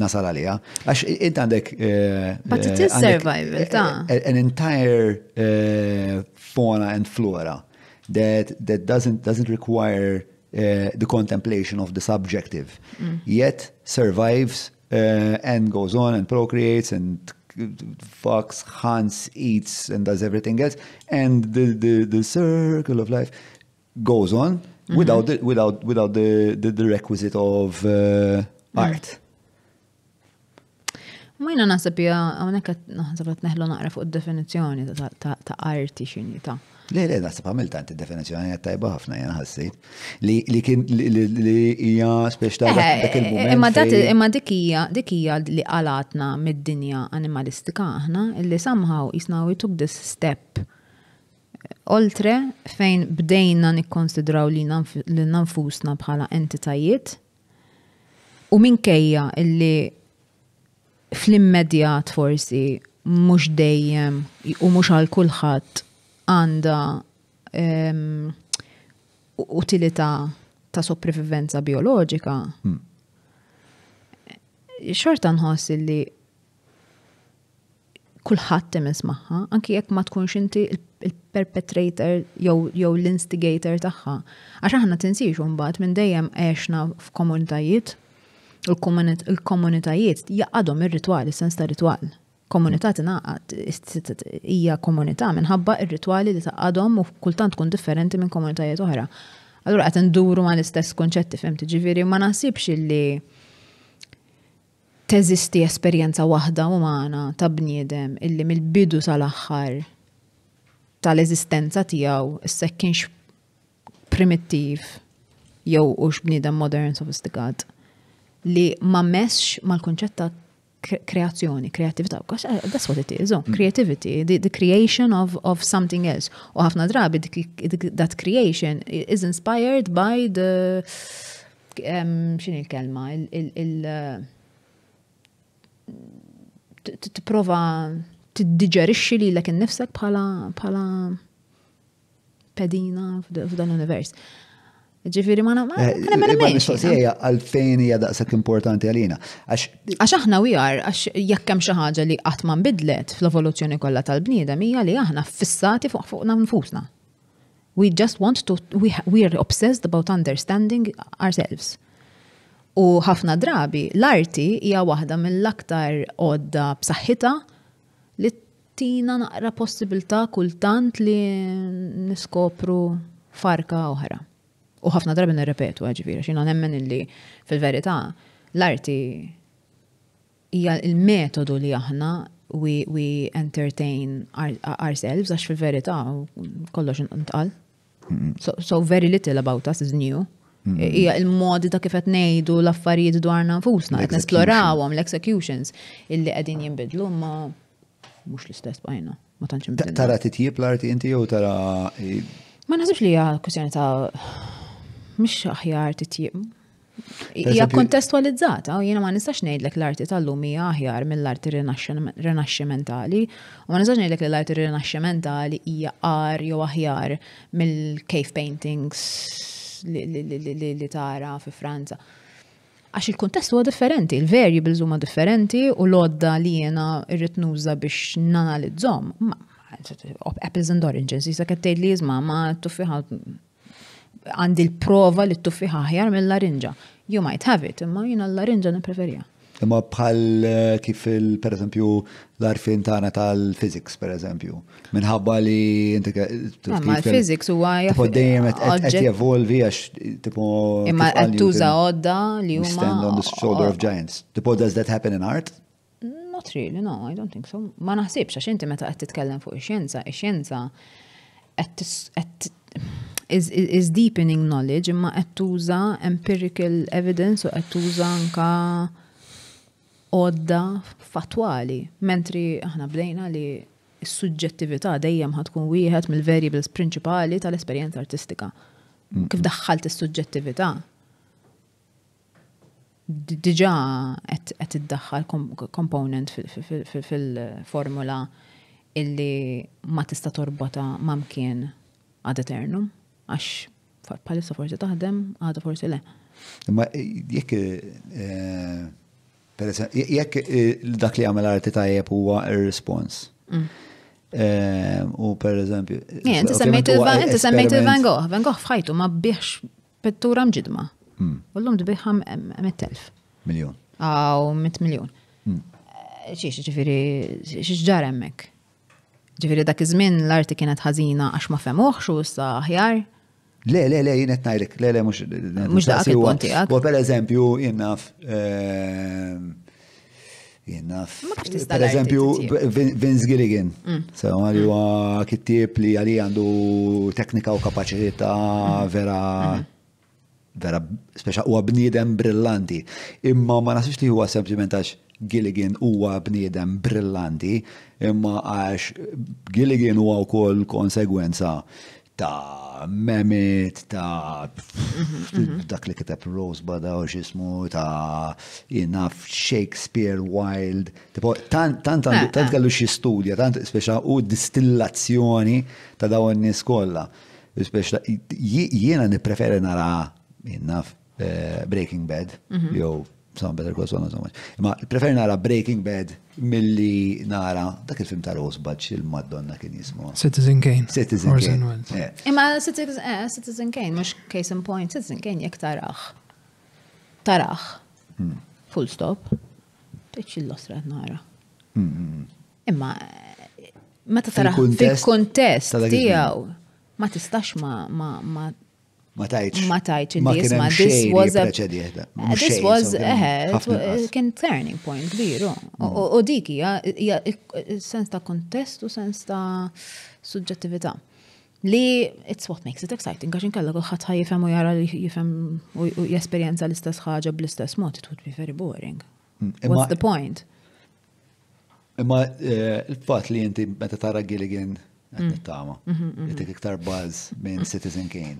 S3: nasal għalija. Għax int għandek. Eh, But it eh, is survival, eh, ta' An entire fauna and flora that, that doesn't, doesn't require uh, the contemplation of the subjective, mm. yet survives uh, and goes on and procreates and fucks, hunts, eats, and does everything else. And the, the, the circle of life goes on without mhm. the, without without the, the, the requisite of uh, mhm. art.
S1: Majna nasib ja, għonek naħseb għat neħlu naqra fuq definizjoni ta' arti xini ta'
S3: Le, le, nasib għamil għanti definizjoni għat tajba ħafna jena ħassib. Li kien li hija spiex ta' dak il-moment. Eh, eh, imma
S1: dikija, dikija li għalatna mid-dinja animalistika għahna, illi somehow jisnaw we took this step oltre fejn bdejna nikkonsidraw li nanfusna bħala entitajiet u minkejja illi fl-immedjat forsi mhux dejjem u mhux għal kulħadd għandha um, utilità ta' sopravvivenza bioloġika. Hmm. Xorta nħoss illi kulħadd temes magħha, anki jekk ma tkunx inti il-perpetrator jew l-instigator tagħha. Għax aħna tinsix mbagħad minn dejjem għexna f'komunitajiet, il-komunitajiet jaqadhom ir-ritwal, is-sens ta' ritwal. Komunità tingħaqad hija komunità minħabba ir-ritwali li taqadhom u kultant tkun differenti minn komunitajiet oħra. Allura qed nduru ma l-istess konċetti fimti ġifieri ma naħsibx li teżisti esperjenza waħda umana ta' bniedem illi mill-bidu tal-aħħar tal-eżistenza tiegħu s kienx primittiv jew ux bniedem modern sofistikat li ma mesx mal-konċett ta' kreazzjoni, kreativita, eh, that's what it is, oh, mm. creativity, the, the creation of, of something else. U ħafna drabi, that creation is inspired by the, um, xin il-kelma, il-, il, il eh, t-prova t-diġerixxi li l-ek nifsek bħala pedina f'dan l-univers. Ġifiri ma naqma. Eh, Mistoqsija
S3: għalfejn hija daqshekk importanti għalina. Għax
S1: aħna we are, għax jekk hemm xi ħaġa li qatt ma nbidlet fl-evoluzzjoni kollha tal-bniedem hija li aħna fissati fuq fuqna nfusna. We just want to, we, we are obsessed about understanding ourselves. U ħafna drabi l-arti hija waħda mill-aktar għodda b'saħħitha li tina naqra possibilità kultant li niskopru farka oħra. U ħafna drabi nirrepetu għagġivira, eh, xina nemmen illi fil-verità l-arti hija il-metodu li aħna we, we entertain our, ourselves, għax fil-verità kollox ntqal. So, so very little about us is new. Mm. hija il-modi ta' kif qed ngħidu l-affarijiet dwarna nfusna, qed nesplorawhom l-executions illi qegħdin jinbidlu ma mhux l-istess bajna. Ma tantx
S3: inbidlu. Tara titjib l-arti inti jew tara eh,
S1: Ma naħsibx li hija kwestjoni ta' mhix aħjar titjib. Hija kontestualizzata, u jiena ma nistax ngħidlek l-arti tal-lum hija aħjar mill-arti rinaxximentali, u ma nistax ngħidlek li l-arti rinaxximentali hija qar jew aħjar mill-cave paintings li tara fi Franza. Għax il-kontest huwa differenti, il-variables huma differenti u l-odda li jena irrit nuża biex nanalizzom. Ma, apples and oranges, jisa kattej li jizma ma tuffiħa għandi l-prova li tuffiħa ħjar mill-larinġa. You might have it, imma jina l-larinġa nipreferija
S3: imma bħal eh, kif il per eżempju l-arfin tagħna tal-physics per eżempju. Minħabba li jinti Ma l-physics
S1: huwa dejjem qed
S3: jevolvi għax tipo Imma qed tuża
S1: għodda li huma stand on
S3: the shoulder of giants. Tipo does that happen in art?
S1: Not really, no, I don't think so. Ma naħsibx għax inti meta qed titkellem fuq ix-xjenza, ix is, is, is deepening knowledge imma qed tuża empirical evidence u qed tuża anka odda fatwali, mentri aħna bdejna li s sujġettivita dejjem ħatkun wieħed mill-variables prinċipali tal-esperjenza artistika. Mm. Kif daħħalt s-sujġettivita? suġġettività Diġà qed iddaħħal komponent fil-formula illi ma tista' torbota mamkien għad eternum, għax palissa forsi taħdem, għada forsi le.
S3: Ma jekk eh, Jekk eh, dak li għamil arti tajjeb huwa ir-respons. Mm. Ehm, u per eżempju. Inti semmejt il-Van
S1: Gogh, Van Gogh fħajtu ma bieħx pettura mġidma. Ullum dbiħam 100.000. Miljon. Aw, 100 miljon. ċiċ, mm. eh, ġifiri, ċiċ ġar emmek. Ġifiri dak iż-żmien l-arti kienet ħażina għax ma femuħx u issa ħjar.
S3: Le, le, le, jienet najlek, le, le, mux. Mux da' għakit U per eżempju, jennaf. Jennaf. Per eżempju, Vince Gilligan. Mm. So, għalli mm. huwa kittib li għalli għandu teknika u kapacità mm. vera mm-hmm. vera speċa huwa bniedem brillanti. Imma ma nasibx li huwa sempliment għax Gilligan huwa bniedem brillanti, imma għax Gilligan huwa wkoll konsegwenza ta' Mehmet ta' mhm, mhm. dak li kitab Rosebud, u xismu, ta' jinaf Shakespeare, Wild, tant tant eh, eh. għallu xi studja, tant speċa u distillazzjoni ta' dawn nis kolla. Speċa jiena nipreferi nara enough eh, Breaking Bad, mhm. jew Sam Better Call Saul, insomma. Ma preferi nara Breaking Bad milli nara dak il-film ta' Rosebudge il-Madonna kien jismu. Citizen Kane. Citizen Kane. Eh.
S1: Imma Citizen eh, Kane, mux case in point, Citizen Kane jek tarax. Tarax. Hmm. Full stop. Teċ il-losra nara. Hmm, hmm, Imma eh, meta tarax fil-kontest tijaw ma tistax ma Ma tajċ. Ma tajċ il-disma. This was a... This was, eħe, kien turning point kbiru. U diki, hija sens ta' kontest u sens ta' suġġettività. Li it's what makes it exciting, għax inkella kulħadd ħaj jifhem u jara li jifhem u jesperjenza l-istess ħaġa bl-istess mod, it would be very boring. Mm, What's the point?
S3: Imma eh, il-fat li inti meta tara Gilligan mm. għed nittama, jittik mhm, mhm. iktar buzz minn Citizen Kane.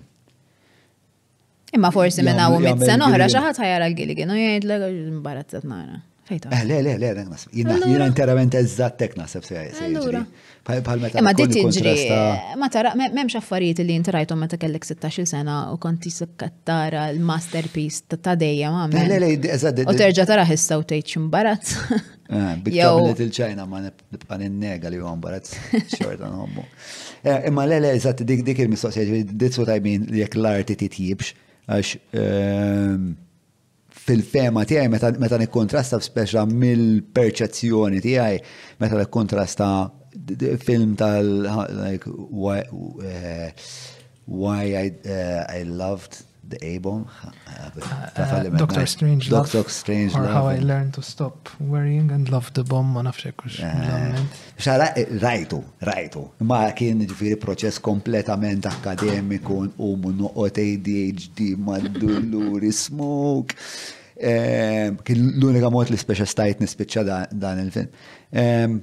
S1: Imma forsi minna hawn mit xi ħadd ħajara l-Gilligan u jgħidlek imbarazzat nara.
S3: Fejta. Eh, le, le, le, le, nasib. Jina interament nasib se Imma eh,
S1: ma tara, memx affarijiet li inti meta kellek 16 sena u konti sekkattara l-masterpiece ta' dejja ma' me. Le, le, eżad. U terġa tara hissa u tgħid ximbarazz.
S3: Eh, Bikkamlet il-ċajna ma nibqa' ninnega li huwa mbarazz xorta nħobbu. Imma le, le, eżad dik dik il-mistoqsija dik su tajmin li jekk l-arti titjibx Għax ehm, fil-fema tiegħi meta nikkontrasta speċa mill-perċezzjoni tiegħi meta nikkontrasta film tal like why uh, why I uh, I loved the A-bomb. Uh, Doctor Strange Doctor Strange Or How I
S1: Learned to Stop Worrying and Love the Bomb, ma nafx ekkux. Eh,
S3: eh, rajtu, rajtu. Ma kien ġifiri proċess kompletament akademiku u noqot ADHD mad-dulluri smoke. Eh, kien l-unika mod li speċa stajt nispiċċa dan il-film.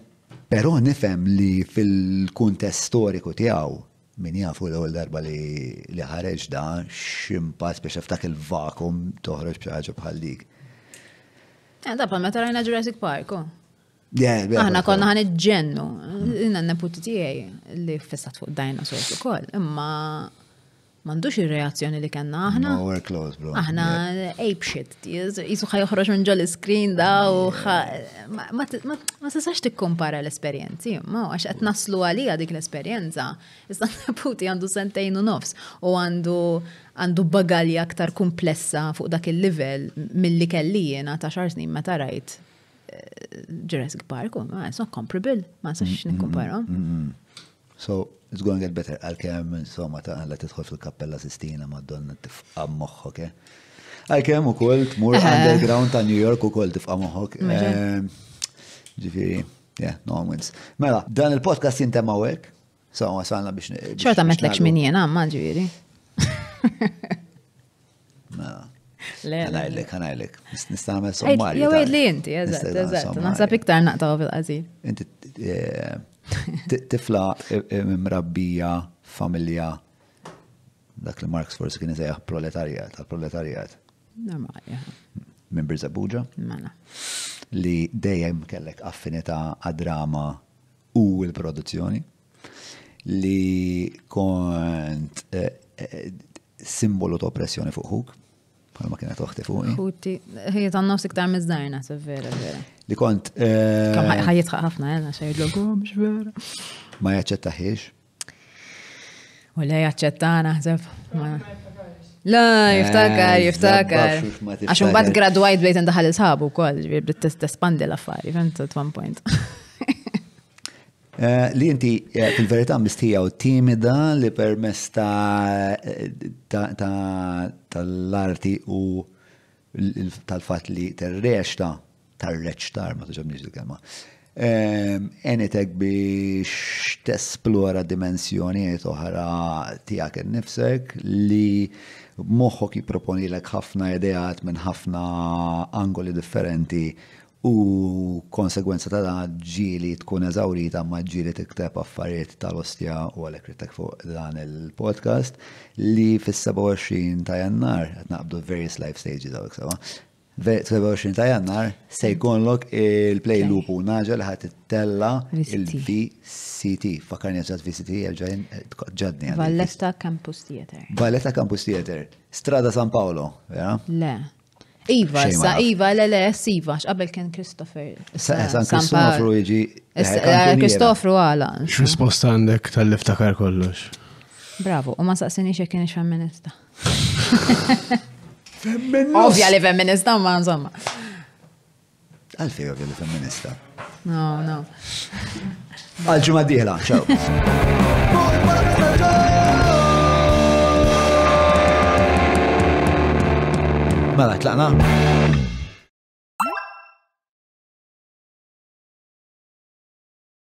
S3: Pero nifem li fil-kuntest storiku tiegħu min jafu l-ewwel darba li li ħareġ da x'impass biex ftak il-vakum toħroġ b'xi bħal dik.
S1: Għanda eh, pa meta rajna Jurassic Park, oh.
S3: Aħna konna ħan
S1: iġġennu, inna n-neputi tiegħi li fissat fuq dinosaurs ukoll, imma mandux il reazzjoni li kellna aħna. No,
S3: we're close, bro. Aħna
S1: ape shit. Jisu ħaj joħroġ minn ġol screen da u ma tistax kumpara l esperienzi ma għax qed naslu għalija dik l-esperjenza. Iżda Puti għandu sentejn u nofs u għandu għandu bagalja aktar komplessa fuq dak il-level mill-li kelli jena ta' xar snin meta rajt eh, Jurassic Park, ma' it's not comparable, ma' sax mm, mm, mm,
S3: nikkompara. So, It's going to get better. Għal-kem, insomma, ta' għalla tidħol fil-kappella Sistina Madonna tifqam moħħok, eh? Għal-kem u koll tmur underground ta' New York u koll tifqam moħħok. Ehm, ġifiri, yeah, no one wins. Mela, dan il-podcast jintem għawek. So, għasalna biex. ċorta metlek xminjen,
S1: għamma ġifiri.
S3: Mela. Għanajlek, għanajlek. Nistana għamil sommarju. Jow għed li inti, eżat, eżat. Nasab iktar naqtaw fil-qazil. Inti, eh, Tifla mrabbija familja dak li Marx forsi kien jisejjaħ proletarjat, tal-proletarjat. Normali. Minn Birzabuġa? Mela. Li dejjem kellek affinità għad-drama u l-produzzjoni. Li kont eh, eh, simbolu ta' oppressjoni fuq huk, bħalma kienet uħti fuq.
S1: Huti, eh? hija tan nofs iktar mizzarna, vera, vera
S3: li kont. ħajjitħaq
S1: ħafna, għana xejn l-għom, vera.
S3: Ma ħiex?
S1: U le jaċċetta naħseb. La, jiftakar, jiftakar. un bad graduajt bejt ndaħal il sħabu kol, bit tespandi l-affari, fent at one point.
S3: Li inti fil-verità mistija u timida li permess l arti u tal-fat li ter-reċta tar-reċ ma tiġobniġ il-kelma. Enitek biex t-esplora dimensjonijiet oħra tijak nifsek li moħħok jiproponi l ħafna ideat minn ħafna angoli differenti u konsegwenza ta' ġili tkun eżawrita ma' ġili tikteb affarijiet tal-ostja u għalek fuq dan il-podcast li fis-27 ta' jannar għetnaqbdu various life stages għawek sawa 20 ta' jannar se mm. jkun lok il-play loop u naġa li ħat tella il-VCT. Fakarni għazat VCT għalġajn eh, ġadni. Valletta
S1: Campus Theater.
S3: Valletta Campus Theater. Strada San Paolo, vera?
S1: Le. Iva, sa Iva, le le, Iva, xqabel kien Christopher. Eh, San Kristofru iġi.
S3: Kristofru
S4: eh, għala. Xrisposta għandek tal-liftakar kollox.
S1: Bravo, u ma saqsini xe kien xamminista. Ovvja li femminista, ma insomma.
S3: Għalfi ovvja li femminista. No, no. Għalġu diħla, ċaw. Mela, tlaqna.